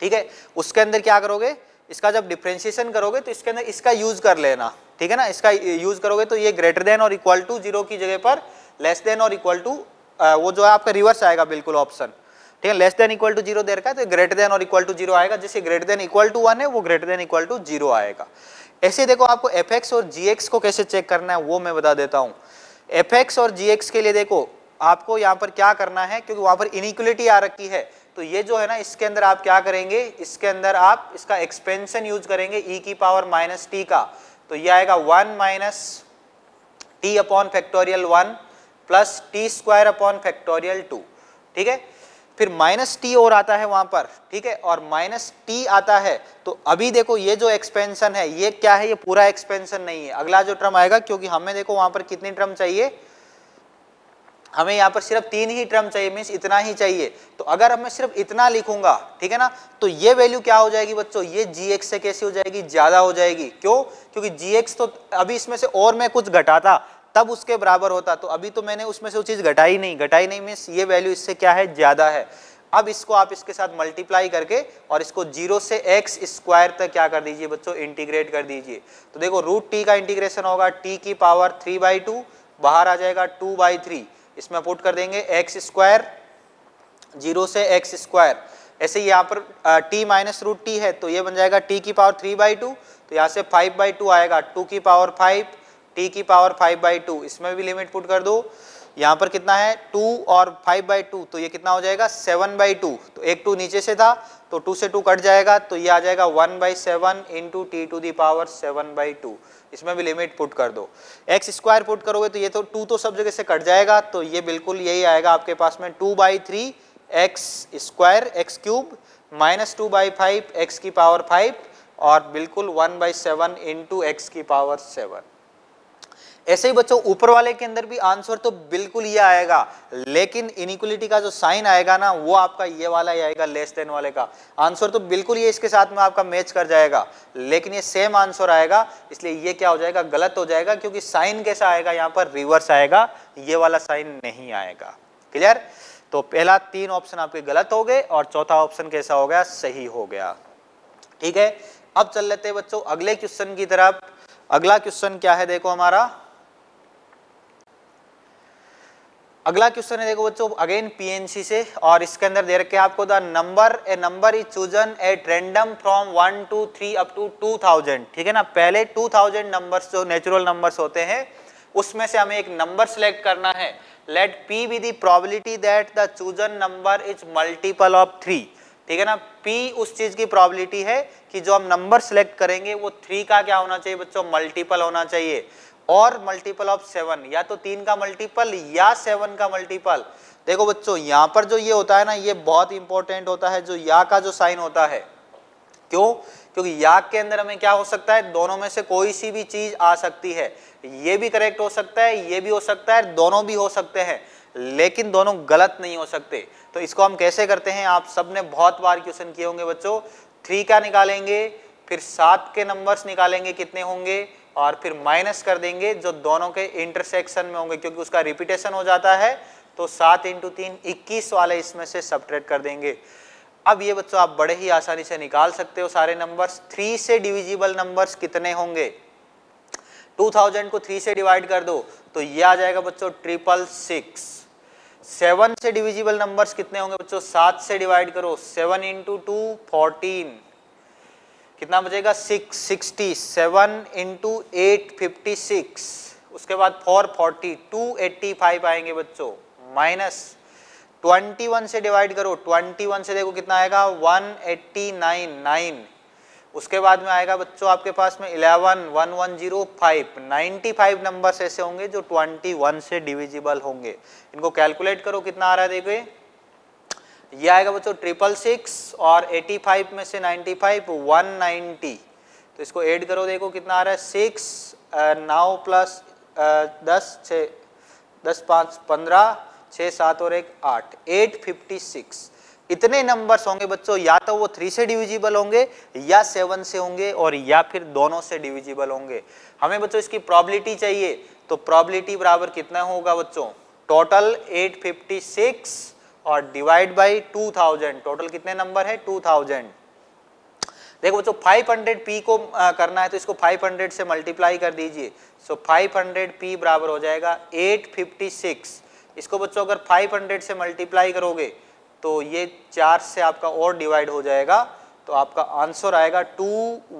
ठीक है उसके अंदर क्या करोगे इसका जब डिफ्रेंशिएशन करोगे तो इसके अंदर इसका यूज कर लेना ठीक है ना इसका यूज करोगे तो ये ग्रेटर देन और इक्वल टू जीरो की जगह पर लेस देन और इक्वल टू वो जो है आपका रिवर्स आएगा बिल्कुल ऑप्शन ठीक है less than equal to zero दे रखा है तो ग्रेटर देन और इक्वल टू जीरो आएगा जैसे greater than equal to one है वो greater than equal to zero आएगा ऐसे देखो आपको एफ एक्स और जी एक्स को कैसे चेक करना है वो मैं बता देता हूँ एफ एक्स और जी एक्स के लिए देखो आपको यहाँ पर क्या करना है क्योंकि वहाँ पर इनिक्वलिटी आ रखी है तो ये जो है ना इसके अंदर आप क्या करेंगे इसके अंदर आप इसका एक्सपेंशन यूज करेंगे ई e की पावर माइनस टी का तो ये आएगा one minus T upon factorial one plus T square upon factorial two ठीक है फिर माइनस टी और आता है वहां पर ठीक है और माइनस टी आता है तो अभी देखो ये जो एक्सपेंशन है ये क्या है ये पूरा एक्सपेंशन नहीं है अगला जो टर्म आएगा क्योंकि हमें देखो वहां पर कितनी टर्म चाहिए हमें यहाँ पर सिर्फ तीन ही टर्म चाहिए मीन्स इतना ही चाहिए तो अगर मैं सिर्फ इतना लिखूंगा ठीक है ना तो ये वैल्यू क्या हो जाएगी बच्चों ये जी एक्स से कैसी हो जाएगी ज्यादा हो जाएगी क्यों क्योंकि जी एक्स तो अभी इसमें से और मैं कुछ घटाता तब उसके बराबर होता तो अभी तो मैंने उसमें से वो चीज़ घटाई नहीं घटाई नहीं मीन्स ये वैल्यू इससे क्या है ज़्यादा है अब इसको आप इसके साथ मल्टीप्लाई करके और इसको जीरो से एक्स स्क्वायर तक क्या कर दीजिए बच्चों इंटीग्रेट कर दीजिए तो देखो रूट टी का इंटीग्रेशन होगा टी की पावर थ्री बाई टू बाहर आ जाएगा टू बाई थ्री इसमें पुट कर देंगे एक्स स्क्वायर जीरो से एक्स स्क्वायर ऐसे यहाँ पर टी माइनस रूट टी है तो ये बन जाएगा टी की पावर थ्री बाई टू तो यहाँ से फाइव बाई टू आएगा टू की पावर फाइव टी की पावर फाइव बाई टू इसमें भी लिमिट पुट कर दो यहाँ पर कितना है टू और फाइव बाई टू तो ये कितना हो जाएगा सेवन बाई टू तो एक टू नीचे से था तो टू से टू कट जाएगा तो ये आ जाएगा one by seven into T to the power seven by two इसमें भी लिमिट पुट कर दो एक्स स्क्वायर पुट करोगे तो ये तो टू तो सब जगह से कट जाएगा तो ये बिल्कुल यही आएगा आपके पास में two by three X square X cube minus two by five X की पावर फाइव और बिल्कुल one by seven into X की पावर सेवन ऐसे ही बच्चों ऊपर वाले के अंदर भी आंसर तो बिल्कुल ये आएगा लेकिन इनिक्वलिटी का जो साइन आएगा ना वो आपका ये वाला ही आएगा लेस देन वाले का आंसर तो बिल्कुल ये इसके साथ में आपका मैच कर जाएगा लेकिन ये सेम आंसर आएगा इसलिए ये क्या हो जाएगा गलत हो जाएगा क्योंकि साइन कैसा आएगा यहाँ पर रिवर्स आएगा ये वाला साइन नहीं आएगा क्लियर तो पहला तीन ऑप्शन आपके गलत हो गए और चौथा ऑप्शन कैसा हो गया सही हो गया ठीक है अब चल लेते हैं बच्चों अगले क्वेश्चन की तरफ अगला क्वेश्चन क्या है देखो हमारा अगला क्वेश्चन है देखो बच्चों अगेन पीएनसी से और इसके अंदर दे रखे आपको the number a number is chosen at random from one two three up to two thousand ठीक है ना पहले टू थाउजेंड नंबर जो नेचुरल नंबर्स होते हैं उसमें से हमें एक नंबर सेलेक्ट करना है let P be the probability that the chosen number is multiple of three ठीक है ना पी उस चीज की प्रॉबिलिटी है कि जो हम नंबर सेलेक्ट करेंगे वो थ्री का क्या होना चाहिए बच्चों मल्टीपल होना चाहिए और मल्टीपल ऑफ सेवन या तो तीन का मल्टीपल या सेवन का मल्टीपल देखो बच्चों यहां पर जो ये होता है ना ये बहुत इंपॉर्टेंट होता है जो या का जो साइन होता है क्यों क्योंकि या के अंदर हमें क्या हो सकता है दोनों में से कोई सी भी चीज आ सकती है ये भी करेक्ट हो सकता है ये भी हो सकता है दोनों भी हो सकते हैं लेकिन दोनों गलत नहीं हो सकते तो इसको हम कैसे करते हैं आप सबने बहुत बार क्वेश्चन किए होंगे बच्चों थ्री का निकालेंगे फिर सात के नंबर्स निकालेंगे कितने होंगे और फिर माइनस कर देंगे जो दोनों के इंटरसेक्शन में होंगे क्योंकि उसका रिपीटेशन हो जाता है तो सात इंटू तीन इक्कीस वाले इसमें से सब्ट्रैक्ट कर देंगे अब ये बच्चों आप बड़े ही आसानी से निकाल सकते हो सारे नंबर्स थ्री से डिविजिबल नंबर्स कितने होंगे 2000 को थ्री से डिवाइड कर दो तो ये आ जाएगा बच्चों ट्रिपल सिक्स सेवन से डिविजिबल नंबर्स कितने होंगे बच्चों सात से डिवाइड करो सेवन इंटू टू फोर्टीन कितना बचेगा six sixty seven into eight fifty six उसके बाद four forty two eighty five आएंगे बच्चों माइनस ट्वेंटी वन से डिवाइड करो ट्वेंटी वन से देखो कितना आएगा वन एट्टी नाइन नाइन उसके बाद में आएगा बच्चों आपके पास में eleven one one zero five ninety five numbers ऐसे होंगे जो ट्वेंटी वन से डिविजिबल होंगे इनको कैलकुलेट करो कितना आ रहा है देखिए ये आएगा बच्चों ट्रिपल सिक्स और 85 में से 95 190 तो इसको ऐड करो देखो कितना आ रहा है सिक्स नौ प्लस दस छ दस पाँच पंद्रह छः सात और एक आठ एट फिफ्टी सिक्स इतने नंबर्स होंगे बच्चों या तो वो थ्री से डिविजिबल होंगे या सेवन से होंगे और या फिर दोनों से डिविजिबल होंगे हमें बच्चों इसकी प्रॉबिलिटी चाहिए तो प्रॉबिलिटी बराबर कितना होगा बच्चों टोटल एट फिफ्टी सिक्स और डिवाइड बाई 2000 टोटल कितने नंबर है 2000 देखो बच्चों 500 पी को आ, करना है तो इसको 500 से मल्टीप्लाई कर दीजिए सो so, 500 पी बराबर हो जाएगा 856 इसको बच्चों अगर 500 से मल्टीप्लाई करोगे तो ये चार से आपका और डिवाइड हो जाएगा तो आपका आंसर आएगा टू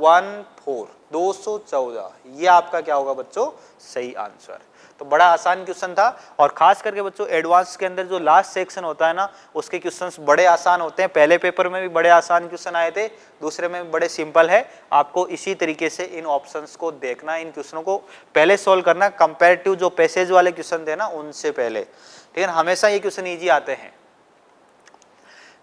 वन फोर दो सौ चौदह ये आपका क्या होगा बच्चों सही आंसर तो बड़ा आसान क्वेश्चन था और खास करके बच्चों एडवांस के अंदर जो लास्ट सेक्शन होता है ना उसके क्वेश्चन बड़े आसान होते हैं पहले पेपर में भी बड़े आसान क्वेश्चन आए थे दूसरे में भी बड़े सिंपल है आपको इसी तरीके से इन ऑप्शन को देखना इन क्वेश्चनों को पहले सोल्व करना कंपेरेटिव जो पैसेज वाले क्वेश्चन थे ना उनसे पहले ठीक है हमेशा ये क्वेश्चन ईजी आते हैं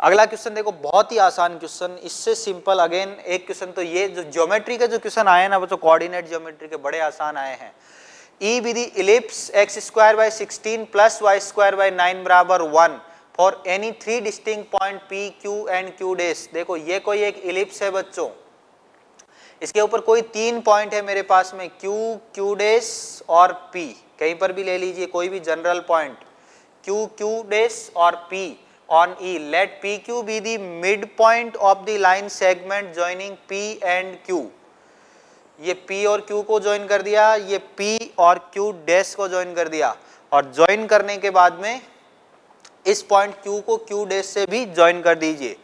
अगला क्वेश्चन देखो बहुत ही आसान क्वेश्चन इससे सिंपल अगेन एक क्वेश्चन तो ये जो ज्योमेट्री के जो क्वेश्चन आए ना बच्चों कोऑर्डिनेट ज्योमेट्री के बड़े आसान आए हैं E with the ellipse x square by 16 plus y square by 9 बराबर 1 for any three distinct point P, Q and Q dash. देखो ये कोई एक ellipse है बच्चों इसके ऊपर कोई तीन point है मेरे पास में Q, Q dash और P कहीं पर भी ले लीजिए कोई भी general point. Q, Q dash और P on E. Let PQ be the midpoint of the line segment joining P and Q. ये P और Q को ज्वाइन कर दिया ये P और Q डैश को ज्वाइन कर दिया और ज्वाइन करने के बाद में इस पॉइंट Q को Q डैश से भी ज्वाइन कर दीजिए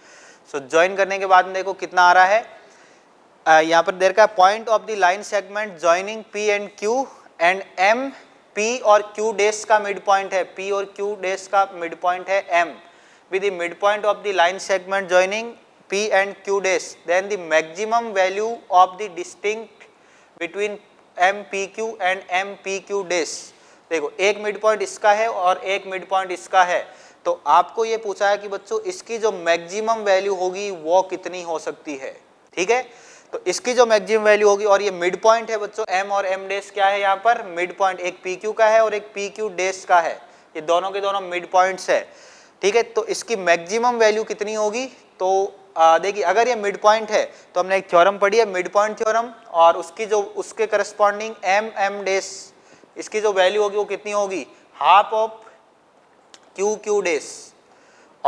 सो so, ज्वाइन करने के बाद में देखो कितना आ रहा है यहाँ पर देर का point of the line segment joining P and Q and M P और Q डैश का मिड पॉइंट है P और Q डैश का मिड पॉइंट है M with the mid point of the line segment joining P and Q dash then the maximum value of the distinct between M P Q and M P Q dash देखो एक mid point इसका है और एक mid point इसका है तो आपको ये पूछा है कि बच्चों इसकी जो मैक्सिमम वैल्यू होगी वो कितनी हो सकती है ठीक है तो इसकी जो मैक्सिमम वैल्यू होगी और ये मिड पॉइंट है बच्चों एम और एम डेस क्या है यहाँ पर मिड पॉइंट एक पी क्यू का है और एक पी क्यू डेस का है ये दोनों के दोनों मिड पॉइंट्स है ठीक है तो इसकी मैक्सिमम वैल्यू कितनी होगी तो देखिए अगर ये मिड पॉइंट है तो हमने एक थ्योरम पढ़ी है मिड पॉइंट थ्योरम और उसकी जो उसके करस्पॉन्डिंग एम एम डेस इसकी जो वैल्यू होगी वो कितनी होगी half of Q Q dash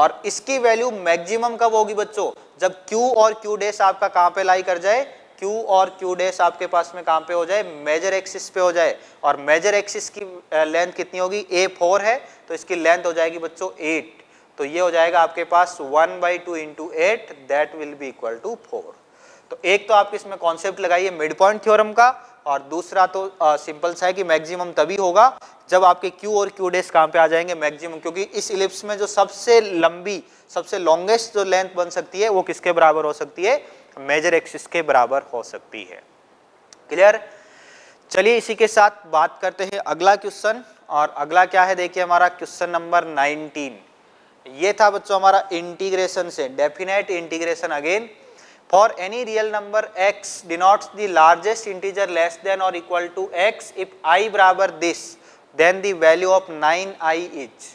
और इसकी वैल्यू मैक्सिमम कब होगी बच्चों जब क्यू और क्यू डेस आपका कहाँ पे लाई कर जाए क्यू और क्यू डेस आपके पास में कहाँ पे हो जाए मेजर एक्सिस पे हो जाए और मेजर एक्सिस की लेंथ कितनी होगी ए फोर है तो इसकी लेंथ हो जाएगी बच्चों एट तो ये हो जाएगा आपके पास one by two into eight that will be equal to four तो एक तो आप इसमें कॉन्सेप्ट लगाइए मिड पॉइंट थ्योरम का और दूसरा तो सिंपल सा है कि मैक्सिमम तभी होगा जब आपके क्यू और क्यू डेस कहाँ पे आ जाएंगे मैक्सिमम क्योंकि इस इलिप्स में जो सबसे लंबी सबसे लॉन्गेस्ट जो लेंथ बन सकती है वो किसके बराबर हो सकती है मेजर एक्सिस के बराबर हो सकती है क्लियर चलिए इसी के साथ बात करते हैं अगला क्वेश्चन और अगला क्या है देखिए हमारा क्वेश्चन नंबर नाइनटीन ये था बच्चों हमारा इंटीग्रेशन से definite integration again for any real number x denotes the largest integer less than और equal to x if i बराबर this then the value of 9i each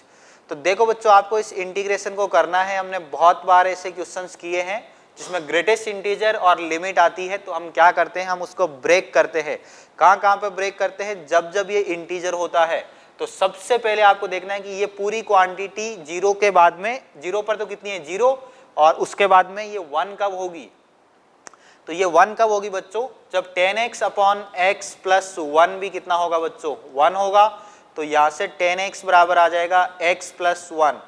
तो देखो बच्चों आपको इस इंटीग्रेशन को करना है हमने बहुत बार ऐसे क्वेश्चंस किए हैं जिसमें ग्रेटेस्ट इंटीजर और लिमिट आती है तो हम क्या करते हैं हम उसको ब्रेक करते हैं कहाँ कहाँ पे ब्रेक करते हैं जब जब ये इंटीजर होता है तो सबसे पहले आपको देखना है कि ये पूरी क्वांटिटी जीरो के बाद में जीरो पर तो कितनी है जीरो और उसके बाद में ये वन कब होगी तो ये वन कब होगी बच्चों जब ten x upon x plus one भी कितना होगा बच्चों वन होगा तो यहां से टेन एक्स बराबर आ जाएगा x plus one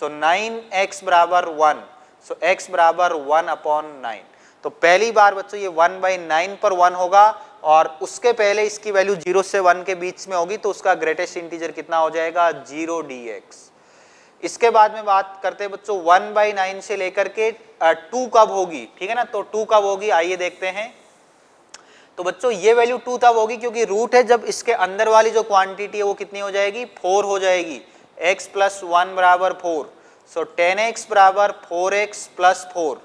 so nine x बराबर वन सो एक्स बराबर वन अपॉन नाइन तो पहली बार बच्चों ये वन बाई नाइन पर वन होगा और उसके पहले इसकी वैल्यू जीरो से वन के बीच में होगी तो उसका ग्रेटेस्ट इंटीजर कितना हो जाएगा जीरो डी एक्स इसके बाद में बात करते हैं बच्चों वन बाई नाइन से लेकर के टू कब होगी ठीक है ना तो टू कब होगी आइए देखते हैं तो बच्चों ये वैल्यू टू तब होगी क्योंकि रूट है जब इसके अंदर वाली जो क्वांटिटी है वो कितनी हो जाएगी फोर हो जाएगी एक्स प्लस वन बराबर फोर सो टेन एक्स बराबर फोर एक्स प्लस फोर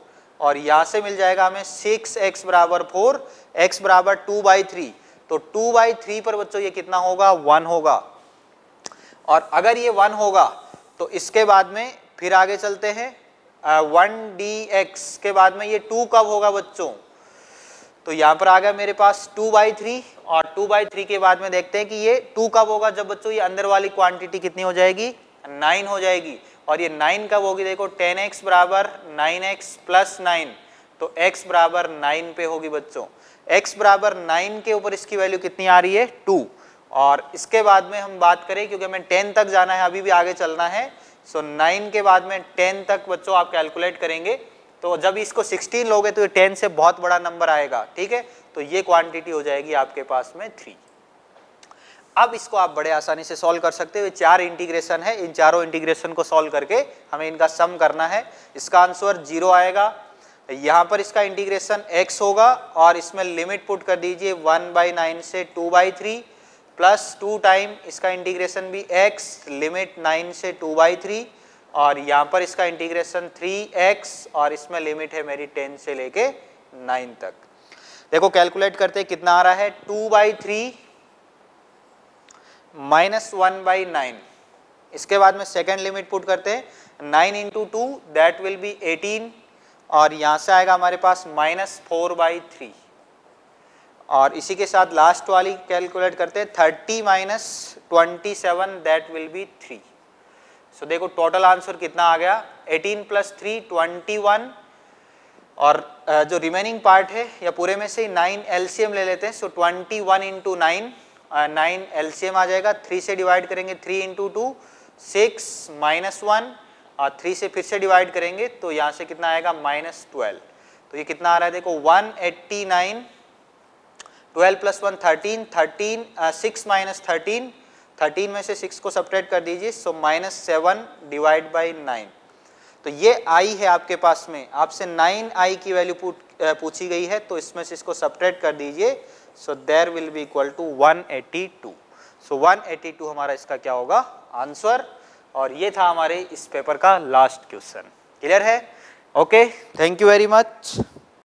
और यहाँ से मिल जाएगा हमें सिक्स एक्स बराबर फोर x बराबर टू बाई थ्री तो टू बाई थ्री पर बच्चों ये कितना होगा वन होगा और अगर ये वन होगा तो इसके बाद में फिर आगे चलते हैं वन डी एक्स के बाद में ये टू कब होगा बच्चों तो यहां पर आ गया मेरे पास टू बाई थ्री और टू बाई थ्री के बाद में देखते हैं कि ये टू कब होगा जब बच्चों ये अंदर वाली क्वांटिटी कितनी हो जाएगी नाइन हो जाएगी और ये नाइन कब होगी देखो टेन एक्स बराबर नाइन एक्स प्लस नाइन तो एक्स बराबर नाइन पे होगी बच्चों x बराबर नाइन के ऊपर इसकी वैल्यू कितनी आ रही है टू और इसके बाद में हम बात करें क्योंकि हमें टेन तक जाना है अभी भी आगे चलना है सो so, नाइन के बाद में टेन तक बच्चों आप कैलकुलेट करेंगे तो जब इसको सिक्सटीन लोगे तो ये टेन से बहुत बड़ा नंबर आएगा ठीक है तो ये क्वांटिटी हो जाएगी आपके पास में थ्री अब इसको आप बड़े आसानी से सॉल्व कर सकते हो चार इंटीग्रेशन है इन चारों इंटीग्रेशन को सॉल्व करके हमें इनका सम करना है इसका आंसर जीरो आएगा यहाँ पर इसका इंटीग्रेशन x होगा और इसमें लिमिट पुट कर दीजिए वन बाई नाइन से two by three plus two time इसका इंटीग्रेशन भी x लिमिट नाइन से टू बाई थ्री और यहाँ पर इसका इंटीग्रेशन थ्री एक्स और इसमें लिमिट है मेरी टेन से लेके नाइन तक देखो कैलकुलेट करते कितना आ रहा है two by three minus one by nine इसके बाद में सेकेंड लिमिट पुट करते हैं nine into two that will be eighteen और यहाँ से आएगा हमारे पास माइनस फोर बाई थ्री और इसी के साथ लास्ट वाली कैलकुलेट करते हैं thirty minus twenty seven that will be three so देखो टोटल आंसर कितना आ गया eighteen plus three twenty one और जो रिमेनिंग पार्ट है या पूरे में से नाइन एलसीएम ले लेते हैं so twenty one into nine nine LCM आ जाएगा थ्री से डिवाइड करेंगे three into two six minus one और थ्री से फिर से डिवाइड करेंगे तो यहाँ से कितना आएगा माइनस ट्वेल्व तो ये कितना आ रहा है देखो one eighty nine twelve plus one thirteen thirteen six minus thirteen thirteen में से सिक्स को सपरेट कर दीजिए so minus seven divide by nine तो ये आई है आपके पास में आपसे नाइन आई की वैल्यू पूछी गई है तो इसमें से इसको सपरेट कर दीजिए so there will be equal to one eighty two so one eighty two हमारा इसका क्या होगा आंसर और ये था हमारे इस पेपर का लास्ट क्वेश्चन क्लियर है okay thank you very much